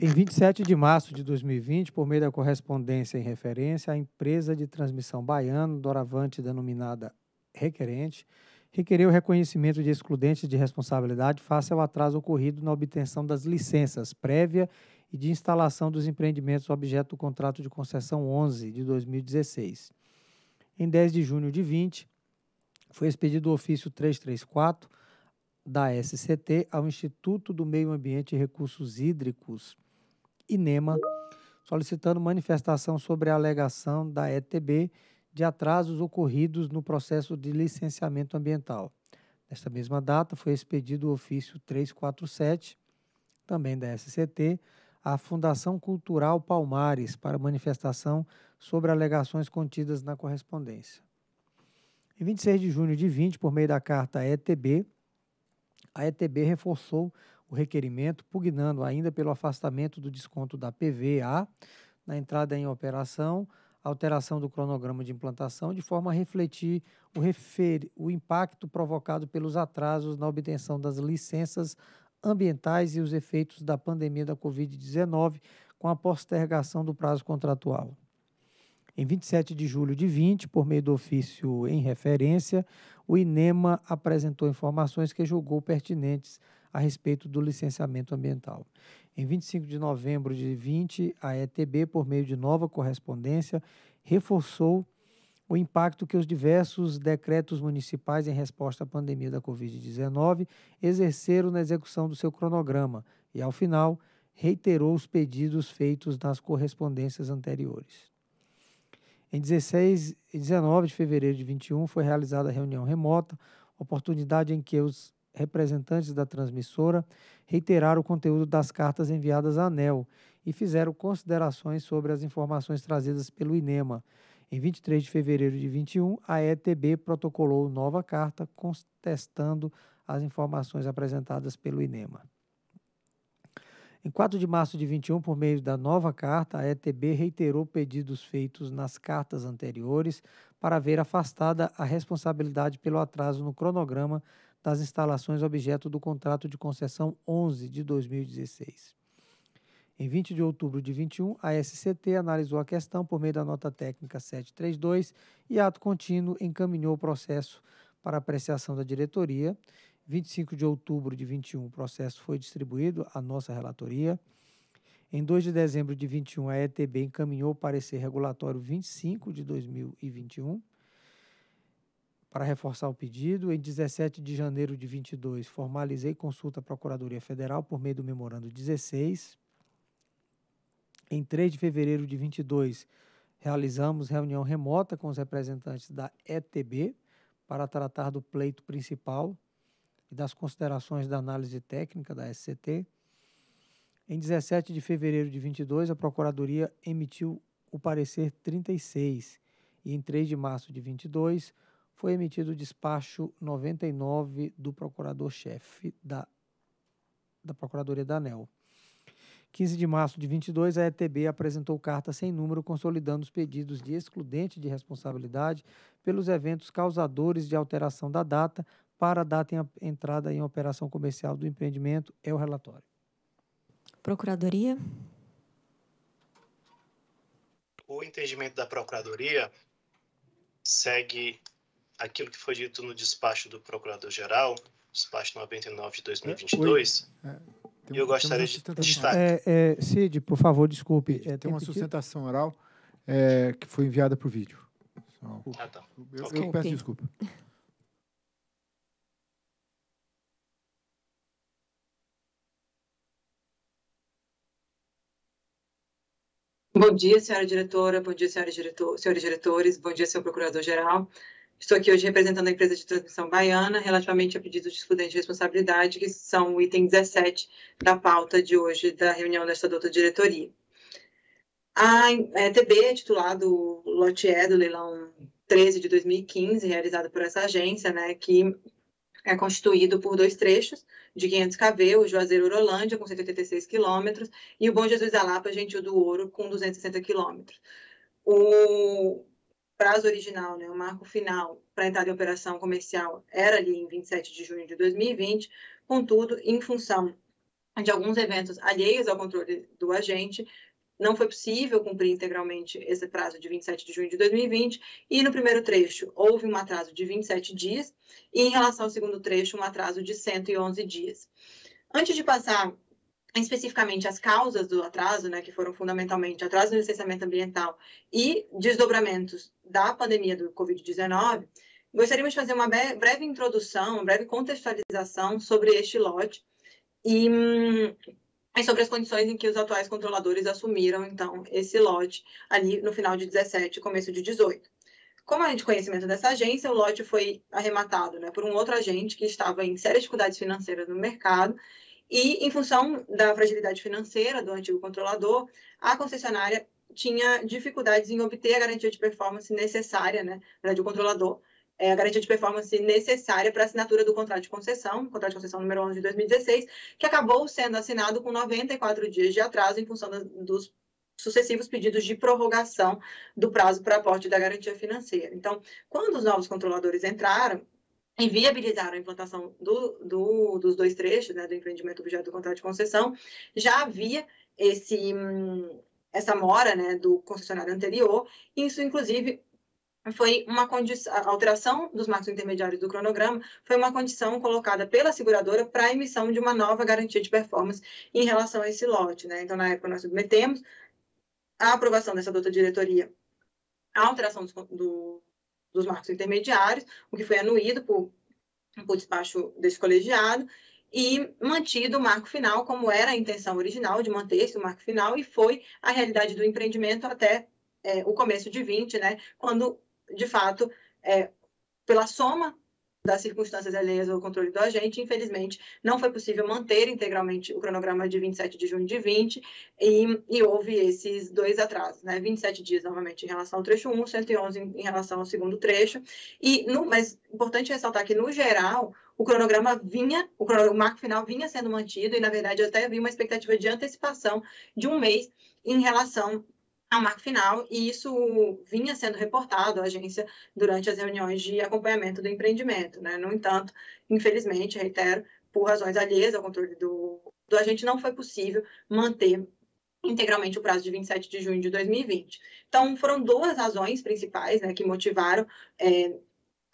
Em 27 de março de 2020, por meio da correspondência em referência, a empresa de transmissão baiana doravante denominada requerente, requereu reconhecimento de excludentes de responsabilidade face ao atraso ocorrido na obtenção das licenças prévia e de instalação dos empreendimentos objeto do contrato de concessão 11 de 2016. Em 10 de junho de 20, foi expedido o ofício 334 da SCT ao Instituto do Meio Ambiente e Recursos Hídricos, INEMA, solicitando manifestação sobre a alegação da ETB de atrasos ocorridos no processo de licenciamento ambiental. Nesta mesma data, foi expedido o ofício 347, também da SCT, à Fundação Cultural Palmares para manifestação sobre alegações contidas na correspondência. Em 26 de junho de 20, por meio da carta ETB, a ETB reforçou o requerimento, pugnando ainda pelo afastamento do desconto da PVA na entrada em operação, alteração do cronograma de implantação, de forma a refletir o, refer... o impacto provocado pelos atrasos na obtenção das licenças ambientais e os efeitos da pandemia da Covid-19 com a postergação do prazo contratual. Em 27 de julho de 20, por meio do ofício em referência, o INEMA apresentou informações que julgou pertinentes a respeito do licenciamento ambiental. Em 25 de novembro de 20, a ETB, por meio de nova correspondência, reforçou o impacto que os diversos decretos municipais em resposta à pandemia da Covid-19 exerceram na execução do seu cronograma e, ao final, reiterou os pedidos feitos nas correspondências anteriores. Em 16 e 19 de fevereiro de 21 foi realizada a reunião remota, oportunidade em que os representantes da transmissora reiteraram o conteúdo das cartas enviadas à ANEL e fizeram considerações sobre as informações trazidas pelo INEMA. Em 23 de fevereiro de 21, a ETB protocolou nova carta contestando as informações apresentadas pelo INEMA. Em 4 de março de 21, por meio da nova carta, a ETB reiterou pedidos feitos nas cartas anteriores para ver afastada a responsabilidade pelo atraso no cronograma das instalações objeto do contrato de concessão 11 de 2016. Em 20 de outubro de 21, a SCT analisou a questão por meio da nota técnica 732 e ato contínuo encaminhou o processo para apreciação da diretoria 25 de outubro de 21, o processo foi distribuído à nossa relatoria. Em 2 de dezembro de 21, a ETB encaminhou o parecer regulatório 25 de 2021 para reforçar o pedido. Em 17 de janeiro de 22, formalizei consulta à Procuradoria Federal por meio do memorando 16. Em 3 de fevereiro de 22, realizamos reunião remota com os representantes da ETB para tratar do pleito principal e das considerações da análise técnica da SCT, em 17 de fevereiro de 22, a Procuradoria emitiu o parecer 36 e em 3 de março de 22 foi emitido o despacho 99 do Procurador-Chefe da, da Procuradoria da ANEL. 15 de março de 22, a ETB apresentou carta sem número consolidando os pedidos de excludente de responsabilidade pelos eventos causadores de alteração da data, para a data em entrada em operação comercial do empreendimento é o relatório. Procuradoria. O entendimento da Procuradoria segue aquilo que foi dito no despacho do Procurador-Geral, despacho 99 de 2022. É, é, e eu gostaria de destacar. É, é, Cid, por favor, desculpe. tem, é, tem uma sustentação oral é, que foi enviada por vídeo. ah, tá. eu, okay. eu peço desculpa. Bom dia, senhora diretora, bom dia, senhores, diretor, senhores diretores, bom dia, senhor procurador-geral. Estou aqui hoje representando a empresa de transmissão baiana, relativamente a pedidos de estudante de responsabilidade, que são o item 17 da pauta de hoje da reunião desta doutora diretoria. A ETB é, titulado lote E do leilão 13 de 2015, realizado por essa agência, né, que é constituído por dois trechos de 500 kV, o Juazeiro Urolândia, com 186 quilômetros, e o Bom Jesus da Lapa, Gentil do Ouro, com 260 quilômetros. O prazo original, né, o marco final para entrada em operação comercial era ali em 27 de junho de 2020, contudo, em função de alguns eventos alheios ao controle do agente, não foi possível cumprir integralmente esse prazo de 27 de junho de 2020, e no primeiro trecho houve um atraso de 27 dias, e em relação ao segundo trecho, um atraso de 111 dias. Antes de passar especificamente as causas do atraso, né, que foram fundamentalmente atraso no licenciamento ambiental e desdobramentos da pandemia do Covid-19, gostaríamos de fazer uma breve introdução, uma breve contextualização sobre este lote e hum, e sobre as condições em que os atuais controladores assumiram, então, esse lote ali no final de 17 começo de 18. Como é de conhecimento dessa agência, o lote foi arrematado né, por um outro agente que estava em sérias dificuldades financeiras no mercado e, em função da fragilidade financeira do antigo controlador, a concessionária tinha dificuldades em obter a garantia de performance necessária, né, verdade, o controlador, é, a garantia de performance necessária para a assinatura do contrato de concessão, contrato de concessão número 11 de 2016, que acabou sendo assinado com 94 dias de atraso em função da, dos sucessivos pedidos de prorrogação do prazo para aporte da garantia financeira. Então, quando os novos controladores entraram, e viabilizaram a implantação do, do, dos dois trechos, né, do empreendimento objeto do contrato de concessão, já havia esse, essa mora né, do concessionário anterior, e isso, inclusive, foi uma condição, a alteração dos marcos intermediários do cronograma foi uma condição colocada pela seguradora para a emissão de uma nova garantia de performance em relação a esse lote, né? Então, na época, nós submetemos a aprovação dessa doutora diretoria a alteração do, dos marcos intermediários, o que foi anuído por, por despacho desse colegiado, e mantido o marco final, como era a intenção original de manter esse marco final, e foi a realidade do empreendimento até é, o começo de 20, né? Quando de fato, é, pela soma das circunstâncias alheias ao controle do agente, infelizmente, não foi possível manter integralmente o cronograma de 27 de junho de 20 e, e houve esses dois atrasos, né? 27 dias novamente em relação ao trecho 1, 111 em, em relação ao segundo trecho. E no, mas importante ressaltar que no geral o cronograma vinha, o, o marco final vinha sendo mantido e na verdade até havia uma expectativa de antecipação de um mês em relação a marca final, e isso vinha sendo reportado à agência durante as reuniões de acompanhamento do empreendimento. Né? No entanto, infelizmente, reitero, por razões alheias ao controle do, do agente, não foi possível manter integralmente o prazo de 27 de junho de 2020. Então, foram duas razões principais né, que motivaram é,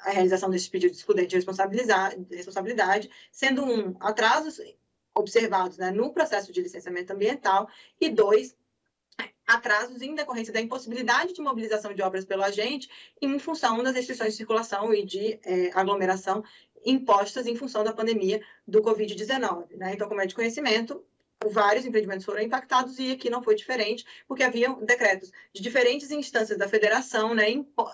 a realização desse pedido de excludente de responsabilidade, sendo um, atrasos observados né, no processo de licenciamento ambiental, e dois, atrasos em decorrência da impossibilidade de mobilização de obras pelo agente em função das restrições de circulação e de é, aglomeração impostas em função da pandemia do Covid-19. Né? Então, como é de conhecimento, vários empreendimentos foram impactados e aqui não foi diferente, porque havia decretos de diferentes instâncias da federação né,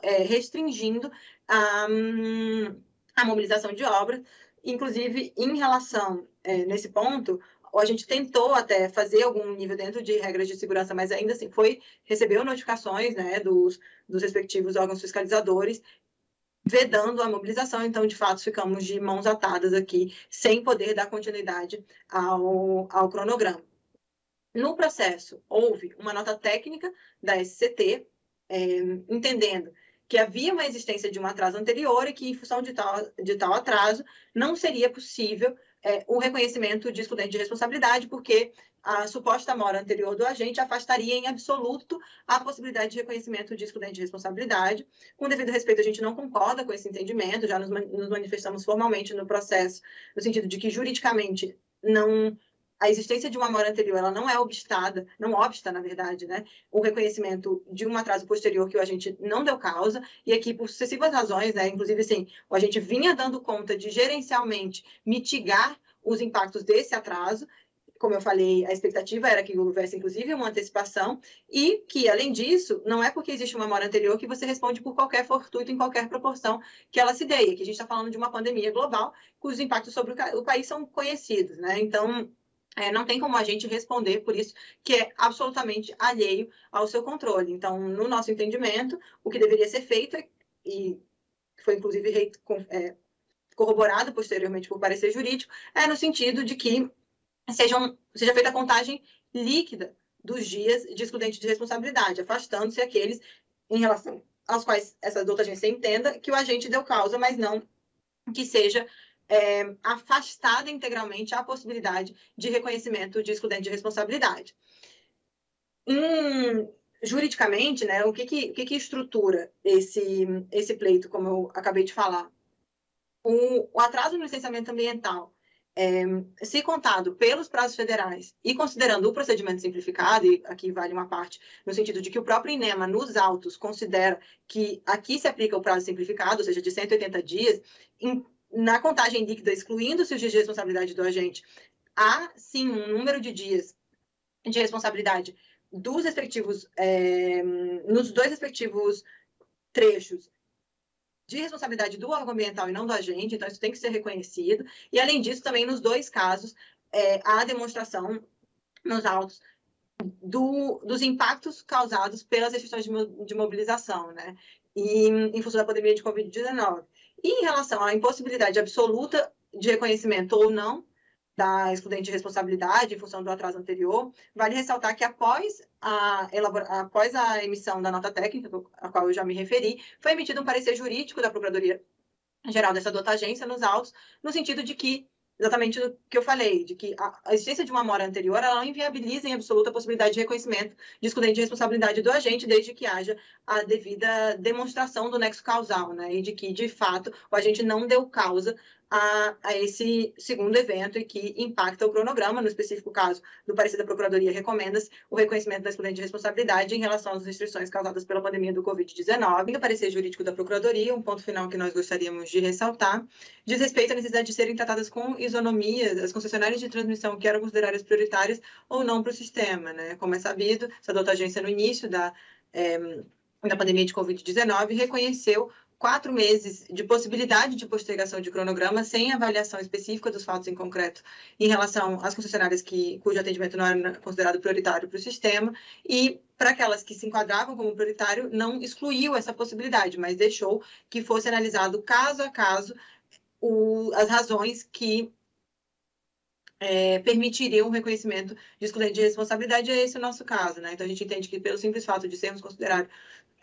é, restringindo a, hum, a mobilização de obras, inclusive em relação, é, nesse ponto, ou a gente tentou até fazer algum nível dentro de regras de segurança, mas ainda assim foi recebeu notificações, né, dos, dos respectivos órgãos fiscalizadores vedando a mobilização, então de fato ficamos de mãos atadas aqui, sem poder dar continuidade ao, ao cronograma. No processo, houve uma nota técnica da SCT, é, entendendo que havia uma existência de um atraso anterior e que, em função de tal, de tal atraso, não seria possível é, o reconhecimento de estudante de responsabilidade, porque a suposta mora anterior do agente afastaria em absoluto a possibilidade de reconhecimento de estudante de responsabilidade. Com devido respeito, a gente não concorda com esse entendimento, já nos, nos manifestamos formalmente no processo, no sentido de que juridicamente não a existência de uma mora anterior ela não é obstada, não obsta, na verdade, né, o reconhecimento de um atraso posterior que o agente não deu causa, e aqui por sucessivas razões, né, inclusive assim, o agente vinha dando conta de gerencialmente mitigar os impactos desse atraso, como eu falei, a expectativa era que houvesse, inclusive, uma antecipação, e que, além disso, não é porque existe uma mora anterior que você responde por qualquer fortuito, em qualquer proporção que ela se dê. aqui a gente está falando de uma pandemia global, cujos impactos sobre o, país são conhecidos, né? Então, é, não tem como a gente responder por isso que é absolutamente alheio ao seu controle. Então, no nosso entendimento, o que deveria ser feito, é, e foi inclusive é, corroborado posteriormente por parecer jurídico, é no sentido de que sejam, seja feita a contagem líquida dos dias de excludente de responsabilidade, afastando-se aqueles em relação aos quais essa doutrina se entenda que o agente deu causa, mas não que seja é, afastada integralmente a possibilidade de reconhecimento de excludente de responsabilidade. Hum, juridicamente, né, o que que, o que, que, estrutura esse, esse pleito, como eu acabei de falar? O, o atraso no licenciamento ambiental, é, se contado pelos prazos federais e considerando o procedimento simplificado, e aqui vale uma parte, no sentido de que o próprio INEMA, nos autos, considera que aqui se aplica o prazo simplificado, ou seja, de 180 dias, em, na contagem líquida, excluindo-se os dias de responsabilidade do agente, há sim um número de dias de responsabilidade dos respectivos, é, nos dois respectivos trechos de responsabilidade do órgão ambiental e não do agente, então isso tem que ser reconhecido. E além disso, também nos dois casos, é, há demonstração nos autos do, dos impactos causados pelas restrições de, de mobilização, né? E em função da pandemia de Covid-19. E em relação à impossibilidade absoluta de reconhecimento ou não da excludente de responsabilidade em função do atraso anterior, vale ressaltar que após a, elabora... após a emissão da nota técnica, a qual eu já me referi, foi emitido um parecer jurídico da Procuradoria Geral dessa outra agência nos autos, no sentido de que exatamente o que eu falei, de que a, existência de uma mora anterior ela não inviabiliza em absoluta a possibilidade de reconhecimento discutente de responsabilidade do agente, desde que haja a devida demonstração do nexo causal, né? E de que, de fato, o agente não deu causa a, a esse segundo evento e que impacta o cronograma, no específico caso do parecer da Procuradoria recomenda-se o reconhecimento da excludente de responsabilidade em relação às restrições causadas pela pandemia do Covid-19. No parecer jurídico da Procuradoria, um ponto final que nós gostaríamos de ressaltar, diz respeito à necessidade de serem tratadas com isonomia as concessionárias de transmissão que eram consideradas prioritárias ou não para o sistema, né? Como é sabido, adotou a agência no início da... É, da pandemia de Covid-19 reconheceu quatro meses de possibilidade de postergação de cronograma sem avaliação específica dos fatos em concreto em relação às concessionárias que, cujo atendimento não era considerado prioritário para o sistema e para aquelas que se enquadravam como prioritário, não excluiu essa possibilidade, mas deixou que fosse analisado caso a caso o, as razões que é, permitiriam o reconhecimento de excludente de responsabilidade, é esse o nosso caso, né? Então, a gente entende que, pelo simples fato de sermos considerados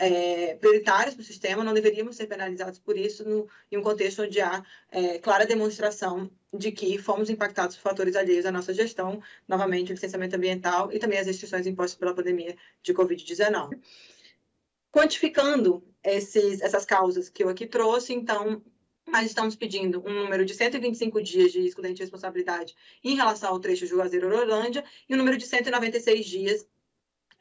é, prioritários para o sistema, não deveríamos ser penalizados por isso no, em um contexto onde há é, clara demonstração de que fomos impactados por fatores alheios à nossa gestão, novamente o licenciamento ambiental e também as restrições impostas pela pandemia de Covid-19. Quantificando esses, essas causas que eu aqui trouxe, então, nós estamos pedindo um número de 125 dias de excludente de responsabilidade em relação ao trecho Juazeiro-Orolândia e um número de 196 dias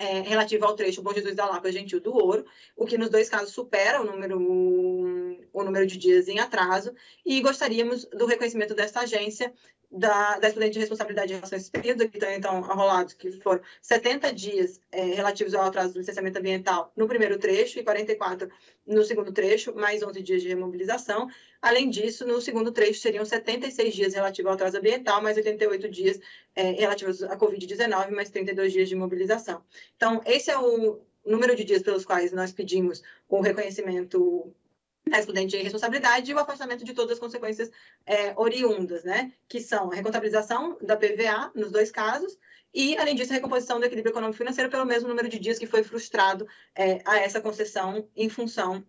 é, relativa ao trecho Bom Jesus da Lapa Gentil do Ouro, o que nos dois casos supera o número, o número de dias em atraso, e gostaríamos do reconhecimento desta agência da, da de responsabilidade de relações período, que estão então arrolados, que foram 70 dias é, relativos ao atraso do licenciamento ambiental no primeiro trecho e 44 no segundo trecho, mais 11 dias de remobilização. Além disso, no segundo trecho seriam 76 dias relativos ao atraso ambiental, mais 88 dias é, relativos à Covid-19, mais 32 dias de mobilização. Então, esse é o número de dias pelos quais nós pedimos o reconhecimento respondente tá de responsabilidade e o afastamento de todas as consequências é, oriundas, né? Que são a recontabilização da PVA, nos dois casos, e, além disso, a recomposição do equilíbrio econômico financeiro pelo mesmo número de dias que foi frustrado é, a essa concessão em função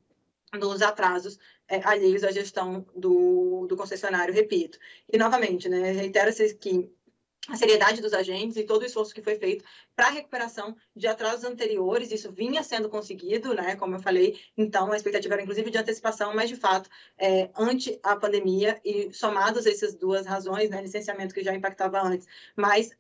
dos atrasos é, alheios à gestão do, do concessionário, repito. E, novamente, né, reitera-se que a seriedade dos agentes e todo o esforço que foi feito para a recuperação de atrasos anteriores, isso vinha sendo conseguido, né, como eu falei, então a expectativa era inclusive de antecipação, mas de fato, é, ante a pandemia e somados essas duas razões, né, licenciamento que já impactava antes, mas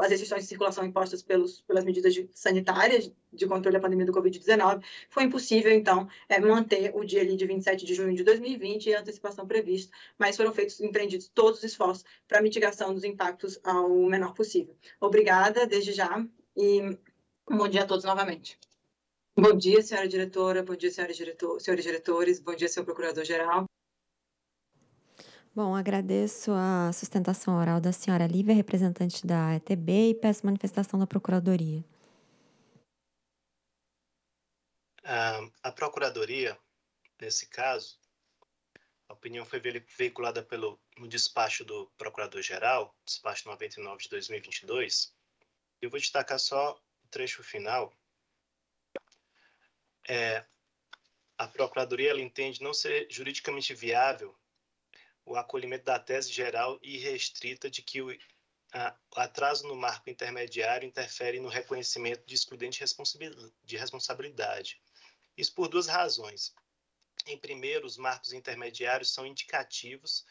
as restrições de circulação impostas pelos, pelas medidas de, sanitárias de controle da pandemia do Covid-19, foi impossível, então, é, manter o dia ali de 27 de junho de 2020 e a antecipação prevista, mas foram feitos, empreendidos todos os esforços para mitigação dos impactos ao menor possível. Obrigada, desde já, e bom dia a todos novamente. Bom dia, senhora diretora, bom dia, senhores diretores, bom dia, senhor procurador-geral. Bom, agradeço a sustentação oral da senhora Lívia, representante da ETB, e peço manifestação da Procuradoria. a Procuradoria, nesse caso, a opinião foi veiculada pelo, no despacho do Procurador-Geral, despacho 99 de 2022. Eu vou destacar só o trecho final. É, a Procuradoria entende não ser juridicamente viável o acolhimento da tese geral e restrita de que o atraso no marco intermediário interfere no reconhecimento de excludente de responsabilidade. Isso por duas razões. Em primeiro, os marcos intermediários são indicativos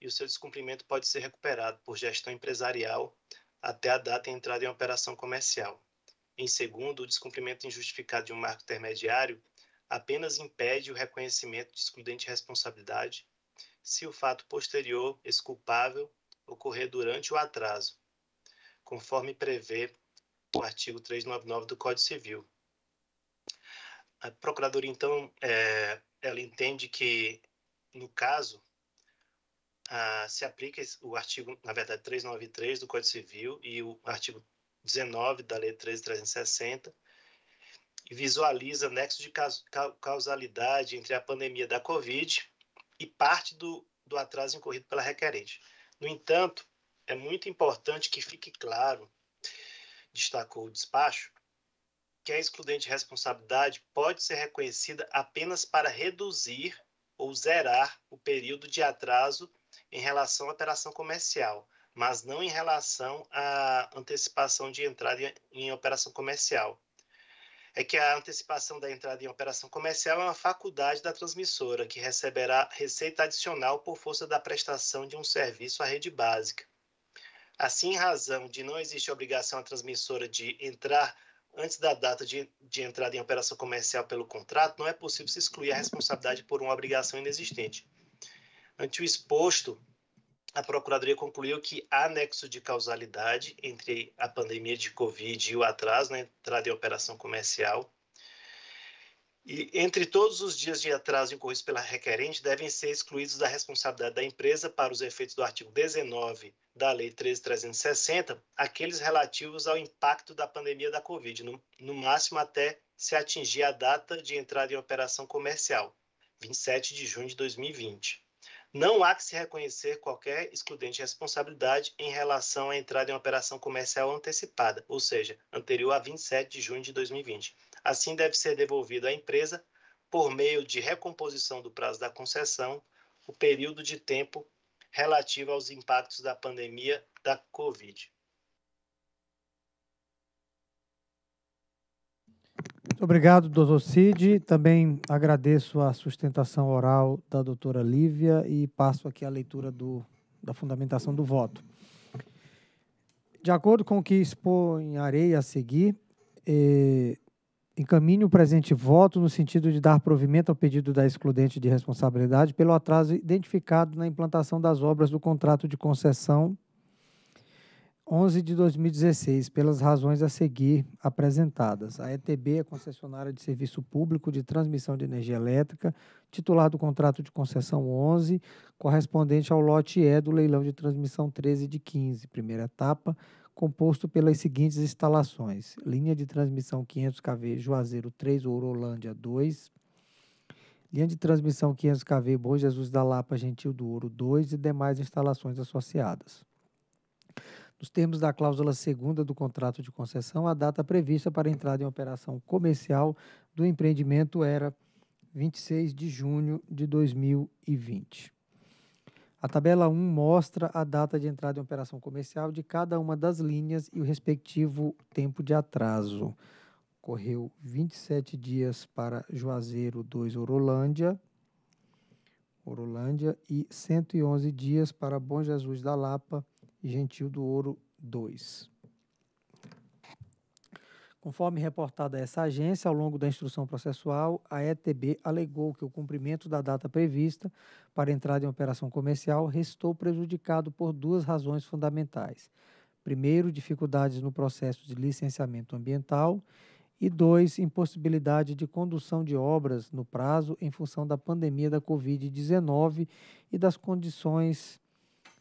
e o seu descumprimento pode ser recuperado por gestão empresarial até a data de entrada em operação comercial. Em segundo, o descumprimento injustificado de um marco intermediário apenas impede o reconhecimento de excludente responsabilidade se o fato posterior exculpável ocorrer durante o atraso, conforme prevê o artigo 399 do Código Civil. A Procuradoria, então, é, ela entende que, no caso, a, se aplica o artigo, na verdade, 393 do Código Civil e o artigo 19 da Lei 13.360, e visualiza nexo de causalidade entre a pandemia da Covid e parte do, do atraso incorrido pela requerente. No entanto, é muito importante que fique claro, destacou o despacho, que a excludente responsabilidade pode ser reconhecida apenas para reduzir ou zerar o período de atraso em relação à operação comercial, mas não em relação à antecipação de entrada em operação comercial é que a antecipação da entrada em operação comercial é uma faculdade da transmissora, que receberá receita adicional por força da prestação de um serviço à rede básica. Assim, em razão de não existir obrigação à transmissora de entrar antes da data de, de entrada em operação comercial pelo contrato, não é possível se excluir a responsabilidade por uma obrigação inexistente. Ante o exposto, a Procuradoria concluiu que há nexo de causalidade entre a pandemia de Covid e o atraso na entrada em operação comercial. E entre todos os dias de atraso incorridos pela requerente, devem ser excluídos da responsabilidade da empresa para os efeitos do artigo 19 da Lei 13.360, aqueles relativos ao impacto da pandemia da Covid, no, no máximo até se atingir a data de entrada em operação comercial, 27 de junho de 2020. Não há que se reconhecer qualquer excludente responsabilidade em relação à entrada em operação comercial antecipada, ou seja, anterior a 27 de junho de 2020. Assim, deve ser devolvido à empresa, por meio de recomposição do prazo da concessão, o período de tempo relativo aos impactos da pandemia da Covid. Muito obrigado, doutor Cid. Também agradeço a sustentação oral da doutora Lívia e passo aqui a leitura do, da fundamentação do voto. De acordo com o que Areia a seguir, eh, o presente voto no sentido de dar provimento ao pedido da excludente de responsabilidade pelo atraso identificado na implantação das obras do contrato de concessão 11 de 2016, pelas razões a seguir apresentadas. A ETB é concessionária de serviço público de transmissão de energia elétrica, titular do contrato de concessão 11, correspondente ao lote E do leilão de transmissão 13 de 15, primeira etapa, composto pelas seguintes instalações: linha de transmissão 500 kV Juazeiro 3, Ourolândia 2, linha de transmissão 500 kV Bom Jesus da Lapa, Gentil do Ouro 2 e demais instalações associadas nos termos da cláusula segunda do contrato de concessão, a data prevista para entrada em operação comercial do empreendimento era 26 de junho de 2020. A tabela 1 mostra a data de entrada em operação comercial de cada uma das linhas e o respectivo tempo de atraso. Correu 27 dias para Juazeiro 2 Orolândia, Orolândia e 111 dias para Bom Jesus da Lapa Gentil do Ouro 2. Conforme reportada a essa agência, ao longo da instrução processual, a ETB alegou que o cumprimento da data prevista para entrada em operação comercial restou prejudicado por duas razões fundamentais. Primeiro, dificuldades no processo de licenciamento ambiental e dois, impossibilidade de condução de obras no prazo em função da pandemia da Covid-19 e das condições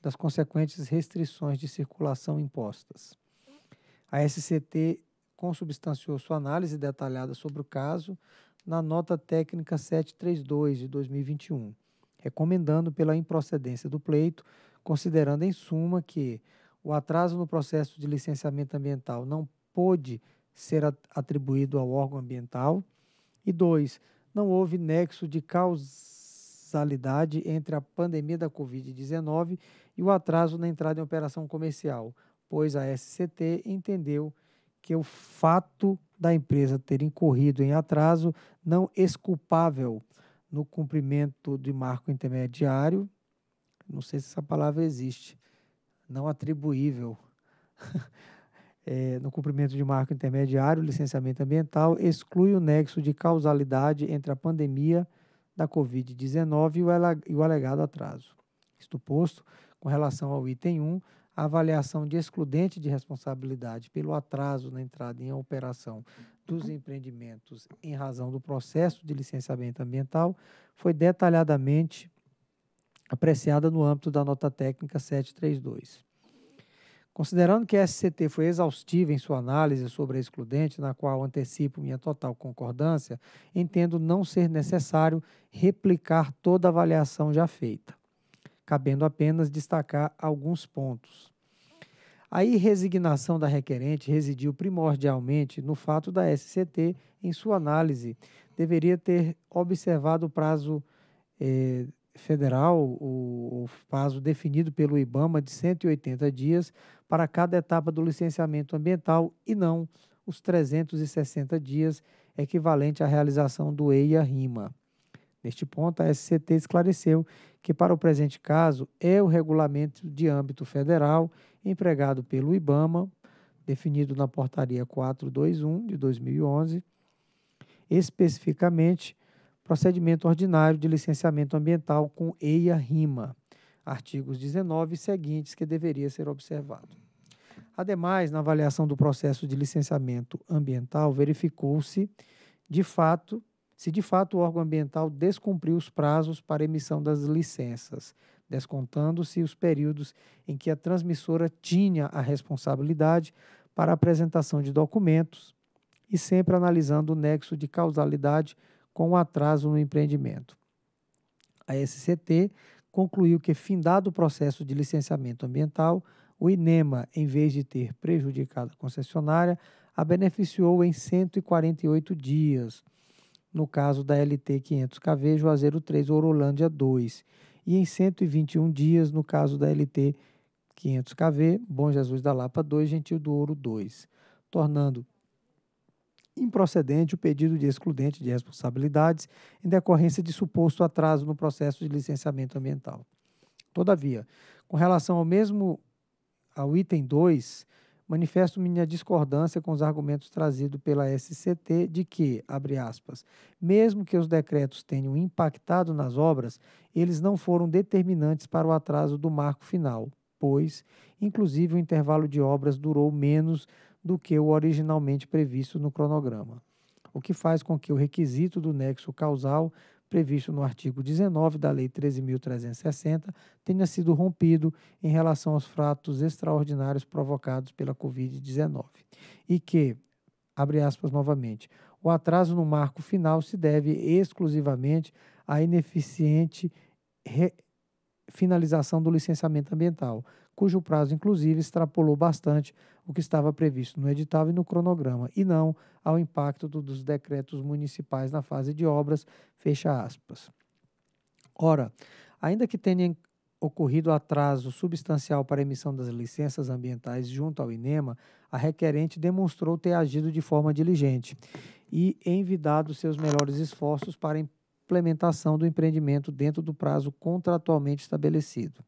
das consequentes restrições de circulação impostas. A SCT consubstanciou sua análise detalhada sobre o caso na nota técnica 732 de 2021, recomendando pela improcedência do pleito, considerando em suma que o atraso no processo de licenciamento ambiental não pôde ser atribuído ao órgão ambiental e dois, não houve nexo de causa entre a pandemia da Covid-19 e o atraso na entrada em operação comercial, pois a SCT entendeu que o fato da empresa ter incorrido em atraso não esculpável no cumprimento de marco intermediário, não sei se essa palavra existe, não atribuível. É, no cumprimento de marco intermediário, licenciamento ambiental, exclui o nexo de causalidade entre a pandemia da Covid-19 e o alegado atraso. Isto posto, com relação ao item 1, a avaliação de excludente de responsabilidade pelo atraso na entrada em operação dos empreendimentos em razão do processo de licenciamento ambiental foi detalhadamente apreciada no âmbito da nota técnica 732. Considerando que a SCT foi exaustiva em sua análise sobre a excludente, na qual antecipo minha total concordância, entendo não ser necessário replicar toda a avaliação já feita, cabendo apenas destacar alguns pontos. A irresignação da requerente residiu primordialmente no fato da SCT, em sua análise, deveria ter observado o prazo eh, federal, o, o prazo definido pelo IBAMA de 180 dias para cada etapa do licenciamento ambiental e não os 360 dias equivalente à realização do EIA-RIMA. Neste ponto, a SCT esclareceu que, para o presente caso, é o regulamento de âmbito federal empregado pelo IBAMA, definido na Portaria 421 de 2011, especificamente procedimento ordinário de licenciamento ambiental com EIA-RIMA, artigos 19 e seguintes, que deveria ser observado. Ademais, na avaliação do processo de licenciamento ambiental, verificou-se de fato se de fato o órgão ambiental descumpriu os prazos para emissão das licenças, descontando-se os períodos em que a transmissora tinha a responsabilidade para a apresentação de documentos e sempre analisando o nexo de causalidade com o atraso no empreendimento. A SCT concluiu que, findado o processo de licenciamento ambiental, o INEMA, em vez de ter prejudicado a concessionária, a beneficiou em 148 dias, no caso da LT 500 KV Juazeiro 3 Orolândia 2, e em 121 dias no caso da LT 500 KV Bom Jesus da Lapa 2 Gentil do Ouro 2, tornando improcedente o pedido de excludente de responsabilidades em decorrência de suposto atraso no processo de licenciamento ambiental. Todavia, com relação ao mesmo ao item 2, manifesto minha discordância com os argumentos trazidos pela SCT de que, abre aspas, mesmo que os decretos tenham impactado nas obras, eles não foram determinantes para o atraso do marco final, pois, inclusive, o intervalo de obras durou menos do que o originalmente previsto no cronograma, o que faz com que o requisito do nexo causal previsto no artigo 19 da Lei 13.360 tenha sido rompido em relação aos fatos extraordinários provocados pela Covid-19 e que, abre aspas novamente, o atraso no marco final se deve exclusivamente à ineficiente finalização do licenciamento ambiental, cujo prazo, inclusive, extrapolou bastante o que estava previsto no edital e no cronograma, e não ao impacto dos decretos municipais na fase de obras, fecha aspas. Ora, ainda que tenha ocorrido atraso substancial para a emissão das licenças ambientais junto ao INEMA, a requerente demonstrou ter agido de forma diligente e envidado seus melhores esforços para a implementação do empreendimento dentro do prazo contratualmente estabelecido.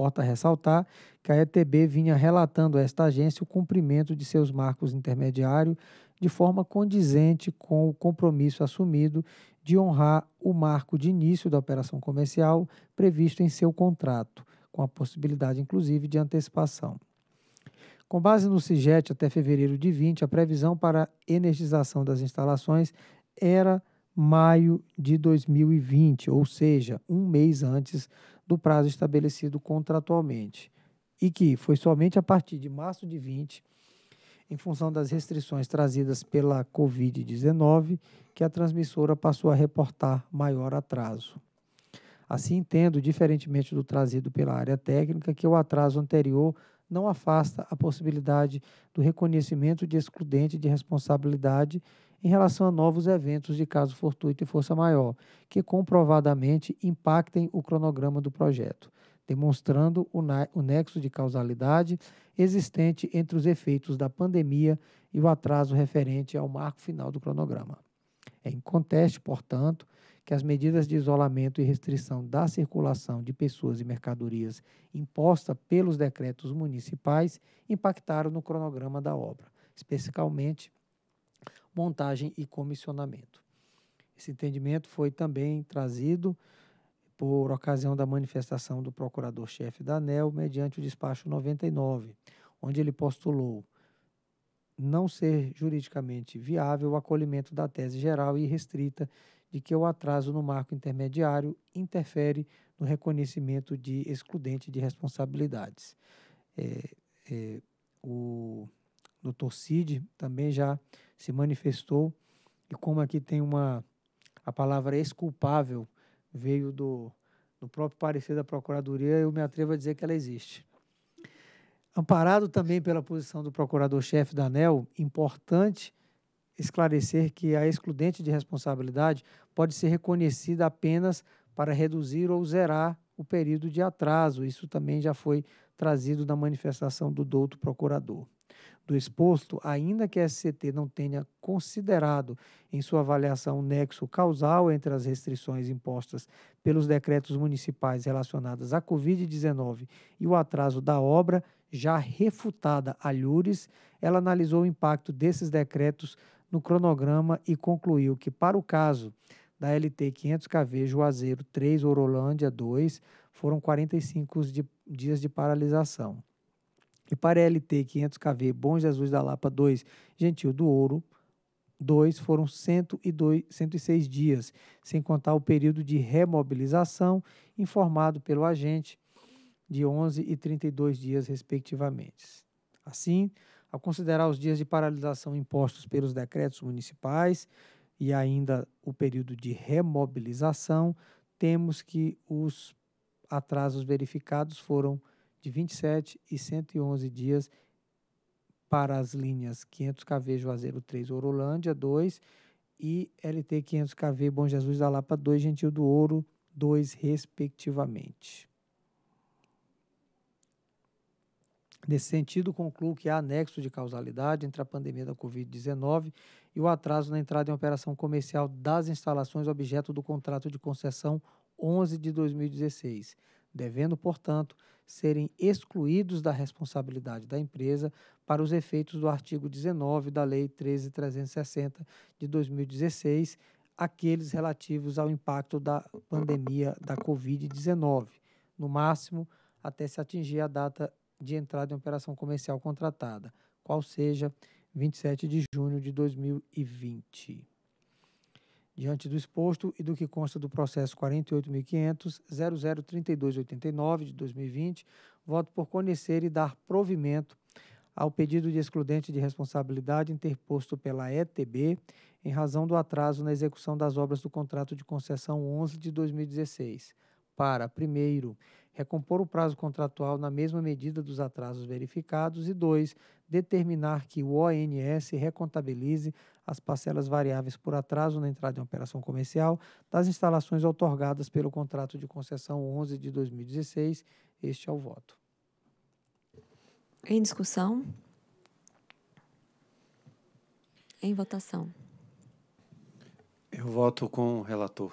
Importa ressaltar que a ETB vinha relatando a esta agência o cumprimento de seus marcos intermediário de forma condizente com o compromisso assumido de honrar o marco de início da operação comercial previsto em seu contrato, com a possibilidade, inclusive, de antecipação. Com base no CIGET até fevereiro de 20, a previsão para a energização das instalações era maio de 2020, ou seja, um mês antes do prazo estabelecido contratualmente e que foi somente a partir de março de 20, em função das restrições trazidas pela Covid-19, que a transmissora passou a reportar maior atraso. Assim entendo, diferentemente do trazido pela área técnica, que o atraso anterior não afasta a possibilidade do reconhecimento de excludente de responsabilidade em relação a novos eventos de caso fortuito e força maior, que comprovadamente impactem o cronograma do projeto, demonstrando o, o nexo de causalidade existente entre os efeitos da pandemia e o atraso referente ao marco final do cronograma. É inconteste, portanto, que as medidas de isolamento e restrição da circulação de pessoas e mercadorias imposta pelos decretos municipais impactaram no cronograma da obra, especialmente montagem e comissionamento. Esse entendimento foi também trazido por ocasião da manifestação do procurador-chefe da ANEL, mediante o despacho 99, onde ele postulou não ser juridicamente viável o acolhimento da tese geral e restrita de que o atraso no marco intermediário interfere no reconhecimento de excludente de responsabilidades. É, é, o doutor Cid também já se manifestou e como aqui tem uma a palavra exculpável veio do, do próprio parecer da Procuradoria, eu me atrevo a dizer que ela existe. Amparado também pela posição do Procurador-chefe da ANEL, importante esclarecer que a excludente de responsabilidade pode ser reconhecida apenas para reduzir ou zerar o período de atraso. Isso também já foi trazido na manifestação do douto procurador do exposto, ainda que a SCT não tenha considerado em sua avaliação o nexo causal entre as restrições impostas pelos decretos municipais relacionadas à Covid-19 e o atraso da obra, já refutada a Lures, ela analisou o impacto desses decretos no cronograma e concluiu que, para o caso da LT 500KV Juazeiro 3, Orolândia 2, foram 45 dias de paralisação. E para LT 500KV Bom Jesus da Lapa 2, Gentil do Ouro 2 foram 102, 106 dias, sem contar o período de remobilização informado pelo agente de 11 e 32 dias, respectivamente. Assim, ao considerar os dias de paralisação impostos pelos decretos municipais e ainda o período de remobilização, temos que os atrasos verificados foram de 27 e 111 dias para as linhas 500KV Juazeiro 3, Orolândia 2 e LT 500KV Bom Jesus da Lapa 2, Gentil do Ouro 2, respectivamente. Nesse sentido, concluo que há anexo de causalidade entre a pandemia da Covid-19 e o atraso na entrada em operação comercial das instalações objeto do contrato de concessão 11 de 2016, devendo, portanto, serem excluídos da responsabilidade da empresa para os efeitos do artigo 19 da Lei 13360 de 2016, aqueles relativos ao impacto da pandemia da COVID-19, no máximo até se atingir a data de entrada em operação comercial contratada, qual seja 27 de junho de 2020. Diante do exposto e do que consta do processo 48.500.003289 de 2020, voto por conhecer e dar provimento ao pedido de excludente de responsabilidade interposto pela ETB em razão do atraso na execução das obras do contrato de concessão 11 de 2016. Para, primeiro, recompor o prazo contratual na mesma medida dos atrasos verificados e, dois, determinar que o ONS recontabilize as parcelas variáveis por atraso na entrada em operação comercial das instalações otorgadas pelo contrato de concessão 11 de 2016. Este é o voto. Em discussão? Em votação. Eu voto com o relator.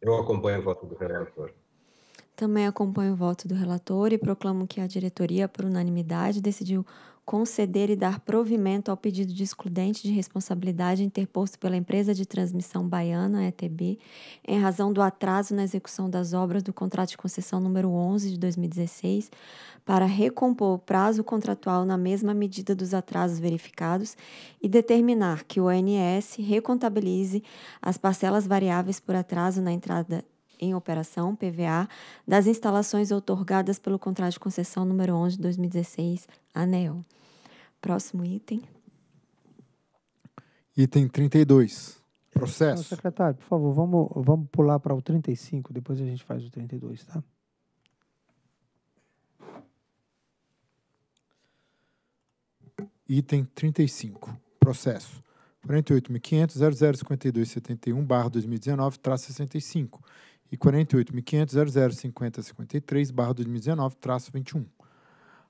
Eu acompanho o voto do relator. Também acompanho o voto do relator e proclamo que a diretoria, por unanimidade, decidiu conceder e dar provimento ao pedido de excludente de responsabilidade interposto pela empresa de transmissão baiana, ETB, em razão do atraso na execução das obras do contrato de concessão número 11 de 2016, para recompor o prazo contratual na mesma medida dos atrasos verificados e determinar que o ONS recontabilize as parcelas variáveis por atraso na entrada em operação, PVA, das instalações outorgadas pelo contrato de concessão número 11 de 2016, ANEL. Próximo item. Item 32. Então, Processo. Não, secretário, por favor, vamos, vamos pular para o 35, depois a gente faz o 32, tá? Item 35. Processo. 48.500.005271-2019-65 e 48.500.005053/2019-21.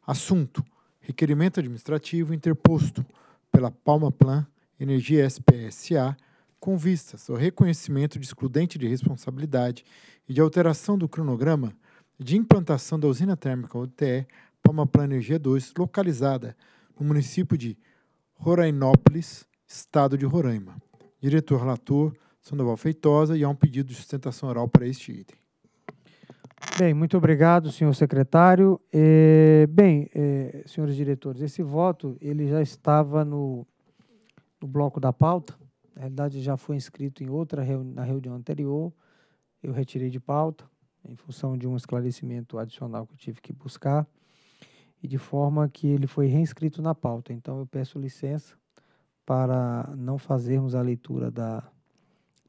Assunto: requerimento administrativo interposto pela Palma Plan Energia SPSA com vistas ao reconhecimento de excludente de responsabilidade e de alteração do cronograma de implantação da usina térmica UTE Palma Plan Energia 2, localizada no município de Rorainópolis, estado de Roraima. Diretor relator Sandoval Feitosa e há um pedido de sustentação oral para este item. Bem, muito obrigado, senhor secretário. É, bem, é, senhores diretores, esse voto ele já estava no, no bloco da pauta. Na realidade, já foi inscrito em outra reuni na reunião anterior. Eu retirei de pauta, em função de um esclarecimento adicional que eu tive que buscar, e de forma que ele foi reinscrito na pauta. Então, eu peço licença para não fazermos a leitura da,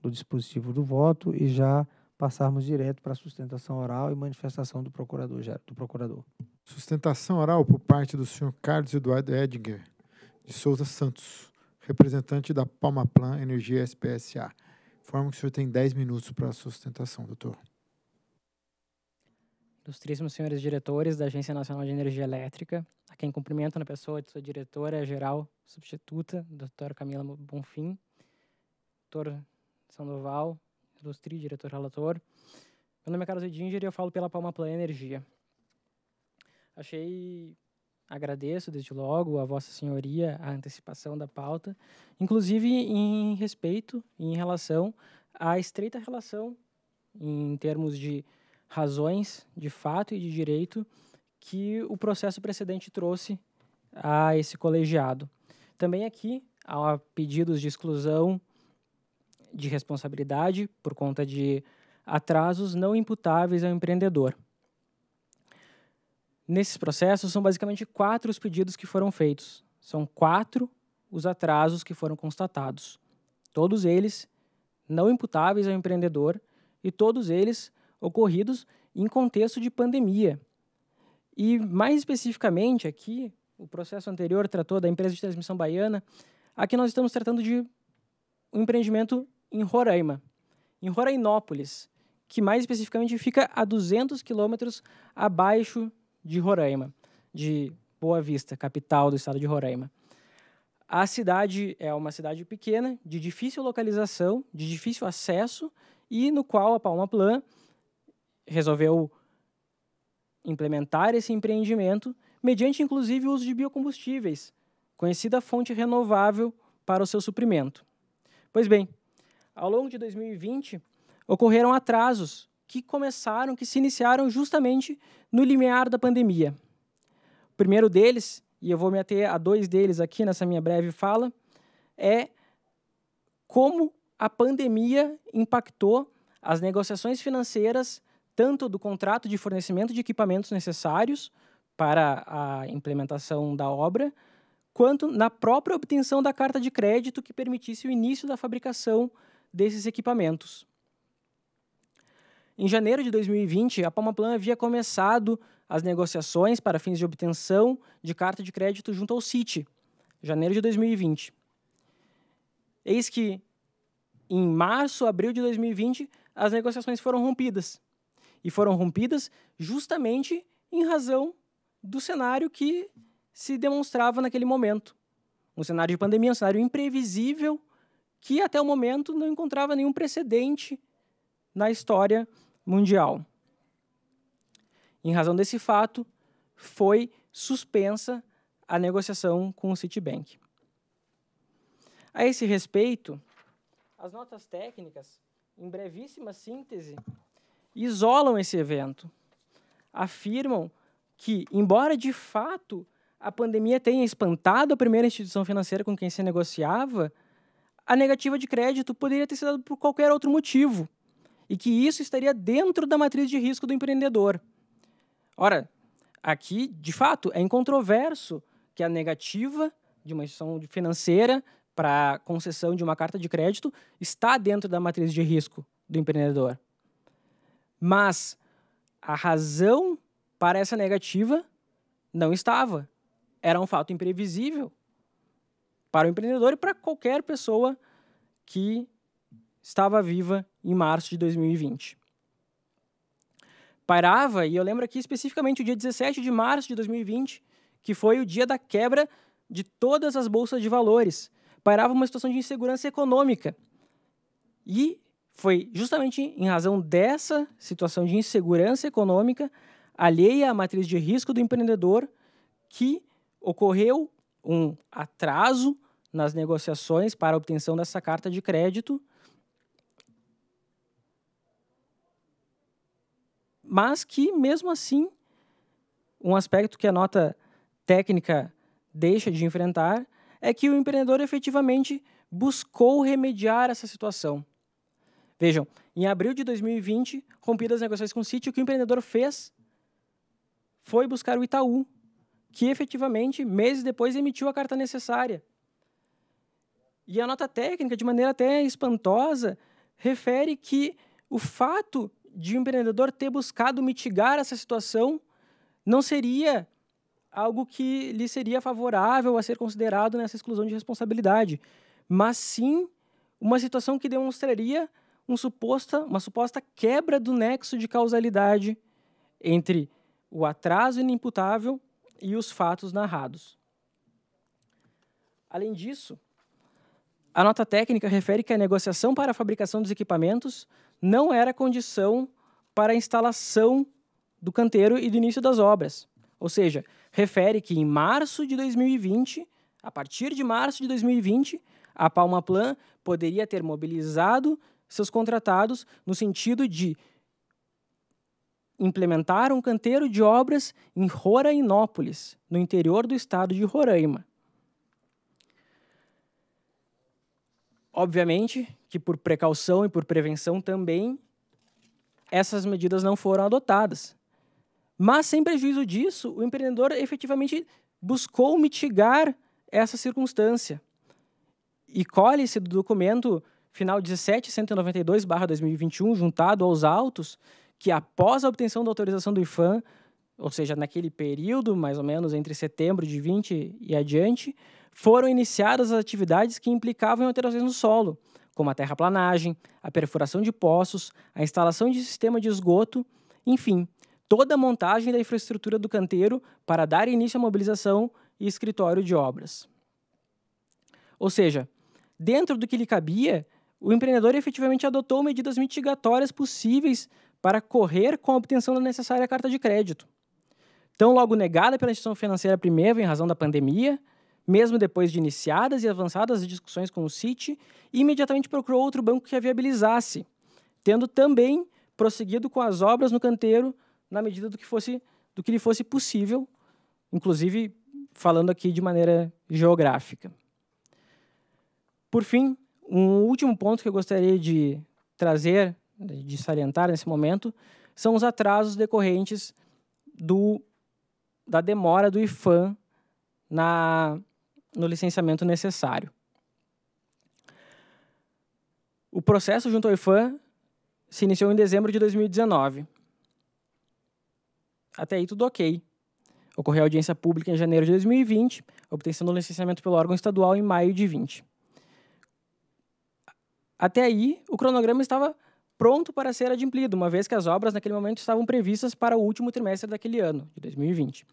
do dispositivo do voto e já passarmos direto para a sustentação oral e manifestação do procurador. Do procurador. Sustentação oral por parte do senhor Carlos Eduardo Edinger de Souza Santos, representante da Palma Plan Energia SPSA. Informo que o senhor tem 10 minutos para a sustentação, doutor. Ilustríssimos senhores diretores da Agência Nacional de Energia Elétrica, a quem cumprimento na pessoa de sua diretora é geral substituta, doutora Camila Bonfim, doutor Sandoval, ilustre diretor relator. Meu nome é Carlos Edinger e eu falo pela Palma Plan Energia. Achei agradeço desde logo a Vossa Senhoria a antecipação da pauta, inclusive em respeito em relação à estreita relação em termos de razões de fato e de direito que o processo precedente trouxe a esse colegiado. Também aqui há pedidos de exclusão de responsabilidade por conta de atrasos não imputáveis ao empreendedor. Nesses processos, são basicamente quatro os pedidos que foram feitos. São quatro os atrasos que foram constatados. Todos eles não imputáveis ao empreendedor e todos eles ocorridos em contexto de pandemia. E mais especificamente aqui, o processo anterior tratou da empresa de transmissão baiana, aqui nós estamos tratando de um empreendimento em Roraima, em Rorainópolis, que mais especificamente fica a 200 quilômetros abaixo de Roraima, de Boa Vista, capital do estado de Roraima. A cidade é uma cidade pequena, de difícil localização, de difícil acesso, e no qual a Palma Plan resolveu implementar esse empreendimento, mediante inclusive o uso de biocombustíveis, conhecida fonte renovável para o seu suprimento. Pois bem, ao longo de 2020, ocorreram atrasos que começaram, que se iniciaram justamente no limiar da pandemia. O primeiro deles, e eu vou me ater a dois deles aqui nessa minha breve fala, é como a pandemia impactou as negociações financeiras, tanto do contrato de fornecimento de equipamentos necessários para a implementação da obra, quanto na própria obtenção da carta de crédito que permitisse o início da fabricação desses equipamentos. Em janeiro de 2020, a Palmaplan havia começado as negociações para fins de obtenção de carta de crédito junto ao Citi, janeiro de 2020. Eis que, em março, abril de 2020, as negociações foram rompidas. E foram rompidas justamente em razão do cenário que se demonstrava naquele momento. Um cenário de pandemia, um cenário imprevisível que até o momento não encontrava nenhum precedente na história mundial. Em razão desse fato, foi suspensa a negociação com o Citibank. A esse respeito, as notas técnicas, em brevíssima síntese, isolam esse evento. Afirmam que, embora de fato a pandemia tenha espantado a primeira instituição financeira com quem se negociava, a negativa de crédito poderia ter sido dada por qualquer outro motivo e que isso estaria dentro da matriz de risco do empreendedor. Ora, aqui, de fato, é incontroverso que a negativa de uma instituição financeira para concessão de uma carta de crédito está dentro da matriz de risco do empreendedor. Mas a razão para essa negativa não estava. Era um fato imprevisível para o empreendedor e para qualquer pessoa que estava viva em março de 2020. Pairava, e eu lembro aqui especificamente o dia 17 de março de 2020, que foi o dia da quebra de todas as bolsas de valores. Pairava uma situação de insegurança econômica. E foi justamente em razão dessa situação de insegurança econômica, alheia à matriz de risco do empreendedor, que ocorreu um atraso nas negociações para a obtenção dessa carta de crédito, mas que, mesmo assim, um aspecto que a nota técnica deixa de enfrentar é que o empreendedor efetivamente buscou remediar essa situação. Vejam, em abril de 2020, rompidas as negociações com o Citi, o que o empreendedor fez foi buscar o Itaú que efetivamente, meses depois, emitiu a carta necessária. E a nota técnica, de maneira até espantosa, refere que o fato de um empreendedor ter buscado mitigar essa situação não seria algo que lhe seria favorável a ser considerado nessa exclusão de responsabilidade, mas sim uma situação que demonstraria um suposta, uma suposta quebra do nexo de causalidade entre o atraso inimputável e os fatos narrados. Além disso, a nota técnica refere que a negociação para a fabricação dos equipamentos não era condição para a instalação do canteiro e do início das obras. Ou seja, refere que em março de 2020, a partir de março de 2020, a Palma Plan poderia ter mobilizado seus contratados no sentido de implementar um canteiro de obras em Rorainópolis, no interior do estado de Roraima. Obviamente que, por precaução e por prevenção também, essas medidas não foram adotadas. Mas, sem prejuízo disso, o empreendedor efetivamente buscou mitigar essa circunstância. E colhe-se do documento final 17192-2021, juntado aos autos, que após a obtenção da autorização do IFAM, ou seja, naquele período, mais ou menos entre setembro de 20 e adiante, foram iniciadas as atividades que implicavam em alterações no solo, como a terraplanagem, a perfuração de poços, a instalação de sistema de esgoto, enfim, toda a montagem da infraestrutura do canteiro para dar início à mobilização e escritório de obras. Ou seja, dentro do que lhe cabia, o empreendedor efetivamente adotou medidas mitigatórias possíveis para correr com a obtenção da necessária carta de crédito. Tão logo negada pela instituição financeira primeira em razão da pandemia, mesmo depois de iniciadas e avançadas discussões com o Citi, imediatamente procurou outro banco que a viabilizasse, tendo também prosseguido com as obras no canteiro na medida do que fosse do que lhe fosse possível, inclusive falando aqui de maneira geográfica. Por fim, um último ponto que eu gostaria de trazer de salientar nesse momento são os atrasos decorrentes do, da demora do IFAM na, no licenciamento necessário. O processo junto ao IFAM se iniciou em dezembro de 2019. Até aí tudo ok. Ocorreu audiência pública em janeiro de 2020, obtenção do licenciamento pelo órgão estadual em maio de 2020. Até aí, o cronograma estava pronto para ser adimplido, uma vez que as obras naquele momento estavam previstas para o último trimestre daquele ano, de 2020.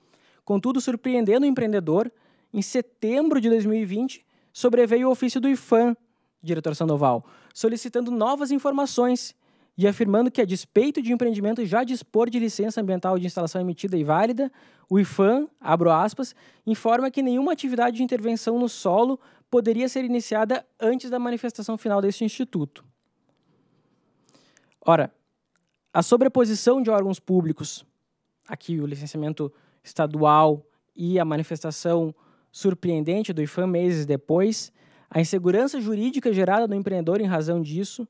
Contudo, surpreendendo o empreendedor, em setembro de 2020 sobreveio o ofício do IFAM, diretor Sandoval, solicitando novas informações e afirmando que, a despeito de o empreendimento já dispor de licença ambiental de instalação emitida e válida, o IFAM, abro aspas, informa que nenhuma atividade de intervenção no solo poderia ser iniciada antes da manifestação final deste instituto. Ora, a sobreposição de órgãos públicos, aqui o licenciamento estadual e a manifestação surpreendente do IFAM meses depois, a insegurança jurídica gerada no empreendedor em razão disso,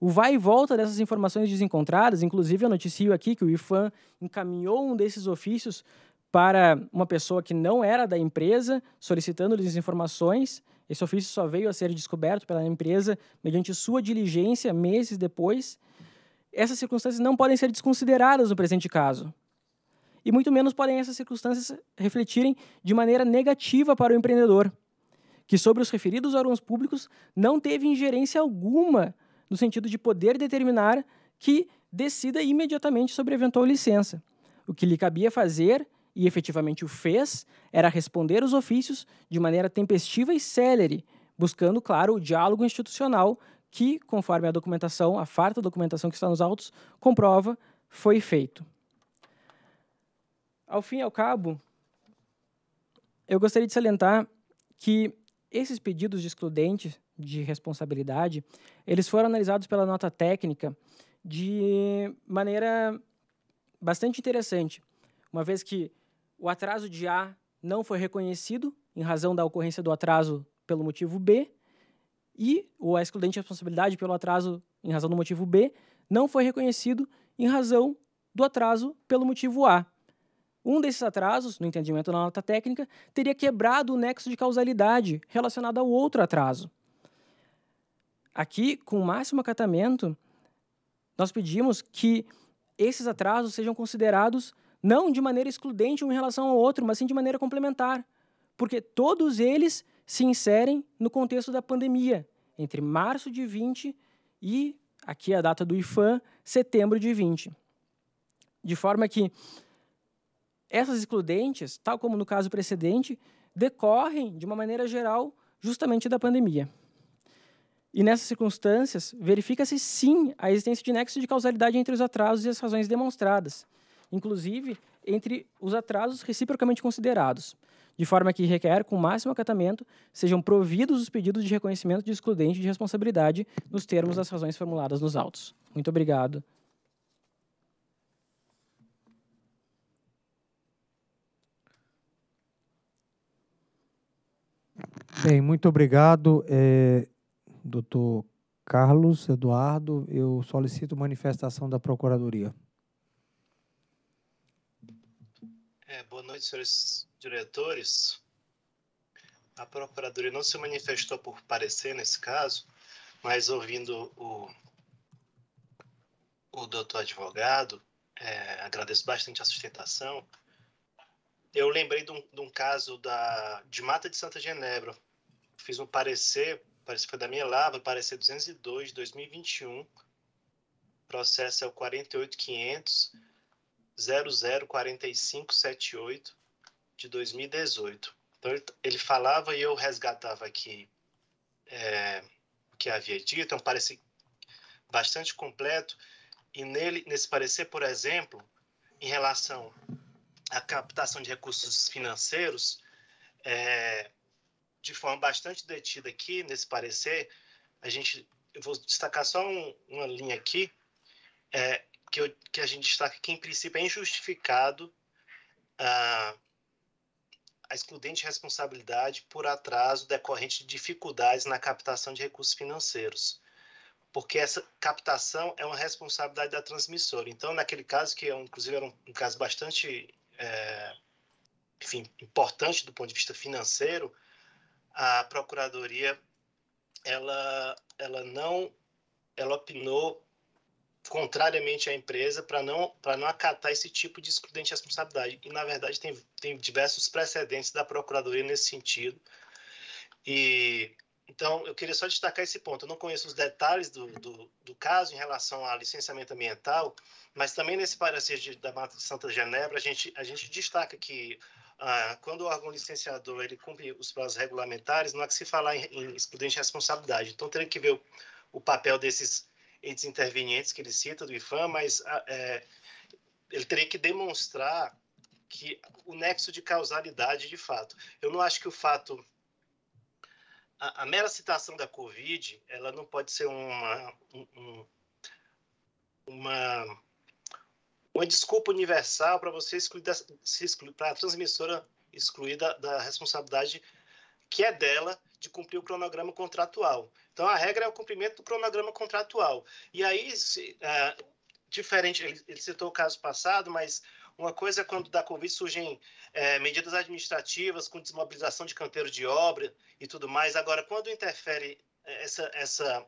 o vai e volta dessas informações desencontradas, inclusive eu noticio aqui que o IFAM encaminhou um desses ofícios para uma pessoa que não era da empresa, solicitando-lhes informações. Esse ofício só veio a ser descoberto pela empresa mediante sua diligência meses depois essas circunstâncias não podem ser desconsideradas no presente caso. E muito menos podem essas circunstâncias refletirem de maneira negativa para o empreendedor, que sobre os referidos órgãos públicos não teve ingerência alguma no sentido de poder determinar que decida imediatamente sobre eventual licença. O que lhe cabia fazer, e efetivamente o fez, era responder os ofícios de maneira tempestiva e célere, buscando, claro, o diálogo institucional que, conforme a documentação, a farta documentação que está nos autos, comprova, foi feito. Ao fim e ao cabo, eu gostaria de salientar que esses pedidos de excludente de responsabilidade, eles foram analisados pela nota técnica de maneira bastante interessante, uma vez que o atraso de A não foi reconhecido em razão da ocorrência do atraso pelo motivo B, e o excludente de responsabilidade pelo atraso em razão do motivo B não foi reconhecido em razão do atraso pelo motivo A. Um desses atrasos, no entendimento da nota técnica, teria quebrado o nexo de causalidade relacionado ao outro atraso. Aqui, com o máximo acatamento, nós pedimos que esses atrasos sejam considerados não de maneira excludente um em relação ao outro, mas sim de maneira complementar, porque todos eles se inserem no contexto da pandemia, entre março de 20 e, aqui a data do IFAM, setembro de 20. De forma que essas excludentes, tal como no caso precedente, decorrem, de uma maneira geral, justamente da pandemia. E nessas circunstâncias, verifica-se sim a existência de nexo de causalidade entre os atrasos e as razões demonstradas, inclusive entre os atrasos reciprocamente considerados de forma que requer com máximo acatamento sejam providos os pedidos de reconhecimento de excludente de responsabilidade nos termos das razões formuladas nos autos. Muito obrigado. Bem, muito obrigado, é, doutor Carlos Eduardo. Eu solicito manifestação da Procuradoria. É, boa noite, senhores diretores, a Procuradoria não se manifestou por parecer nesse caso, mas ouvindo o, o doutor advogado, é, agradeço bastante a sustentação. Eu lembrei de um, de um, caso da, de Mata de Santa Genebra. Fiz um parecer, parece que foi da minha Lava, parecer 202 de 2021. Processo é o 48500 de 2018. Então ele falava e eu resgatava aqui é, o que havia dito, é um parecer bastante completo. E nele, nesse parecer, por exemplo, em relação à captação de recursos financeiros, é, de forma bastante detida aqui nesse parecer, a gente eu vou destacar só um, uma linha aqui é, que, eu, que, a gente destaca que em princípio é injustificado ah, a excludente responsabilidade por atraso decorrente de dificuldades na captação de recursos financeiros, porque essa captação é uma responsabilidade da transmissora. Então, naquele caso, que é inclusive era um, um caso bastante é, enfim, importante do ponto de vista financeiro, a Procuradoria ela, ela não ela opinou contrariamente à empresa, para não, para não acatar esse tipo de excludente responsabilidade. E, na verdade, tem, tem diversos precedentes da Procuradoria nesse sentido. E, então, eu queria só destacar esse ponto. Eu não conheço os detalhes do, do, do caso em relação ao licenciamento ambiental, mas também nesse parecer de, da Mata de Santa Genebra, a gente, a gente destaca que ah, quando o órgão licenciador ele cumpre os prazos regulamentares, não há que se falar em, em excludente responsabilidade. Então, teria que ver o, o papel desses entre intervenientes que ele cita do IFAM, mas ah, é, ele teria que demonstrar que o nexo de causalidade de fato. Eu não acho que o fato a, a mera citação da Covid, ela não pode ser uma um, uma uma desculpa universal para você excluir, se excluir para a transmissora excluir da responsabilidade que é dela de cumprir o cronograma contratual. Então, a regra é o cumprimento do cronograma contratual. E aí, se, é, diferente, ele, ele citou o caso passado, mas uma coisa é quando da Covid surgem é, medidas administrativas com desmobilização de canteiro de obra e tudo mais. Agora, quando interfere é, essa, essa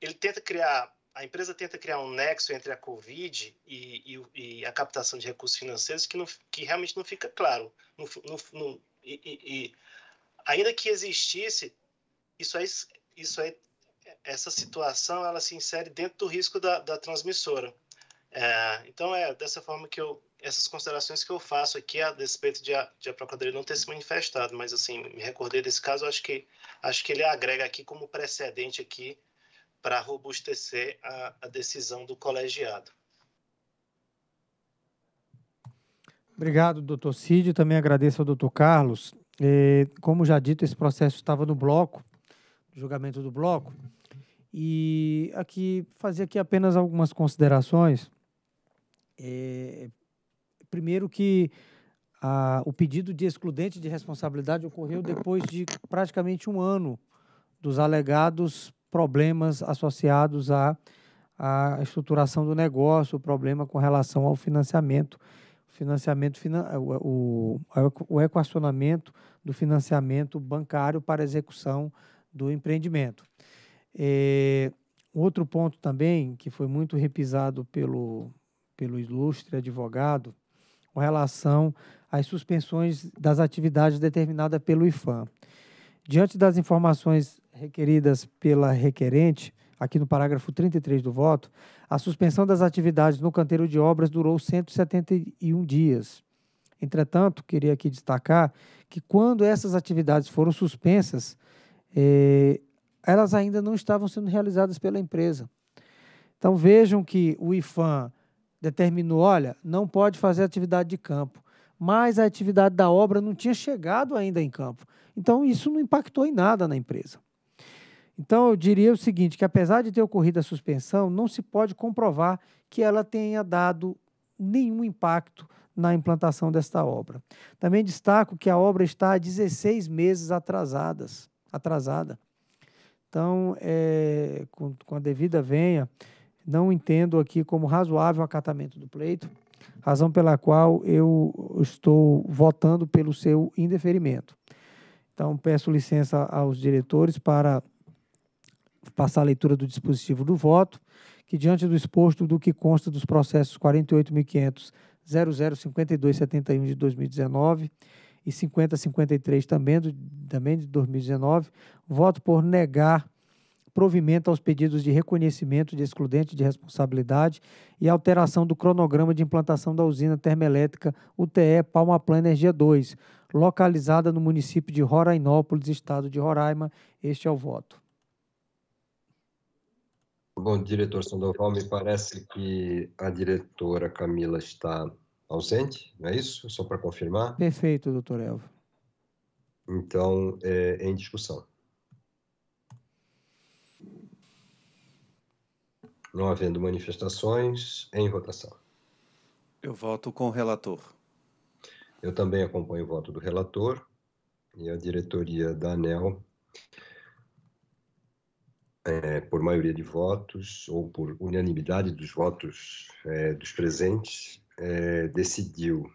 ele tenta criar, a empresa tenta criar um nexo entre a Covid e, e, e a captação de recursos financeiros que, não, que realmente não fica claro. No, no, no, e, ainda que existisse, isso aí isso aí, essa situação, ela se insere dentro do risco da, da transmissora. É, então, é dessa forma que eu, essas considerações que eu faço aqui a despeito de a, de a Procuradoria não ter se manifestado, mas, assim, me recordei desse caso, acho que, acho que ele agrega aqui como precedente aqui para robustecer a, a decisão do colegiado. Obrigado, doutor Cid. Também agradeço ao doutor Carlos. como já dito, esse processo estava no bloco julgamento do bloco e aqui fazer aqui apenas algumas considerações. É, primeiro que a, o pedido de excludente de responsabilidade ocorreu depois de praticamente um ano dos alegados problemas associados à, à estruturação do negócio, o problema com relação ao financiamento, financiamento o, o, o equacionamento do financiamento bancário para execução do empreendimento. É, outro ponto também, que foi muito repisado pelo, pelo ilustre advogado, com relação às suspensões das atividades determinadas pelo IFAM. Diante das informações requeridas pela requerente, aqui no parágrafo 33 do voto, a suspensão das atividades no canteiro de obras durou 171 dias. Entretanto, queria aqui destacar que quando essas atividades foram suspensas, elas ainda não estavam sendo realizadas pela empresa. Então vejam que o IFAM determinou, olha, não pode fazer atividade de campo, mas a atividade da obra não tinha chegado ainda em campo. Então isso não impactou em nada na empresa. Então eu diria o seguinte, que apesar de ter ocorrido a suspensão, não se pode comprovar que ela tenha dado nenhum impacto na implantação desta obra. Também destaco que a obra está há 16 meses atrasadas atrasada. Então, é, com, com, a devida venha, não entendo aqui como razoável o acatamento do pleito, razão pela qual eu estou votando pelo seu indeferimento. Então, peço licença aos diretores para passar a leitura do dispositivo do voto, que diante do exposto do que consta dos processos 48.500 71 de 2019 e 5053 também, do, também de 2019, voto por negar provimento aos pedidos de reconhecimento de excludente de responsabilidade e alteração do cronograma de implantação da usina termoelétrica UTE Palma Plana Energia 2, localizada no município de Rorainópolis, estado de Roraima. Este é o voto. Bom, diretor Sandoval, me parece que a diretora Camila está ausente, não é isso? Só para confirmar. Perfeito, doutor Elvo. Então, é, é em discussão. Não havendo manifestações, é em votação. Eu voto com o relator. Eu também acompanho o voto do relator e a diretoria da ANEL, é, por maioria de votos ou por unanimidade dos votos é, dos presentes, é, decidiu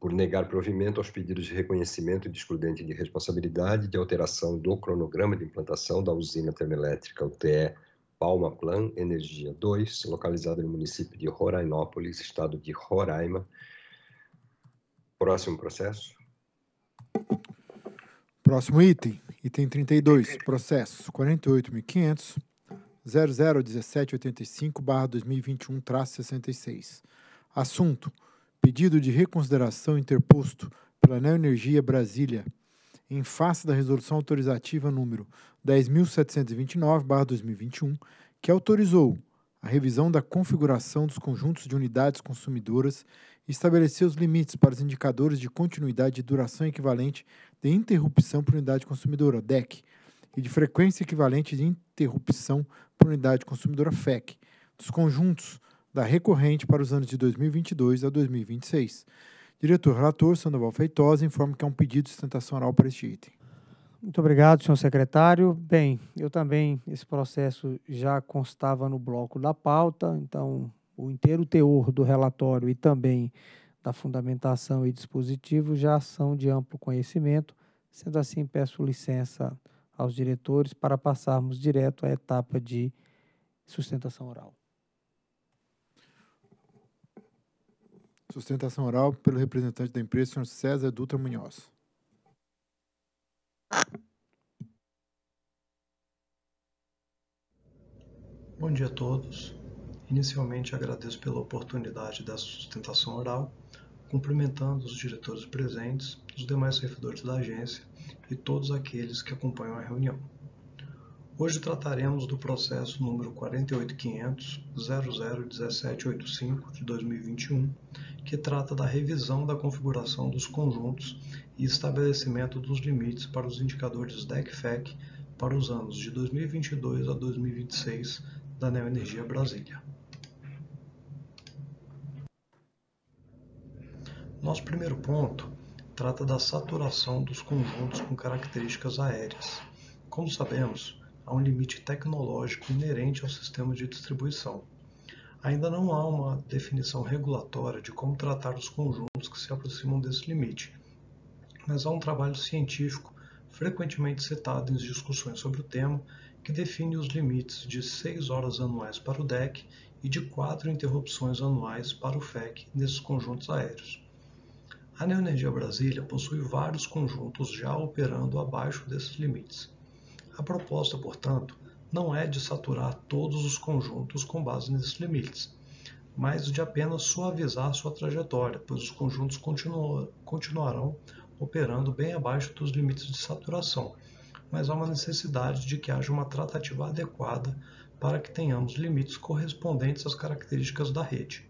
por negar provimento aos pedidos de reconhecimento de excludente de responsabilidade de alteração do cronograma de implantação da usina termoelétrica UTE Palma Plan Energia 2, localizada no município de Rorainópolis, estado de Roraima. Próximo processo. Próximo item, item 32, processo 48.500. 001785-2021-66 Assunto: pedido de reconsideração interposto pela Neoenergia Brasília em face da resolução autorizativa número 10729/2021, que autorizou a revisão da configuração dos conjuntos de unidades consumidoras e estabeleceu os limites para os indicadores de continuidade e duração equivalente de interrupção por unidade consumidora (DEC) e de frequência equivalente de interrupção por unidade consumidora (FEC) dos conjuntos da recorrente para os anos de 2022 a 2026. Diretor relator Sandoval Feitosa informa que é um pedido de sustentação oral para este item. Muito obrigado, senhor secretário. Bem, eu também, esse processo já constava no bloco da pauta, então o inteiro teor do relatório e também da fundamentação e dispositivo já são de amplo conhecimento. Sendo assim, peço licença aos diretores para passarmos direto à etapa de sustentação oral. Sustentação oral pelo representante da empresa, senhor César Dutra Munhoz. Bom dia a todos. Inicialmente agradeço pela oportunidade dessa sustentação oral, cumprimentando os diretores presentes, os demais servidores da agência e todos aqueles que acompanham a reunião. Hoje trataremos do processo número 48500001785 de 2021, que trata da revisão da configuração dos conjuntos e estabelecimento dos limites para os indicadores DECFEC para os anos de 2022 a 2026 da Neoenergia Brasília. Nosso primeiro ponto trata da saturação dos conjuntos com características aéreas. Como sabemos, a um limite tecnológico inerente ao sistema de distribuição. Ainda não há uma definição regulatória de como tratar os conjuntos que se aproximam desse limite, mas há um trabalho científico frequentemente citado em discussões sobre o tema que define os limites de 6 horas anuais para o DEC e de 4 interrupções anuais para o FEC nesses conjuntos aéreos. A Neoenergia Brasília possui vários conjuntos já operando abaixo desses limites. A proposta, portanto, não é de saturar todos os conjuntos com base nesses limites, mas de apenas suavizar sua trajetória, pois os conjuntos continuarão operando bem abaixo dos limites de saturação, mas há uma necessidade de que haja uma tratativa adequada para que tenhamos limites correspondentes às características da rede.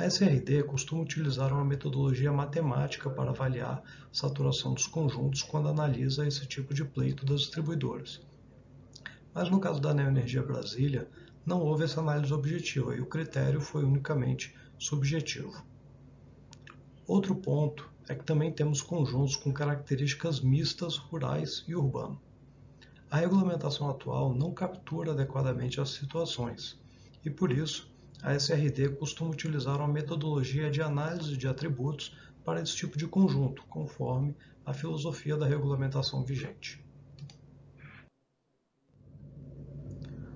A SRD costuma utilizar uma metodologia matemática para avaliar a saturação dos conjuntos quando analisa esse tipo de pleito das distribuidoras. Mas no caso da Neoenergia Brasília, não houve essa análise objetiva e o critério foi unicamente subjetivo. Outro ponto é que também temos conjuntos com características mistas rurais e urbano. A regulamentação atual não captura adequadamente as situações e, por isso, a SRD costuma utilizar uma metodologia de análise de atributos para esse tipo de conjunto, conforme a filosofia da regulamentação vigente.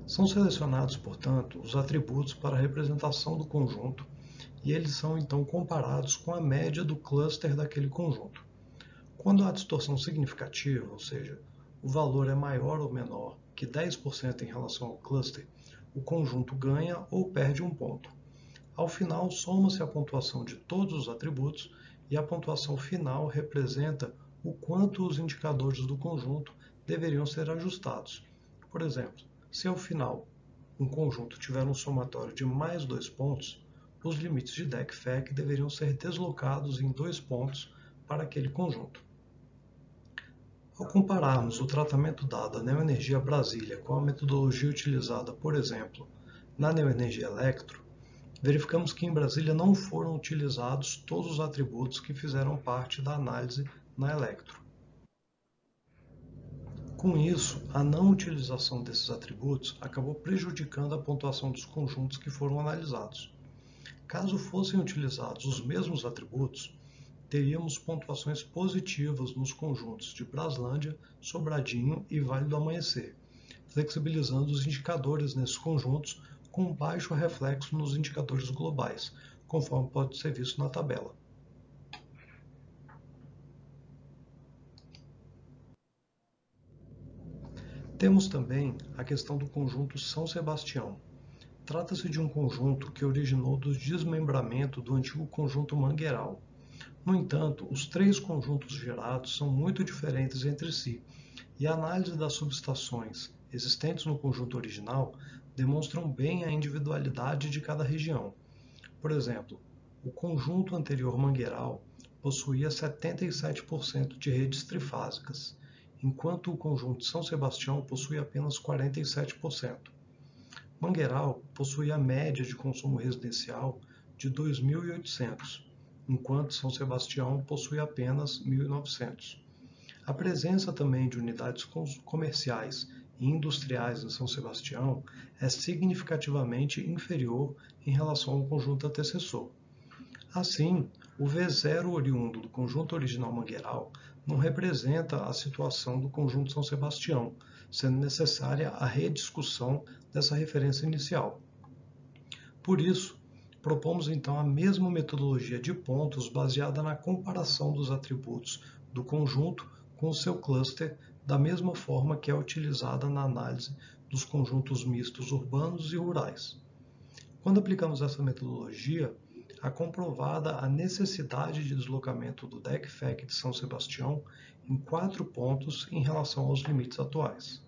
São selecionados, portanto, os atributos para a representação do conjunto e eles são então comparados com a média do cluster daquele conjunto. Quando há distorção significativa, ou seja, o valor é maior ou menor que 10% em relação ao cluster, o conjunto ganha ou perde um ponto. Ao final, soma-se a pontuação de todos os atributos e a pontuação final representa o quanto os indicadores do conjunto deveriam ser ajustados. Por exemplo, se ao final um conjunto tiver um somatório de mais dois pontos, os limites de DEC-FEC deveriam ser deslocados em dois pontos para aquele conjunto. Ao compararmos o tratamento dado à Neoenergia Brasília com a metodologia utilizada, por exemplo, na Neoenergia Electro, verificamos que em Brasília não foram utilizados todos os atributos que fizeram parte da análise na Electro. Com isso, a não utilização desses atributos acabou prejudicando a pontuação dos conjuntos que foram analisados. Caso fossem utilizados os mesmos atributos, teríamos pontuações positivas nos conjuntos de Braslândia, Sobradinho e Vale do Amanhecer, flexibilizando os indicadores nesses conjuntos com baixo reflexo nos indicadores globais, conforme pode ser visto na tabela. Temos também a questão do conjunto São Sebastião. Trata-se de um conjunto que originou do desmembramento do antigo conjunto Mangueiral, no entanto, os três conjuntos gerados são muito diferentes entre si, e a análise das subestações existentes no conjunto original demonstram bem a individualidade de cada região. Por exemplo, o conjunto anterior mangueiral possuía 77% de redes trifásicas, enquanto o conjunto São Sebastião possui apenas 47%. Mangueiral possui a média de consumo residencial de 2.800 enquanto São Sebastião possui apenas 1.900. A presença também de unidades comerciais e industriais em São Sebastião é significativamente inferior em relação ao conjunto antecessor. Assim, o V0 oriundo do conjunto original Mangueiral não representa a situação do conjunto São Sebastião, sendo necessária a rediscussão dessa referência inicial. Por isso, propomos então a mesma metodologia de pontos baseada na comparação dos atributos do conjunto com o seu cluster, da mesma forma que é utilizada na análise dos conjuntos mistos urbanos e rurais. Quando aplicamos essa metodologia, é comprovada a necessidade de deslocamento do DECFEC de São Sebastião em quatro pontos em relação aos limites atuais.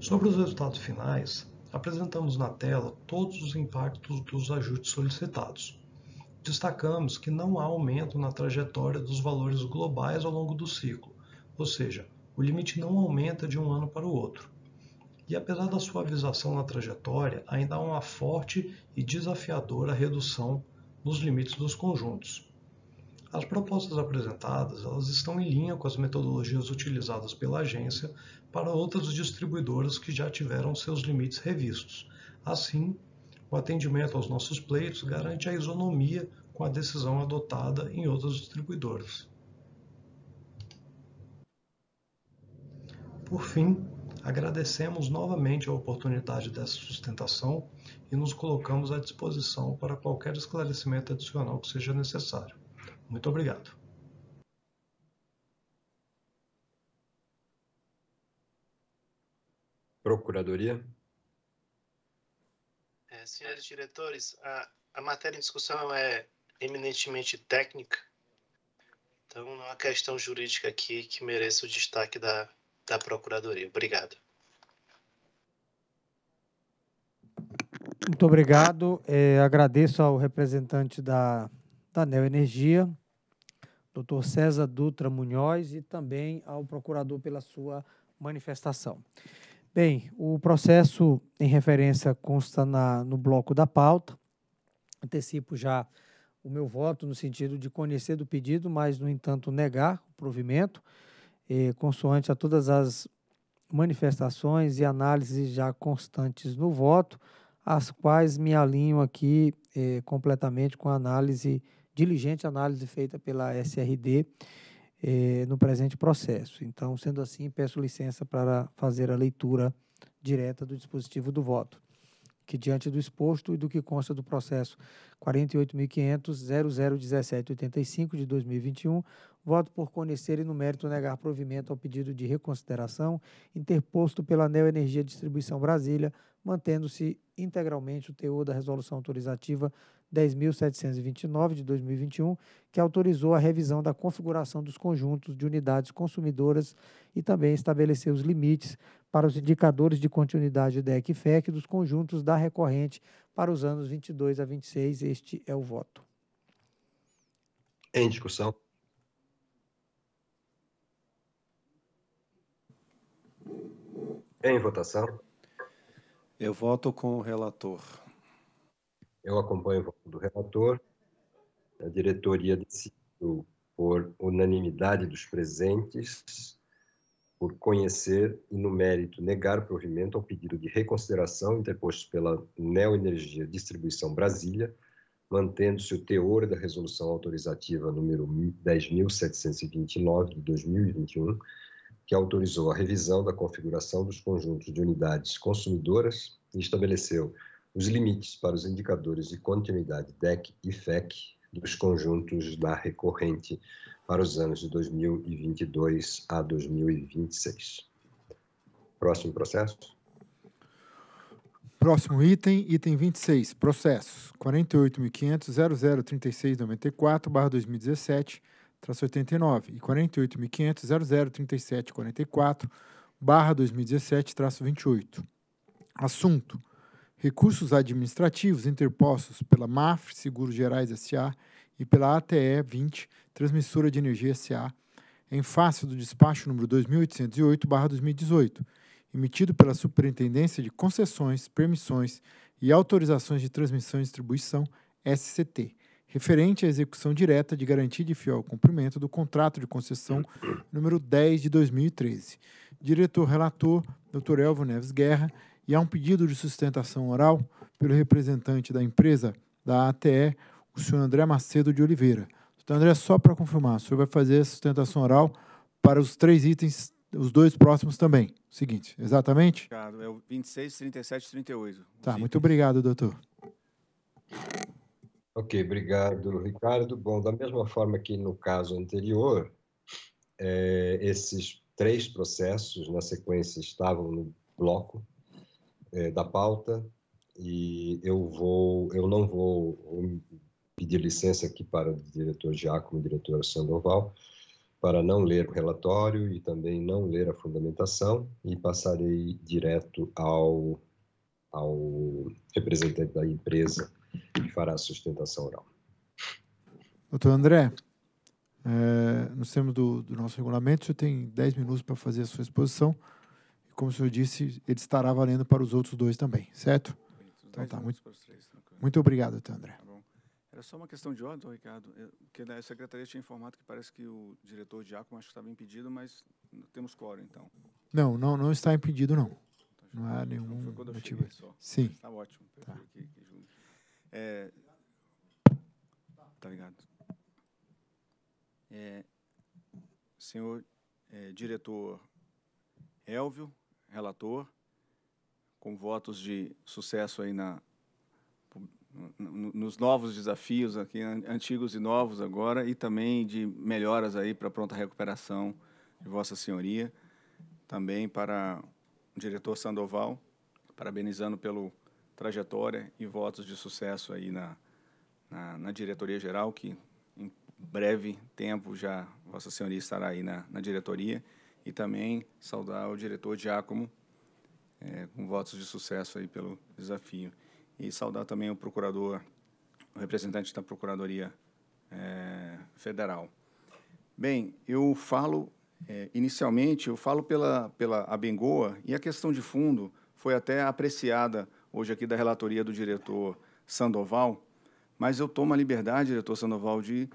Sobre os resultados finais, apresentamos na tela todos os impactos dos ajustes solicitados. Destacamos que não há aumento na trajetória dos valores globais ao longo do ciclo, ou seja, o limite não aumenta de um ano para o outro. E apesar da suavização na trajetória, ainda há uma forte e desafiadora redução nos limites dos conjuntos. As propostas apresentadas elas estão em linha com as metodologias utilizadas pela agência para outras distribuidoras que já tiveram seus limites revistos. Assim, o atendimento aos nossos pleitos garante a isonomia com a decisão adotada em outras distribuidoras. Por fim, agradecemos novamente a oportunidade dessa sustentação e nos colocamos à disposição para qualquer esclarecimento adicional que seja necessário. Muito obrigado. Procuradoria? É, senhores diretores, a, a matéria em discussão é eminentemente técnica, então não há questão jurídica aqui que mereça o destaque da, da Procuradoria. Obrigado. Muito obrigado. É, agradeço ao representante da, da Neoenergia, Energia, doutor César Dutra Munhoz, e também ao procurador pela sua manifestação. Bem, o processo em referência consta na, no bloco da pauta. Antecipo já o meu voto no sentido de conhecer do pedido, mas, no entanto, negar o provimento, eh, consoante a todas as manifestações e análises já constantes no voto, as quais me alinho aqui eh, completamente com a análise, diligente análise feita pela SRD eh, no presente processo. Então, sendo assim, peço licença para fazer a leitura direta do dispositivo do voto, que diante do exposto e do que consta do processo 48.500.001785 de 2021, voto por conhecer e no mérito negar provimento ao pedido de reconsideração interposto pela Neoenergia Distribuição Brasília, mantendo-se integralmente o teor da resolução autorizativa 10.729 de 2021, que autorizou a revisão da configuração dos conjuntos de unidades consumidoras e também estabeleceu os limites para os indicadores de continuidade DEC e FEC dos conjuntos da recorrente para os anos 22 a 26. Este é o voto. Em discussão. Em votação. Eu voto com o relator. Eu acompanho o voto do relator, a diretoria decidiu, por unanimidade dos presentes, por conhecer e, no mérito, negar provimento ao pedido de reconsideração interposto pela Neoenergia Distribuição Brasília, mantendo-se o teor da resolução autorizativa número 10.729 de 2021, que autorizou a revisão da configuração dos conjuntos de unidades consumidoras e estabeleceu os limites para os indicadores de continuidade DEC e FEC dos conjuntos da recorrente para os anos de 2022 a 2026. Próximo processo. Próximo item, item 26, processos 48.500.003694/2017, traço 89 e 48.500.003744/2017, traço 28. Assunto: recursos administrativos interpostos pela MAF Seguros Gerais S.A. e pela ATE 20 Transmissora de Energia S.A. em face do despacho número 2808/2018, emitido pela Superintendência de Concessões, Permissões e Autorizações de Transmissão e Distribuição SCT referente à execução direta de garantia de fiel cumprimento do contrato de concessão número 10 de 2013. Diretor relator, Dr. Elvo Neves Guerra, e há um pedido de sustentação oral pelo representante da empresa, da ATE, o senhor André Macedo de Oliveira. Então, André, só para confirmar, o senhor vai fazer a sustentação oral para os três itens, os dois próximos também. Seguinte, exatamente? Obrigado. É o 26, 37 e 38. Tá, itens. muito obrigado, doutor. Ok, obrigado, Ricardo. Bom, da mesma forma que no caso anterior, é, esses três processos na sequência estavam no bloco é, da pauta e eu vou, eu não vou pedir licença aqui para o diretor Giacomo e diretor Sandoval para não ler o relatório e também não ler a fundamentação e passarei direto ao, ao representante da empresa que fará a sustentação oral. Doutor André, é, eh, no termos do, do nosso regulamento, você tem 10 minutos para fazer a sua exposição como o senhor disse, ele estará valendo para os outros dois também, certo? Então tá, muito, muito obrigado, então, tá, André. Era só uma questão de ordem, Ricardo, porque né, a secretaria tinha informado que parece que o diretor de acho que estava impedido, mas temos quórum, então. Não, não, não está impedido, não. Tá, não há então, nenhum motivo. Sim. Está ótimo. Tá. Aqui, aqui é, tá ligado. É, senhor é, diretor Elvio, relator, com votos de sucesso aí na, nos novos desafios aqui, antigos e novos agora, e também de melhoras aí para pronta recuperação de Vossa Senhoria, também para o diretor Sandoval, parabenizando pelo trajetória e votos de sucesso aí na, na, na diretoria geral, que em breve tempo já Vossa Senhoria estará aí na, na diretoria e também saudar o diretor Giacomo, é, com votos de sucesso aí pelo desafio. E saudar também o procurador, o representante da Procuradoria é, Federal. Bem, eu falo, é, inicialmente, eu falo pela, pela Abengoa, e a questão de fundo foi até apreciada hoje aqui da relatoria do diretor Sandoval, mas eu tomo a liberdade, diretor Sandoval, de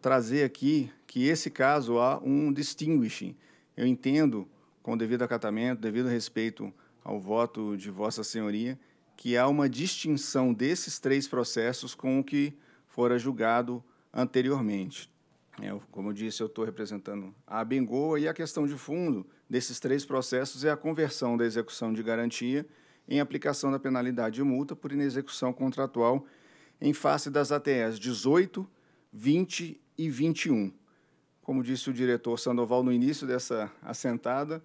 trazer aqui que esse caso há um distinguishing, eu entendo, com devido acatamento, devido respeito ao voto de Vossa Senhoria, que há uma distinção desses três processos com o que fora julgado anteriormente. É, eu, como eu disse, eu estou representando a Bengoa e a questão de fundo desses três processos é a conversão da execução de garantia em aplicação da penalidade de multa por inexecução contratual em face das ATS 18, 20 e 21. Como disse o diretor Sandoval no início dessa assentada,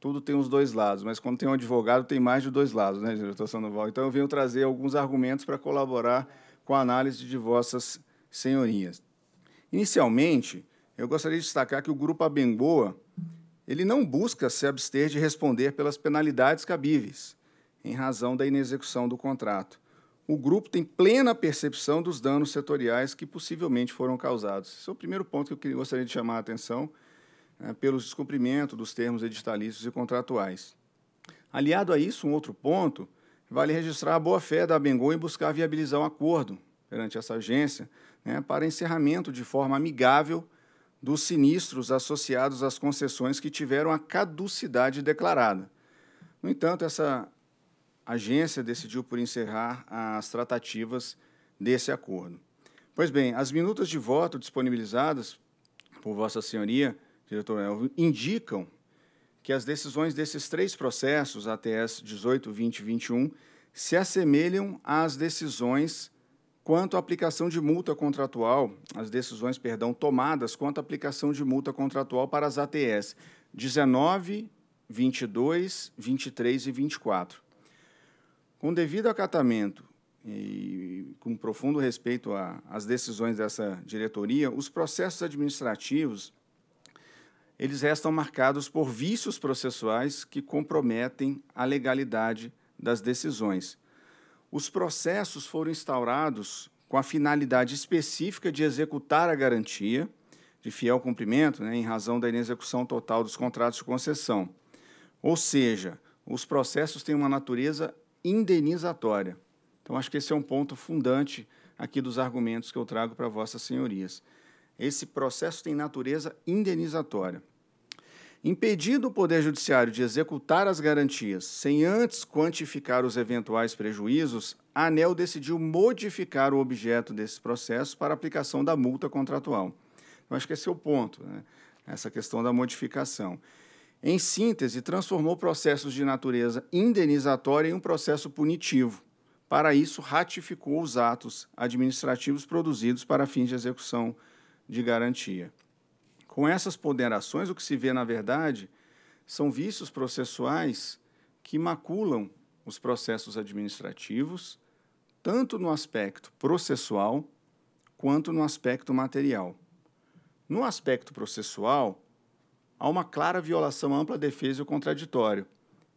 tudo tem os dois lados, mas quando tem um advogado tem mais de dois lados, né, diretor Sandoval? Então eu venho trazer alguns argumentos para colaborar com a análise de vossas senhorinhas. Inicialmente, eu gostaria de destacar que o grupo Abengoa ele não busca se abster de responder pelas penalidades cabíveis em razão da inexecução do contrato o grupo tem plena percepção dos danos setoriais que possivelmente foram causados. Esse é o primeiro ponto que eu gostaria de chamar a atenção é, né, pelo descumprimento dos termos editalícios e contratuais. Aliado a isso, um outro ponto, vale registrar a boa-fé da Bengon em buscar viabilizar um acordo perante essa agência né, para encerramento de forma amigável dos sinistros associados às concessões que tiveram a caducidade declarada. No entanto, essa agência decidiu por encerrar as tratativas desse acordo. Pois bem, as minutas de voto disponibilizadas por Vossa Senhoria, diretor Elvio, indicam que as decisões desses três processos, ATS 18, 20 e 21, se assemelham às decisões quanto à aplicação de multa contratual, as decisões, perdão, tomadas quanto à aplicação de multa contratual para as ATS 19, 22, 23 e 24. Com devido acatamento e com profundo respeito às decisões dessa diretoria, os processos administrativos eles restam marcados por vícios processuais que comprometem a legalidade das decisões. Os processos foram instaurados com a finalidade específica de executar a garantia de fiel cumprimento, né, em razão da inexecução total dos contratos de concessão. Ou seja, os processos têm uma natureza indenizatória. Então, acho que esse é um ponto fundante aqui dos argumentos que eu trago para vossas senhorias. Esse processo tem natureza indenizatória. Impedido o Poder Judiciário de executar as garantias sem antes quantificar os eventuais prejuízos, a ANEL decidiu modificar o objeto desse processo para aplicação da multa contratual. Então, acho que esse é o ponto, né? essa questão da modificação. Em síntese, transformou processos de natureza indenizatória em um processo punitivo. Para isso, ratificou os atos administrativos produzidos para fins de execução de garantia. Com essas ponderações, o que se vê, na verdade, são vícios processuais que maculam os processos administrativos, tanto no aspecto processual quanto no aspecto material. No aspecto processual, há uma clara violação à ampla defesa e o contraditório.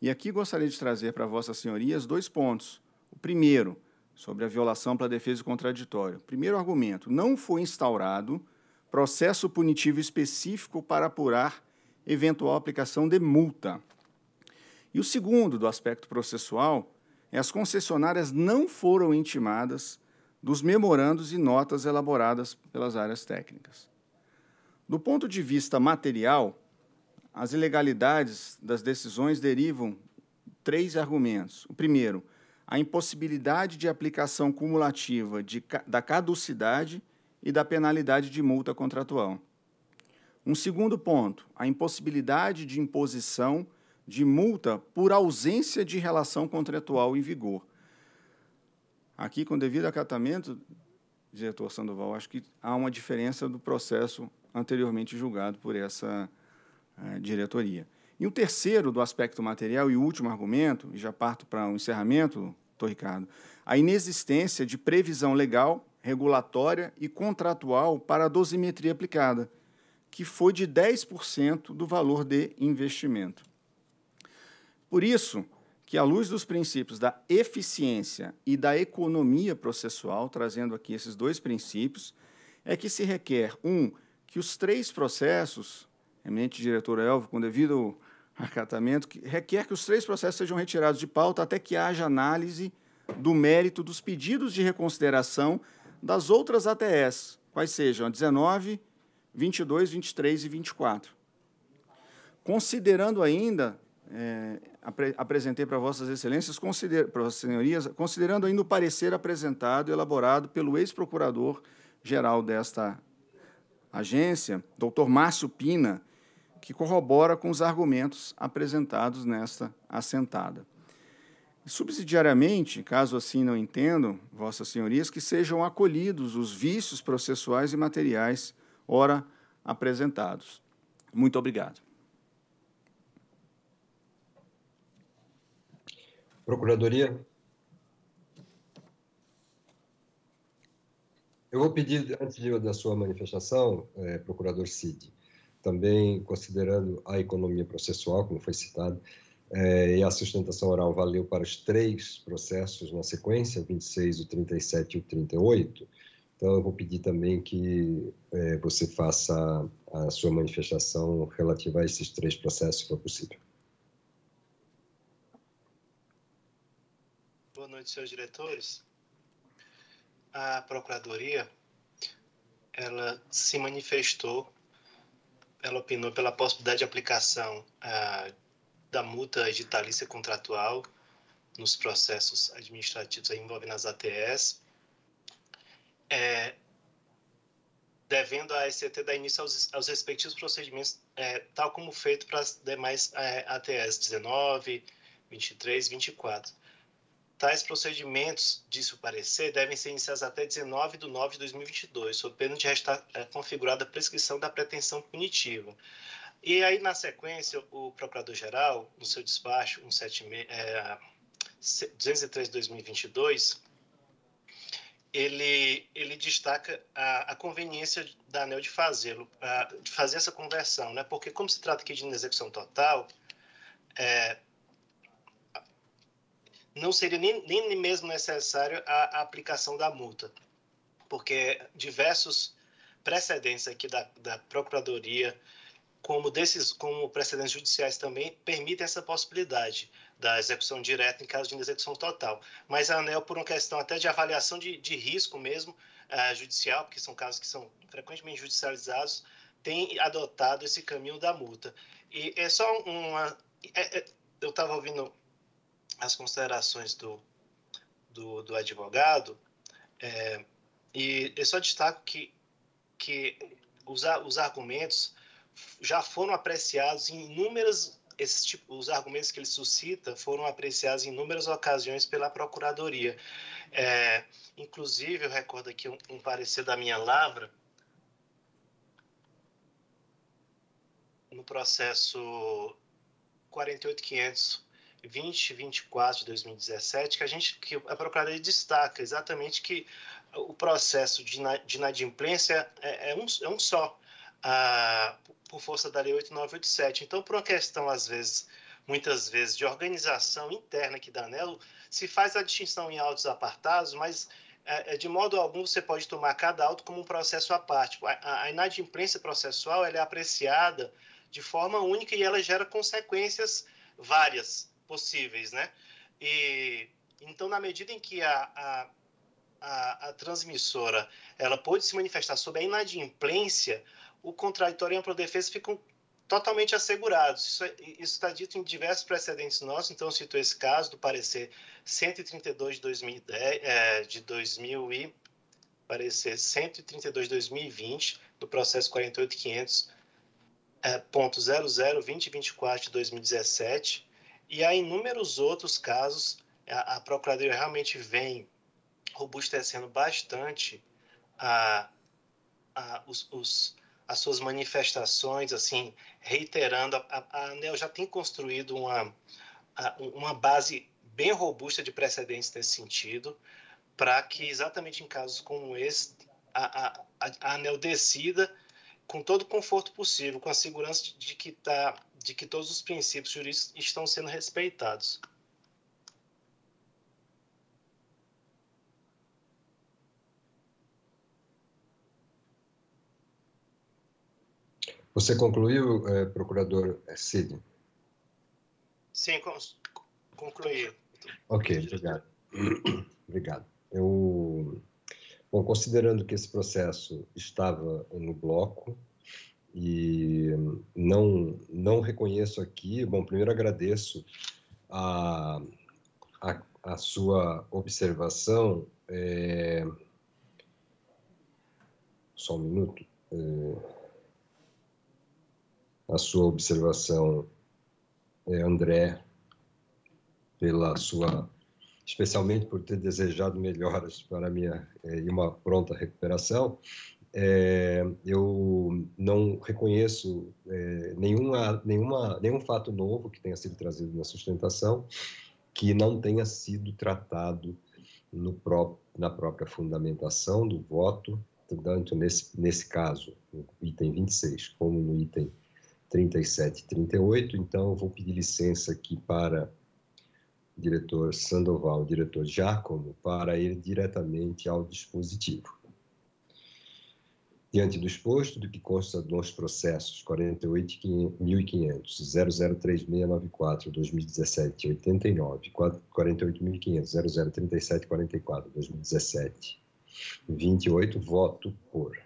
E aqui gostaria de trazer para vossas senhorias dois pontos. O primeiro, sobre a violação à ampla defesa e o contraditório. Primeiro argumento, não foi instaurado processo punitivo específico para apurar eventual aplicação de multa. E o segundo, do aspecto processual, é as concessionárias não foram intimadas dos memorandos e notas elaboradas pelas áreas técnicas. Do ponto de vista material, as ilegalidades das decisões derivam três argumentos. O primeiro, a impossibilidade de aplicação cumulativa de, da caducidade e da penalidade de multa contratual. Um segundo ponto, a impossibilidade de imposição de multa por ausência de relação contratual em vigor. Aqui, com devido acatamento, diretor Sandoval, acho que há uma diferença do processo anteriormente julgado por essa diretoria. E o terceiro do aspecto material e último argumento, e já parto para o um encerramento, doutor Ricardo, a inexistência de previsão legal, regulatória e contratual para a dosimetria aplicada, que foi de 10% do valor de investimento. Por isso, que à luz dos princípios da eficiência e da economia processual, trazendo aqui esses dois princípios, é que se requer um que os três processos eminente diretor Elvio, com devido acatamento, que requer que os três processos sejam retirados de pauta até que haja análise do mérito dos pedidos de reconsideração das outras ATS, quais sejam a 19, 22, 23 e 24. Considerando ainda, é, apre, apresentei para vossas excelências, consider, para vossas senhorias, considerando ainda o parecer apresentado e elaborado pelo ex-procurador-geral desta agência, doutor Márcio Pina, que corrobora com os argumentos apresentados nesta assentada. Subsidiariamente, caso assim não entendam, vossas senhorias, que sejam acolhidos os vícios processuais e materiais ora apresentados. Muito obrigado. Procuradoria. Eu vou pedir, antes da sua manifestação, é, procurador Cid, também considerando a economia processual, como foi citado, é, e a sustentação oral valeu para os três processos na sequência, o 26, o 37 e o 38. Então, eu vou pedir também que é, você faça a sua manifestação relativa a esses três processos, se for possível. Boa noite, senhores diretores. A Procuradoria, ela se manifestou ela opinou pela possibilidade de aplicação ah, da multa editalícia contratual nos processos administrativos envolvendo as ATS, é, devendo a SCT dar início aos, aos respectivos procedimentos, é, tal como feito para as demais é, ATS 19, 23, 24. Tais procedimentos, disse o parecer, devem ser iniciados até 19 de nove de 2022, sob pena de restar eh, configurada a prescrição da pretensão punitiva. E aí, na sequência, o Procurador-Geral, no seu despacho 203 eh, de 2022, ele, ele destaca a, a conveniência da ANEL de fazê-lo, de fazer essa conversão, né? porque como se trata aqui de execução total, é, não seria nem, nem mesmo necessário a, a aplicação da multa, porque diversos precedentes aqui da, da Procuradoria, como, desses, como precedentes judiciais também, permitem essa possibilidade da execução direta em caso de execução total. Mas a ANEL, por uma questão até de avaliação de, de risco mesmo uh, judicial, porque são casos que são frequentemente judicializados, tem adotado esse caminho da multa. E é só uma. É, é, eu estava ouvindo as considerações do, do, do advogado, é, e eu só destaco que, que os, os argumentos já foram apreciados em inúmeras esses tipo, os argumentos que ele suscita foram apreciados em inúmeras ocasiões pela Procuradoria. É, inclusive, eu recordo aqui um, um, parecer da minha Lavra, no processo 48500 2024 de 2017, que a gente que a Procuradoria destaca exatamente que o processo de, inadimplência é, é, um, é um só, ah, por força da Lei 8987. Então, por uma questão, às vezes, muitas vezes, de organização interna aqui da ANEL, se faz a distinção em autos apartados, mas é, é, de modo algum você pode tomar cada auto como um processo à parte. A inadimplência processual é apreciada de forma única e ela gera consequências várias possíveis, né? E então, na medida em que a, a, a, a transmissora ela pôde se manifestar sob a inadimplência, o contraditório e a ampla defesa ficam totalmente assegurados. Isso é, está dito em diversos precedentes nossos, então eu cito esse caso do parecer 132 de 2010, é, de 2000 e parecer 132 de 2020 do processo 48.500.002024 é, de 2017 e há inúmeros outros casos, a, a Procuradoria realmente vem robustecendo bastante a, a, os, os, as suas manifestações, assim, reiterando, a, a ANEL já tem construído uma, uma base bem robusta de precedentes nesse sentido, para que exatamente em casos como esse, a, a, a ANEL decida com todo o conforto possível, com a segurança de, de que está de que todos os princípios jurídicos estão sendo respeitados. Você concluiu, é, procurador Cid? Sim, concluí. Ok, obrigado. obrigado. Eu, bom, considerando que esse processo estava no bloco, e não, não reconheço aqui. Bom, primeiro agradeço a, a, a sua observação. É... Só um minuto. É... A sua observação, é, André, pela sua especialmente por ter desejado melhoras para minha é, e uma pronta recuperação é, eu não reconheço é, nenhuma, nenhuma, nenhum fato novo que tenha sido trazido na sustentação que não tenha sido tratado no pró na própria fundamentação do voto, tanto nesse, nesse caso, no item 26, como no item 37 e 38. Então, eu vou pedir licença aqui para o diretor Sandoval, o diretor Giacomo, para ir diretamente ao dispositivo. Diante do exposto, do que consta nos processos 48.500.003694-2017-89, 48.500.003744-2017, 28, voto por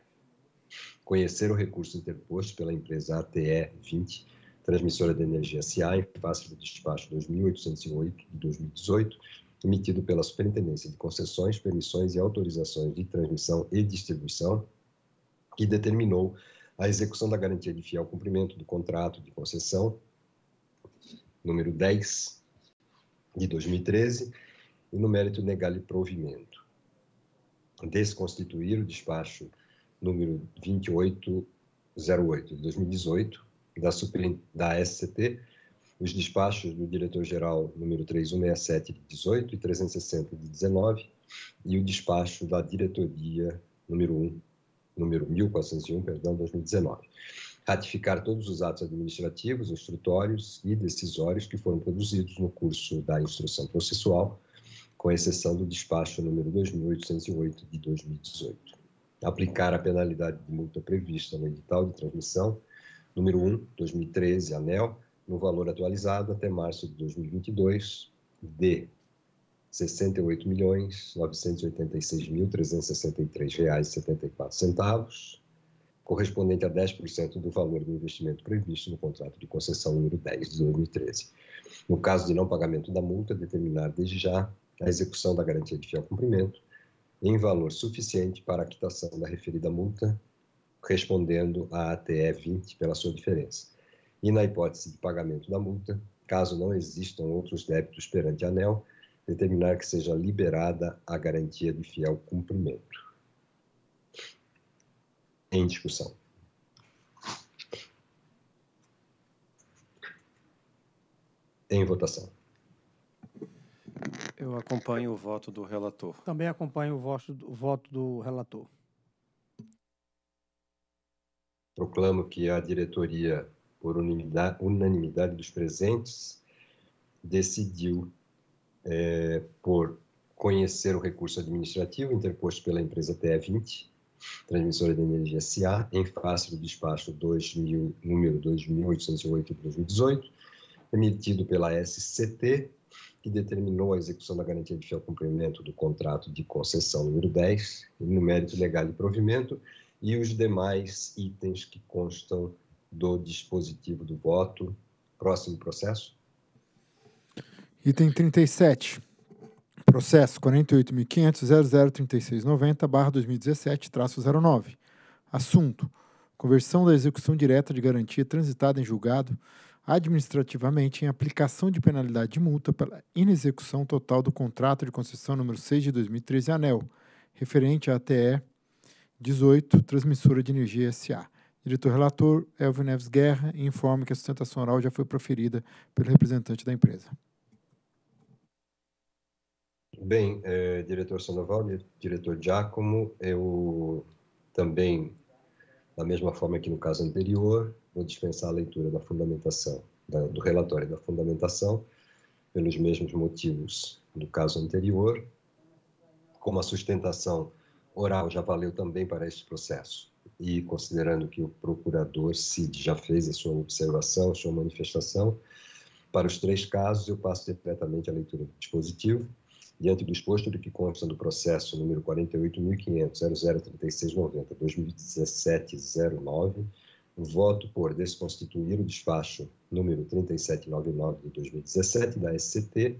conhecer o recurso interposto pela empresa ATE 20, transmissora de energia SA, em face do despacho 2808 de 2018, emitido pela Superintendência de Concessões, Permissões e Autorizações de Transmissão e Distribuição, que determinou a execução da garantia de fiel cumprimento do contrato de concessão número 10 de 2013 e no mérito negar-lhe provimento. Desconstituir o despacho número 2808 de 2018 da, da SCT, os despachos do diretor-geral número 3167 de 18 e 360 de 19 e o despacho da diretoria número 1 número 1401, perdão, 2019. Ratificar todos os atos administrativos, instrutórios e decisórios que foram produzidos no curso da instrução processual, com exceção do despacho número 2808 de 2018. Aplicar a penalidade de multa prevista no edital de transmissão número 1, 2013, ANEL, no valor atualizado até março de 2022, D, 68 milhões 986.363 reais 74 centavos, correspondente a 10% do valor do investimento previsto no contrato de concessão número 10 de 2013. No caso de não pagamento da multa, determinar desde já a execução da garantia de fiel cumprimento em valor suficiente para a quitação da referida multa, respondendo à ATE 20 pela sua diferença. E na hipótese de pagamento da multa, caso não existam outros débitos perante a ANEL, determinar que seja liberada a garantia de fiel cumprimento. Em discussão. Em votação. Eu acompanho o voto do relator. Também acompanho o voto, do relator. Proclamo que a diretoria, por unanimidade dos presentes, decidiu é, por conhecer o recurso administrativo interposto pela empresa TE20, transmissora de energia SA, em face do despacho 2000, número 2808-2018, emitido pela SCT, que determinou a execução da garantia de fiel cumprimento do contrato de concessão número 10, no mérito legal de provimento, e os demais itens que constam do dispositivo do voto. Próximo processo. Item 37. Processo 48.500.003690-2017-09. Assunto: Conversão da execução direta de garantia transitada em julgado administrativamente em aplicação de penalidade de multa pela inexecução total do contrato de concessão número 6 de 2013 ANEL, referente à ATE 18, Transmissora de Energia SA. Diretor relator Elvio Neves Guerra informa que a sustentação oral já foi proferida pelo representante da empresa. Bem, é, diretor Sandoval, diretor Giacomo, eu também, da mesma forma que no caso anterior, vou dispensar a leitura da fundamentação, da, do relatório da fundamentação, pelos mesmos motivos do caso anterior, como a sustentação oral já valeu também para este processo. E considerando que o procurador Cid já fez a sua observação, a sua manifestação, para os três casos, eu passo diretamente à leitura do dispositivo Diante do exposto do que consta do processo número 48.500.003690-2017-09, voto por desconstituir o despacho número 3799 de 2017 da SCT,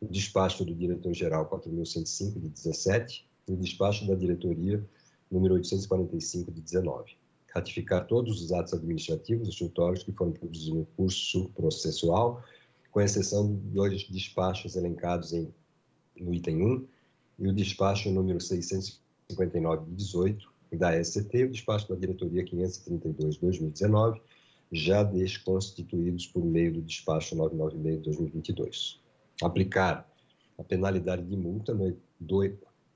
o despacho do diretor-geral 4105 de 17 e o despacho da diretoria número 845 de 19. Ratificar todos os atos administrativos instrutórios que foram produzidos no curso processual, com exceção dos despachos elencados em no item 1, e o despacho número 659-18 da SCT, o despacho da diretoria 532-2019, já desconstituídos por meio do despacho 996-2022. Aplicar a penalidade de multa no, do,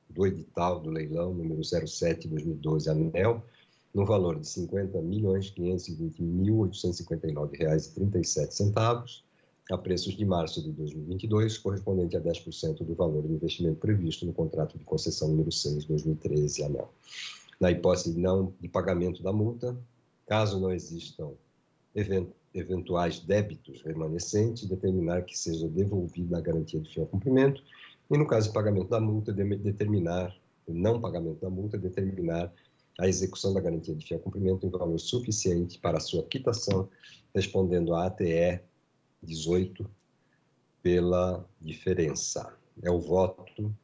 do edital do leilão número 07-2012 ANEL, no valor de R$ 50.520.859,37, a preços de março de 2022, correspondente a 10% do valor do investimento previsto no contrato de concessão número 6, 2013, ANEL. Na hipótese de não de pagamento da multa, caso não existam eventuais débitos remanescentes, determinar que seja devolvida a garantia de fiel cumprimento e, no caso de pagamento da multa, determinar o não pagamento da multa, determinar a execução da garantia de fiel cumprimento em valor suficiente para sua quitação, respondendo à ATE 18 pela diferença. É o voto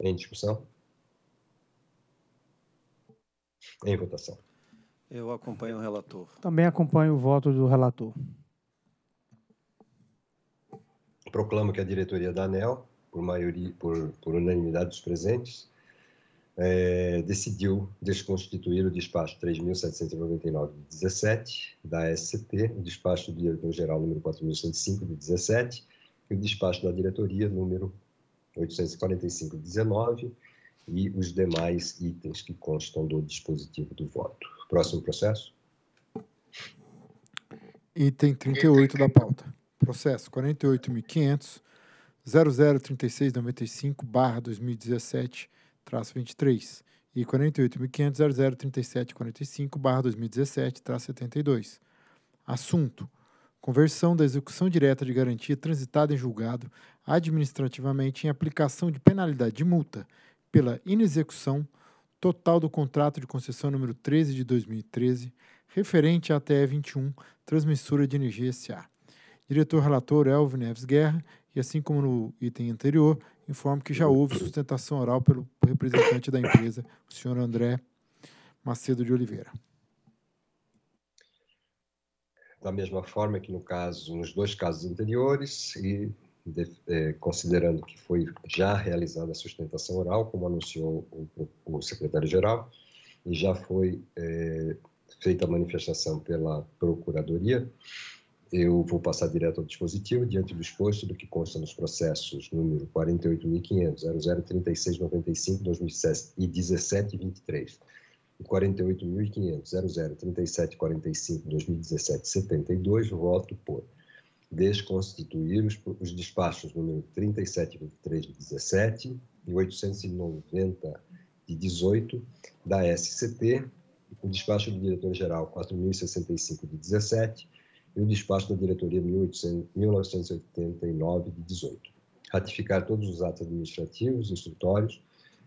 em discussão? Em votação. Eu acompanho o relator. Também acompanho o voto do relator. Proclamo que a diretoria da ANEL, por, maioria, por, por unanimidade dos presentes, é, decidiu desconstituir o despacho 3.799 de 17 da SCT, o despacho do diretor-geral número 4.105 de 17 e o despacho da diretoria número 845 de 19 e os demais itens que constam do dispositivo do voto. Próximo processo. Item 38 da pauta. Processo 48.500 003695 2017 traço 23 e 48.500.003745/2017-72. Assunto: Conversão da execução direta de garantia transitada em julgado administrativamente em aplicação de penalidade de multa pela inexecução total do contrato de concessão número 13 de 2013, referente à TE 21, transmissora de energia SA. Diretor relator Elvio Neves Guerra, e assim como no item anterior, informo que já houve sustentação oral pelo representante da empresa, o senhor André Macedo de Oliveira. Da mesma forma que no caso, nos dois casos anteriores, e de, eh, considerando que foi já realizada a sustentação oral, como anunciou o, o secretário-geral, e já foi eh, feita a manifestação pela Procuradoria, eu vou passar direto ao dispositivo, diante do exposto do que consta nos processos número 48.500, e 23, e voto por desconstituir os, os despachos número 3723 de 17 e 890 de 18 da SCT, o despacho do diretor-geral 4065 de 17 e o despacho da diretoria 1989 de 18. Ratificar todos os atos administrativos, instrutórios,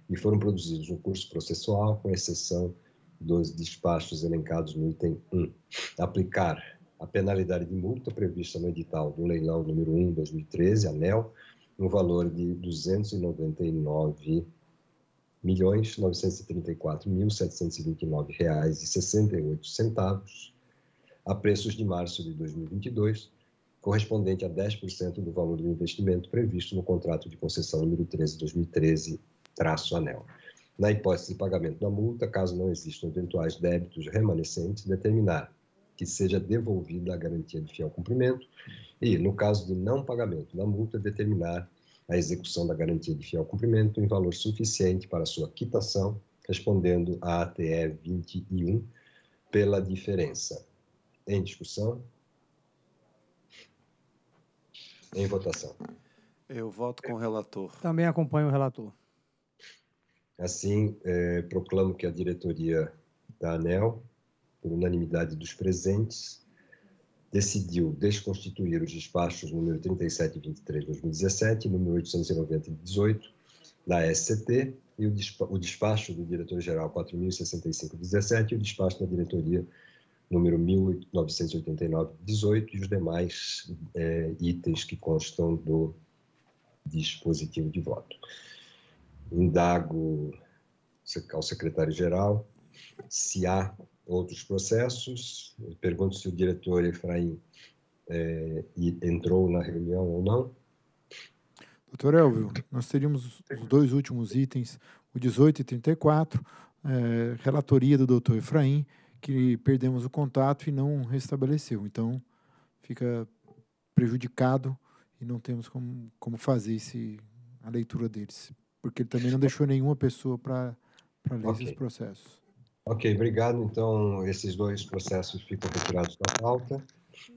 e foram produzidos um curso processual, com exceção dos despachos elencados no item 1. Aplicar a penalidade de multa prevista no edital do leilão número 1, 2013, ANEL, no valor de 299 milhões 934.729 reais e 68 centavos a preços de março de 2022, correspondente a 10% do valor do investimento previsto no contrato de concessão número 13-2013-ANEL. Na hipótese de pagamento da multa, caso não existam eventuais débitos remanescentes, determinar que seja devolvida a garantia de fiel cumprimento e, no caso de não pagamento da multa, determinar a execução da garantia de fiel cumprimento em valor suficiente para sua quitação, respondendo à ATE 21 pela diferença. Em discussão? Em votação? Eu voto com o relator. Também acompanho o relator. Assim, é, proclamo que a diretoria da ANEL, por unanimidade dos presentes, decidiu desconstituir os despachos número 3723 de 2017 e número 890 da SCT e o, despacho do diretor-geral 4065-17 e o despacho da diretoria número 1989-18 e os demais é, itens que constam do dispositivo de voto. Indago ao secretário-geral se há outros processos, pergunto se o diretor Efraim é, entrou na reunião ou não. Doutor Elvio, nós teríamos os dois últimos itens, o 18 e 34, é, eh, relatoria do doutor Efraim, que perdemos o contato e não restabeleceu. Então, fica prejudicado e não temos como, como fazer esse, a leitura deles, porque ele também não deixou nenhuma pessoa para ler okay. esses processos. Ok, obrigado. Então, esses dois processos ficam retirados da pauta.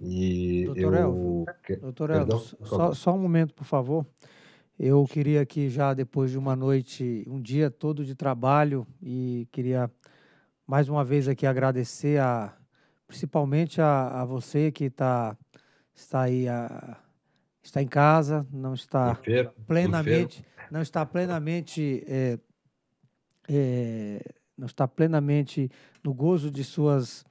E Doutor eu... Elvio, que... Doutor Elvio só, é? só um momento, por favor. Eu queria aqui, já depois de uma noite, um dia todo de trabalho, e queria mais uma vez aqui agradecer a, principalmente a, a você que tá, está aí, a, está em casa, não está plenamente, não está plenamente, é, é, não está plenamente no gozo de suas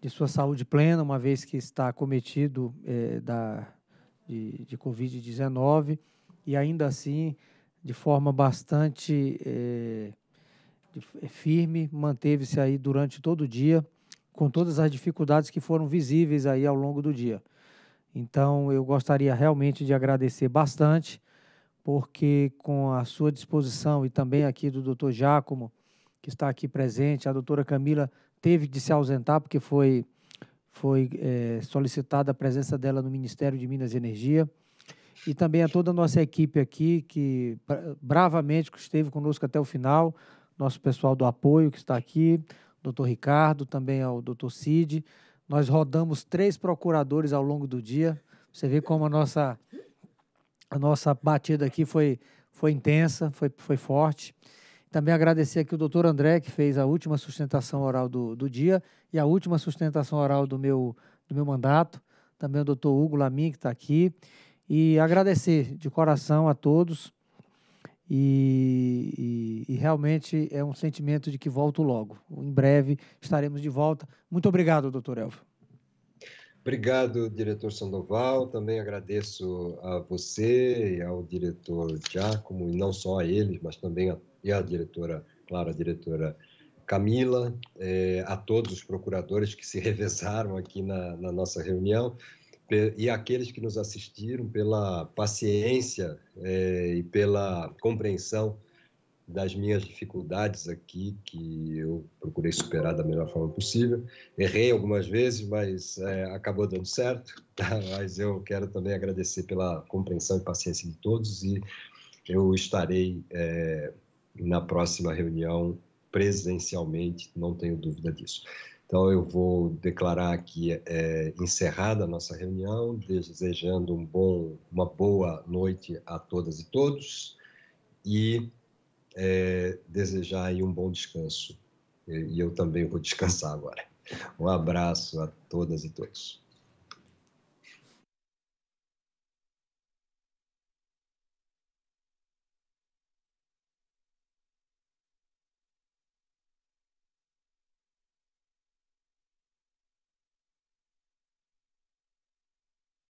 de sua saúde plena, uma vez que está cometido é, eh, da, de, de Covid-19 e ainda assim de forma bastante firme, manteve-se aí durante todo o dia, com todas as dificuldades que foram visíveis aí ao longo do dia. Então, eu gostaria realmente de agradecer bastante, porque com a sua disposição e também aqui do doutor Giacomo, que está aqui presente, a doutora Camila teve de se ausentar, porque foi, foi é, solicitada a presença dela no Ministério de Minas e Energia, e também a toda a nossa equipe aqui, que bravamente esteve conosco até o final, nosso pessoal do apoio que está aqui, doutor Ricardo, também ao doutor Cid. Nós rodamos três procuradores ao longo do dia. Você vê como a nossa, a nossa batida aqui foi, foi intensa, foi, foi forte. Também agradecer aqui o doutor André, que fez a última sustentação oral do, do dia e a última sustentação oral do meu, do meu mandato. Também o doutor Hugo Lamin, que está aqui. E agradecer de coração a todos e, e, e, realmente é um sentimento de que volto logo. Em breve estaremos de volta. Muito obrigado, doutor Elvio. Obrigado, diretor Sandoval. Também agradeço a você e ao diretor Giacomo, e não só a ele, mas também a, e à diretora, claro, a diretora Camila, eh, a todos os procuradores que se revezaram aqui na, na nossa reunião e aqueles que nos assistiram pela paciência é, e pela compreensão das minhas dificuldades aqui, que eu procurei superar da melhor forma possível. Errei algumas vezes, mas é, acabou dando certo. Tá? mas eu quero também agradecer pela compreensão e paciência de todos e eu estarei é, na próxima reunião presencialmente, não tenho dúvida disso. Então, eu vou declarar aqui é, encerrada a nossa reunião, desejando um bom, uma boa noite a todas e todos e é, desejar aí um bom descanso. E eu também vou descansar agora. Um abraço a todas e todos.